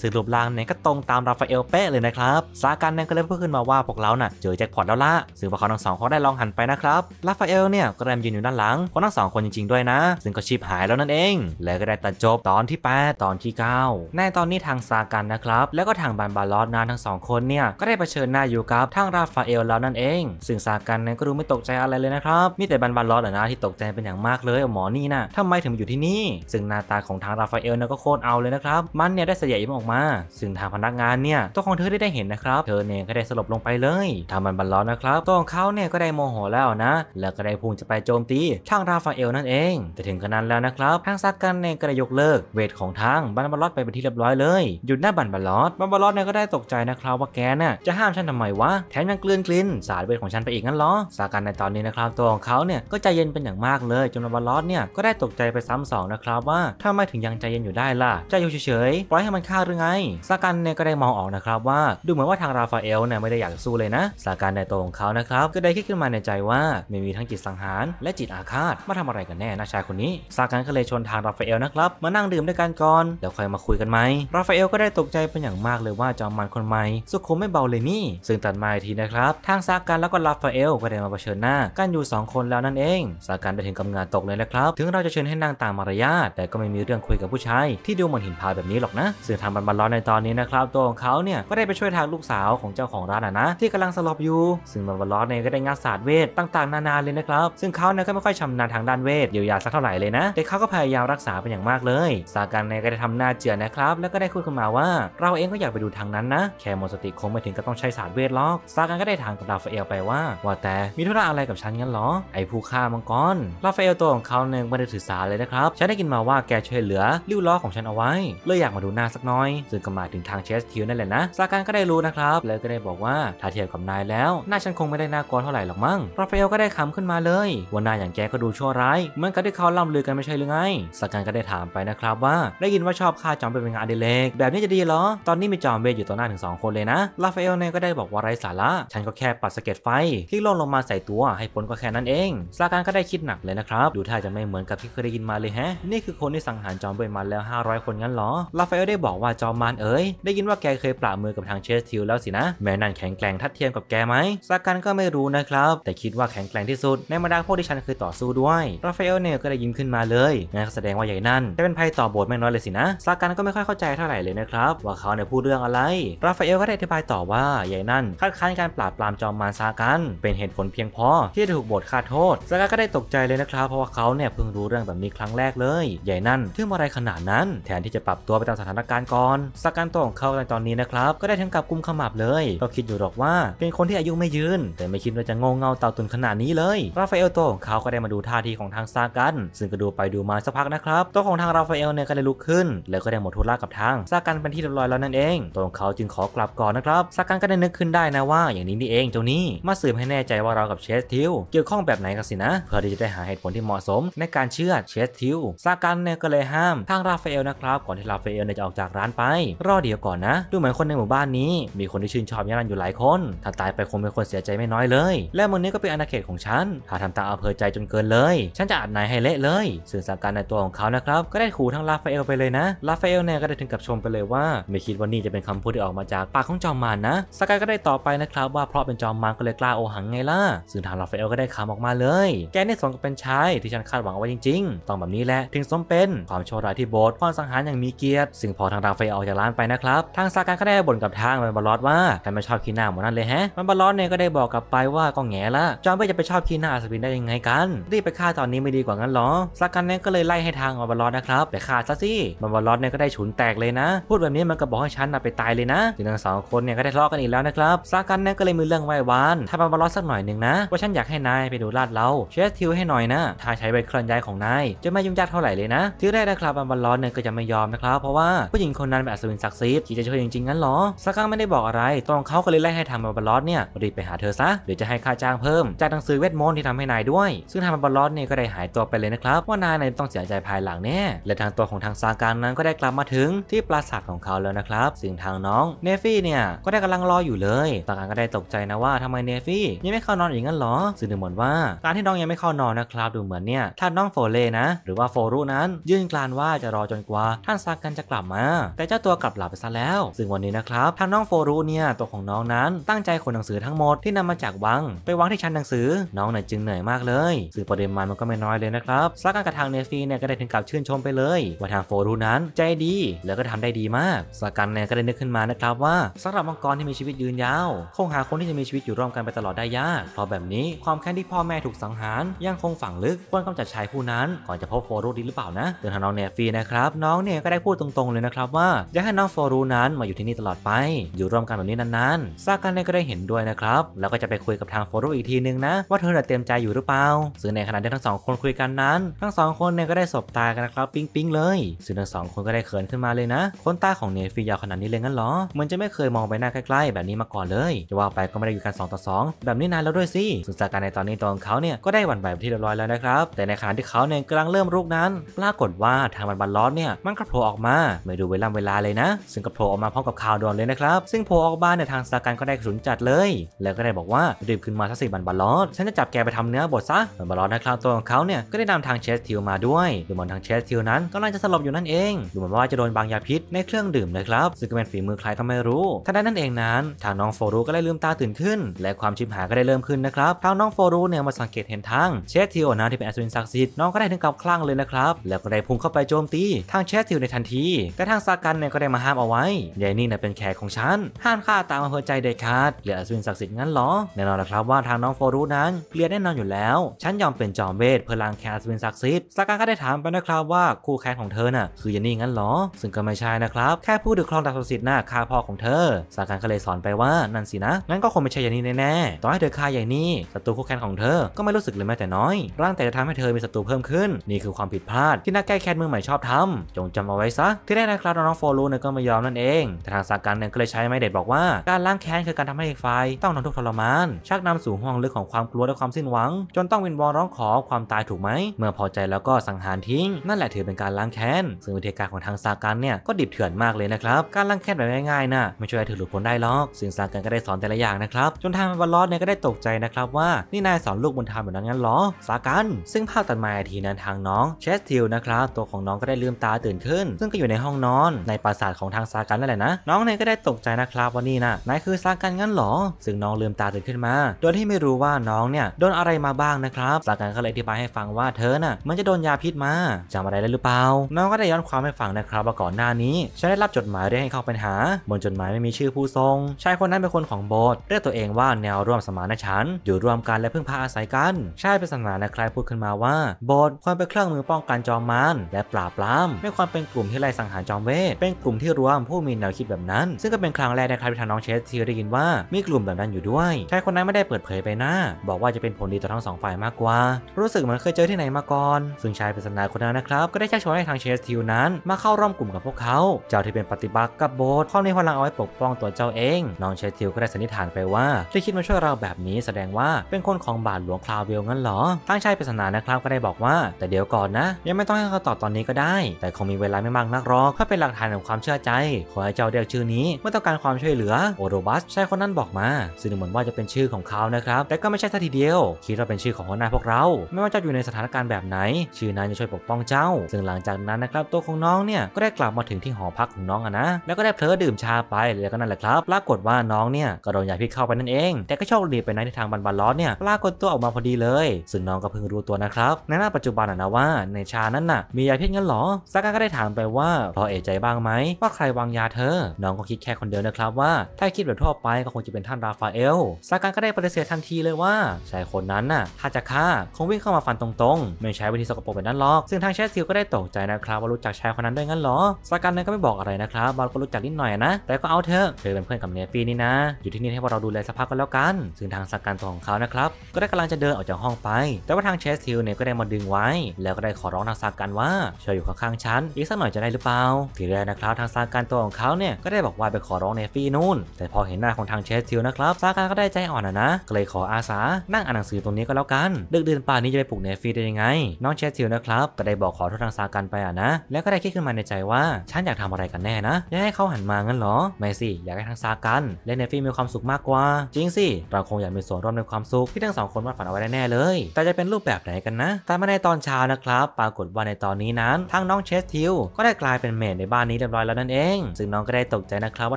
สื่อรูปร่างเนี่ยก็ตรงตามราฟาเอลเป๊ะเลยนะครับซากันเนี่ยก็เลยพูดขึ้นมาว่าพวกเราน่ะเจอแจ็คพอตแล้วละซึ่งพวกเขาทั้งสองเขาได้ลองหันไปนะครับราฟาเอลเนี่ยก็เริ่มยืนอยู่ด้านหลังคนทั้งสอง คนจริงๆด้วยนะซึ่งก็ชีพหายแล้วนั่นเอง และก็ได้ตัดจบตอนที่8ตอนที่9ในตอนนี้ทางางซากันนะครับ แล้วก็ทางบานบาลอสนนทั้งสองคน เนี่ย ก็ได้เผชิญหน้าอยู่กับทางราฟาเอลแล้วนั่นเอง ซึ่งซากันนั้นก็ดูไม่ตกใจอะไรเลยนะครับ มีแต่บานบาลอสนะที่ตกใจเป็นอย่างมากเลยหมอนี่นะทำไมถึงมาอยู่ที่นี่ซึ่งหน้าตาของทางราฟาเอลนนก็โคตรเอาเลยนะครับมันเนี่ยได้เสียยิ้มออกมาซึ่งทางพนักงานเนี่ยตัวของเธอได้ได้เห็นนะครับ เธอเนี่ยก็ได้สลบลงไปเลยทางบานบาลอสนะครับตัวของเขาเนี่ยก็ได้โมโหแล้วนะ แล้วก็ได้พุ่งจะไปโจมตีทางราฟาเอลนั่นเอง แต่ถึงขรนาดแล้วนะครับทางซากันเนี่ยก็ได้ยกเลิกเวทของทางบานบาลอสไปเป็นที่เรียบร้อยเลยหยุดหน้าบันบาลอดบันบาลอดเนี่ยก็ได้ตกใจนะครับว่าแกน่ะจะห้ามฉันทำไมวะ แถมยังกลืนกลิ้นสารเวทของฉันไปอีกงั้นหรอสาการในตอนนี้นะครับตัวของเขาเนี่ยก็ใจเย็นเป็นอย่างมากเลย จนบันบาลอดเนี่ยก็ได้ตกใจไปซ้ำสองนะครับว่าถ้าไม่ถึงยังใจเย็นอยู่ได้ล่ะ ใจอยู่เฉยๆปล่อยให้มันฆ่าหรือไง สาการเนี่ยก็ได้มองออกนะครับว่าดูเหมือนว่าทางราฟาเอลเนี่ยไม่ได้อยากสู้เลยนะ สาการในตัวของเขานะครับก็ได้คิดขึ้นมาในใจว่าไม่มีทั้งจิตสังหารและจิตอาฆาตมาทำอะไรกันแน่นะชายคนนี้สาการก็เลยชนทางราฟาเอลนะครับมานั่งดื่มด้วยกันก่อนเดี๋ยวค่อยมาคุยกันไหมราฟเอลก็ได้ตกใจเป็นอย่างมากเลยว่าจอมมันคนใหม่สุขุมไม่เบาเลยนี่ซึ่งตัดมาอีกทีนะครับทางซากันแล้วก็ลาฟาเอลก็ได้มาเผชิญหน้ากันอยู่ 2 คนแล้วนั่นเองซากันได้ถึงกำงานตกเลยนะครับถึงเราจะเชิญให้นั่งตามมารยาทแต่ก็ไม่มีเรื่องคุยกับผู้ชายที่ดูเหมือนหินพายแบบนี้หรอกนะซึ่งทางบันบันร้อนในตอนนี้นะครับ ตัวของเขาเนี่ยก็ได้ไปช่วยทางลูกสาวของเจ้าของร้านนะที่กำลังสลบอยู่ ซึ่งบันบันร้อนเนี่ยก็ได้งาศาสตร์เวทต่างๆนานาเลยนะครับซึ่งเขาเนี่ยก็ไม่ค่อยชำนาญทางด้านเวทเยียวยาสักเท่าไหร่เลยนะแต่เขาก็พยายามรักษาเป็นอย่างมากเลยซาการเนี่ยก็ได้ทำหน้าเจือนะครับ แล้วก็ได้คุยขึ้นมาว่าเราเองก็อยากไปดูทางนั้นนะ แค่หมดสติคงไม่ถึงกับต้องใช้ศาสตร์เวทล็อก ซากันก็ได้ถามกับราฟาเอลไปว่า ว่าแต่มีธุระอะไรกับฉันงั้นหรอไอ้ผู้ฆ่ามังกร ราฟาเอลตัวของเขาหนึ่งไม่ได้ถือสาเลยนะครับ ฉันได้กินมาว่าแกช่วยเหลือลิ้วล็อกของฉันเอาไว้ เลยอยากมาดูหน้าสักน้อย ซึ่งก็หมายถึงทางเชสทิวนั่นแหละนะซากันก็ได้รู้นะครับแล้วก็ได้บอกว่าถ้าเทียบกับนายแล้วหน้าฉันคงไม่ได้น่ากลัวเท่าไหร่หรอกมั้ง ราฟาเอลก็ได้ขำขึ้นมาเลยว่านายอย่างแกก็ดูชั่วร้ายเหมือนกับที่เขาล่ำลือกันไม่ใช่หรือไงซากันก็ได้ถามไปนะครับว่าได้ยินว่าชอบฆ่าจอมเป็นงานอดิเรกแบบนี้จะดีเหรอ ตอนนี้มีจอมเวทอยู่ต่อหน้าถึง 2 คนเลยนะลาฟาเอลเนี่ยก็ได้บอกว่าไร้สาระ ฉันก็แค่ปัดสะเก็ดไฟที่ล่นลงมาใส่ตัว ให้พ้นก็แค่นั้นเอง ซาการก็ได้คิดหนักเลยนะครับ ดูท่าจะไม่เหมือนกับที่เคยได้ยินมาเลยแฮะ นี่คือคนที่สังหารจอมเวทมาแล้ว 500 คนงั้นเหรอลาฟาเอลได้บอกว่าจอมมารเอ๋ย ได้ยินว่าแกเคยปราบมือกับทางเชสทิลแล้วสินะ แม่นั่นแข็งแกร่งทัดเทียมกับแกไหมซาการก็ไม่รู้นะครับ แต่คิดว่าแข็งแกร่งที่สุดในบรรดาพวกที่ฉันเคยต่อสู้ด้วยลาฟาเอลเนี่ยก็ได้ยิ้มขึ้นมาเลยงั้นแสดงว่าใหญ่นั่นจะเป็นภัยต่อโบสถ์ไม่น้อยเลยสินะซาการก็ไม่ค่อยเข้าใจเท่าไเลยนะครับ ว่าเขาเนี่ยพูดเรื่องอะไร ราฟาเอลก็ได้อธิบายต่อว่า ใหญ่นั่นคัดค้านการปราบปรามจอมมารซากัน เป็นเหตุผลเพียงพอที่จะถูกบทฆ่าโทษ ซาก้าก็ได้ตกใจเลยนะครับ เพราะว่าเขาเนี่ยเพิ่งรู้เรื่องแบบนี้ครั้งแรกเลย ใหญ่นั่นทึ่งอะไรขนาดนั้น แทนที่จะปรับตัวไปตามสถานการณ์ก่อน ซากันตัวของเขาในตอนนี้นะครับ ก็ได้ถึงกับกุมขมับเลย ก็คิดอยู่หรอกว่าเป็นคนที่อายุไม่ยืน แต่ไม่คิดว่าจะงงเงาเตาตุนขนาดนี้เลย ราฟาเอลตัวของเขา ก็ได้มาดูท่าทีของทางซากัน ซึ่งก็ดูไปดูมาสักพักนะครับตัวของทางราฟาเอลเนี่ยก็ได้ลุกขึ้น แล้วก็ได้หมดทุละกับทางซากันเป็นที่เรียบร้อยแล้วนั่นเองตัวของเขาจึงขอกลับก่อนนะครับซากันก็ได้นึกขึ้นได้นะว่า อย่างนี้นี่เองเจ้านี้ มาสืบให้แน่ใจว่าเรากับเชสทิวเกี่ยวข้องแบบไหนกันสินะเพื่อที่จะได้หาเหตุผลที่เหมาะสม ในการเชื่อเชสทิวซากันเนี่ยก็เลยห้ามทางราฟาเอลนะครับก่อนที่ราฟาเอลจะออกจากร้านไป รอเดี๋ยวก่อนนะ ดูเหมือนคนในหมู่บ้านนี้มีคนที่ชื่นชอบยานันอยู่หลายคนถ้าตายไปคงเป็นคนเสียใจไม่น้อยเลย และเมืองนี้ก็เป็นอาณาเขตของฉันถ้าทำตามอาเภอใจจนเกินเลย ฉันจะอาดนายให้เละเลย สื่อสาการในตัวของเขานะครับก็ได้ขู่ทางราฟาเอลไปเลยนะราฟาเอลเนี่ยก็ได้ถึงกับชมไปเลยว่าไม่คิดว่านี่จะเป็นคำพูดที่ออกมาจากปากของจอมมารนนะ สกายก็ได้ตอบไปนะครับ ว่าเพราะเป็นจอมมารก็เลยกล้าโอหังไงล่ะซึ่งทางราฟาเอลก็ได้คำออกมาเลย แกนี่สมกับเป็นชาย ที่ฉันคาดหวังไว้จริงๆ ต้องแบบนี้แหละ ถึงสมเป็นความโชคร้ายที่โบสถ์ความสังหารอย่างมีเกียรติสิ่งพอทางราฟาเอลออกจากร้านไปนะครับทางซากายก็ได้บ่นกับทางมันบอลลอดว่าฉันไม่ชอบคีน่าหมอนั่นเลยแฮะมันบอลลอดเนี่ยก็ได้บอกกลับไปว่าก็แง่ละจอมเบจะไปชอบคีน่าอัศวินได้ยังไงกันรีบไปฆ่าตอนนี้ไม่ดีกว่างั้นหรอสกาเนี่ยก็เลยไล่ให้ทางมันบอลอดนะครับไปฆ่าซะสิมันบอลอดเนี่ยก็ได้ฉุนแตกเลยนะพูดแบบนี้มันก็บอกให้ฉันนะไปตายเลยนะจีนางสาวคนเนี่ยก็ได้ทะเลาะกันอีกแล้วนะครับซากันเนี่ยก็เลยมีเรื่องไหว้วานถ้ามาบอลสักหน่อยหนึ่งนะ ว่าฉันอยากให้นายไปดูลาดเราเชสทิวให้หน่อยนะ ถ้าใช้ใบเคลื่อนย้ายของนายจะไม่ยุ่งยากเท่าไหร่เลยนะ ทีแรกนะครับบอลเนี่ยก็จะไม่ยอมนะครับเพราะว่าผู้หญิงคนนั้นเป็นอัศวินศักดิ์สิทธิ์ที่จะช่วยจริงๆงั้นหรอซากันไม่ได้บอกอะไรตองเขาก็เลยไล่ให้ทางบอลเนี่ยรีบไปหาเธอซะเดี๋ยวจะให้ค่าจ้างเพิ่ม จากหนังสือเวทมนต์ที่ทำให้นายด้วยซึ่งทางบอลเนี่ยก็ได้หายตัวไปเลยนะครับว่านายเนี่ยต้องเสียใจภายหลังแน่และทางตัวของทางซากันนั้นก็ได้กลับมาถึงที่ปราสาทของเขาแล้วนะครับซึ่งทางน้องเนฟี่เนี่ยก็ได้กำลังรออยู่เลยต่างกก็ได้ตกใจนะว่า ทำไมเนฟี่ยังไม่เข้านอนอีกงั้นหรอซึ่งดูเหมือนว่า การที่น้องยังไม่เข้านอนนะครับดูเหมือนเนี่ยท่านน้องโฟเลนะ หรือว่าโฟรุนั้นยื่นกลานว่าจะรอจนกว่า ท่านซากันจะกลับมา แต่เจ้าตัวกลับหลับไปซะแล้วซึ่งวันนี้นะครับทางน้องโฟรุเนี่ยตัวของน้องนั้นตั้งใจขนหนังสือทั้งหมดที่นำมาจากวังไปวางที่ชั้นหนังสือน้องเน่่ยจึงเหนื่อยมากเลยซึ่งประเด็นมันมันก็ไม่น้อยเลยนะครับซากันกับทางเนฟี่เนี่ยก็ได้ถึงกับชื่นชมไปเลย ว่าทางโฟรุนั้น ใจดีแล้วก็ทำได้ดีมากสกันเนี่ยก็ได้นึกขึ้นมานะครับว่าสำหรับมังกรที่มีชีวิตยืนยาว คงหาคนที่จะมีชีวิตอยู่ร่วมกันไปตลอดได้ยากเพราะแบบนี้ความแค้นที่พ่อแม่ถูกสังหาร ยังคงฝังลึก ควรกำจัดชายผู้นั้น ก่อนจะพบโฟรูดีหรือเปล่านะเดินทางน้องเนฟีนะครับ น้องเนี่ยก็ได้พูดตรงๆเลยนะครับว่าอยากให้น้องโฟรูนั้นมาอยู่ที่นี่ตลอดไป อยู่ร่วมกันแบบนี้นานๆสากันเนี่ยก็ได้เห็นด้วยนะครับแล้วก็จะไปคุยกับทางโฟรูอีกทีนึงนะว่าเธอเต็มใจอยู่หรือเปล่าซึ่งในขณะที่ทั้งสองคนคุยกันนั้น ทั้งสองคนเนี่ยก็ได้สบตากันนะครับปิ๊งๆ เลยซึ่งทั้งสองคนก็ได้เขินขึ้นมาเลยนะคนตาของเนฟี่ยาวขนาดนี้เลยงั้นหรอ เหมือนจะไม่เคยมองไปหน้าใกล้ ๆ แบบนี้มาก่อนเลย จะว่าไปก็ไม่ได้อยู่กัน 2 ต่อ 2 แบบนี้นานแล้วด้วยสิสุนสถานการณ์ในตอนนี้ตัวของเขาเนี่ยก็ได้หวั่นไหวที่เรียบร้อยแล้วนะครับ แต่ในขณะที่เขาเนี่ยกำลังเริ่มรุกนั้น ปรากฏว่าทางบันบันลอดเนี่ยมันกระโผล่ออกมาไม่ดูเวลาเวลาเลยนะซึ่งกระโผล่ออกมาพร้อมกับข่าวดอนเลยนะครับ ซึ่งโผล่ออกมาเนี่ยทางสถานการณ์ก็ได้ขุนจัดเลย แล้วก็ได้บอกว่ารีบขึ้นมาซะสิบันบันลอด ฉันจะจับแกไปทำเนื้อบดซะันบันลอดนะครับตัวของเขาเนี่ยก็ได้นำทางเชสทิลมาด้วยดูเหมือนทางเชสทิลนั้นกำลังจะสลบอยู่นั่นเองดูเหมือนว่าจะโดนบางยาพิษในเครื่องดื่มเลยครับซึ่งก็เป็นฝีมือใครก็ไม่รู้ท่านั้นนั่นเองนั้น ทางน้องโฟรูก็ได้ลืมตาตื่นขึ้น และความชิบหายก็ได้เริ่มขึ้นนะครับ ทางน้องโฟรูเนี่ยมาสังเกตเห็นทางเชสทิโอนะที่เป็นอสุรินศักดิ์สิทธิ์น้องก็ได้ถึงกับคลั่งเลยนะครับ แล้วก็ได้พุ่งเข้าไปโจมตีทางเชสทิโอในทันทีแต่ทางซากันเนี่ยก็ได้มาห้ามเอาไว้ยายนี่เนี่ยเป็นแขกของฉันห้ามฆ่าตามอำเภอใจเด็ดขาดเหลืออสุรินศักดิ์สิทธิ์งั้นหรอแน่นอนนะครับว่าทางน้องโฟรูนั้นเกลียดแน่นอนอยู่แล้วฉันยอมเป็นจอมเวทเพื่อลังแคสเปนศักดิ์สิทธิ์ซากันก็ได้ถามไปนะครับว่าคู่แข้นของเธอน่ะคือยายนี่งั้นหรอซึ่งก็ไม่ใช่นะครับ แค่พูดถึงคลองดาบสักสิทธิ์หน้าคาพ่อของเธอ สากานก็เลยสอน ไปว่านั่น สิ นะงั้นก็คงไม่ใช่อย่างนี้แน่ๆต่อให้เธอคาอย่างนี้ศัตรูคู่แข่งของเธอก็ไม่รู้สึกเลยแม้แต่น้อย ร่างแต่จะทำให้เธอมีศัตรูเพิ่มขึ้น นี่คือความผิดพลาดที่นักแก้แค้นมือใหม่ชอบทำ จงจำเอาไว้ซะที่ได้นะครับน้องโฟลูเนี่ยก็ไม่ยอมนั่นเองแต่ทางสากานเนี่ยก็เลยใช้ไม้เด็ดบอกว่าการล้างแค้นคือการทำให้ไฟต้องนอนทุกทรมานชักนำสู่ห้องลึกของความกลัวและความสิ้นหวัง จนต้องวินวอนร้องขอความตายถูกไหมเมื่อพอใจแล้วก็สังหารทิ้งนั่นแหละถือเป็นการล้างแค้นซึ่งวิธีการของทางสากานเนี่ยก็ดิบเถื่อนมากเลยนะครับการลังแคบแบบง่ายๆนะไม่ช่วยให้เธอหลุดพ้นได้หรอก สิ่งสารกันก็ได้สอนแต่ละอย่างนะครับจนทางบอลลอดเนี่ยก็ได้ตกใจนะครับว่านี่นายสอนลูกบุญธรรมแบบนั้นงั้นหรอสากัน ซึ่งภาพตัดมาทีนั้นทางน้องเชสติลนะครับตัวของน้องก็ได้ลืมตาตื่นขึ้น ซึ่งก็อยู่ในห้องนอน ในปราสาทของทางสากันนั่นแหละนะ น้องเนี่ยก็ได้ตกใจนะครับว่านี่นะนายคือสากันงั้นหรอซึ่งน้องลืมตาตื่นขึ้นมา โดยที่ไม่รู้ว่าน้องเนี่ยโดนอะไรมาบ้างนะครับสากันก็เลยอธิบายให้ฟังว่าเธอน่ะมันจะโดนยาพิษมาจำอะไรได้หรือเปล่าน้องก็ได้ย้อนความให้ฟังนะครับว่าก่อนหน้านี้ี้ฉันได้รับจดหมายเรียกให้เข้าไปหา บนจดหมายไม่มีชื่อผู้ทรงชายคนนั้นเป็นคนของโบสถ์เรียกตัวเองว่าแนวร่วมสมานฉันอยู่ร่วมกันและเพิ่งพาอาศัยกันชายเป็นศาสนาและใครพูดขึ้นมาว่าโบสถ์ควรเป็นเครื่องมือป้องกันจอมมารและปราบปรามไม่ควรเป็นกลุ่มที่ไล่สังหารจอมเวทเป็นกลุ่มที่รวมผู้มีแนวคิดแบบนั้น ซึ่งก็เป็นครั้งแรกในครายที่ทางน้องเชสที่ได้ยินว่ามีกลุ่มแบบนั้นอยู่ด้วยชายคนนั้นไม่ได้เปิดเผยไปหน้า บอกว่าจะเป็นผลดีต่อทั้งสองฝ่ายมากกว่ารู้สึกเหมือนเคยเจอที่ไหนมาก่อนซึ่งชายปริศนาคนนั้นนะครับก็ได้ชักชวนให้ทางเชสทิวนั้น มาเข้าร่วมกลุ่มกับพวกเขาเจ้าที่เป็นปฏิบัติกับโบสข้อนี้พลังเอาไว้ปกป้องตัวเจ้าเอง น้องเชทิวก็ได้สันนิษฐานไปว่า ที่คิดมาช่วยเราแบบนี้แสดงว่าเป็นคนของบาทหลวงคลาวเวลงั้นหรอ ตั้งชายปริศนานะครับก็ได้บอกว่า แต่เดี๋ยวก่อนนะ ยังไม่ต้องให้เขาตอบตอนนี้ก็ได้ แต่คงมีเวลาไม่มากนักหรอกเพื่อเป็นหลักฐานของความเชื่อใจ ขอให้เจ้าเรียกชื่อนี้ เมื่อต้องการความช่วยเหลือโอโรบัสชายคนนั้นบอกมาซึ่งเหมือนว่าจะเป็นชื่อของเขานะครับแต่ก็ไม่ใช่ทัทีเดียวคิดว่าเป็นชื่อของหัวหน้าพวกเรา ไม่ว่าจะอยู่ในสถานการณ์แบบไหน ชื่อนั้นจะช่วยปกป้องเจ้า ซึ่งหลังจากนั้นนะครับตัวของน้องเนี่ยก็ได้กลับมาถึงที่หอพักของน้องอะนะ แล้วก็ได้เพลอดื่มชาไปแล้วก็นั่นแหละครับ ปรากฏว่าน้องเนี่ยก็โดนยาพิษเข้าไปนั่นเอง แต่ก็โชคดีไปนะที่ทางบันบันล้อเนี่ยปรากฏตัวออกมาพอดีเลย ซึ่งน้องก็เพิ่งรู้ตัวนะครับในหน้าปัจจุบันอะนะว่าในชานั้นน่ะมียาพิษงั้นหรอ ซาก้าก็ได้ถามไปว่าพอเอะใจบ้างไหมว่าใครวางยาเธอ น้องก็คิดแค่คนเดียวนะครับว่าถ้าคิดแบบทั่วไปก็คงจะเป็นท่านราฟาเอล ซาก้าก็ได้ปฏิเสธทันทีเลยว่าชายคนนั้นน่ะถ้าจะฆ่าคงวิ่งเข้ามาฟันตรงๆ ไม่ใช้วิธีสกปรกแบบนั้นหรอกซึ่งทางแชสซิลก็ได้ตกใจนะครับว่ารู้จักชายคนนั้นด้งั้นหรอซากานั้นก็ไม่บอกอะไรนะครับบอลก็รู้จักนิดหน่อยนะ แต่ก็เอาเถอะเธอเป็นเพื่อนกับเนฟี่นี่นะ อยู่ที่นี่ให้พวกเราดูแลสักพักก็แล้วกันซึ่งทางสักการตัวของเขานะครับก็ได้กำลังจะเดินออกจากห้องไป แต่ว่าทางเชสทิลเนี่ยก็ได้มาดึงไว้ แล้วก็ได้ขอร้องทางสักการว่าช่วยอยู่ข้างๆฉันอีกสักหน่อยจะได้หรือเปล่าทีแรกนะครับทางสักการตัวของเขาเนี่ยก็ได้บอกว่าไปขอร้องเนฟี่นู่น แต่พอเห็นหน้าของทางเชสทิลนะครับสักการก็ได้ใจอ่อนนะก็เลยขออาสานั่งอ่านหนังสือตรงนี้ก็แล้วกันดึกดื่นป่านนี้จะไปปลุกเนฟี่ได้ยังไง น้องเชสทิลนะครับก็ได้บอกขอโทษทางสักันไปอ่ะนะ แล้วก็ได้คิดขึ้นมาในใจว่าฉันอยากทำอะไรกันแน่นะอยากให้เขาหันมางั้นเหรอ ไม่สิ อยากให้ทั้งซากัน และเนฟี่มีความสุขมากกว่าจริงสิ เราคงอยากมีส่วนร่วมในความสุขที่ทั้งสองคนวาดฝันเอาไว้แน่เลย แต่จะเป็นรูปแบบไหนกันนะแต่มาในตอนเช้านะครับปรากฏว่าในตอนนี้นั้น ทั้งน้องเชสทิวก็ได้กลายเป็นเมดในบ้านนี้เรียบร้อยแล้วนั่นเอง ซึ่งน้องก็ได้ตกใจนะครับว่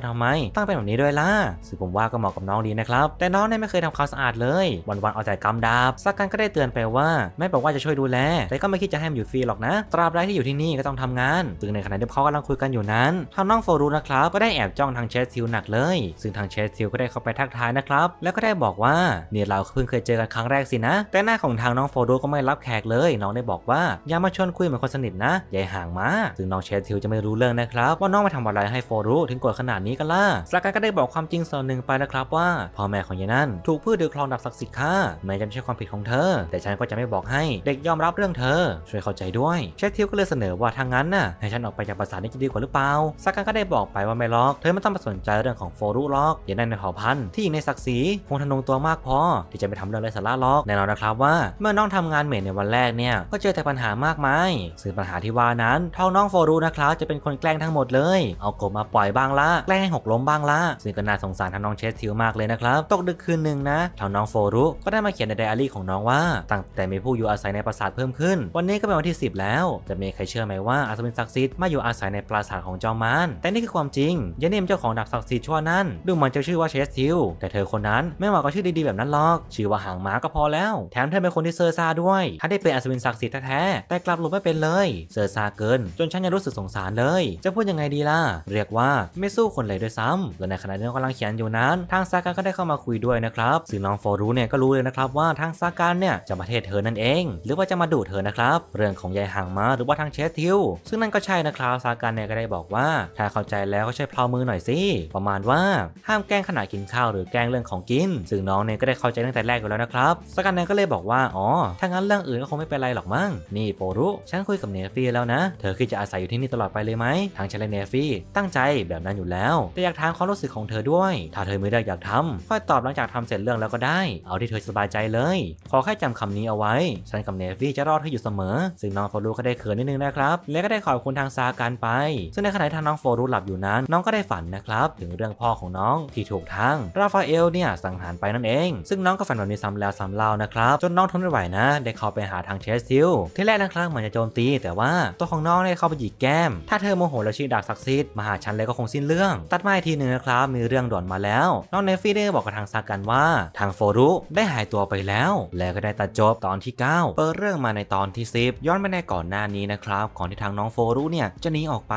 าทำไมตั้งเป็นแบบนี้ด้วยล่ะซึ่งผมว่าก็เหมาะกับน้องดีนะครับแต่น้องเนี่ยไม่เคยทำความสะอาดเลย วันๆเอาใจ่กำดาบซากันก็ได้เตือนไปว่า ไม่บอกว่าจะช่วยดูแล แต่ก็ไม่คิดจะให้มันอยู่ฟรีหรอกนะ ตราบใดที่อยู่ที่นี่ก็ต้องทำงานซึ่งในขณะที่เขากำลังคุยกันอยู่นั้นทางน้องโฟรูนะครับก็ได้แอบจ้องทางเชสซิลหนักเลย ซึ่งทางเชสซิลก็ได้เข้าไปทักทายนะครับแล้วก็ได้บอกว่าเนี่ยเราเพิ่งเคยเจอกันครั้งแรกสินะ แต่หน้าของทางน้องโฟรูก็ไม่รับแขกเลยน้องได้บอกว่าอย่ามาชวนคุยเหมือนคนสนิทนะหย่ห่างมาซึ่งน้องเชสซิลจะไม่รู้เรื่องนะครับว่าน้องมาทำอะไรให้โฟรูถึงกดขนาดนี้กันล่ะสักการก็ได้บอกความจริงส่วนหนึ่งไปนะครับ ว่าพ่อแม่ของยายนั่นถูกพืชดือคลองดับศักดิ์สิทธิ์ค่ะแม่จะไม่ใช่ความผิดของเธอ แต่ฉันก็จะไม่บอกให้เด็กยอมรับเรื่องเธอ ช่วยเข้าใจด้วยเชสซิลก็เลยเสนอว่าทางนั้นน่ะให้ฉันออกไปจากปราสาทนี้จะดีีกว่าหรือเปล่าซากาก็ได้บอกไปว่าไม่ล็อก เธอไม่ต้องมาสนใจเรื่องของโฟรุล็อกอย่าได้ในเผ่าพันธุ์ที่หญิงในศักดิ์ศรีคงทะนงตัวมากพอ ที่จะไปทำเรื่องไร้สาระล็อกแน่นอนนะครับว่าเมื่อน้องทำงานเหม็นในวันแรกเนี่ย ก็เจอแต่ปัญหามากมายซึ่งปัญหาที่ว่านั้นท้องน้องโฟรุนะครับจะเป็นคนแกล้งทั้งหมดเลยเอากบมาปล่อยบ้างละแกล้งให้หกล้มบ้างละซึ่งก็น่าสงสารทั้งน้องเชสทิวมากเลยนะครับ ตกดึกคืนหนึ่งนะท้องน้องโฟรุก็ได้มาเขียนในไดอารี่ของน้องว่าตั้งแต่มีผู้อยู่อาศัยในปราสาทเพิ่มขึ้น วันนี้ก็เป็นวันที่ 10 แล้วจะมีใครเชื่อไหมว่าอาสมินศักดิ์สิทธิ์มาอยู่อาศัยในปรราสาทของจอมมารแต่นี่คือความจริงยาเนมเจ้าของดาบศักดิ์สิทธิ์ชั่วนั้นดูเหมือนจะชื่อว่าเชสทิลแต่เธอคนนั้นไม่เหมาะกับชื่อดีๆแบบนั้นหรอก ชื่อว่าหางม้าก็พอแล้ว แถมเธอเป็นคนที่เซอร์ซาด้วยถ้าได้เป็นอัศวินศักดิ์สิทธิ์แท้ๆแต่กลับหลุดไม่เป็นเลยเซอร์ซาเกิน จนฉันยังรู้สึกสงสารเลย จะพูดยังไงดีล่ะเรียกว่าไม่สู้คนเลยด้วยซ้ำและในขณะที่กำลังเขียนอยู่นั้น ทางซาการก็ได้เข้ามาคุยด้วยนะครับซึ่งน้องโฟรู้เนี่ยก็รู้เลยนะครับว่าทางซาการเนี่ยจะมาเทศเธอนั่นเอง หรือว่าจะมาดูเธอนะครับเรื่องของยายหางม้าหรือว่าทางเชสทิลซึ่งนั่นก็ใช่นะครับซาการเนี่ยก็ได้บอกว่าถ้าเข้าใจแล้วก็ช่วยพลามือหน่อยสิ ประมาณว่าห้ามแกล้งขณะกินข้าวหรือแกล้งเรื่องของกินซึ่งน้องเนี่ยก็ได้เข้าใจตั้งแต่แรกอยู่แล้วนะครับสกันเนยก็เลยบอกว่า อ๋อ ถ้างั้นเรื่องอื่นก็คงไม่เป็นไรหรอกมั้งนี่โปรุฉันคุยกับเนฟี่แล้วนะ เธอคิดจะอาศัยอยู่ที่นี่ตลอดไปเลยไหมทางเชลเนฟี่ ตั้งใจแบบนั้นอยู่แล้ว แต่อยากถามความรู้สึกของเธอด้วย ถ้าเธอไม่ได้อยากทำค่อยตอบหลังจากทำเสร็จเรื่องแล้วก็ได้เอาที่เธอสบายใจเลย ขอแค่จำคำนี้เอาไว้ ฉันกับเนฟี่จะรอดเธออยู่เสมอซึ่งน้องโปรุก็ได้เขินนิดนึงนะครับ และก็ได้ขอบคุณทางซากันไปซึ่งในขณะทางน้องโฟรุสหลับอยู่นั้น น้องก็ได้ฝันนะครับถึงเรื่องพ่อของน้องที่ถูกทั้งราฟาเอลเนี่ยสังหารไปนั่นเองซึ่งน้องก็ฝันแบบนี้ซ้ำแล้วซ้ำเล่านะครับจนน้องทนไม่ไหวนะได้เข้าไปหาทางเชสซิลที่แรกนะครับเหมือนจะโจมตี แต่ว่าตัวของน้องได้เข้าไปหยิกแก้ม ถ้าเธอโมโหแล้วชี้ดักศักดิ์สิทธิ์มาหาฉันเลยก็คงสิ้นเรื่อง ตัดมาอีกทีหนึ่งนะครับมีเรื่องด่วนมาแล้ว น้องเนฟี่ได้บอกกับทางซากันว่า ทางโฟรุได้หายตัวไปแล้ว และก็ได้ตัดจบตอนที่ 9 เปิดเรื่องมาในตอนที่ 10 ย้อนไปในก่อนหน้านี้นะครับก่อนที่ทางน้องโฟรุเนี่ยจะหนีออกไป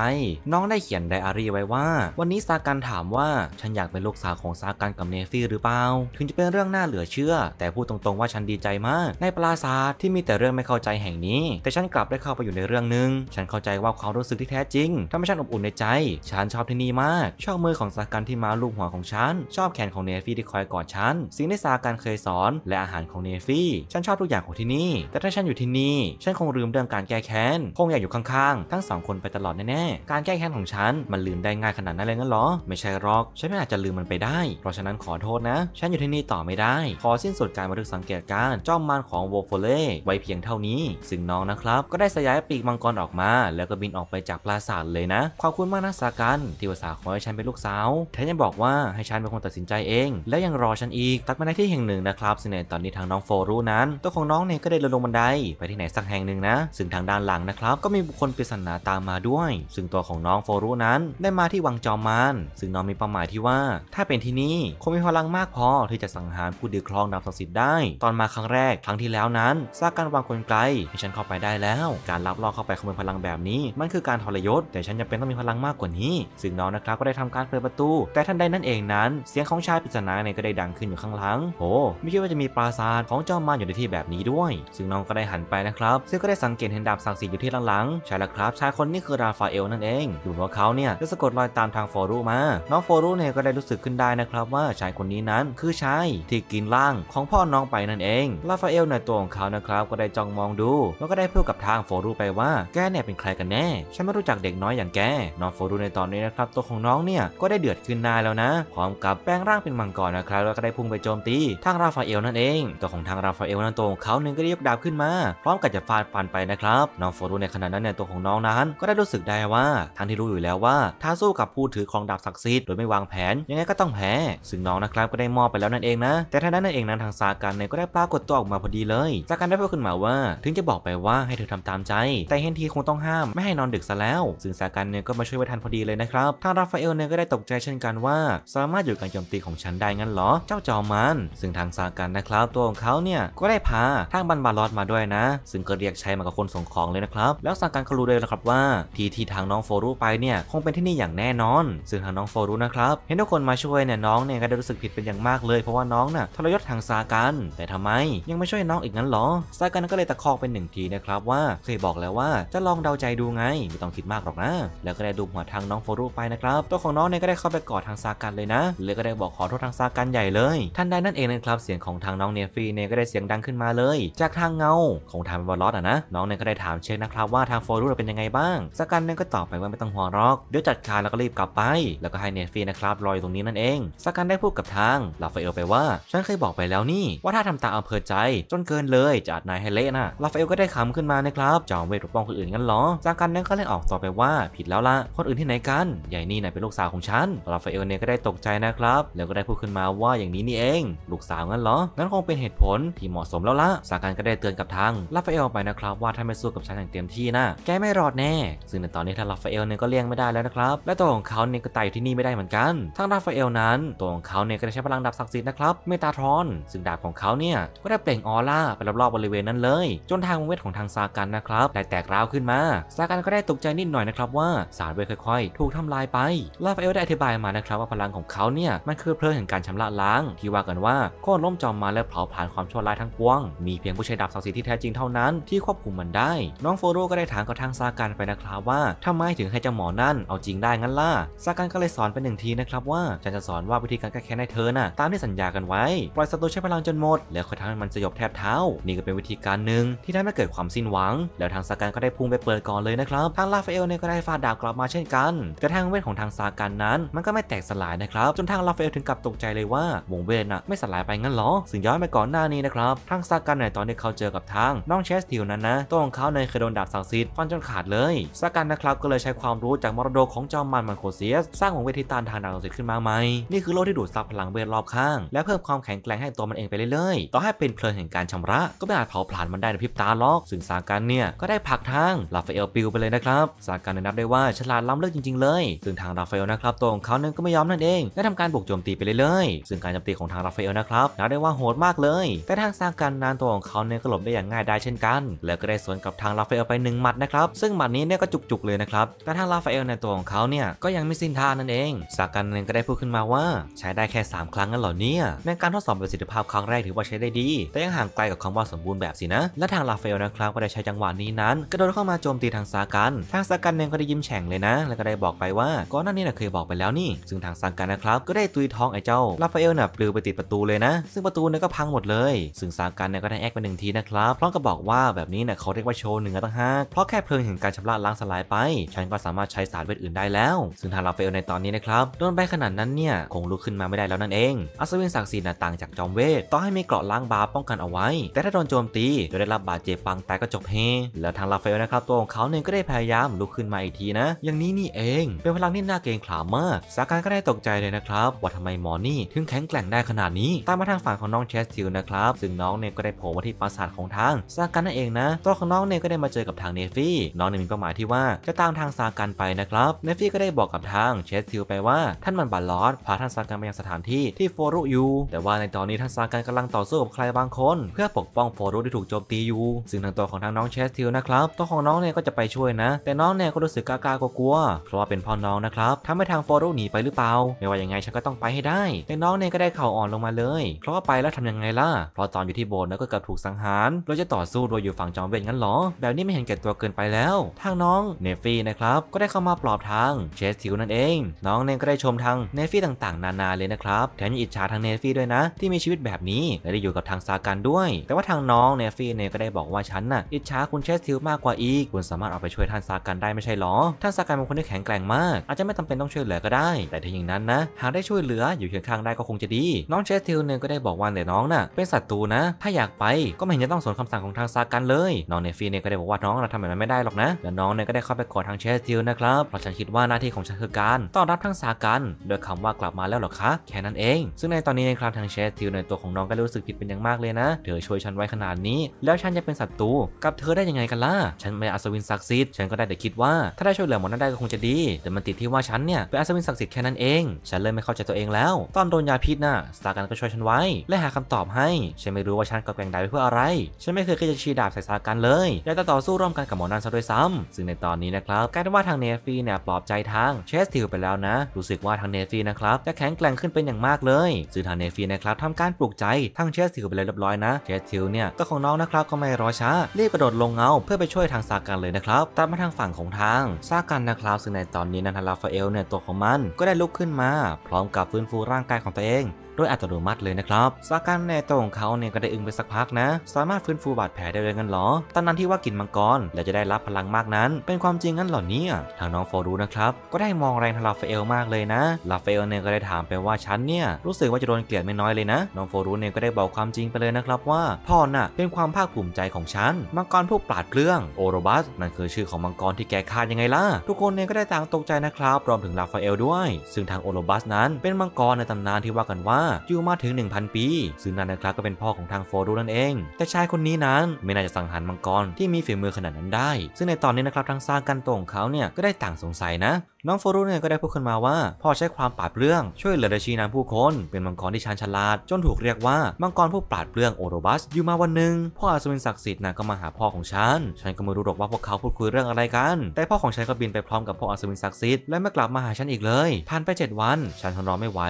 น้องได้เขียนไดอารี่ไว้ว่า วันนี้ซากันถามว่าฉันอยากเป็นลูกสาวของซากันกับเนฟี่หรือเปล่า ถึงจะเป็นเรื่องน่าเหลือเชื่อ แต่พูดตรงๆว่าฉันดีใจมาก ในปราสาทที่มีแต่เรื่องไม่เข้าใจแห่งนี้ แต่ฉันกลับได้เข้าไปอยู่ในเรื่องหนึ่งฉันเข้าใจว่าความรู้สึกที่แท้จริงทำให้ฉันอบอุ่นในใจ ฉันชอบที่นี่มาก ชอบมือของซากันที่มาลูกหัวของฉันชอบแขนของเนฟี่ที่คอยกอดฉัน สิ่งที่ซากันเคยสอน และอาหารของเนฟี่ฉันชอบทุกอย่างของที่นี่แต่ถ้าฉันอยู่ที่นี่ฉันคงลืมเรื่องการแก้แค้นคงอยากอยู่ข้างๆ ทั้งสองคนไปตลอดแน่การแก้แค้นของฉัน มันลืมได้ง่ายขนาดนั้นเลยงั้นหรอ ไม่ใช่หรอก ฉันไม่อาจจะลืมมันไปได้ เพราะฉะนั้นขอโทษนะ ฉันอยู่ที่นี่ต่อไม่ได้ ขอสิ้นสุดการบันทึกสังเกตการจ้องมานของโวโฟเล่ไว้เพียงเท่านี้ ซึ่งน้องนะครับ ก็ได้สยายปีกมังกรออกมา แล้วก็บินออกไปจากปราสาทเลยนะขอบคุณมากนะสากันที่ภาษาขอให้ฉันเป็นลูกสาวแถมยังบอกว่าให้ฉันเป็นคนตัดสินใจเอง และยังรอฉันอีกตัดมาในที่แห่งหนึ่งนะครับซึ่งในตอนนี้ทางน้องโฟรู้นั้น ตัวของน้องเนี่ยก็ได้เดินลงบันไดไปที่ไหนสักแห่งหนึ่งนะซึ่งทางด้านหลังนะครับก็มีบุคคลปริศนาตามมาด้วยซึ่งตัวของน้องโฟรุนั้นได้มาที่วังจอมมานซึ่งน้องมีเป้าหมายที่ว่าถ้าเป็นที่นี่คงมีพลังมากพอ ที่จะสังหารผู้ดือครองนบศักดิ์สิทธิ์ได้ ตอนมาครั้งแรก ครั้งที่แล้วนั้นสร้างการวางกลไกให้ฉันเข้าไปได้แล้ว การลับล่อเข้าไปขโมยพลังแบบนี้ มันคือการทรยศแต่ฉันจำเป็นต้องมีพลังมากกว่านี้ ซึ่งน้องนะครับก็ได้ทำการเปิดประตู แต่ท่านใดนั่นเองนั้น เสียงของชายปริศนาเนี่ยก็ได้ดังขึ้นอยู่ข้างหลังโอ้ไม่คิดว่าจะมีปราสาทของจอมมานอยู่ในที่แบบนี้ด้วย ซึ่งน้องก็ได้หันไปนะครับซึ่งก็ได้สังเกตเห็นดาบสังสีอยู่ที่หลังๆใช่แล้วครับชายคนนี้คือราฟาเอลนั่นเองดูเพราะว่าเขาเนี่ยจะสะกดรอยตามทางฟอรูมา น้องฟอรูเนี่ยก็ได้รู้สึกขึ้นได้นะครับว่าชายคนนี้นั้นคือชายที่กินร่างของพ่อน้องไปนั่นเองลาฟาเอลในตัวของเขานะครับก็ได้จ้องมองดู แล้วก็ได้พูดกับทางฟอรูไปว่า แกเนี่ยเป็นใครกันแน่ ฉันไม่รู้จักเด็กน้อยอย่างแก น้องฟอรูในตอนนี้นะครับตัวของน้องเนี่ยก็ได้เดือดขึ้นนายแล้วนะ พร้อมกับแปลงร่างเป็นมังกรนะครับแล้วก็ได้พุ่งไปโจมตีทางราฟาเอลนั่นเอง ตัวของทางราฟาเอลนั้นตัวของเขาหนึ่งก็ได้ยกดาบขึ้นมาพร้อมกับจะฟาดฟันไปนะครับน้องฟอรูในขณะนั้นเนี่ยตัวของน้องนั้น ก็ได้รู้สึกได้ว่าาทั้งที่รู้อยู่แล้วว่าถ้าสู้กับผู้ถือของดาบศักดิ์สิทธิ์โดยไม่วางแผน ยังไงก็ต้องแพ้ซึ่งน้องนะครับก็ได้มอบไปแล้วนั่นเองนะแต่ท่านั้นนั่นเองนั้นทางซากันเนี่ยก็ได้ปรากฏตัวออกมาพอดีเลยซากันได้พูดขึ้นมาว่า ถึงจะบอกไปว่าให้เธอทำตามใจ แต่เฮนทีคงต้องห้ามไม่ให้นอนดึกซะแล้วซึ่งซากันเนี่ยก็มาช่วยไว้ทันพอดีเลยนะครับทางราฟาเอลเนี่ยก็ได้ตกใจเช่นกันว่า สามารถอยู่การโจมตีของฉันได้งั้นหรอ เจ้าจอมัน ซึ่งทางซากันนะครับตัวของเขาเนี่ยก็ได้พาทางบันบาลอดมาด้วยนะ ซึ่งก็เรียกใช้มากับคนส่งของเลยนะครับแล้วซากันก็รู้เลยนะครับว่าทีที่ทางน้องโฟรุไปเนี่ยคงเป็นที่นี่อย่างแน่นอนซึ่งทางน้องโฟรุนะครับเห็นทุกคนมาช่วยเนี่ยน้องเนี่ยก็ได้รู้สึกผิดเป็นอย่างมากเลย เพราะว่าน้องน่ะทรยศทางซากันแต่ทำไม ยังไม่ช่วยน้องอีกงั้นหรอซากันก็เลยตะคอกเป็นหนึ่งทีนะครับว่าเคยบอกแล้วว่าจะลองเดาใจดูไงไม่ต้องคิดมากหรอกนะ แล้วก็ได้ดูหัวทางน้องโฟรุไปนะครับตัวของน้องเนี่ยก็ได้เข้าไปกอดทางซากันเลยนะเลยก็ได้บอกขอโทษทางซากันใหญ่เลยท่านใดนั่นเองนะครับเสียงของทางน้องเนฟี่เนี่ยก็ได้เสียงดังขึ้นมาเลย จากทางเงาของทางบอลลอสอ่ะนะ น้องเนี่ยก็ได้ถามเช็คนะครับว่าทางโฟรุเป็นยังไงบ้างซากันเนี่ยก็ตออกไปว่าไม่ต้องห่วงหรอกเดี๋ยวจัดการแล้วก็รีบกลับไป แล้วก็ให้เนฟฟี่นะครับรอยตรงนี้นั่นเอง ซากันได้พูดกับทางลาฟาเอลไปว่า ฉันเคยบอกไปแล้วนี่ ว่าถ้าทำตามอำเภอใจจนเกินเลยจะอัดนายให้เละนะลาฟาเอลก็ได้ขำขึ้นมานะครับ จะเอาเวทปกป้องคนอื่นงั้นหรอ ซากันนั้นก็เลยออกต่อไปว่า ผิดแล้วละคนอื่นที่ไหนกัน ใหญ่นี่ไหนเป็นลูกสาวของฉันลาฟาเอลเนี่ยก็ได้ตกใจนะครับแล้วก็ได้พูดขึ้นมาว่าอย่างนี้นี่เอง ลูกสาวงั้นเหรอ งั้นคงเป็นเหตุผลที่เหมาะสมแล้วละซากันก็ได้เตือนกับทางลาฟาเอลไปนะครับว่าถ้าไม่สู้กับฉันอย่างเต็มที่นะแกไม่รอดแน่ซึ่งในตอนนี้ถ้าลาฟาเอลเนี่ยก็เลี่ยงไม่ได้แล้วนะครับและตัวของเขาเนี่ยก็ตายอยู่ที่นี่ไม่ได้เหมือนกันทั้งราฟาเอลนั้นตัวของเขาเนี่ยก็ได้ใช้พลังดาบศักดิ์สิทธิ์นะครับเมตาทรอนซึ่งดาบของเขาเนี่ยก็ได้เปล่งออร่าไปรอบๆบริเวณนั้นเลย จนทางวงเวทของทางซากันนะครับได้แตกร้าวขึ้นมาซากันก็ได้ตกใจนิดหน่อยนะครับว่าสารเวทค่อยๆถูกทำลายไปลาฟาเอลได้อธิบายมานะครับว่าพลังของเขาเนี่ยมันคือเพลิงแห่งการชำระล้างที่ว่ากันว่าก้อนล้มจอมมาและเผาผลาญความชั่วร้ายทั้งปวง มีเพียงผู้ใช้ดาบศักดิ์สิทธิ์ที่แท้จริงเท่านั้นที่ควบคุมมันได้ น้องโฟโรก็ได้ถามกับทางซากันไปนะครับว่าทำไมถึงให้เจ้าหมอนั่น เอาจริงได้งั้นล่ะ ซากันก็เลยสอนไปหนึ่งทีนะครับว่าฉันจะสอนว่าวิธีการแก้แค้นให้เธอน่ะตามที่สัญญากันไว้ปล่อยศัตรูใช้พลังจนหมดแล้วค่อยทำให้มันสยบแทบเท้า นี่ก็เป็นวิธีการหนึ่งที่ทำให้เกิดความสิ้นหวัง แล้วทางซากันก็ได้พุ่งไปเปิดก่อนเลยนะครับทางลาฟาเอลเนี่ยก็ได้ฟาดดาบกลับมาเช่นกัน กระทั่งเวทของทางซากันนั้น มันก็ไม่แตกสลายนะครับ จนทางลาฟาเอลถึงกับตกใจเลยว่าวงเวทน่ะไม่สลายไปงั้นหรอสิ่งย้อนไปก่อนหน้านี้นะครับทางซากันในตอนที่เขาเจอกับทางน้องเชสติวนั้นนะตัวของเขาในเคยโดนดาบสังสิทธิ์ฟันจนขาดเลยซากันนะครับก็เลยใช้ความรู้จากมรดกของจอมมันมันโคเซียส สร้างของเวทีตานทางดาวดวงจิ์ขึ้นมาใหม่นี่คือโลกที่ดูดซับพลังเวทรอบข้าง และเพิ่มความแข็งแกร่งให้ตัวมันเองไปเรื่อยๆต่อให้เป็นเพลินแห่งการชำระ ก็ไม่อาจเผาผลาญมันได้ในพริบตาล็อก ซึ่งสาการเนี่ย ก็ได้ผักทางราฟาเอลปิวไปเลยนะครับสาการนับได้ว่าฉลาดล้ำเลิศจริง ๆเลยซึ่งทางราฟาเอลนะครับตัวของเขาเนี่ยก็ไม่ยอมนั่นเอง และทำการบุกโจมตีไปเรื่อยๆซึ่งการโจมตีของทางราฟาเอลนะครับนับได้ว่าโหดมากเลย แต่ทางสาการนานตัวของเขาเนี่ยก็หลบได้อย่างง่ายได้เช่นกัน แลวก็ได้สวนกับทางราฟาเอลไปหนึ่งหมัดนะครับซึ่งหมัดนี้เนี่ยก็จุกๆเลยนะครับแต่ทางลาฟาเอลในตัวของเขาเนี่ยก็ยังไม่สิ้นท่านั่นเอง สาการหนึ่งก็ได้พูดขึ้นมาว่าใช้ได้แค่3ครั้งนั่นเหรอเนี่ยในการทดสอบประสิทธิภาพครั้งแรกถือว่าใช้ได้ดี แต่ยังห่างไกลกับควาว่าสมบูรณ์แบบสินะ และทางลาฟาเอลนะครับก็ได้ใช้จังหวะนี้นั้นกระโดดเข้ามาโจมตีทางสากร์ทางสากันึองก็ได้ยิ้มแฉ่งเลยนะ แล้วก็ได้บอกไปว่าก่อนหน้านี้นะเคยบอกไปแล้วนี่ซึ่งทางสากร์นะครับ ก็ได้ตุยท้องไอ้เจ้าลาฟาเอลน่ะปลิวไปติดประตูเลยนะซึ่งประตูเนี่ยก็พังหมดเลยซึ่งสากานเนี่ยก็ได้แอกไปหนึ่งทีนะครับพร้อมกับบอกว่าแบบนี้เนี่ยเขาเรียกว่าโชว์หนึ่งต่างหากเพราะแค่เพลิงแห่งการชำระล้างสลายไปฉันก็สามารถใช้สารเวทอื่นได้แล้ว ซึ่งทางราฟเฟลในตอนนี้นะครับโดนแบขนาดนั้นเนี่ยคงลุกขึ้นมาไม่ได้แล้วนั่นเองอัศวินศักดิ์สินธต่างจากจอมเวทต้องให้มีเกราะล้างบาปป้องกันเอาไว้ แต่ถ้าโดนโจมตีจะได้รับบาดเจ็บปังตายก็จบเฮ แล้วทางราฟเฟลนะครับตัวของเขาเนี่ยก็ได้พยายามลุกขึ้นมาอีกทีนะ อย่างนี้นี่เอง เป็นพลังที่น่าเกรงขามมากสาการก็ได้ตกใจเลยนะครับว่าทำไมหมอนี่ถึงแข็งแกร่งได้ขนาดนี้ ตามมาทางฝั่งของน้องเชสติลนะครับ ซึ่งน้องเนี่ยก็ได้โผล่มาที่ปราสาทของทางสาการนั่นเองนะตัวของน้องเนี่ยก็ได้มาเจอกับทางเนฟี่น้องเนี่ยมีเป้าหมายที่ว่าจะตามามทาง ซากันไปนะครับเนฟี่ก็ได้บอกกับทางเชสซิลไปว่าท่านมันบัลลอดพาท่านซากันไปยังสถานที่ที่โฟรุอยู่แต่ว่าในตอนนี้ท่านซากันกำลังต่อสู้กับใครบางคนเพื่อปกป้องโฟรุที่ถูกโจมตีอยู่ซึ่งทางตัวของทางน้องเชสซิลนะครับตัวของน้องเนี่ยก็จะไปช่วยนะ แต่น้องเนี่ยก็รู้สึกกล้ากลัวเพราะว่าเป็นพ่อน้องนะครับทำให้ทางโฟรุหนีไปหรือเปล่าไม่ว่ายังไงฉันก็ต้องไปให้ได้ แต่น้องเนี่ยก็ได้เข่าอ่อนลงมาเลยเพราะว่าไปแล้วทำยังไงล่ะเพราะตอนอยู่ที่โบสถ์แล้วก็เกือบถูกสังหารเราจะต่อสู้โดยอยู่ฝั่งจอมเวทงั้นหรอแบบนี้ไม่เห็นแก่ตัวเกินไปแล้ว ทางน้องเนฟี่นะครับก็ได้เข้ามาปลอบทางเชสทิวนั่นเอง น้องเนนก็ได้ชมทางเนฟี่ต่างๆ นานาเลยนะครับแถมยังอิจฉาทางเนฟี่ด้วยนะ ที่มีชีวิตแบบนี้และได้อยู่กับทางซากันด้วย แต่ว่าทางน้องเนฟี่เนีก็ได้บอกว่า ฉันน่ะอิจฉาคุณเชสทิวมากกว่าอีก คุณสามารถเอาไปช่วยท่านซากันได้ไม่ใช่หรอ ท่านซากันเป็นคนที่แข็งแกร่งมาก อาจจะไม่จาเป็นต้องช่วยเหลือก็ได้ แต่ถึงอย่างนั้นนะหากได้ช่วยเหลืออยู่เคียงข้างได้ก็คงจะดี น้องเชสทิวเนี่ยก็ได้บอกว่าแต่น้องน่ะเป็นศัตรูนะถ้าอยากไปก็ไม่เห็นจะต้องสนคำสั่งของทางซากันเลยน้องเนฟี่เนก็ได้บอกว่าน้องเราทำแบบนั้นไม่ได้หรอกนะแล้วน้องเนก็ได้เข้าไปกอดางเชสติลนะครับเพราะฉันคิดว่าหน้าที่ของฉันคือการต้อนรับทั้งสากัน โดยคำว่ากลับมาแล้วหรอคะ แค่นั้นเอง ซึ่งในตอนนี้นะครับทางเชสติลในตัวของน้องก็รู้สึกผิดเป็นอย่างมากเลยนะ เธอช่วยฉันไว้ขนาดนี้ แล้วฉันจะเป็นศัตรูกับเธอได้ยังไงกันล่ะ ฉันไม่อัศวินศักดิ์สิทธิ์ฉันก็ได้แต่คิดว่าถ้าได้ช่วยเหลือหมอนั้นได้ก็คงจะดี แต่มันติดที่ว่าฉันเนี่ยเป็นอัศวินศักดิ์สิทธิ์แค่นั้นเอง ฉันเลยไม่เข้าใจตัวเองแล้ว ตอนโดนยาพิษน่ะสากันก็ช่วยฉันไว้ และหาคำตอบให้ฉันไม่รู้ว่าฉันกับแกงได้ไปเพื่ออะไรฉันไม่เคยคยจะชี้ดาบใส่สากันเลยอยากจะต่อสู้ร่วมกันกับหมอนันซะด้วยซ้ำซึ่งในตอนนี้นะครัับกลายเป็นว่าทางเนฟีเนี่ยปลอบใจทางเชสติลไปแล้วนะรู้สึกว่าทางเนฟีนะครับจะแข็งแกร่งขึ้นเป็นอย่างมากเลยซึ่งทางเนฟีนะครับทำการปลุกใจทางเชสติลไปเลยเรียบร้อยนะเชสติลเนี่ยก็ของน้องนะครับก็ไม่รอช้ารีบกระโดดลงเงาเพื่อไปช่วยทางซากันเลยนะครับตามมาทางฝั่งของทางซากันนะครับซึ่งในตอนนี้นะทาราฟาเอลเนี่ยตัวของมัน ก็ได้ลุกขึ้นมา พร้อมกับฟื้นฟูร่างกายของตัวเองโดยอัตโนมัติเลยนะครับสาการในตัวของเขาเนี่ยก็ได้อึงไปสักพักนะ สามารถฟื้น ฟูบาดแผลได้เลยกันหรอตอนนั้นที่ว่ากินมังกร แล้วจะได้รับพลังมากนั้น เป็นความจริงงั้นหรอเนี่ย ทางน้องโฟรูนะครับก็ได้มองแรงทาราฟเอลมากเลยนะลาฟเอลเนี่ยก็ได้ถามไปว่าฉันเนี่ยรู้สึกว่าจะโดนเกลียดไม่น้อยเลยนะน้องโฟรูเนี่ยก็ได้บอกความจริงไปเลยนะครับว่าพ่อน่ะเป็นความภาคภูมิใจของฉันมังกรผู้ปราดเปรื่องโอโรบัสนั่นคือชื่อของมังกรที่แกฆ่ายังไงล่ะ ทุกคนเนี่ยก็ได้ต่างตกใจนะครับรวมถึงลาฟเอลด้วยซึ่งทางโอโรบัสนั้น เป็นมังกรในตำนานที่ว่ากันว่าอยู่มาถึง 1,000 ปี ซึ่งนั่นนะครับก็เป็นพ่อของทางโฟรูนั่นเอง แต่ชายคนนี้นั้นไม่น่าจะสังหารมังกรที่มีฝีมือขนาดนั้นได้ ซึ่งในตอนนี้นะครับ ทางซากันโตของเขาเนี่ย ก็ได้ต่างสงสัยนะน้องโฟรุเนี่ยก็ได้พูดขึ้นมาว่า พ่อใช้ความปราดเปรื่องช่วยเหลือดชีนางผู้คน เป็นมังกรที่ชาญฉลาด จนถูกเรียกว่ามังกรผู้ปราดเปรื่องโอโรบัส อยู่มาวันหนึ่งพ่ออาสวินศักดิ์สิทธิ์นะก็มาหาพ่อของฉันฉันก็ไม่รู้หรอกว่าพวกเขาพูดคุยเรื่องอะไรกัน แต่พ่อของฉันก็บินไปพร้อมกับพ่ออาสวินศักดิ์สิทธิ์และไม่กลับมาหาฉันอีกเลยผ่านไป 7 วัน ฉันทนรอไม่ไหว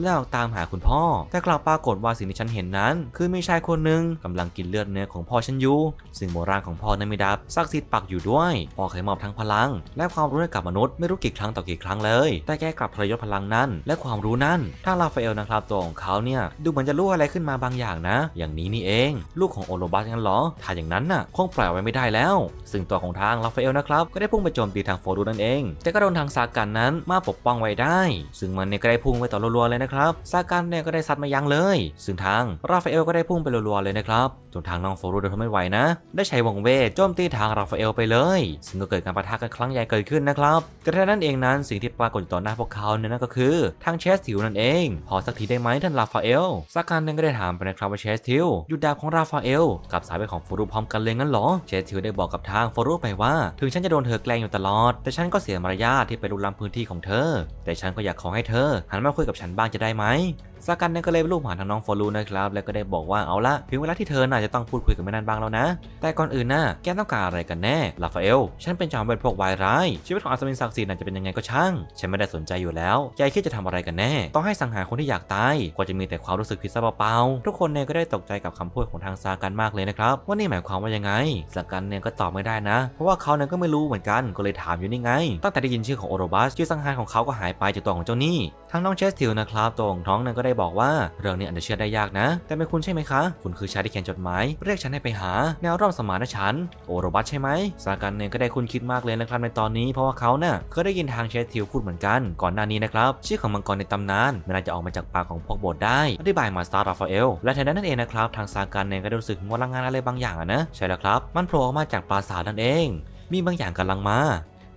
แล้วตามหาคุณพ่อ แต่กลับปรากฏว่าสิ่งที่ฉันเห็นนั้น คือมีชายคนหนึ่งกำลังกินเลือดเนื้อของพ่อฉันอยู่ซึ่งโบราณของพ่อนั้นไม่ดับศักดิ์สิทธิ์ปักอยู่ด้วยพ่อเคยมอบทั้งพลัง และความรู้ให้กับมนุษย์ไม่รู้กี่ครั้งต่อกี่ ครั้งเลย แต่ แกกลับพยศ พลังนั้น และความรู้นั้นถ้าราฟาเอล นะครับ ตัว ของเขาเนี่ย ดู เหมือน จะรู้อะไรขึ้นมา บาง อย่างนะ อย่างนี้ นี่ เอง ลูกของโอโลบัสงั้น หรอ ถ้า อย่างนั้น น่ะ คงปล่อยไว้ไม่ ได้ แล้ว ซึ่งตัวของทางราฟาเอล นะครับ ก็ได้พุ่ง ไป โจมตีทาง โฟรูนั่นเอง แต่ ก็โดนทาง ซาการนั้นมา ปกป้องไว้ได้ ซึ่ง มันเนี่ยก็ได้ พุ่งไปต่อ รัว ๆเลยนะครับซาการเนี่ยก็ได้ซัดมายั้งเลย ซึ่งทางราฟาเอลก็ได้พุ่งไปรัวๆเลยนะครับจนทางน้องโฟรูเดินทนไม่ไหวนะได้ใช้วงเวทโจมตีทางราฟาเอลไปเลย ซึ่งก็เกิดการประทะกันครั้งใหญ่เกิดขึ้นนะครับกระทั่นนั้นเองนั้น สิ่งที่ปรากฏอยู่ต่อหน้าพวกเขาเนี่ยนั่นก็คือทางเชสติวนั่นเอง พอสักทีได้ไหมท่านราฟาเอลสักการนึงก็ได้ถามไปนะครับว่าเชสติวหยุดดาบของราฟาเอลกับสายไปของฟอรูพร้อมกันเลยงั้นหรอเชสติวได้บอกกับทางฟอรูไปว่า ถึงฉันจะโดนเธอแกล้งอยู่ตลอด แต่ฉันก็เสียมารยาทที่ไปลุกล้ำพื้นที่ของเธอ แต่ฉันก็อยากขอให้เธอหันมาคุยกับฉันบ้างจะได้ไหมซากันเนี่ยก็เลยลูกหมาทางน้องฟอลูนะครับแล้วก็ได้บอกว่าเอาละถึงเวลาที่เธอน่าจะต้องพูดคุยกับแม่นันบ้างแล้วนะ แต่ก่อนอื่นนะแกต้องการอะไรกันแน่ลาฟาเอลฉันเป็นจอมเป็นพวกวายร้ายชีวิตของอัศวินศักดิ์สิทธิ์น่าจะเป็นยังไงก็ช่าง ฉันไม่ได้สนใจอยู่แล้วแกคิดจะทำอะไรกันแน่ ต้องให้สังหารคนที่อยากตายกว่าจะมีแต่ความรู้สึกผิดซะเปล่าๆทุกคนเนี่ยก็ได้ตกใจกับคำพูดของทางซากันมากเลยนะครับว่านี่หมายความว่ายังไงซากันเนี่ยก็ตอบไม่ได้นะ เพราะว่าเขาเนี่ยก็ไม่รู้เหมือนกันก็เลยถามอยู่นี่ไง ตั้งแต่ได้ยินชื่อของโอโรบัสชื่อสังหารของเขาก็หายไปจากตัวของเจ้านี่ทางน้องเชสติลนะครับตัวของท้องเนี่ยก็ไดยบอกว่าเรื่องนี้อาจจะเชื่อได้ยากนะ แต่เป็นคุณใช่ไหมคะคุณคือชายที่เขียนจดหมายเรียกฉันให้ไปหาแนวร่วมสมานฉันโอรบัตใช่ไหมสาการเองก็ได้คุณคิดมากเลยนะครับ ในตอนนี้ เพราะว่าเขาเนะ่ะเคยได้ยินทางเชสทิวพูดเหมือนกัน ก่อนหน้านี้นะครับ ชื่อของมังกรในตำนานไม่น่าจะออกมาจากปากของพวกโบสได้อธิบายมาสตาร์ราฟาเอลและแทนนั้น่นเองนะครับ ทางซาการเองก็ได้รู้สึกมดลังงานอะไรบางอย่างนะใช่แล้วครับ มันโผล่ออกมาจากปราสาทนั่นเอง มีบางอย่างกำลังมา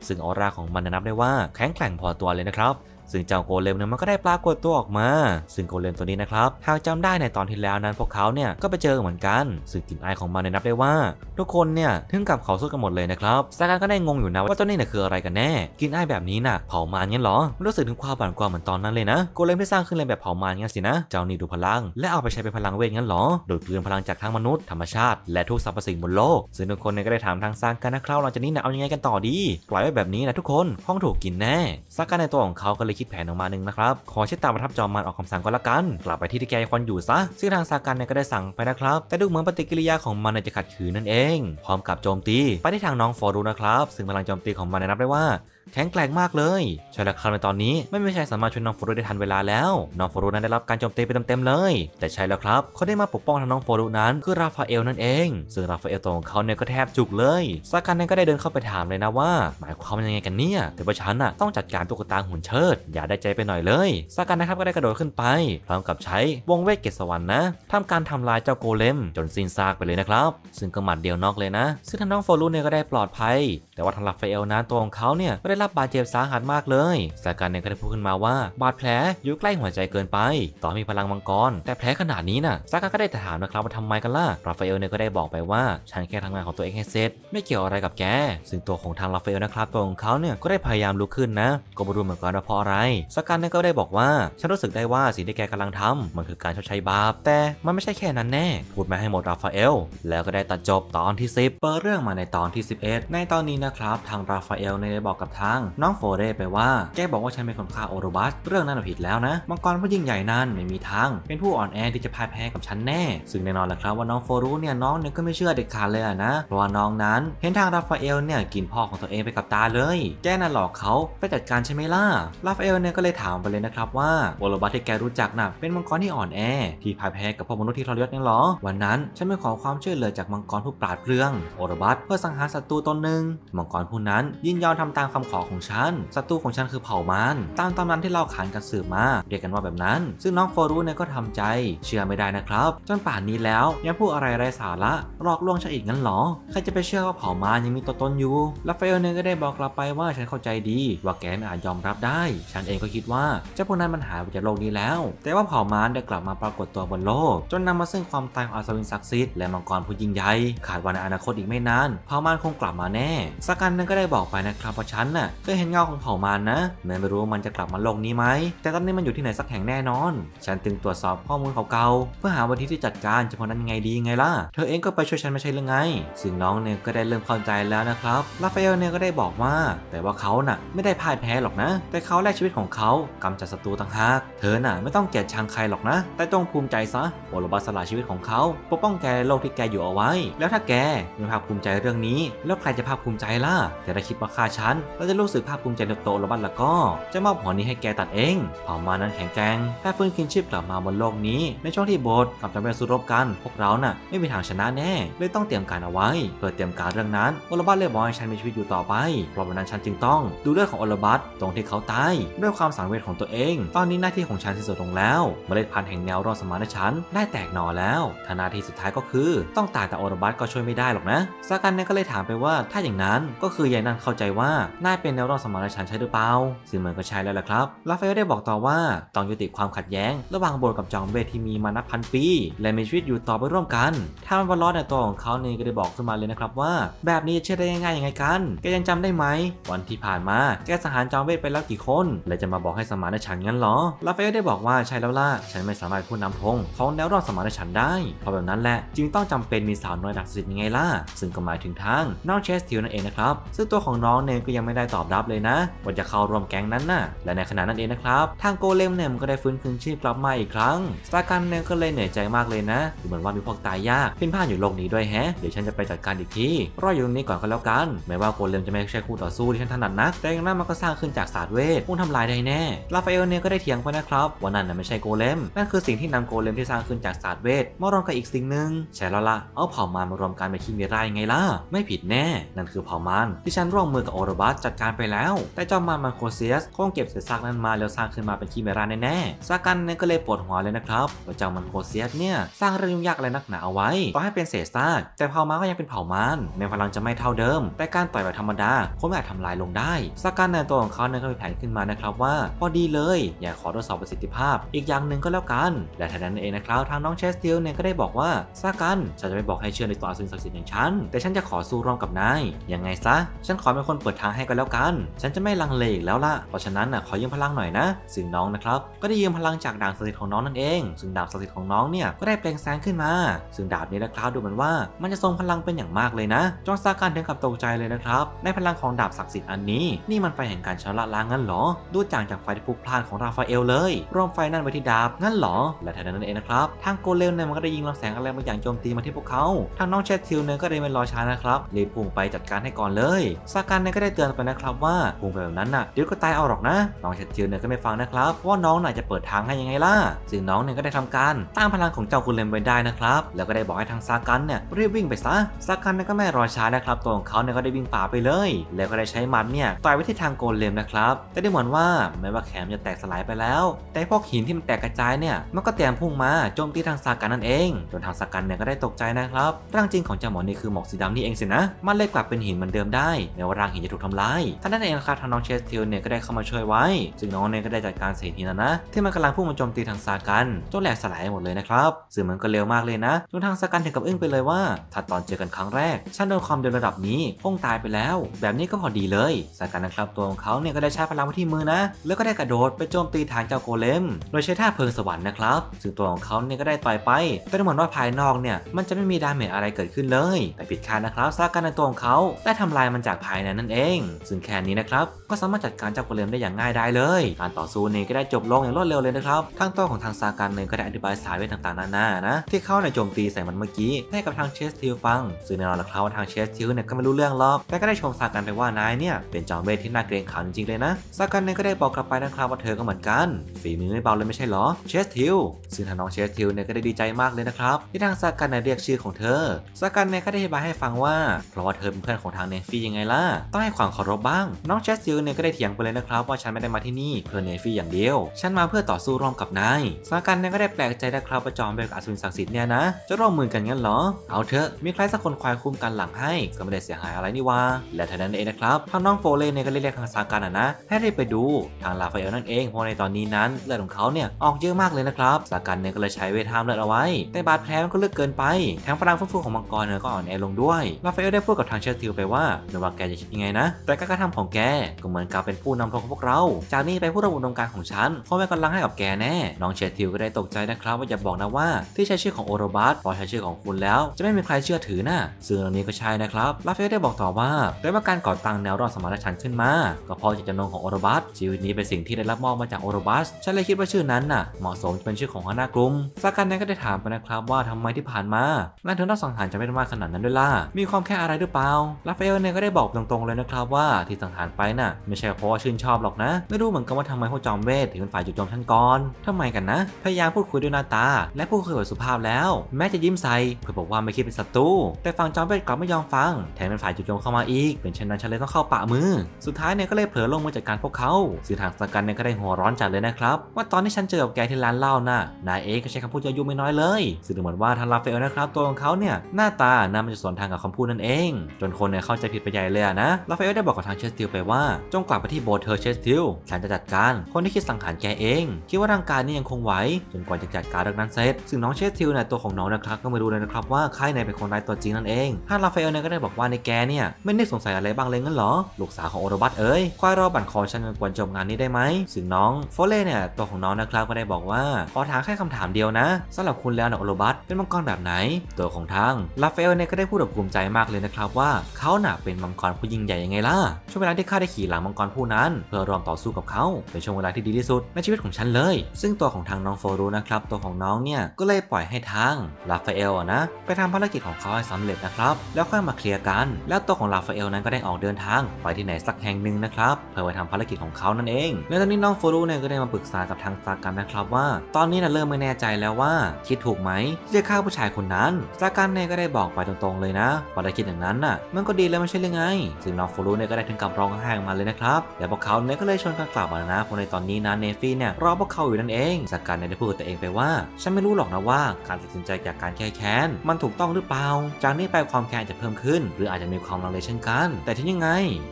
ซึ่งออร่าของมันนับได้ว่า แข็งแกร่งพอตัวเลยนะครับซึ่งเจ้าโกเลมเนี่ยมันก็ได้ปรากฏตัวออกมา ซึ่งโกเลมตัวนี้นะครับ หากจำได้ในตอนที่แล้วนั้น พวกเขาเนี่ยก็ไปเจอเหมือนกันซึ่งกลิ่นอายของมันเนี่ยนับได้ว่า ทุกคนเนี่ยถึงกับเขาสู้กันหมดเลยนะครับ ซากันก็ได้งงอยู่นะว่าตัวนี้เนี่ยคืออะไรกันแน่กลิ่นอายแบบนี้น่ะเผามันงั้นหรอรู้สึกถึงความหวานกว่าเหมือนตอนนั้นเลยนะ โกเลมที่สร้างขึ้นเลยแบบเผามันงั้นสินะ เจ้านี่ดูพลัง และเอาไปใช้เป็นพลังเวทงั้นหรอโดยเกลือนพลังจากทั้งมนุษย์ธรรมชาติและทุกสรรพสิ่งบนโลก ซึ่งทุกคนเนี่ยก็ได้ถามทางสากันนะครับหลังจากนี้เนี่ยเอายังไงกันต่อดี ปล่อยไว้แบบนี้นะทุกคนห้องถูกกินแน่สากันในตัวของเขาก็เลยคิดแผนออกมาหนึ่งนะครับ ขอเช็ดตาประทับจอมมันออกคำสั่งก็แล้วกัน กลับไปที่ที่แกคอนอยู่ซะ ซึ่งทางซากันเนี่ยก็ได้สั่งไปนะครับ แต่ดูเหมือนปฏิกิริยาของมันจะขัดขืนนั่นเอง พร้อมกับโจมตี ไปที่ทางน้องฟอรูนะครับ ซึ่งพลังโจมตีของมันนับได้ว่าแข็งแกร่งมากเลย ใช่แล้วครับในตอนนี้ไม่มีใครสามารถช่วยน้องโฟรุได้ทันเวลาแล้วน้องโฟรุนั้นได้รับการโจมตีไปเต็มๆเลย แต่ใช่แล้วครับเขาได้มาปกป้องทางน้องโฟรุนั้นคือราฟาเอลนั่นเอง ซึ่งราฟาเอลตัวของเขาเนี่ยก็แทบจุกเลยซากันนั้นก็ได้เดินเข้าไปถามเลยนะว่า หมายความยังไงกันเนี่ยแต่ว่าฉันน่ะต้องจัดการตุ๊กตาหุ่นเชิด อย่าได้ใจไปหน่อยเลยซากันนะครับก็ได้กระโดดขึ้นไปพร้อมกับใช้วงเวทเกศวรรค์นะทำการทำลายเจ้าโกเลม จนสิ้นซากไปเลยนะครับ ซึ่งก็หมัดเดียวนอกเลยนะซึ่งทางน้องโฟรุเนี่ยก็ได้ปลอดภัย แต่ว่าทางราฟาเอลนั้นตัวของเขาเนี่ยก็ไดรับบาดเจ็บสาหัสมากเลยสาการเนี่ยก็ได้พูดขึ้นมาว่า บาดแผลอยู่ใกล้หัวใจเกินไป ต่อมีพลังมังกรแต่แผลขนาดนี้นะ่ะสาการก็ได้ถามนะครับว่าทำไมกันล่ะราฟาเอลเนี่ยก็ได้บอกไปว่าฉันแค่ทำงานของตัวเองให้เสร็จไม่เกี่ยวอะไรกับแก ซึ่งตัวของทางราฟาเอลนะครับตัวของเขาเนี่ยก็ได้พยายามลุกขึ้นนะก็ไม่รู้เหมือนกันว่าเพราะอะไรสาการเนี่ยก็ได้บอกว่าฉันรู้สึกได้ว่าสิ่งที่แกกำลังทำมันคือการชดใช้บาปแต่มันไม่ใช่แค่นั้นแน่พูดมาให้หมดราฟาเอลแล้วก็ได้ตัดจบตอนที่10เปิดเรื่องมาในตอนที่11ในตอนนี้นะครับทางราฟาเอลเนี่ยได้บอกกับทาังน้องโฟเรไปว่าแกบอกว่าฉันเป็นคนฆ่าโอโรบัสเรื่องนั้นผิดแล้วนะ มังกรผู้ยิ่งใหญ่นั้นไม่มีทาง เป็นผู้อ่อนแอที่จะพ่ายแพ้กับฉันแน่ ซึ่งแน่นอนแหละครับว่าน้องโฟรู้เนี่ยน้องเนี่ยก็ไม่เชื่อเด็ดขาดเลยนะ เพราะว่าน้องนั้น เห็นทางราฟาเอลเนี่ยกินพ่อของตัวเองไปกับตาเลย แกน่ะหลอกเขาไปจัดการใช่ไหมล่ะราฟาเอลเนี่ยก็เลยถามไปเลยนะครับว่าโอโรบัสที่แกรู้จักน่ะเป็นมังกรที่อ่อนแอ ที่พ่ายแพ้กับพวกมนุษย์ที่ทรยศนั่นหรอวันนั้นฉันไปขอความช่วยเหลือจากมังกรผู้ปราดเปรื่องโอโรบัสเพื่อสังหารศัตรูตนหนึ่งมังกรผู้นั้นยินยอมทำตามคำขผาของฉันศัตรูของฉันคือเผ่ามารตามตำนานที่เล่าขานกันสืบมา เรียกกันว่าแบบนั้น ซึ่งน้องโฟรุเนี่ยก็ทำใจ เชื่อไม่ได้นะครับ จนป่านนี้แล้วยังพูดอะไรไร้สาระ หลอกลวงฉันอีกงั้นหรอ ใครจะไปเชื่อว่าเผ่ามารยังมีตัวตนอยู่ลาฟเอลเนี่ยก็ได้บอกกลับไปว่า ฉันเข้าใจดี ว่าแกไม่อาจยอมรับได้ ฉันเองก็คิดว่าเจ้าพวกนั้นมันหายไปจากโลกนี้แล้ว แต่ว่าเผ่ามารได้กลับมาปรากฏตัวบนโลก จนนำมาซึ่งความตายของอาสวินศักดิ์สิทธิ์และมังกรผู้ยิ่งใหญ่ขาดวันในอนาคตอีกไม่นานเผ่ามารคงกลับมาแน่สักกันนั้นก็ได้บอกไปนะครับว่าฉันน่ะเคยเห็นเงาของเผ่ามันนะแม่ไม่รู้ว่ามันจะกลับมาโลกนี้ไหม แต่ตอนนี้มันอยู่ที่ไหนสักแห่งแน่นอน ฉันจึงตรวจสอบข้อมูลเก่าๆเพื่อหาวันที่ที่จัดการเฉพาะนั้นยังไงดีไงล่ะเธอเองก็ไปช่วยฉันไม่ใช่หรือไง ซึ่งน้องเนี่ยก็ได้เริ่มเข้าใจแล้วนะครับลาฟาเอลเนี่ยก็ได้บอกว่าแต่ว่าเขาน่ะ ไม่ได้พ่ายแพ้หรอกนะ แต่เขาแลกชีวิตของเขากำจัดศัตรูต่างหากเธอน่ะไม่ต้องเกลียดชังใครหรอกนะ แต่ต้องภูมิใจซะโอลบาสละชีวิตของเขาปกป้องแกโลกที่แกอยู่เอาไว้ แล้วถ้าแกไม่ภาคภูมิใจเรื่องนี้ แล้วใครจะภาคภูมิใจล่ะแต่ถ้าคิดว่าฆ่าฉันเราจะรู้สึกภาคภูมิใจในโตโรบัตแล้วก็ จะมอบหัวนี้ให้แกตัดเองเผ่ามานั้นแข็งแกร่งแค่ฟื้นคืนชีพกลับมาบนโลกนี้ ในช่วงที่โบสกับจำเป็นสู้รบกัน พวกเราน่ะไม่มีทางชนะแน่ เลยต้องเตรียมการเอาไว้ เพื่อเตรียมการเรื่องนั้นโอลบัตเลยบอกให้ฉันมีชีวิตอยู่ต่อไป เพราะวันนั้นฉันจึงต้องดูเรื่องของโอลบัตตรงที่เขาตายด้วยความสังเวชของตัวเอง ตอนนี้หน้าที่ของฉันสิ้นสุดลงแล้ว เมล็ดพันธุ์แห่งแนวรอดสมานฉันได้แตกหน่อแล้วทานาทีสุดท้ายก็คือ ต้องตายแต่โอลบัตก็ช่วยไม่ได้หรอกนะซากันเนี่ยก็เลยถามไปว่าถ้าอย่างนั้นก็คือยายนั่นเข้าใจว่านายเเป็นแนวรอบสมรฉันใช่หรือเปล่าซึ่งมือนก็ใช่แล้วล่ะครับลาฟเฟลได้บอกต่อว่า ต้องยุติความขัดแย้ง ระหว่างโบลกับจอมเวทที่มีมานับพันปี และมีชีวิตอยู่ต่อไปร่วมกัน ถ้ามวันลอตในตัวของเขาเนี่ยก็ได้บอกขึ้นมาเลยนะครับว่า แบบนี้เชื่อได้ง่ายๆยังไงกันแกยังจำได้ไหม วันที่ผ่านมาแกสังหารจอมเวทไปแล้วกี่คน และจะมาบอกให้สมาชฉันงั้นหรอลาฟเฟลได้บอกว่าใช่แล้วล่ะฉันไม่สามารถพูดนำพงของแนวรอบสมาชฉันได้เพราะแบบนั้นแหละจึงต้องจำเป็นมีสาวน้อยดักสิทธิ์ยังไงล่ะซึ่งก็หมายถึงทางน้องเชสติวนั่นเองนะครับ ซึ่งตัวของน้องเนยก็ยังไม่ได้ตอบรับเลยนะว่าจะเข้าร่วมแก๊งนั้นนะ่ะและในขณะนั้นเองนะครับ ทางโกเลมเนี่ยมันก็ได้ฟื้นคืนชีพกลับมาอีกครั้งสตาร์กันเนี่ยก็เลยเหนื่อยใจมากเลยนะดูเหมือนว่ามีพวกตายยากพินพ่านอยู่โลกนี้ด้วยแฮะ เดี๋ยวฉันจะไปจัดการอีกทีรออยู่ตรงนี้ก่อนก็แล้วกันแม้ว่าโกเลมจะไม่ใช่คู่ต่อสู้ ที่ฉันถนัดนักแต่ยังนั้นมันก็สร้างขึ้นจากศาสตร์เวทมุ่งทำลายได้แน่ลาฟาเอลเนี่ยก็ได้เถียงไปนะครับว่านั่นน่ะไม่ใช่โกเลมนั่นคือสิ่งที่นำโกเลมที่สร้างขึ้นจากศาสตร์เวทมารวมกับอีกสิ่งหนึ่งใช่แล้วล่ะเอาเผ่ามันมารวมกันเป็นคิร่ไงล่ะไม่ผิดแน่นั่นคือเผ่ามันที่ฉันร่วมมือกับออรบัสจัดการไปแล้วแต่เจ้ามามันโคเซียส คงเก็บเศษซากนั้นมาแล้วสร้างขึ้นมาเป็นคีเมราแน่ๆซากันเนี่ยก็เลยปวดหัวเลยนะครับว่าเจ้ามันโคเซียสเนี่ยสร้างเรื่องยุ่งยากอะไรนักหนาเอาไว้ต่อให้เป็นเศษซากแต่เผ่ามาก็ยังเป็นเผ่ามารในพลังจะไม่เท่าเดิม แต่การต่อยแบบธรรมดาคงไม่อาจทำลายลงได้ซากันในตัวของเขาเนี่ยก็มีแผนขึ้นมานะครับ ว่าพอดีเลย อยากขอทดสอบประสิทธิภาพ อีกอย่างหนึ่งก็แล้วกันและทันนั้นเองนะครับทางน้องเชสติลเนี่ยก็ได้บอกว่าซากันฉันจะไม่บอกให้เชื่อในตัวสิ่งศักดิ์สิทธิ์อย่างฉันแต่ฉันจะขอสู้ร่วมกับนายยังไงซะฉันขอเป็นคนเปิดทางให้ก็แล้วแล้วกันฉันจะไม่ลังเลอีกแล้วล่ะ เพราะฉะนั้นอ่ะขอยืมพลังหน่อยนะซึ่งน้องนะครับก็ได้ยืมพลังจากดาบศักดิ์สิทธิ์ของน้องนั่นเอง ซึ่งดาบศักดิ์สิทธิ์ของน้องเนี่ยก็ได้เปล่งแสงขึ้นมาซึ่งดาบนี้นะครับดูเหมือนว่ามันจะทรงพลังเป็นอย่างมากเลยนะ จองซากันถึงกับตกใจเลยนะครับ ในพลังของดาบศักดิ์สิทธิ์อันนี้ นี่มันไฟแห่งการชำระล้างงั้นหรอ ดูจางจากไฟที่พุุงพล่านของราฟาเอลเลย รวมไฟนั่นไปที่ดาบงั้นหรอ และทันนั้นเองนะครับ ทางโกเลนเน่ยมันก็ได้ยิงลำแสงอะไรบางอย่างโจมตีมาที่พวกเขาทางน้องเชตทิลเนี่ยก็ได้ไม่รอช้านะครับรีบพุ่งไปจัดการให้ก่อนเลยซาการเนยก็ได้เตือนไปนะครับว่าพุ่งไปแบบนั้นน่ะเดี๋ยวก็ตายเอาหรอกนะ น้องเชตทิลเนี่ยก็ไม่ฟังนะครับ ว่าน้องน่าจะเปิดทางให้ยังไงล่ะซึ่งน้องเนี่ยก็ได้ทำการต้านพลังของเจ้าคุณเลมไปได้นะครับ แล้วก็ได้บอกให้ทางซากันเนี่ยรีบวิ่งไปซะซากันเนี่ยก็ไม่รอช้านะครับ ตัวของเขาเนี่ยก็ได้วิ่งฝ่าไปเลย แล้วก็ได้ใช้มัดเนี่ยต่อยไปที่ทางโกเลมนะครับแต่ได้เหมือนว่าแม้ว่าแขมจะแตกสลายไปแล้ว แต่พวกหินที่มันแตกกระจายเนี่ยมันก็เตรียมพุ่งมาโจมตีทางซากันนั่นเองจนทางซากันเนี่ยก็ได้ตกใจนะครับร่างจริงของเจ้าหมอนี่คือหมอกสีดำนี่เองสินะ มันเลยกลับเป็นหินเหมือนเดิมได้แม้ว่าร่างหินจะถูกทำลายท่านนั่นเองครับทางน้องเชสติลเนี่ยก็ได้เข้ามาช่วยไว้ซึ่งน้องเนี่ยก็ได้จัดการเสนีแล้วนะ ที่มันกำลังพุ่งมาโจมตีทางซากันจนแหลกสลายหมดเลยนะครับซึ่งมันก็เร็วมากเลยนะจนทางซากันถึงกับอึ้งไปเลยว่า ถ้าตอนเจอกันครั้งแรกฉันโดนความเดือดระดับนี้คงตายไปแล้ว แบบนี้ก็พอดีเลยซากันนะครับ ตัวของเขาเนี่ยก็ได้ใช้พลังที่มือนะแล้วก็ได้กระโดดไปโจมตีฐานเจ้าโกเลมโดยใช้ท่าเพลิงสวรรค์นะครับซึ่งตัวของเขาเนี่ยก็ได้ต่อยไป แต่เหมือนว่าภายนอกเนี่ยมันจะไม่มีดาเมจอะไรเกิดขึ้นเลยแต่ผิดคาดนะครับซากันในตัวของเขาได้ทำลายมันจากภายในนั่นเองซึ่งงแค่นี้นะครับก็สามารถจัดการเจ้ากุเลมได้อย่างง่ายได้เลยการต่อสู้นี้ก็ได้จบลงอย่างรวดเร็วเลยนะครับทางต้นของทางซากันเนียก็ได้อธิบายสายเวทต่างๆนานานะที่เข้าในโจมตีใส่มันเมื่อกี้ให้กับทางเชสทิลฟังซึ่งแน่นอนนะครับว่าทางเชสทิลเนี่ยก็ไม่รู้เรื่องหรอกแต่ก็ได้ชมซากันไปว่านายเนี่ยเป็นจอมเวทที่น่าเกรงขามจริงๆเลยนะซากันเนียก็ได้บอกกลับไปนะครับว่าเธอก็เหมือนกัน ฝีมือไม่เบาเลยไม่ใช่หรอเชสทิลซึ่งทางน้องเชสทิลเนี่ยก็ได้ดีใจมากเลยนะครับที่ทางซากันเนี่ยเรียกชื่อของเธอซากันเนยก็ได้อธิบายให้ฟังว่าเพราะว่าเธอเป็นเพื่อนของทางเนฟี่ยังไงล่ะต้องให้ความเคารพ้างน้องแชสซิลเนี่ยก็ได้เถียงไปเลยนะครับว่าฉันไม่ได้มาที่นี่เพื่อเนฟี่อย่างเดียว ฉันมาเพื่อต่อสู้ร่วมกับนายสากันเนี่ยก็ได้แปลกใจนะครับว่าจอมเบลกับอสุนศักดิ์สิทธิ์เนี่ยนะ จะร่วมมือกันงั้นเหรอเอาเถอะมีใครสักคนคอยคุ้มกันหลังให้ ก็ไม่ได้เสียหายอะไรนี่ว่าและเท่านั้นเองนะครับทางน้องโฟเลเนี่ยก็เรียกทางสากันอ่ะนะให้รีบไปดูทางลาฟาเอลนั่นเองเพราะในตอนนี้นั้นเลือดของเขาเนี่ยออกเยอะมากเลยนะครับสากันเนี่ยก็เลยใช้เวทามเลือดเอาไว้ แต่บาดแผลมันก็ลึกเกินไปแถงพลังฟื้นฟูของมังกรเนี่ยก็อ่อนแอลงด้วยลาฟาเอลได้พูดกับทางเชอร์ทิลไปว่าไม่ว่าแกจะคิดยังไงนะแต่ก็การทำของแกก็เหมือนกับเป็นผู้นำทางของพวกเรา จากนี้ไปผู้ระบุรงการของฉันพ่อแม่กำลังให้กับแกแน่น้องเชทิวก็ได้ตกใจนะครับ ว่าอย่าบอกนะว่า ที่ใช้ชื่อของโอโรบัสพอใช้ชื่อของคุณแล้ว จะไม่มีใครเชื่อถือนะซึ่งเรื่องนี้ก็ใช่นะครับลาเฟลได้บอกต่อว่าด้วยว่าการก่อตั้งแนวรอดสมรฉันขึ้นมา ก็เพราะจิตจำนงของโอโรบัสชีวิตนี้เป็นสิ่งที่ได้รับมอบมาจากโอโรบัสฉันเลยคิดว่าชื่อนั้นน่ะเหมาะสมเป็นชื่อของหัวหน้ากลุ่มซากันนั้นก็ได้ถามไปนะครับว่าทำไมที่ผ่านมาแมนถึงต้องสังหารจะไม่ได้มากขนาดนั้นด้วยล่ะมีความแค่อะไรหรือเปล่าลาเฟลเนี่ยก็ได้บอกตรงๆเลยนะครับว่าที่สังหารไปนะ่ะไม่ใช่เพราะว่าชื่นชอบหรอกนะ ไม่รู้เหมือนกันว่าทำไมพวกจอมเวท ถึงเป็นฝ่ายจุดโจมท่านกอนทำไมกันนะ พยายามพูดคุยด้วยหน้าตา และพูดคุยแบบสุภาพแล้ว แม้จะยิ้มใส่เพื่อบอกว่าไม่คิดเป็นศัตรูแต่ฝั่งจอมเวทกลับไม่ยอมฟังแถมเป็นฝ่ายจุดโจมเข้ามาอีก เป็นเช่นนั้นฉันเลยต้องเข้าปะมือ สุดท้ายเนี่ยก็เลยเผลอลงมือจัดการพวกเขาสื่อทางสกันเนี่ยก็ได้หัวร้อนจัดเลยนะครับว่าตอนที่ฉันเจอกับแกที่ร้านเหล้าน่ะนายเอกก็ใช้คำพูดยา่วยุไม่น้อยเลยสื่อถึงเหมือนว่าทางลาเฟลนะครับ ตัวของเขาเนี่ยหน้าตาน่ามันจะสวนทางกับคำพูดนั่นเอง จนคนเนี่ยเข้าใจผิดไปใหญ่เลยนะราเฟลได้บอกกับทางเชสติลไปว่าจงกลับไปที่โบสถ์เธอเชสติลฉันจะจัดการคนที่คิดสังหารแกเอง คิดว่าร่างกายนี้ยังคงไหวจนกว่าจะจัดการเรื่องนั้นเสร็จ ซึ่งน้องเชสติลในตัวของน้องนะครับก็ไม่รู้เลยนะครับว่าใครในเป็นคนร้ายตัวจริงนั่นเองฮาราฟาเอลเนี่ยก็ได้บอกว่าในแกเนี่ยไม่ได้สงสัยอะไรบ้างเลยงั้นหรอ ลูกสาวของโอรบัตเอ้ยควายรอบั่นคอฉันกวาจบงานนี้ได้ไหมซึ่งน้องโฟเล่เนี่ยตัวของน้องนะครับก็ได้บอกว่าขอถามแค่คำถามเดียวนะ สำหรับคุณแล้วนะโอรบัตเป็นมังกรแบบไหน ตัวของทางราฟาเอลเนี่ยก็ได้พูดแบบภูมิใจมากเลยนะครับว่าเขานาเป็นมังกรผู้ยิ่งใหญ่ยังไงล่ะช่วงเวลาที่ข้าได้ขี่หลังมังกรผู้นั้น เพื่อรวมต่อสู้กับเขา เป็นช่วงเวลาที่ดีที่สุดในชีวิตของฉันเลย ซึ่งตัวของทางน้องโฟรูนะครับตัวของน้องเนี่ย ก็เลยปล่อยให้ทางลาฟาเอลนะไปทำภารกิจของเขาให้สำเร็จนะครับแล้วค่อยมาเคลียร์กัน แล้วตัวของลาฟาเอลนั้นก็ได้ออกเดินทาง ไปที่ไหนสักแห่งหนึ่งนะครับ เพื่อไปทำภารกิจของเขานั่นเองแลวตอนนี้น้องโฟรูเนี่ยก็ได้มาปรึกษากับทางซากันนะครับว่า ตอนนี้นะเริ่มไม่แน่ใจแล้วว่าคิดถูกไหมที่จะฆ่าผู้ชายคนนั้นซากันเนี่ยก็ได้บอกไปตรงๆเลยนะภารกิจอย่างนั้นน่ะมันก็ดีแล้วไม่ใช่หรือไง ซึ่งน้องโฟรูเนี่ยก็ได้ถึงกับร้องไห้มาเลยนะครับและพวกเขาเนี่ยก็เลยชวนกันกลับมานะาะในตอนนี้นะเนฟี่เนี่ยรอพวกเขาอยู่นั่นเองสกัดเนี่ยได้พูดตัวเองไปว่า ฉันไม่รู้ หรอก นะ ว่าการตัดสินใจจากการแก้แค้นมันถูกต้องหรือเปล่าจากนี้ไปความแค้นจะเพิ่มขึ้น หรืออาจจะมีความรังเลเช่นกัน แต่ที่ยังไง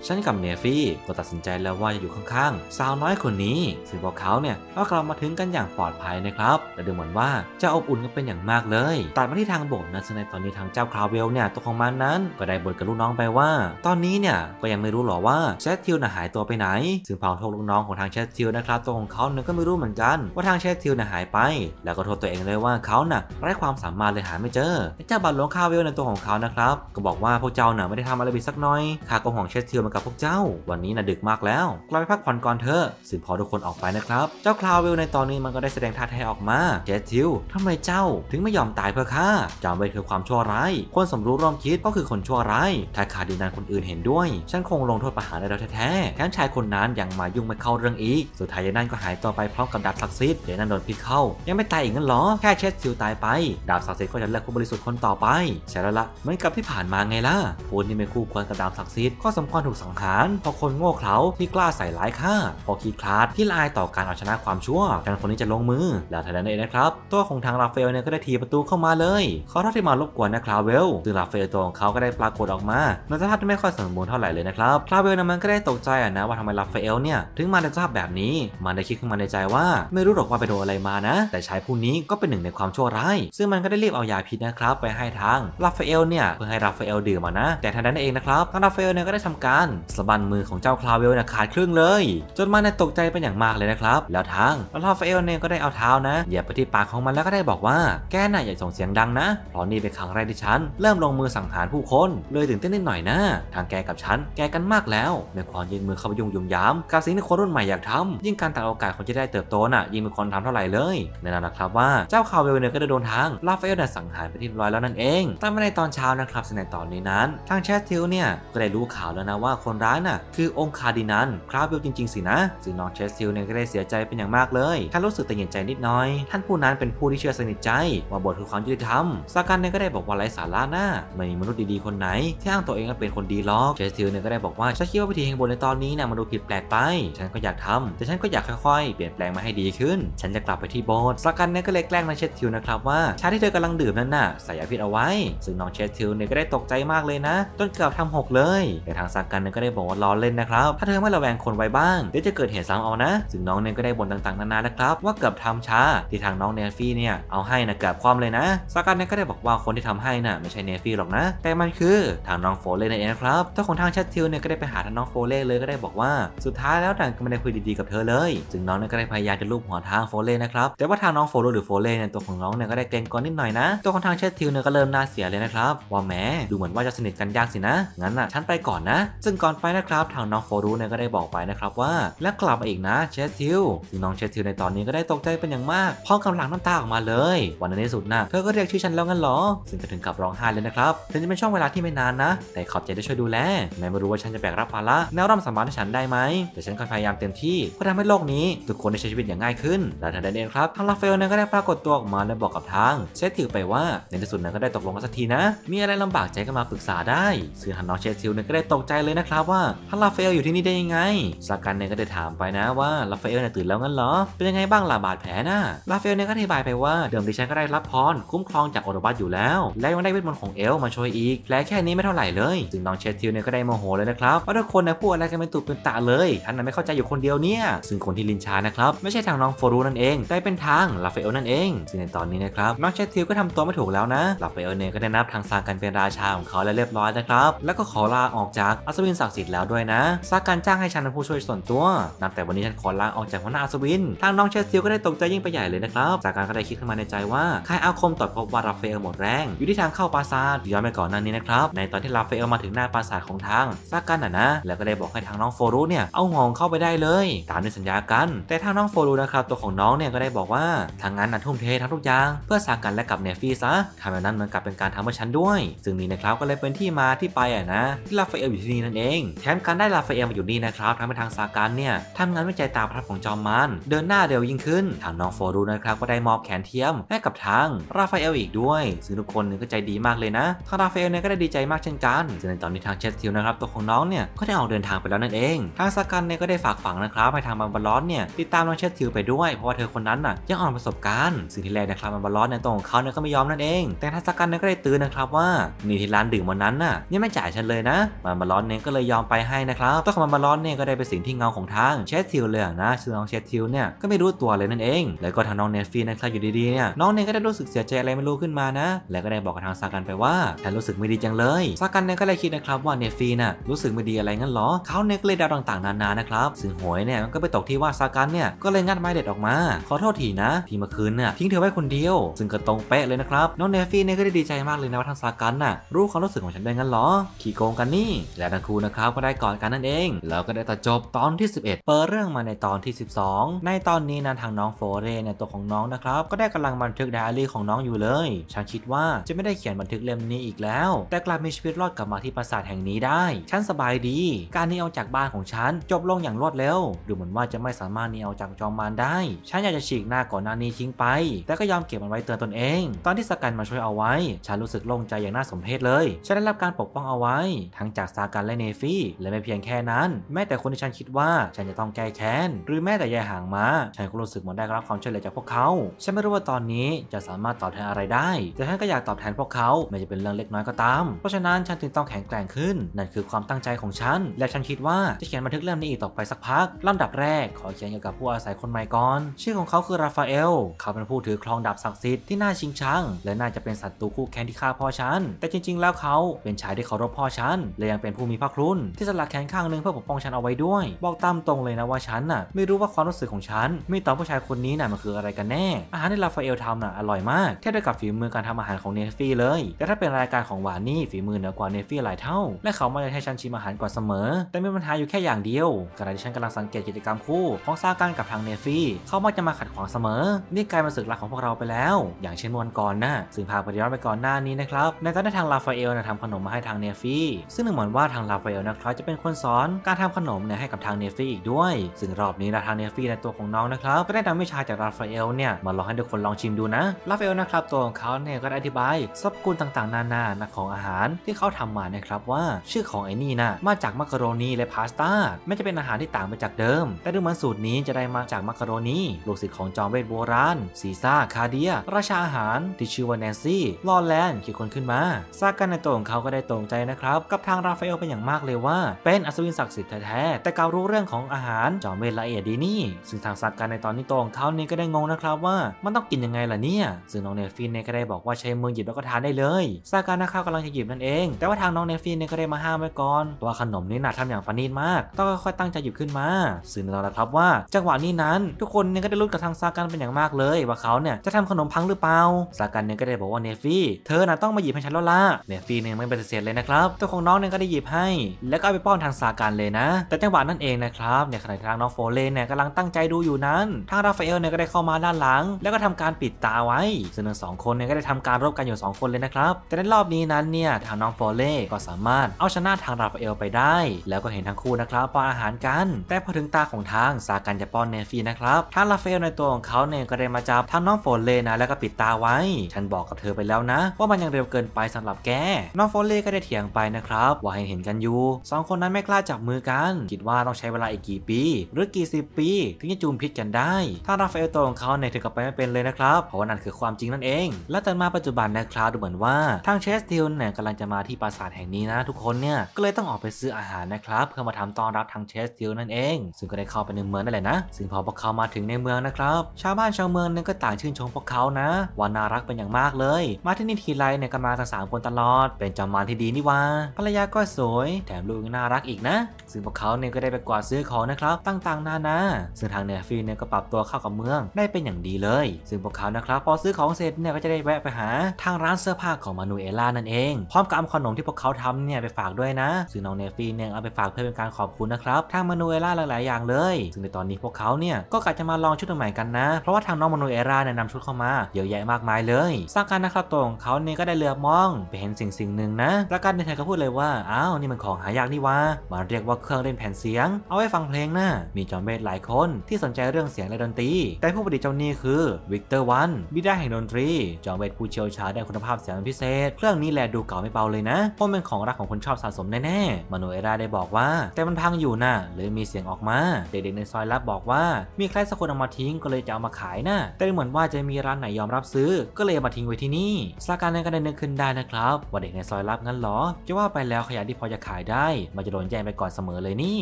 ฉันกับเนฟี่ก็ตัดสินใจแล้วว่าจะอยู่ข้างๆสาวน้อยคนนี้ซึ่งพวกเขาเนี่ยก็กลับมาถึงกันอย่างปลอดภัยนะครับและดูเหมือนว่าจะอบอุ่นกันเป็นอย่างมากเลยตัดมาที่ทางโบสถ์นะซึ่งในตอนนี้ทางเจ้าคราวเวลเนี่ยตัวของมันนั้น ก็ได้บ่นกับลูกน้องไปว่า ตอนนี้เนี่ยก็ยังไม่รู้หรอว่าแชททิลน่ะหายตัวไปไหน ซึ่งเผาโทรลูกน้องของทางแชททิลนะครับ ตัวของเขาเนี่ยก็ไม่รู้เหมือนกัน ว่าทางแชททิลน่ะหายไป แล้วก็โทษตัวเองเลยว่าเขาน่ะไร้ความสามารถเลยหาไม่เจอเจ้าบัตรหลวงคาเวลในตัวของเขานะครับ ก็บอกว่าพวกเจ้าน่ะไม่ได้ทำอะไรบิดสักน้อยข้าก็ห่วงแชททิลมากับพวกเจ้า วันนี้น่ะดึกมากแล้ว กลับไปพักผ่อนก่อนเถอะซึ่งพอทุกคนออกไปนะครับ เจ้าคลาเวลในตอนนี้มันก็ได้แสดงท่าททยออกมาแชททิลทำไมเจ้าถึงไม่ยอมตายเพื่อข้าจำไว้คือความชั่วร้ายคนสมรู้ร่วมคิดก็คือคนชั่วร้ายถ้าขาดดินันคนอื่นเห็นด้วยฉันคงลงโทษประหารได้แล้วแท้ๆแถมชายคนนั้นยังมายุ่งไม่เข้าเรื่องอีก สุดท้ายยายนั่นก็หายตัวไปพร้อมกับดาบศักดิ์สิทธิ์ยายนั่นโดนพิษเข้า ยังไม่ตายอีกงั้นหรอ แค่เช็ดซิวตายไป ดาบศักดิ์สิทธิ์ก็จะเลือกผู้บริสุทธิ์คนต่อไปใช่แล้วละเหมือนกับที่ผ่านมาไงล่ะ พูดนี่ไม่คู่ควรกับดาบศักดิ์สิทธิ์ก็สมควรถูกสังหาร เพราะคนโง่เขลาที่กล้าใส่ร้ายข้าพอคีดคลาดที่ลายต่อการเอาชนะความชั่วทางคนนี้จะลงมือ แล้วทันนั้นเองนะครับ ตัวของทางราเฟลเนี่ยก็ได้ทีประตูเข้ามาเลยเขาท่าที่มารบกวนนะคราเวลซึ่งราเฟลตัวของเขาก็ได้ปรากฏออกมาในสภาพที่ไม่ค่อยสมบูรณ์เท่าไหร่เลยนะครับคราเวลนะมันก็ได้ตกใจอ่ะนะว่าทำไมลาฟาเอลเนี่ยถึงมาในสภาพแบบนี้ มันได้คิดขึ้นมาในใจว่าไม่รู้หรอกว่าไปโดนอะไรมานะ แต่ชายผู้นี้ก็เป็นหนึ่งในความชั่วร้าย ซึ่งมันก็ได้รีบเอายาพิษนะครับไปให้ทางลาฟาเอลเนี่ยเพื่อให้ลาฟาเอลดื่มนะ แต่ทันนั้นเองนะครับทางลาฟาเอลเนี่ยก็ได้ทำการสะบันมือของเจ้าคลาเวลนะขาดครึ่งเลย จนมันได้ตกใจเป็นอย่างมากเลยนะครับแล้วทางลาฟาเอลเนี่ยก็ได้เอาเท้านะเหยียบไปที่ปากของมันแล้วก็ได้บอกว่าแกน่ะอย่าส่งเสียงดังนะเพราะนี่เป็นครั้งแรกที่ฉันเริ่มลงมือสังหารผู้คน เลยถึงเต้นนิดหน่อยนะ ทางแกกับฉันแกกันมมากแล้วแม่ความยืนมือเข้าไปยุ่งยุ่มยาำการสิ่งที่คนรุ่นใหม่อยากทำ ยิ่งการตัดโอกาสคนจะได้เติบโตน่ะยิ่งมีคนทำเท่าไหร่เลยแน่นอนนะครับว่าเจ้าข่าวเวลเนอร์ก็ได้โดนทางลาฟาเอลสังหารไปที่ร้อยแล้วนั่นเองตั้งต่ในตอนเช้านะครับในตอนนี้นั้นทางแชททิลเนี่ยก็ได้รู้ข่าวแล้วนะว่าคนร้ายน่ะคือองค์คาดินันคราเวลจริงๆสินะซึ่งน้องแชททิลเนี่ยก็ได้เสียใจเป็นอย่างมากเลยท่านรู้สึกต่เย็นใจนิดน้อย ท่านผู้นั้นเป็นผู้ที่เชื่อสนิทใจว่าบทคือความยุติธรรมสากันเนี่ยก็ได้บอกว่าไร้สาระหน้าไม่มีมนุษย์ดีๆคนไหนที่อ้างตัวเองว่าเป็นคนดีล็อกแชททิลเนี่ยก็ได้บอกวว่าฉันคิดว่าวิธีแห่งบนในตอนนี้นะ่ะมันดูผิดแปลกไป ฉันก็อยากทำแต่ฉันก็อยากค่อยๆเปลี่ยนแปลงมาให้ดีขึ้น ฉันจะกลับไปที่โบสถ์สักการ์เนี่ยก็เลยแกล้งน้องเชสทิวนะครับว่าชาที่เธอกำลังดื่มนั้นน่ะใส่ยาพิษเอาไว้ซึ่งน้องเชสทิวเนี่ยก็ได้ตกใจมากเลยนะจนเกือบทำหกเลย แต่ทางสักการ์เนี่ยก็ได้บอกว่าล้อเล่นนะครับถ้าเธอไม่ระแวงคนไว้บ้างเดี๋ยวจะเกิดเหตุซ้ำเอานะซึ่งน้องเนี่ยก็ได้บ่นต่างๆนานานะครับ ว่าเกือบทำช้าที่ทางน้องเนฟี่เนี่ยเอาให้นะเกือบความเลยนะสกร์เนี่ยก็ได้บอกว่าคนที่ทำให้น่ะไม่ใช่เนฟี่หรอกนะ แต่มันคือทางน้องโฟ เลนนั่นเองครับเจ้าของทางเชสทิวเนี่ยก็ไได้ไปหาทางน้องโฟเล่เลยก็ได้บอกว่า สุดท้ายแล้วนางก็ไม่ได้คุยดีๆกับเธอเลยจึงน้องก็ได้พยายามจะลูบหัวทางโฟเล่นะครับแต่ว่าทางน้องโฟโลหรือโฟเล่เนี่ยตัวของน้องเนี่ยก็ได้เกรงก่อนนิดหน่อยนะตัวของทางเชสทิวเนี่ยก็เริ่มน่าเสียเลยนะครับว่าแม้ดูเหมือนว่าจะสนิทกันยากสินะงั้นอ่ะฉันไปก่อนนะ ซึ่งก่อนไปนะครับทางน้องโฟโลเนี่ยก็ได้บอกไปนะครับว่าแล้วกลับมาอีกนะเชสทิวซึ่งน้องเชสทิวในตอนนี้ก็ได้ตกใจเป็นอย่างมากพร้อมกำลังน้ำตาออกมาเลย วันนี้สุดนะเธอก็เรียกชื่อฉันแล้วงั้นหรอซึ่งก็ถึงกับร้องไห้เลยนะครับถึงจะเป็นช่วงเวลาที่ไม่นานนะ แต่ขอบใจที่ช่วยดูแลแม้ไม่รู้ว่าฉันจะแบกรับภาระแนวร่ำสมานฉันได้ไหม แต่ฉันก็พยายามเต็มที่เพื่อทำให้โลกนี้ ทุกคนได้ใช้ชีวิตอย่างง่ายขึ้น และทันใดนั้นครับทางลาเฟลนั้นก็ได้ปรากฏตัวออกมาและบอกกับทาง เชสติลไปว่าในที่สุดนั้นก็ได้ตกลงกันสักทีนะ มีอะไรลำบากใจก็มาปรึกษาได้ซึ่งทานน้องเชสติลนั้นก็ได้ตกใจเลยนะครับว่าทางลาเฟลอยู่ที่นี่ได้ยังไงซากันเนี่ยก็ได้ถามไปนะว่าลาเฟลเนี่ยตื่นแล้วงั้นเหรอเป็นยังไงบ้างล่ะบาดแผลน่ะลาเฟลเนี่ยก็อธิบายไปว่าเดิมดิฉันก็ได้รับพรคุ้มครองจากออรบัตอยู่แล้วและยังได้เวทมนต์ของเอลมาช่วยอีกแผลแค่นี้ไม่เท่าไหร่เลยซึงน้องเชสติลนั้นก็ได้โมโหเลยนะครครับว่าทุกคนนะพูดอะไรกันเป็นตุเป็นตะเลย ท่านนั้นไม่เข้าใจอยู่คนเดียวเนี่ย ซึ่งคนที่ลินชานะครับ ไม่ใช่ทางน้องโฟรูนั่นเอง แต่เป็นทางลาฟเอลนั่นเองซึ่งในตอนนี้นะครับมาร์เชติลก็ทำตัวไม่ถูกแล้วนะลาฟเฟลเนี่ยก็ได้นับทางซากันเป็นราชาของเขาแล้วเรียบร้อยนะครับแล้วก็ขอลาออกจากอัศวินศักดิ์สิทธิ์แล้วด้วยนะซากันจ้างให้ฉันเป็นผู้ช่วยส่วนตัวนับแต่วันนี้ฉันขอลาออกจากหัวหน้าอัศวิน ทางน้องเชติลก็ได้ตกใจยิ่งไปใหญ่เลยนะครับซากันก็ได้คิดขึ้นมาในใจ ว่าใครอาคมตอบพบว่าลาฟเอลหมดแรง อยู่ที่ทางเข้าปราสาทย้อนไปก่อนหน้านี้นะครับในตอนที่ลาฟเฟลมาถึงหน้าปราสาทของทางซากัันอะนะแล้วก็ได้บอกให้ทางน้องโฟรุเนี่ยเอางองเข้าไปได้เลย ตามในสัญญากันแต่ทางน้องโฟรุนะครับตัวของน้องเนี่ยก็ได้บอกว่าทางงานนะทุ่มเททั้งทุกอย่าง เพื่อสากัน และกับเนฟี่ซะทำแบบนั้นเหมือนกับเป็นการทำเพื่อฉันด้วย ซึ่งนี่นะครับก็เลยเป็นที่มาที่ไปอ่ะนะที่ลาฟาเอลอยู่ที่นี่นั่นเองแถมการได้ลาฟาเอลมาอยู่นี่นะครับทำให้ทางสากันเนี่ยทำงานวิจัยตาพระของจอมมันเดินหน้าเร็วยิ่งขึ้น ทางน้องโฟรุนะครับก็ได้มอบแขนเทียมให้กับทางราฟาเอลอีกด้วยซึ่งทุกคนก็ใจดีมากเลยนะทางลาฟาเอลเนี่ยก็ได้ดีใจมากเช่นกันซึ่งในตอนนี้ทางเชสติลนะครับตัวของน้ององเนี่ยก็ได้ออกเดินทางไปแล้วนั่นเอง ทางสากันเนี่ยก็ได้ฝากฝังนะครับให้ทางมันบอลอนเนี่ยติดตามน้องเชสซิลไปด้วย เพราะว่าเธอคนนั้นน่ะยังอ่อนประสบการณ์สิ่งที่แรกนะครับมันบอลอนในตรงของเขาเนี่ยก็ไม่ยอมนั่นเอง แต่ทางสากันเนี่ยก็ได้เตือนนะครับว่านี่ที่ร้านดื่มวันนั้นน่ะยังไม่จ่ายฉันเลยนะมันบอลอนเนี่ยก็เลยยอมไปให้นะครับตัวของมันบอลอนเนี่ยก็ได้เป็นสิ่งที่เงาของทางเชสซิลเลยนะซึ่งน้องเชสซิลเนี่ยก็ไม่รู้ตัวเลยนั่นเอง แล้วก็ทางน้องเนฟฟี่นะครับอยู่ดีๆเนี่ยน้องเนี่ยก็ได้รู้สึกเสียใจอะไรไม่รู้ขึ้นมานะแล้วก็ได้บอกกับทางซากันไปว่าฉันรู้สึกไม่ดีจังเลยซากันเนี่ยก็เลยคิดนะครับว่าเนฟี่น่ะรู้สึกมือดีอะไรงั้นหรอเขาเนี่ยก็เลยดาวต่างๆ นานานะครับซึ่งหวยเนี่ยมันก็ไปตกที่ว่าซากันเนี่ย ก็เลยงัดไม้เด็ดออกมา ขอโทษทีนะที่เมื่อคืนน่ะทิ้งเธอไว้คนเดียว ซึ่งก็ตรงเป๊ะเลยนะครับน้องเนฟี่เนี่ยก็ได้ดีใจมากเลยนะว่าทางซากันน่ะรู้ความรู้สึกของฉันด้วยงั้นหรอ ขี่โกงกันนี่และทั้งคู่นะครับก็ได้กอดกันนั่นเองแล้วก็ได้ตัดจบตอนที่ 11 เปิดเรื่องมาในตอนที่ 12 ในตอนนี้นะทางน้องโฟเรเนี่ยตัวของน้องนะครับก็ได้กำลังบันทึกไดอารี่ของน้องอยู่เลยฉันคิดว่าจะไม่ได้เขียนบันทึกเล่มนี้อีกแล้ว แต่กลับมีชีวิตรอดกลับมาที่ปราสาทแห่งนี้ได้ฉันสบายดี การนี้เอาจาก บ้านของฉัน จบลงอย่างรวดเร็วดูเหมือนว่าจะไม่สามารถนี้เอาจากจอมมารได้ ฉันอยากจะฉีกหน้าก่อนหน้านี้ทิ้งไป แต่ก็ยอมเก็บมันไว้เตือนตนเอง ตอนที่สกันมาช่วยเอาไว้ ฉันรู้สึกโล่งใจอย่างน่าสมเพชเลยฉันได้รับการปกป้องเอาไว้ ทั้งจากซากันและเนฟี่และไม่เพียงแค่นั้น แม้แต่คนที่ฉันคิดว่า ฉันจะต้องแก้แค้น หรือแม้แต่ยายหางมาฉันก็รู้สึกเหมือนได้รับความช่วยเหลือจากพวกเขาฉันไม่รู้ว่าตอนนี้จะสามารถตอบแทนอะไรได้ แต่ฉันก็อยากตอบแทนพวกเขา ไม่จะเป็นเรื่องเล็กน้อยก็ตามเพราะฉะนั้นฉันจึงต้องแข็งแกร่งขึ้นนั่นคือความตั้งใจของฉันและฉันคิดว่าจะเขียนบันทึกเล่มนี้อีกต่อไปสักพักลำดับแรกขอเขียนเกี่ยวกับผู้อาศัยคนใหม่ก่อน ชื่อของเขาคือราฟาเอลเขาเป็นผู้ถือครองดาบศักดิ์สิทธิ์ที่น่าชิงชัง และน่าจะเป็นศัตรูคู่แข่งที่ฆ่าพ่อฉันแต่จริง ๆ แล้วเขาเป็นชายที่เคารพพ่อฉันและยังเป็นผู้มีพระคุณที่สลักแขนข้างหนึ่งเพื่อปกป้องฉันเอาไว้ด้วย บอกตามตรงเลยนะว่าฉันน่ะไม่รู้ว่าความรู้สึกของฉันมีต่อผู้ชายคนนี้น่ะมันคืออะไรกันแน่อาหารที่ราฟาเอลทำน่ะอร่อยมากเทียบได้กับฝีมือการทำอาหารของเนฟฟี่เลยแต่ถ้าเป็นรายการของหวานนี่ฝีมือเหนือกว่าเนฟี่หลายเท่า และเขามาจะให้ฉันชิมอาหารหารก่อนเสมอ แต่มีปัญหาอยู่แค่อย่างเดียวขณะที่ฉันกำลังสังเกตกิจกรรมคู่ของซากันกับทางเนฟี่ เขามักจะมาขัดขวางเสมอ นี่กลายเป็นศึกหลักของพวกเราไปแล้ว อย่างเช่นวันก่อนนะซึ่งพาไปย้อนไปก่อนหน้านี้นะครับ ในการได้ทางลาฟาเอลนะทำขนมมาให้ทางเนฟี่ ซึ่งหนึ่งเหมือนว่าทางลาฟาเอลนะครับจะเป็นคนสอนการทำขนมเนี่ยให้กับทางเนฟี่อีกด้วย ซึ่งรอบนี้นะทางเนฟี่ในตัวของน้องนะครับก็ได้นำวิชาจากลาฟาเอลเนี่ยมาลองให้ทุกคนลองชิมดูนะลาฟาเอลนะครับตัวของเขาเนี่ยก็ได้อธิบายสรรพคุณต่างๆนานาของอาหารที่เขาทำมานะครับว่า ชื่อของไอ้นี่นะ่ะมาจากมักกะโรนีและพาสต้าไม่จะเป็นอาหารที่ต่างไปจากเดิม แต่ดูเหมือนสูตรนี้จะได้มาจากมักกะโรนีลูกศิษย์ของจอมเวทโบราณซีซ่า คาเดีย ราชาอาหาร ที่ชื่อว่าแนนซี่ลอแลนคิดคนขึ้นมา ซากันในตัวของเขาก็ได้ตรงใจนะครับ กับทางราฟาเอลเป็นอย่างมากเลยว่า เป็นอัศวินศักดิ์สิทธิ์แท้แต่การรู้เรื่องของอาหารจอมเวทละเอียดดีนี่ซึ่งทางซากันในตอนนี้ตรของเขาเนี่ยก็ได้งงนะครับว่ามันต้องกินยังไงล่ะเนี่ยซึ่งน้องเนฟินเนี่ยก็ได้บอกว่าใช้มือหยิบแล้วก็ทานได้เลยซากันนะครับกำลังจะหยิบนั่นเองแต่ว่าทางน้องเนฟินเนี่ยก็ได้มาห้ามไว้ก่อนว่าขนมนี้นะ่ะทำอย่างประณีตมากต้องค่อยๆตั้งใจหยิบขึ้นมา สื่อในตอนและครับว่าจังหวะนี้นั้น ทุกคนเนี่ยก็ได้รุ้นกับทางซากันเป็นอย่างมากเลย ว่าเขาเนี่ยจะทำขนมพังหรือเปล่าซากันเนี่ยก็ได้บอกว่าเนฟี่เธอน่ะต้องมาหยิบให้ฉันแล้วล่ะเนฟี่เนี่ยไม่ปฏิเสธเลยนะครับตัวของน้องเนี่ยก็ได้หยิบให้ แล้วก็ไปป้อนทางซากันเลยนะแต่จังหวะนั้นเองนะครับในขณะทางน้องโฟเลนเนี่ยกำลังตั้งใจดูอยู่นั้นทางราฟาเอลเนี่ยก็ได้เข้ามาด้านหลัง แล้วก็ทำการปิดตาไว้ซึ่งทั้งสองคนเนี่ยก็ได้ทำการรบกันอยู่ 2 คนเลยนะครับแต่ในรอบนี้นั้นเนี่ยทางน้องโฟเลก็สามารถเอาชนะทางราฟาลไปได้ แล้วก็เห็นทั้งคู่นะครับป้อนอาหารกัน แต่พอถึงตาของทางซากันจะป้อนเนฟีนะครับทางลาเฟลในตัวของเขาเนี่ยก็ได้มาจับทางน้องฟลเลนะแล้วก็ปิดตาไว้ฉันบอกกับเธอไปแล้วนะว่ามันยังเร็วเกินไปสำหรับแกน้องฟลเลก็ได้เถียงไปนะครับว่าให้เห็นกันอยู่สองคนนั้นไม่กล้าจับมือกันคิดว่าต้องใช้เวลาอีกกี่ปี หรือกี่สิบปีถึงจะจูมพิษกันได้ถ้าราฟาเอลโตของเขาเนี่ยถึงกับไปไม่เป็นเลยนะครับ เพราะว่านั่นคือความจริงนั่นเอง และแต่มาปัจจุบันนะครับดูเหมือนว่าทางเชสติลเนี่ยกำลังจะมาที่ปราสาทแห่งนี้นะ ทุกคนเนี่ยก็เลยต้องออกอกไปซื้ออาหารนะครับเพื่อมาทำต้อนรับทางเชสติลนั่นเองซึ่งก็ได้เข้าไปในเมืองนั่นแหละนะซึ่งพอพวกเขามาถึงในเมืองนะครับชาวบ้านชาวเมืองนั้นก็ต่างชื่นชมพวกเขานะว่าน่ารักเป็นอย่างมากเลย มาที่นี่ทีไรเนี่ยก็มาทั้งสามคนตลอดเป็นจอมมารที่ดีนี่ว่าภรรยาก็สวยแถมลูกน่ารักอีกนะซึ่งพวกเขาเนี่ยก็ได้ไปกวาดซื้อของนะครับต่างๆนานาซึ่งทางเนฟีเนี่ยก็ปรับตัวเข้ากับเมือง ได้เป็นอย่างดีเลย ซึ่งพวกเขานะครับพอซื้อของเสร็จเนี่ยก็จะได้แวะไปหา ทางร้านเสื้อผ้าของมานูเอล่านั่นเอง พร้อมกับขนมที่พวกเขาทำเนี่ยไปฝากด้วยนะซึ่งน้องเนฟี่เนี่ยเอาไปฝากเพื่อเป็นการขอบคุณนะครับ ทางมานูเอล่าหลาย ๆ อย่างเลย ซึ่งในตอนนี้พวกเขาเนี่ยก็กะจะมาลองชุดใหม่กันนะ เพราะว่าทางน้องมานูเอล่าเนี่ยนำชุดเข้ามาเยอะแยะมากมายเลยสร้างการนะครับตรงเขาเนี่ยก็ได้เลือกมองไปเห็นสิ่งสิ่งหนึ่งนะประกันในไทยก็พูดเลยว่าอ้าวนี่มันของหายากนี่วะมาเรียกว่าเครื่องเล่นแผ่นเสียง เอาไว้ฟังเพลงนะมีจอมเบสหลายคนที่สนใจเรื่องเสียงและดนตรีแต่ผู้ปฏิจ์เจ้านี่คือวิกเตอร์วันบิดาแห่งดนตรี จอมเบสผู้เชี่ยวชาญด้านคุณภาพเสียงพิเศษ เครื่องนี้แลดูเก่าไม่เบาเลยนะเพราะเป็นของรักของคนชอบสะสมแน่มานูเอร่าได้บอกว่า แต่มันพังอยู่นะ่ะเลยมีเสียงออกมา เด็กๆในซอยรับบอกว่า มีใครสักคนเอามาทิ้งก็เลยจะเอามาขายนะ่ะแต่เหมือนว่าจะมีร้านไหนยอมรับซื้อก็เลยมาทิ้งไว้ที่นี่สาการนั้นก็ได้นึกขึ้นได้นะครับว่าเด็กในซอยรับงั้นหรอจะว่าไปแล้วขยะที่พอจะขายได้ มันจะโดนแย่งไปก่อนเสมอเลยนี่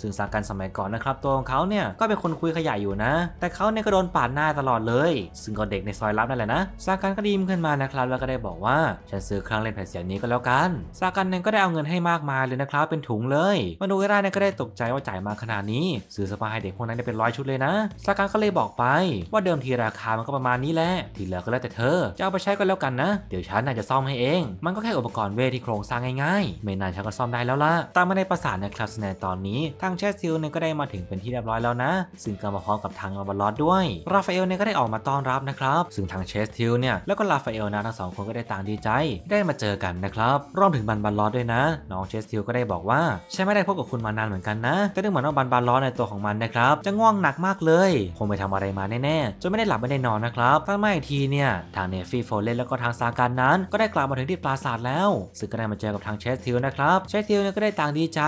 ซึ่งสาการสมัยก่อนนะครับ ตัวของเขาเนี่ยก็เป็นคนคุยขยะอยู่นะ แต่เขาเนี่ยก็โดนปาดหน้าตลอดเลยซึ่งก็เด็กในซอยรับนั่นแหละนะสาการก็ดีมขึ้นมานะครับ แล้วก็ได้บอกว่าฉันซื้อครั้งเล่นแผ่นเสียงนี้ก็แล้วกันสาการนั้นก็ได้เอาเงินให้มากมายเลยนะครับาเป็นถุงเลย มานูกอรไาเนี่ยก็ได้ตกใจว่าจ่ายมาขนาดนี้ซื้อสปาให้เด็กพวกนั้นเป็นร้อยชุดเลยนะสาการก็เลยบอกไปว่าเดิมทีราคามันก็ประมาณนี้แหละที่เหลือก็แล้วแต่เธอจะเอาไปใช้ก็แล้วกันนะ เดี๋ยวฉันน่าจะซ่อมให้เองมันก็แค่อุปกรณ์เวทที่โครงสร้างง่ายๆไม่นานฉันก็ซ่อมได้แล้วล่ะตามมาในประสานนะครับในตอนนี้ทางเชสซิลเนี่ยก็ได้มาถึงเป็นที่เรียบร้อยแล้วนะ ซึ่งก็มาพร้อมกับทางอลบาลอดด้วย ราฟาเอลเนี่ยก็ได้ออกมาต้อนรับนะครับซึ่งทางเชสซิลเนี่ยแล้วก็ราฟาเอลนะทั้งสองคนก็ได้ต่างดีใจได้มาเจอกันนะครับรวมถึงบันบัลลอดด้วยนะน้องเชสซิลก็ได้บอกว่าใช่ไม่ได้พบกับคุณมานานเหมือนกันนะก็ดูเหมือนว่าบันบานล้อในตัวของมันนะครับจะง่วงหนักมากเลยคงไปทำอะไรมาแน่ๆจนไม่ได้หลับไม่ได้นอนนะครับตั้งไม่ทีเนี่ยทางเนฟี่โฟเลนแล้วก็ทางซาการนั้นก็ได้กลับมาถึงที่ปราสาทแล้วซึ่งก็ได้มาเจอกับทางเชสทิลนะครับเชสทิลเนี่ยก็ได้ต่างดีใจ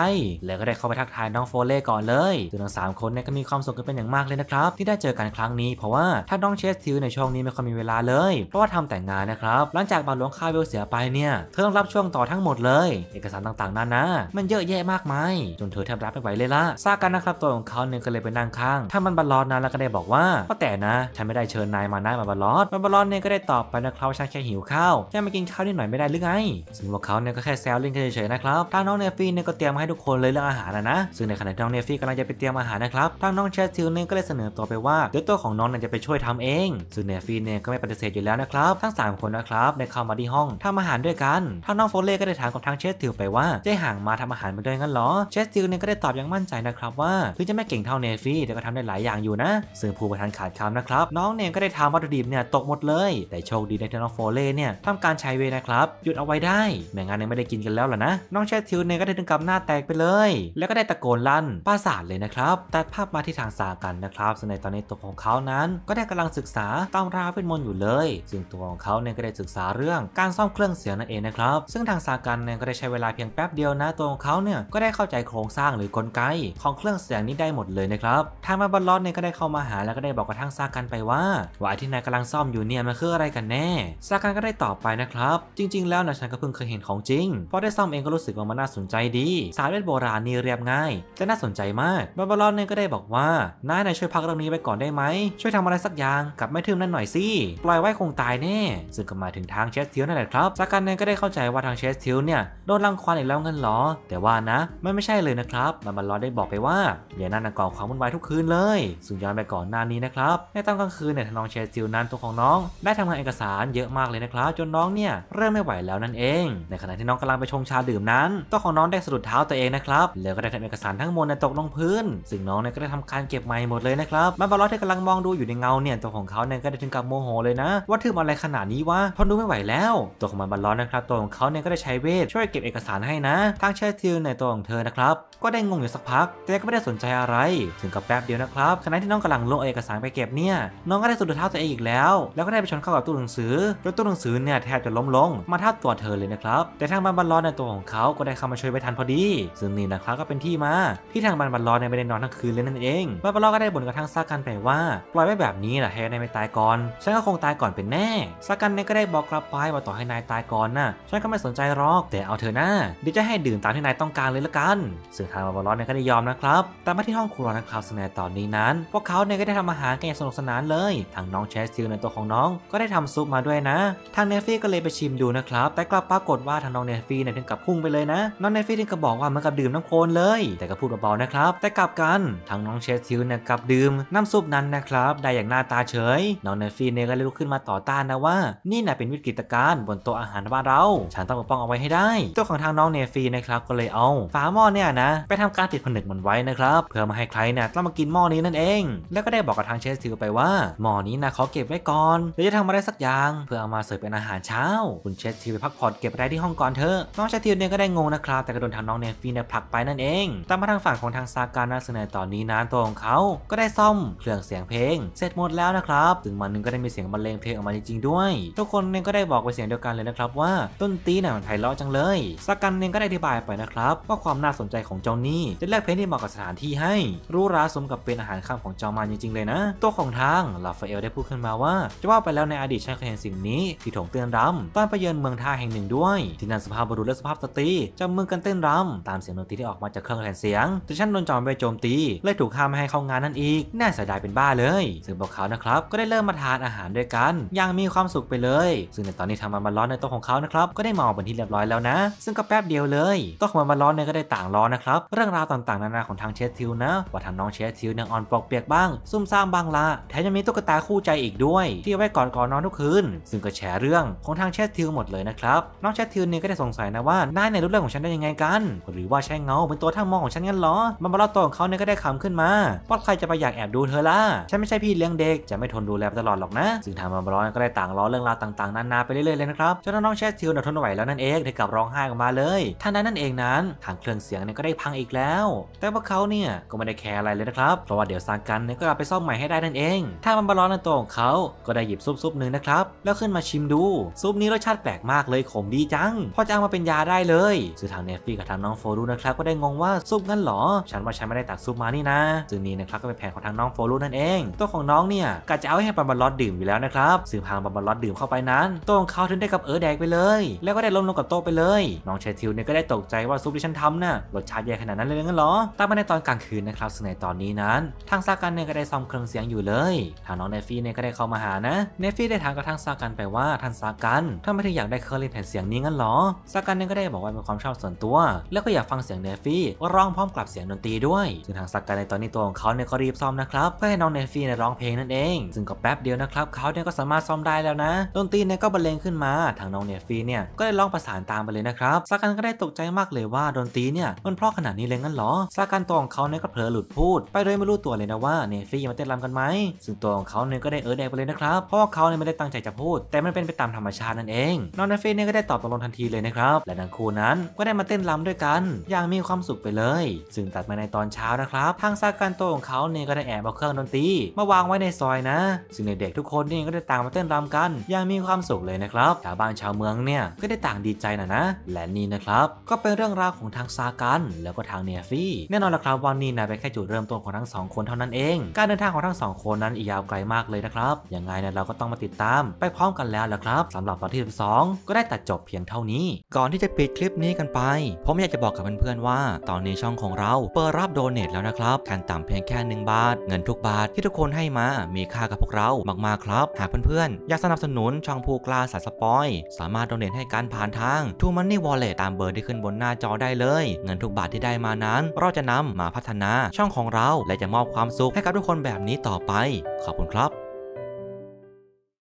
แล้วก็ได้เข้าไปทักทายน้องโฟเลตก่อนเลยซึ่งทั้งสามคนเนี่ยก็มีความสุขกันเป็นอย่างมากเลยนะครับที่ได้เจอกันครั้งนี้ เพราะว่าถ้าน้องเชสทิลในช่วงนี้ไม่ค่อยมีเวลาเลย เพราะว่าทำแต่งงานนะครับหลังจากบาหลวงคาเวลเสียไปเนี่ยเธอต้องรับช่วงต่อทั้งหมดเลย เอกสารต่าง ๆน้นะมันเยอะแยะมากมายจนเธอแทบรับไม่ไหวเลยล่ะซากันนะครับตัวของเขาเนี่ยก็เลยไปนั่งข้าง ถ้ามันบอลลอนนะแล้วก็ได้บอกว่าก็แต่นะฉันไม่ได้เชิญนายมานามาบอลลอนมาบอลลอนเนี่ยก็ได้ตอบไปนะครับว่าฉันแค่หิวข้าวแค่มากินข้าวนิดหน่อยไม่ได้หรือไงซึ่งพวกเขาเนี่ยก็แค่แซวเล่นเฉยๆนะครับทางน้องเนฟี่เนี่ยก็เตรียมให้ทุกคนเลยเรื่องอาหารนะนะซึ่งในขณะที่น้องเนฟี่กำลังจะไปเตรียมอาหารนะครับทางน้องเชสซิลเนี่ยก็เลยเสนอตัวไปว่าเดี๋ยวตัวของน้องเนี่ยจะไปช่วยทำเองซึ่งเนฟี่เนี่ยก็ไม่ปฏิเสธอยู่แล้วนะครับทั้ง3คนนะครับได้เข้ามาที่ห้องทำอาหารด้วยกันทางน้องโฟเล่ก็ได้ถามกับทางเชสซิลไปว่าจะห่างมาทํทำอาหารมาด้วยงั้นหรอเจสติลเนี่ยก็ได้ตอบอย่างมั่นใจนะครับว่าถึงจะไม่เก่งเท่าเนฟี่แต่ก็ทำได้หลายอย่างอยู่นะซึ่งภูประทันขาดคำนะครับ น้องเนีก็ได้ทำวัตถุดิบเนี่ยตกหมดเลยแต่โชคดีในเทนอฟโฟเล่เนี่ยทำการใช้เวนะครับหยุดเอาไว้ได้ไม่งั้นเนี่ยไม่ได้กินกันแล้วล่ะนะ น้องเจสติลเนี่ยก็ได้ถึงกับหน้าแตกไปเลย แล้วก็ได้ตะโกนลั่นปราสาทเลยนะครับแต่ภาพมาที่ทางสากันนะครับซึ่งในตอนนี้ตัวของเขานั้น ก็ได้กำลังศึกษาตำราเวทมนต์อยู่เลย ซึ่งตัวของเขาเนี่ยก็ได้ศึกษาเรื่อง การซ่อมเครื่องเสียงนั่นเองนะครับซึ่งทางสากันเนี่ยก็ได้ใช้เวลาเพียงแป๊บเดียวนะตัววของเขาเนี่ยก็ได้เข้าใจโครงสร้างหรือกลไก ของเครื่องเสียงนี้ได้หมดเลยนะครับ ทางมาบอลลอดเนี่ยก็ได้เข้ามาหาแล้วก็ได้บอกกับทางซากันไปว่าว่าที่นายกำลังซ่อมอยู่เนี่ยมันคืออะไรกันแน่ซากันก็ได้ตอบไปนะครับ จริง ๆ แล้วนะฉันก็เพิ่งเคยเห็นของจริงพอได้ซ่อมเองก็รู้สึกว่ามันน่าสนใจดีสายเวทโบราณนี่เรียบง่ายแตะน่าสนใจมากบาบอลอนเนี่ยก็ได้บอกว่านายนายช่วยพักเรื่องนี้ไปก่อนได้ไหมช่วยทำอะไรสักอย่างกับไม่ทึมนั่นหน่อยสิปล่อยไว้คงตายแน่ซึ่งก็มาถึงทางเชสเทียวนั่นแหละครับซากันเนี่ยก็ได้เข้าใจว่าทางเชสทยวเนี่ยโดนรังควานอีกแล้วเงินหรอแต่ว่านะมันไม่ใช่เลยนะครับมันมันร้อนได้บอกไปว่า อย่านั่นก่อความวุ่นวายทุกคืนเลยสุนย้อนไปก่อนหน้านี้นะครับในตอนกลางคืนเนี่ยทน้องเชซิลนั้นตัวของน้องได้ทำงานเอกสารเยอะมากเลยนะครับ จนน้องเนี่ยเริ่มไม่ไหวแล้วนั่นเอง ในขณะที่น้องกำลังไปชงชาดื่มนั้นตัวของน้องได้สะดุดเท้าตัวเองนะครับแล้วก็ได้ทำเอกสารทั้งหมดในตกลงพื้นซึ่งน้องเนี่ยก็ได้ทำการเก็บใหม่หมดเลยนะครับมาบอลลอที่กำลังมองดูอยู่ในเงาเนี่ยตัวของเขาเนี่ยก็ได้ถึงกับโมโหเลยนะ ว่าถึงอะไรขนาดนี้วะทนดูไม่ไหวแล้ว ตัวของมันบอลอนะครับตัวของเขาเนี่ยก็ได้ใช้เวทช่วยเก็บเอกสารให้นะทางเชช่ทิลในตัวของเธอนะครับก็ได้งงอยู่สักพัก แต่ก็ไม่ได้สนใจอะไรถึงกับแป๊บเดียวนะครับ ขณะที่น้องกำลังลงเอกสารไปเก็บเนี่ยน้องก็ได้สะดุดเท้าตัวเองอีกแล้ว แล้วก็ได้ไปชนเข้ากับตู้หนังสือโดยตู้หนังสือเนี่ยแทบจะล้มลงมาทับตัวเธอเลยนะครับแต่ทางบันบันลอในตัวของเขาก็ได้เข้ามาช่วยไปทันพอดี ซึ่งนี่นะครับก็เป็นที่มาที่ทางบันบันลอนในไม่ได้นอนทั้งคืนเลยนั่นเองบันบันลอก็ได้บ่นกับทางซากันไปว่า ปล่อยไว้แบบนี้นะให้นายไม่ตายก่อนฉันก็คงตายก่อนเป็นแน่ซากันเนี่ยก็ได้บอกกลับไปว่าต่อให้นายตายก่อนนะฉันก็ไม่สนใจหรอก แต่เอาเธอหน้าเดี๋ยวจะให้ดื่มตาที่นายต้องการเลยละกันซึ่งทางบาบารอลเนี่ยก็ได้ยอมนะครับ แต่มาที่ห้องครัวนะครับสนตอนนี้นั้น พวกเขาเนี่ยก็ได้ทำอาหารกันอย่างสนุกสนานเลยทางน้องเชสติลในตัวของน้องก็ได้ทำซุปมาด้วยนะ ทางเนฟี่ก็เลยไปชิมดูนะครับ แต่กลับปรากฏว่าทางน้องเนฟี่เนี่ยถึงกับพุ่งไปเลยนะ น้องเนฟี่ถึงกับบอกว่าเหมือนกับดื่มน้ำโคลนเลย แต่ก็พูดเบาๆนะครับ แต่กลับกันทางน้องเชสติลเนี่ยกลับดื่มน้ำซุปนั้นนะครับ ได้อย่างหน้าตาเฉย น้องเนฟี่เนี่ยก็เลยลุกขึ้นมาต่อต้านนะว่า นี่น่ะเป็นวิกฤตการณ์บนโต๊ะอาหารบ้านเรา ฉันต้องปกป้องเอาไว้ให้ได้ตัวของทางน้องเนฟี่นะครับก็เลยเอาฝาหม้อเนี่ยนะไปทำการติดผนึกมันไว้นะครับเพื่อมาให้ใครเนี่ยต้องมากินหม้อนี้นั่นเอง แล้วก็ได้บอกกับทางเชสติลไปว่าหม้อนี้นะขอเก็บไว้ก่อนเดี๋ยวจะทำอะไรสักอย่าง เพื่อเอามาเสิร์ฟเป็นอาหารเช้าคุณเชสติลไปพักผ่อนเก็บอะไรที่ห้องก่อนเถอะน้องเชสติลเนี่ยก็ได้งงนะครับแต่ก็โดนทางน้องเนฟีเนี่ยผลักไปนั่นเองตามมาทางฝั่งของทางซาการนะเสนอตอนนี้นะตัวของเขาก็ได้ซ่อมเครื่องเสียงเพลง เสร็จหมดแล้วนะครับ ถึงมันนึงก็ได้มีเสียงบรรเลงเพลงออกมาจริงๆด้วย ทุกคนเนี่ยก็ได้บอกไปเสียงเดียวกันเลยนะครับ ว่าต้นตีน่ะมันไพเราะจังเลยซากันเนี่ยก็ได้อธิบายไปนะครับว่าความน่าสนใจของเจ้านี่จะเลือกเพนที่เหมาะกับสถานที่ให้ รู้ราสมกับเป็นอาหารข้ามของเจ้ามานจริงๆเลยนะ ตัวของทางลาฟาเอลได้พูดขึ้นมาว่า จะว่าไปแล้วในอดีตฉันเคยเห็นสิ่งนี้ที่ถงเต้นรำตอนไปเยือนเมืองท่าแห่งหนึ่งด้วยที่นั่นสภาพบุรุษและสภาพสตรีจับมือกันเต้นรำตามเสียงดนตรีที่ออกมาจากเครื่องแผ่นเสียงแต่ฉันโดนจอมไปโจมตีเลยถูกห้ามไม่ให้เข้างานนั่นอีกน่าเสียดายเป็นบ้าเลย ซึ่งพวกเขานะครับก็ได้เริ่มมาทานอาหารด้วยกันอย่างมีความสุขไปเลย ซึ่งในตอนนี้ทำมันมร้อนในตัวของเขานะครับก็ได้มองบนที่เรียบร้อยแล้วนะ ซึ่งก็แป๊บเดียวเลยตก็มามาล้อเนี่ยก็ได้ต่างล้อนะครับเรื่องราวต่างๆนานาของทางเชสทิวนะ ว่าทางน้องเชสทิวเนี่ยอ่อนปลอกเปียกบ้าง ซุ่มซ่ามบ้างละแถมยังมีตุ๊กตาคู่ใจอีกด้วย ที่ไว้ก่อนก่อนนอนทุกคืนซึ่งก็แชร์เรื่องของทางเชสทิวหมดเลยนะครับน้องเชสทิวเนี่ยก็ได้สงสัยนะว่านายในรู้เรื่องของฉันได้ยังไงกัน หรือว่าใช่เงาเป็นตัวทั้งมองของฉันงั้นหรอมันมาเล่าตัวของเขาเนี่ยก็ได้คำขึ้นมาว่าใครจะไปอยากแอบดูเธอล่ะฉันไม่ใช่พี่เลี้ยงเด็กจะไม่ทนดูแลตลอดหรอกนะซึ่งทางมาบ้อนก็ได้ต่างล้อเรื่องราวต่างๆนานาไปเรื่อยๆเลยนะครับจนน้องเชสทิวเนี่ยทนไหวแล้วนั่นเองได้กับร้องไห้ออกมาเลยท่านั้นนั่นเองนั้นทางเครื่องเสียงเนี่ยก็ได้พังอีกแล้ว แต่พวกเขาเนี่ยก็ไม่ได้แคร์อะไรเลยนะครับ เพราะว่าเดี๋ยวซางกันเนี่ยก็จะไปซ่อมใหม่ให้ได้นั่นเอง ถ้ามันบาลอนในตัวของเขาก็ได้หยิบซุปซุปหนึ่งนะครับ แล้วขึ้นมาชิมดู ซุปนี้รสชาติแปลกมากเลยขมดีจัง พอจะเอามาเป็นยาได้เลยซึ่งทางเนฟฟี่กับทางน้องโฟรูนะครับก็ได้งงว่าซุปนั้นหรอ ฉันว่าฉันไม่ได้ตักซุปมานี่นะซึ่งนี่นะครับก็เป็นแผนของทางน้องโฟรูนั่นเอง ตัวของน้องเนี่ยก็จะเอาให้บาลอนดื่มอยู่แล้วนะครับซึ่งพางบาลอนดื่มเข้าไปนั้นตัวของเขาถึงได้กับเออแดกไปเลย แล้วก็ได้ล้มลงกับโต๊ะไปเลยน้องเชทิลเนี่ยก็ได้ตกใจใจว่าซุปที่ฉันทำนะ่ะรสชาติแย่ขนาดนั้นเลยงั้นเหรอตามมาในตอนกลางคืนนะครับซึ่งในตอนนี้นั้น ทางซากันเนี่ยก็ได้ซ่อมเครื่องเสียงอยู่เลยทางน้องเนฟี่เนี่ยก็ได้เข้ามาหานะ เนฟี่ได้ถามกับทางซากันไปว่าท่านซากันทำไมถึงอยากได้เครื่องเล่นแผ่นเสียงนี้งั้นเหรอ ซากันเนี่ยก็ได้บอกว่าเป็นความชอบส่วนตัว แล้วก็อยากฟังเสียงเนฟี่ว่าร้องพร้อมกับเสียงดนตรีด้วยซึ่งทางซากันในตอนนี้ตัวของเขาเนี่ยก็รีบซ่อมนะครับเพื่อให้น้องเนฟี่เนี่ยร้องเพลงนั่นเอง ซึ่งก็แป๊บเดียวนะครับเขาเนี่ยก็สามารถซ่อมได้แล้วนะดนตรีเนี่ยก็บรรเลงขึ้นมา ทางน้องเนฟี่เนี่ยก็ได้ร้องประสานตามไปเลยนะครับซากันก็ได้ตกใจมากากเลยว่าดนตรีเนี่ยมันเพราะขนาดนี้เลยงั้นหรอซาการตัวของเขาเนี่ยก็เผลอหลุดพูด ไปโดยไม่รู้ตัวเลยนะว่าเนฟี่มาเต้นรำกันไหมซึ่งตัวของเขาเนี่ยก็ได้เออแดงไปเลยนะครับเพราะว่าเขาเนี่ยไม่ได้ตั้งใจจะพูด แต่มันเป็นไปตามธรรมชาตินั่นเองน้องเนฟี่เนี่ยก็ได้ตอบตกลงทันทีเลยนะครับและนังคู่นั้นก็ได้มาเต้นรำด้วยกัน อย่างมีความสุขไปเลย ซึ่งตัดมาในตอนเช้านะครับทางซาการโตของเขาเนี่ยก็ได้แอบเอาเครื่องดนตรีมาวางไว้ในซอยนะซึ่งเด็กๆทุกคนนี่ก็ได้ต่างมาเต้นรำกัน อย่างมีความสุขเลยนะครับชาวบ้านชาวเมืองเนี่ยก็ได้ต่างดีใจนะนะและนี่นะครับก็เป็นเรื่องราวของทางซากัน แล้วก็ทางเนฟี่แน่นอนละครับว่านี่นะเป็นแค่จุดเริ่มต้นของทั้งสองคนเท่านั้นเองการเดินทางของทั้งสองคนนั้นอียาวไกลมากเลยนะครับ ยังไงเนี่ยเราก็ต้องมาติดตาม ไปพร้อมกันแล้วละครับ สำหรับตอนที่ 12 ก็ได้ตัดจบเพียงเท่านี้ ก่อนที่จะปิดคลิปนี้กันไปผมอยากจะบอกกับเพื่อนๆว่าตอนนี้ช่องของเราเปิดรับโดเนตแล้วนะครับการต่ำเพียงแค่1บาทเงินทุกบาทที่ทุกคนให้มามีค่ากับพวกเรามากๆครับหากเพื่อนๆอยากสนับสนุนช่องผู้กล้าสายสปอยสามารถโดเนตให้การผ่านทางทูมันนี่วอลเล็ตตามเบอร์ที่ขึ้นบนหนน้าจอได้เลย เงินทุกบาทที่ได้มานั้น เราจะนำมาพัฒนาช่องของเราและจะมอบความสุขให้กับทุกคนแบบนี้ต่อไป ขอบคุณครับ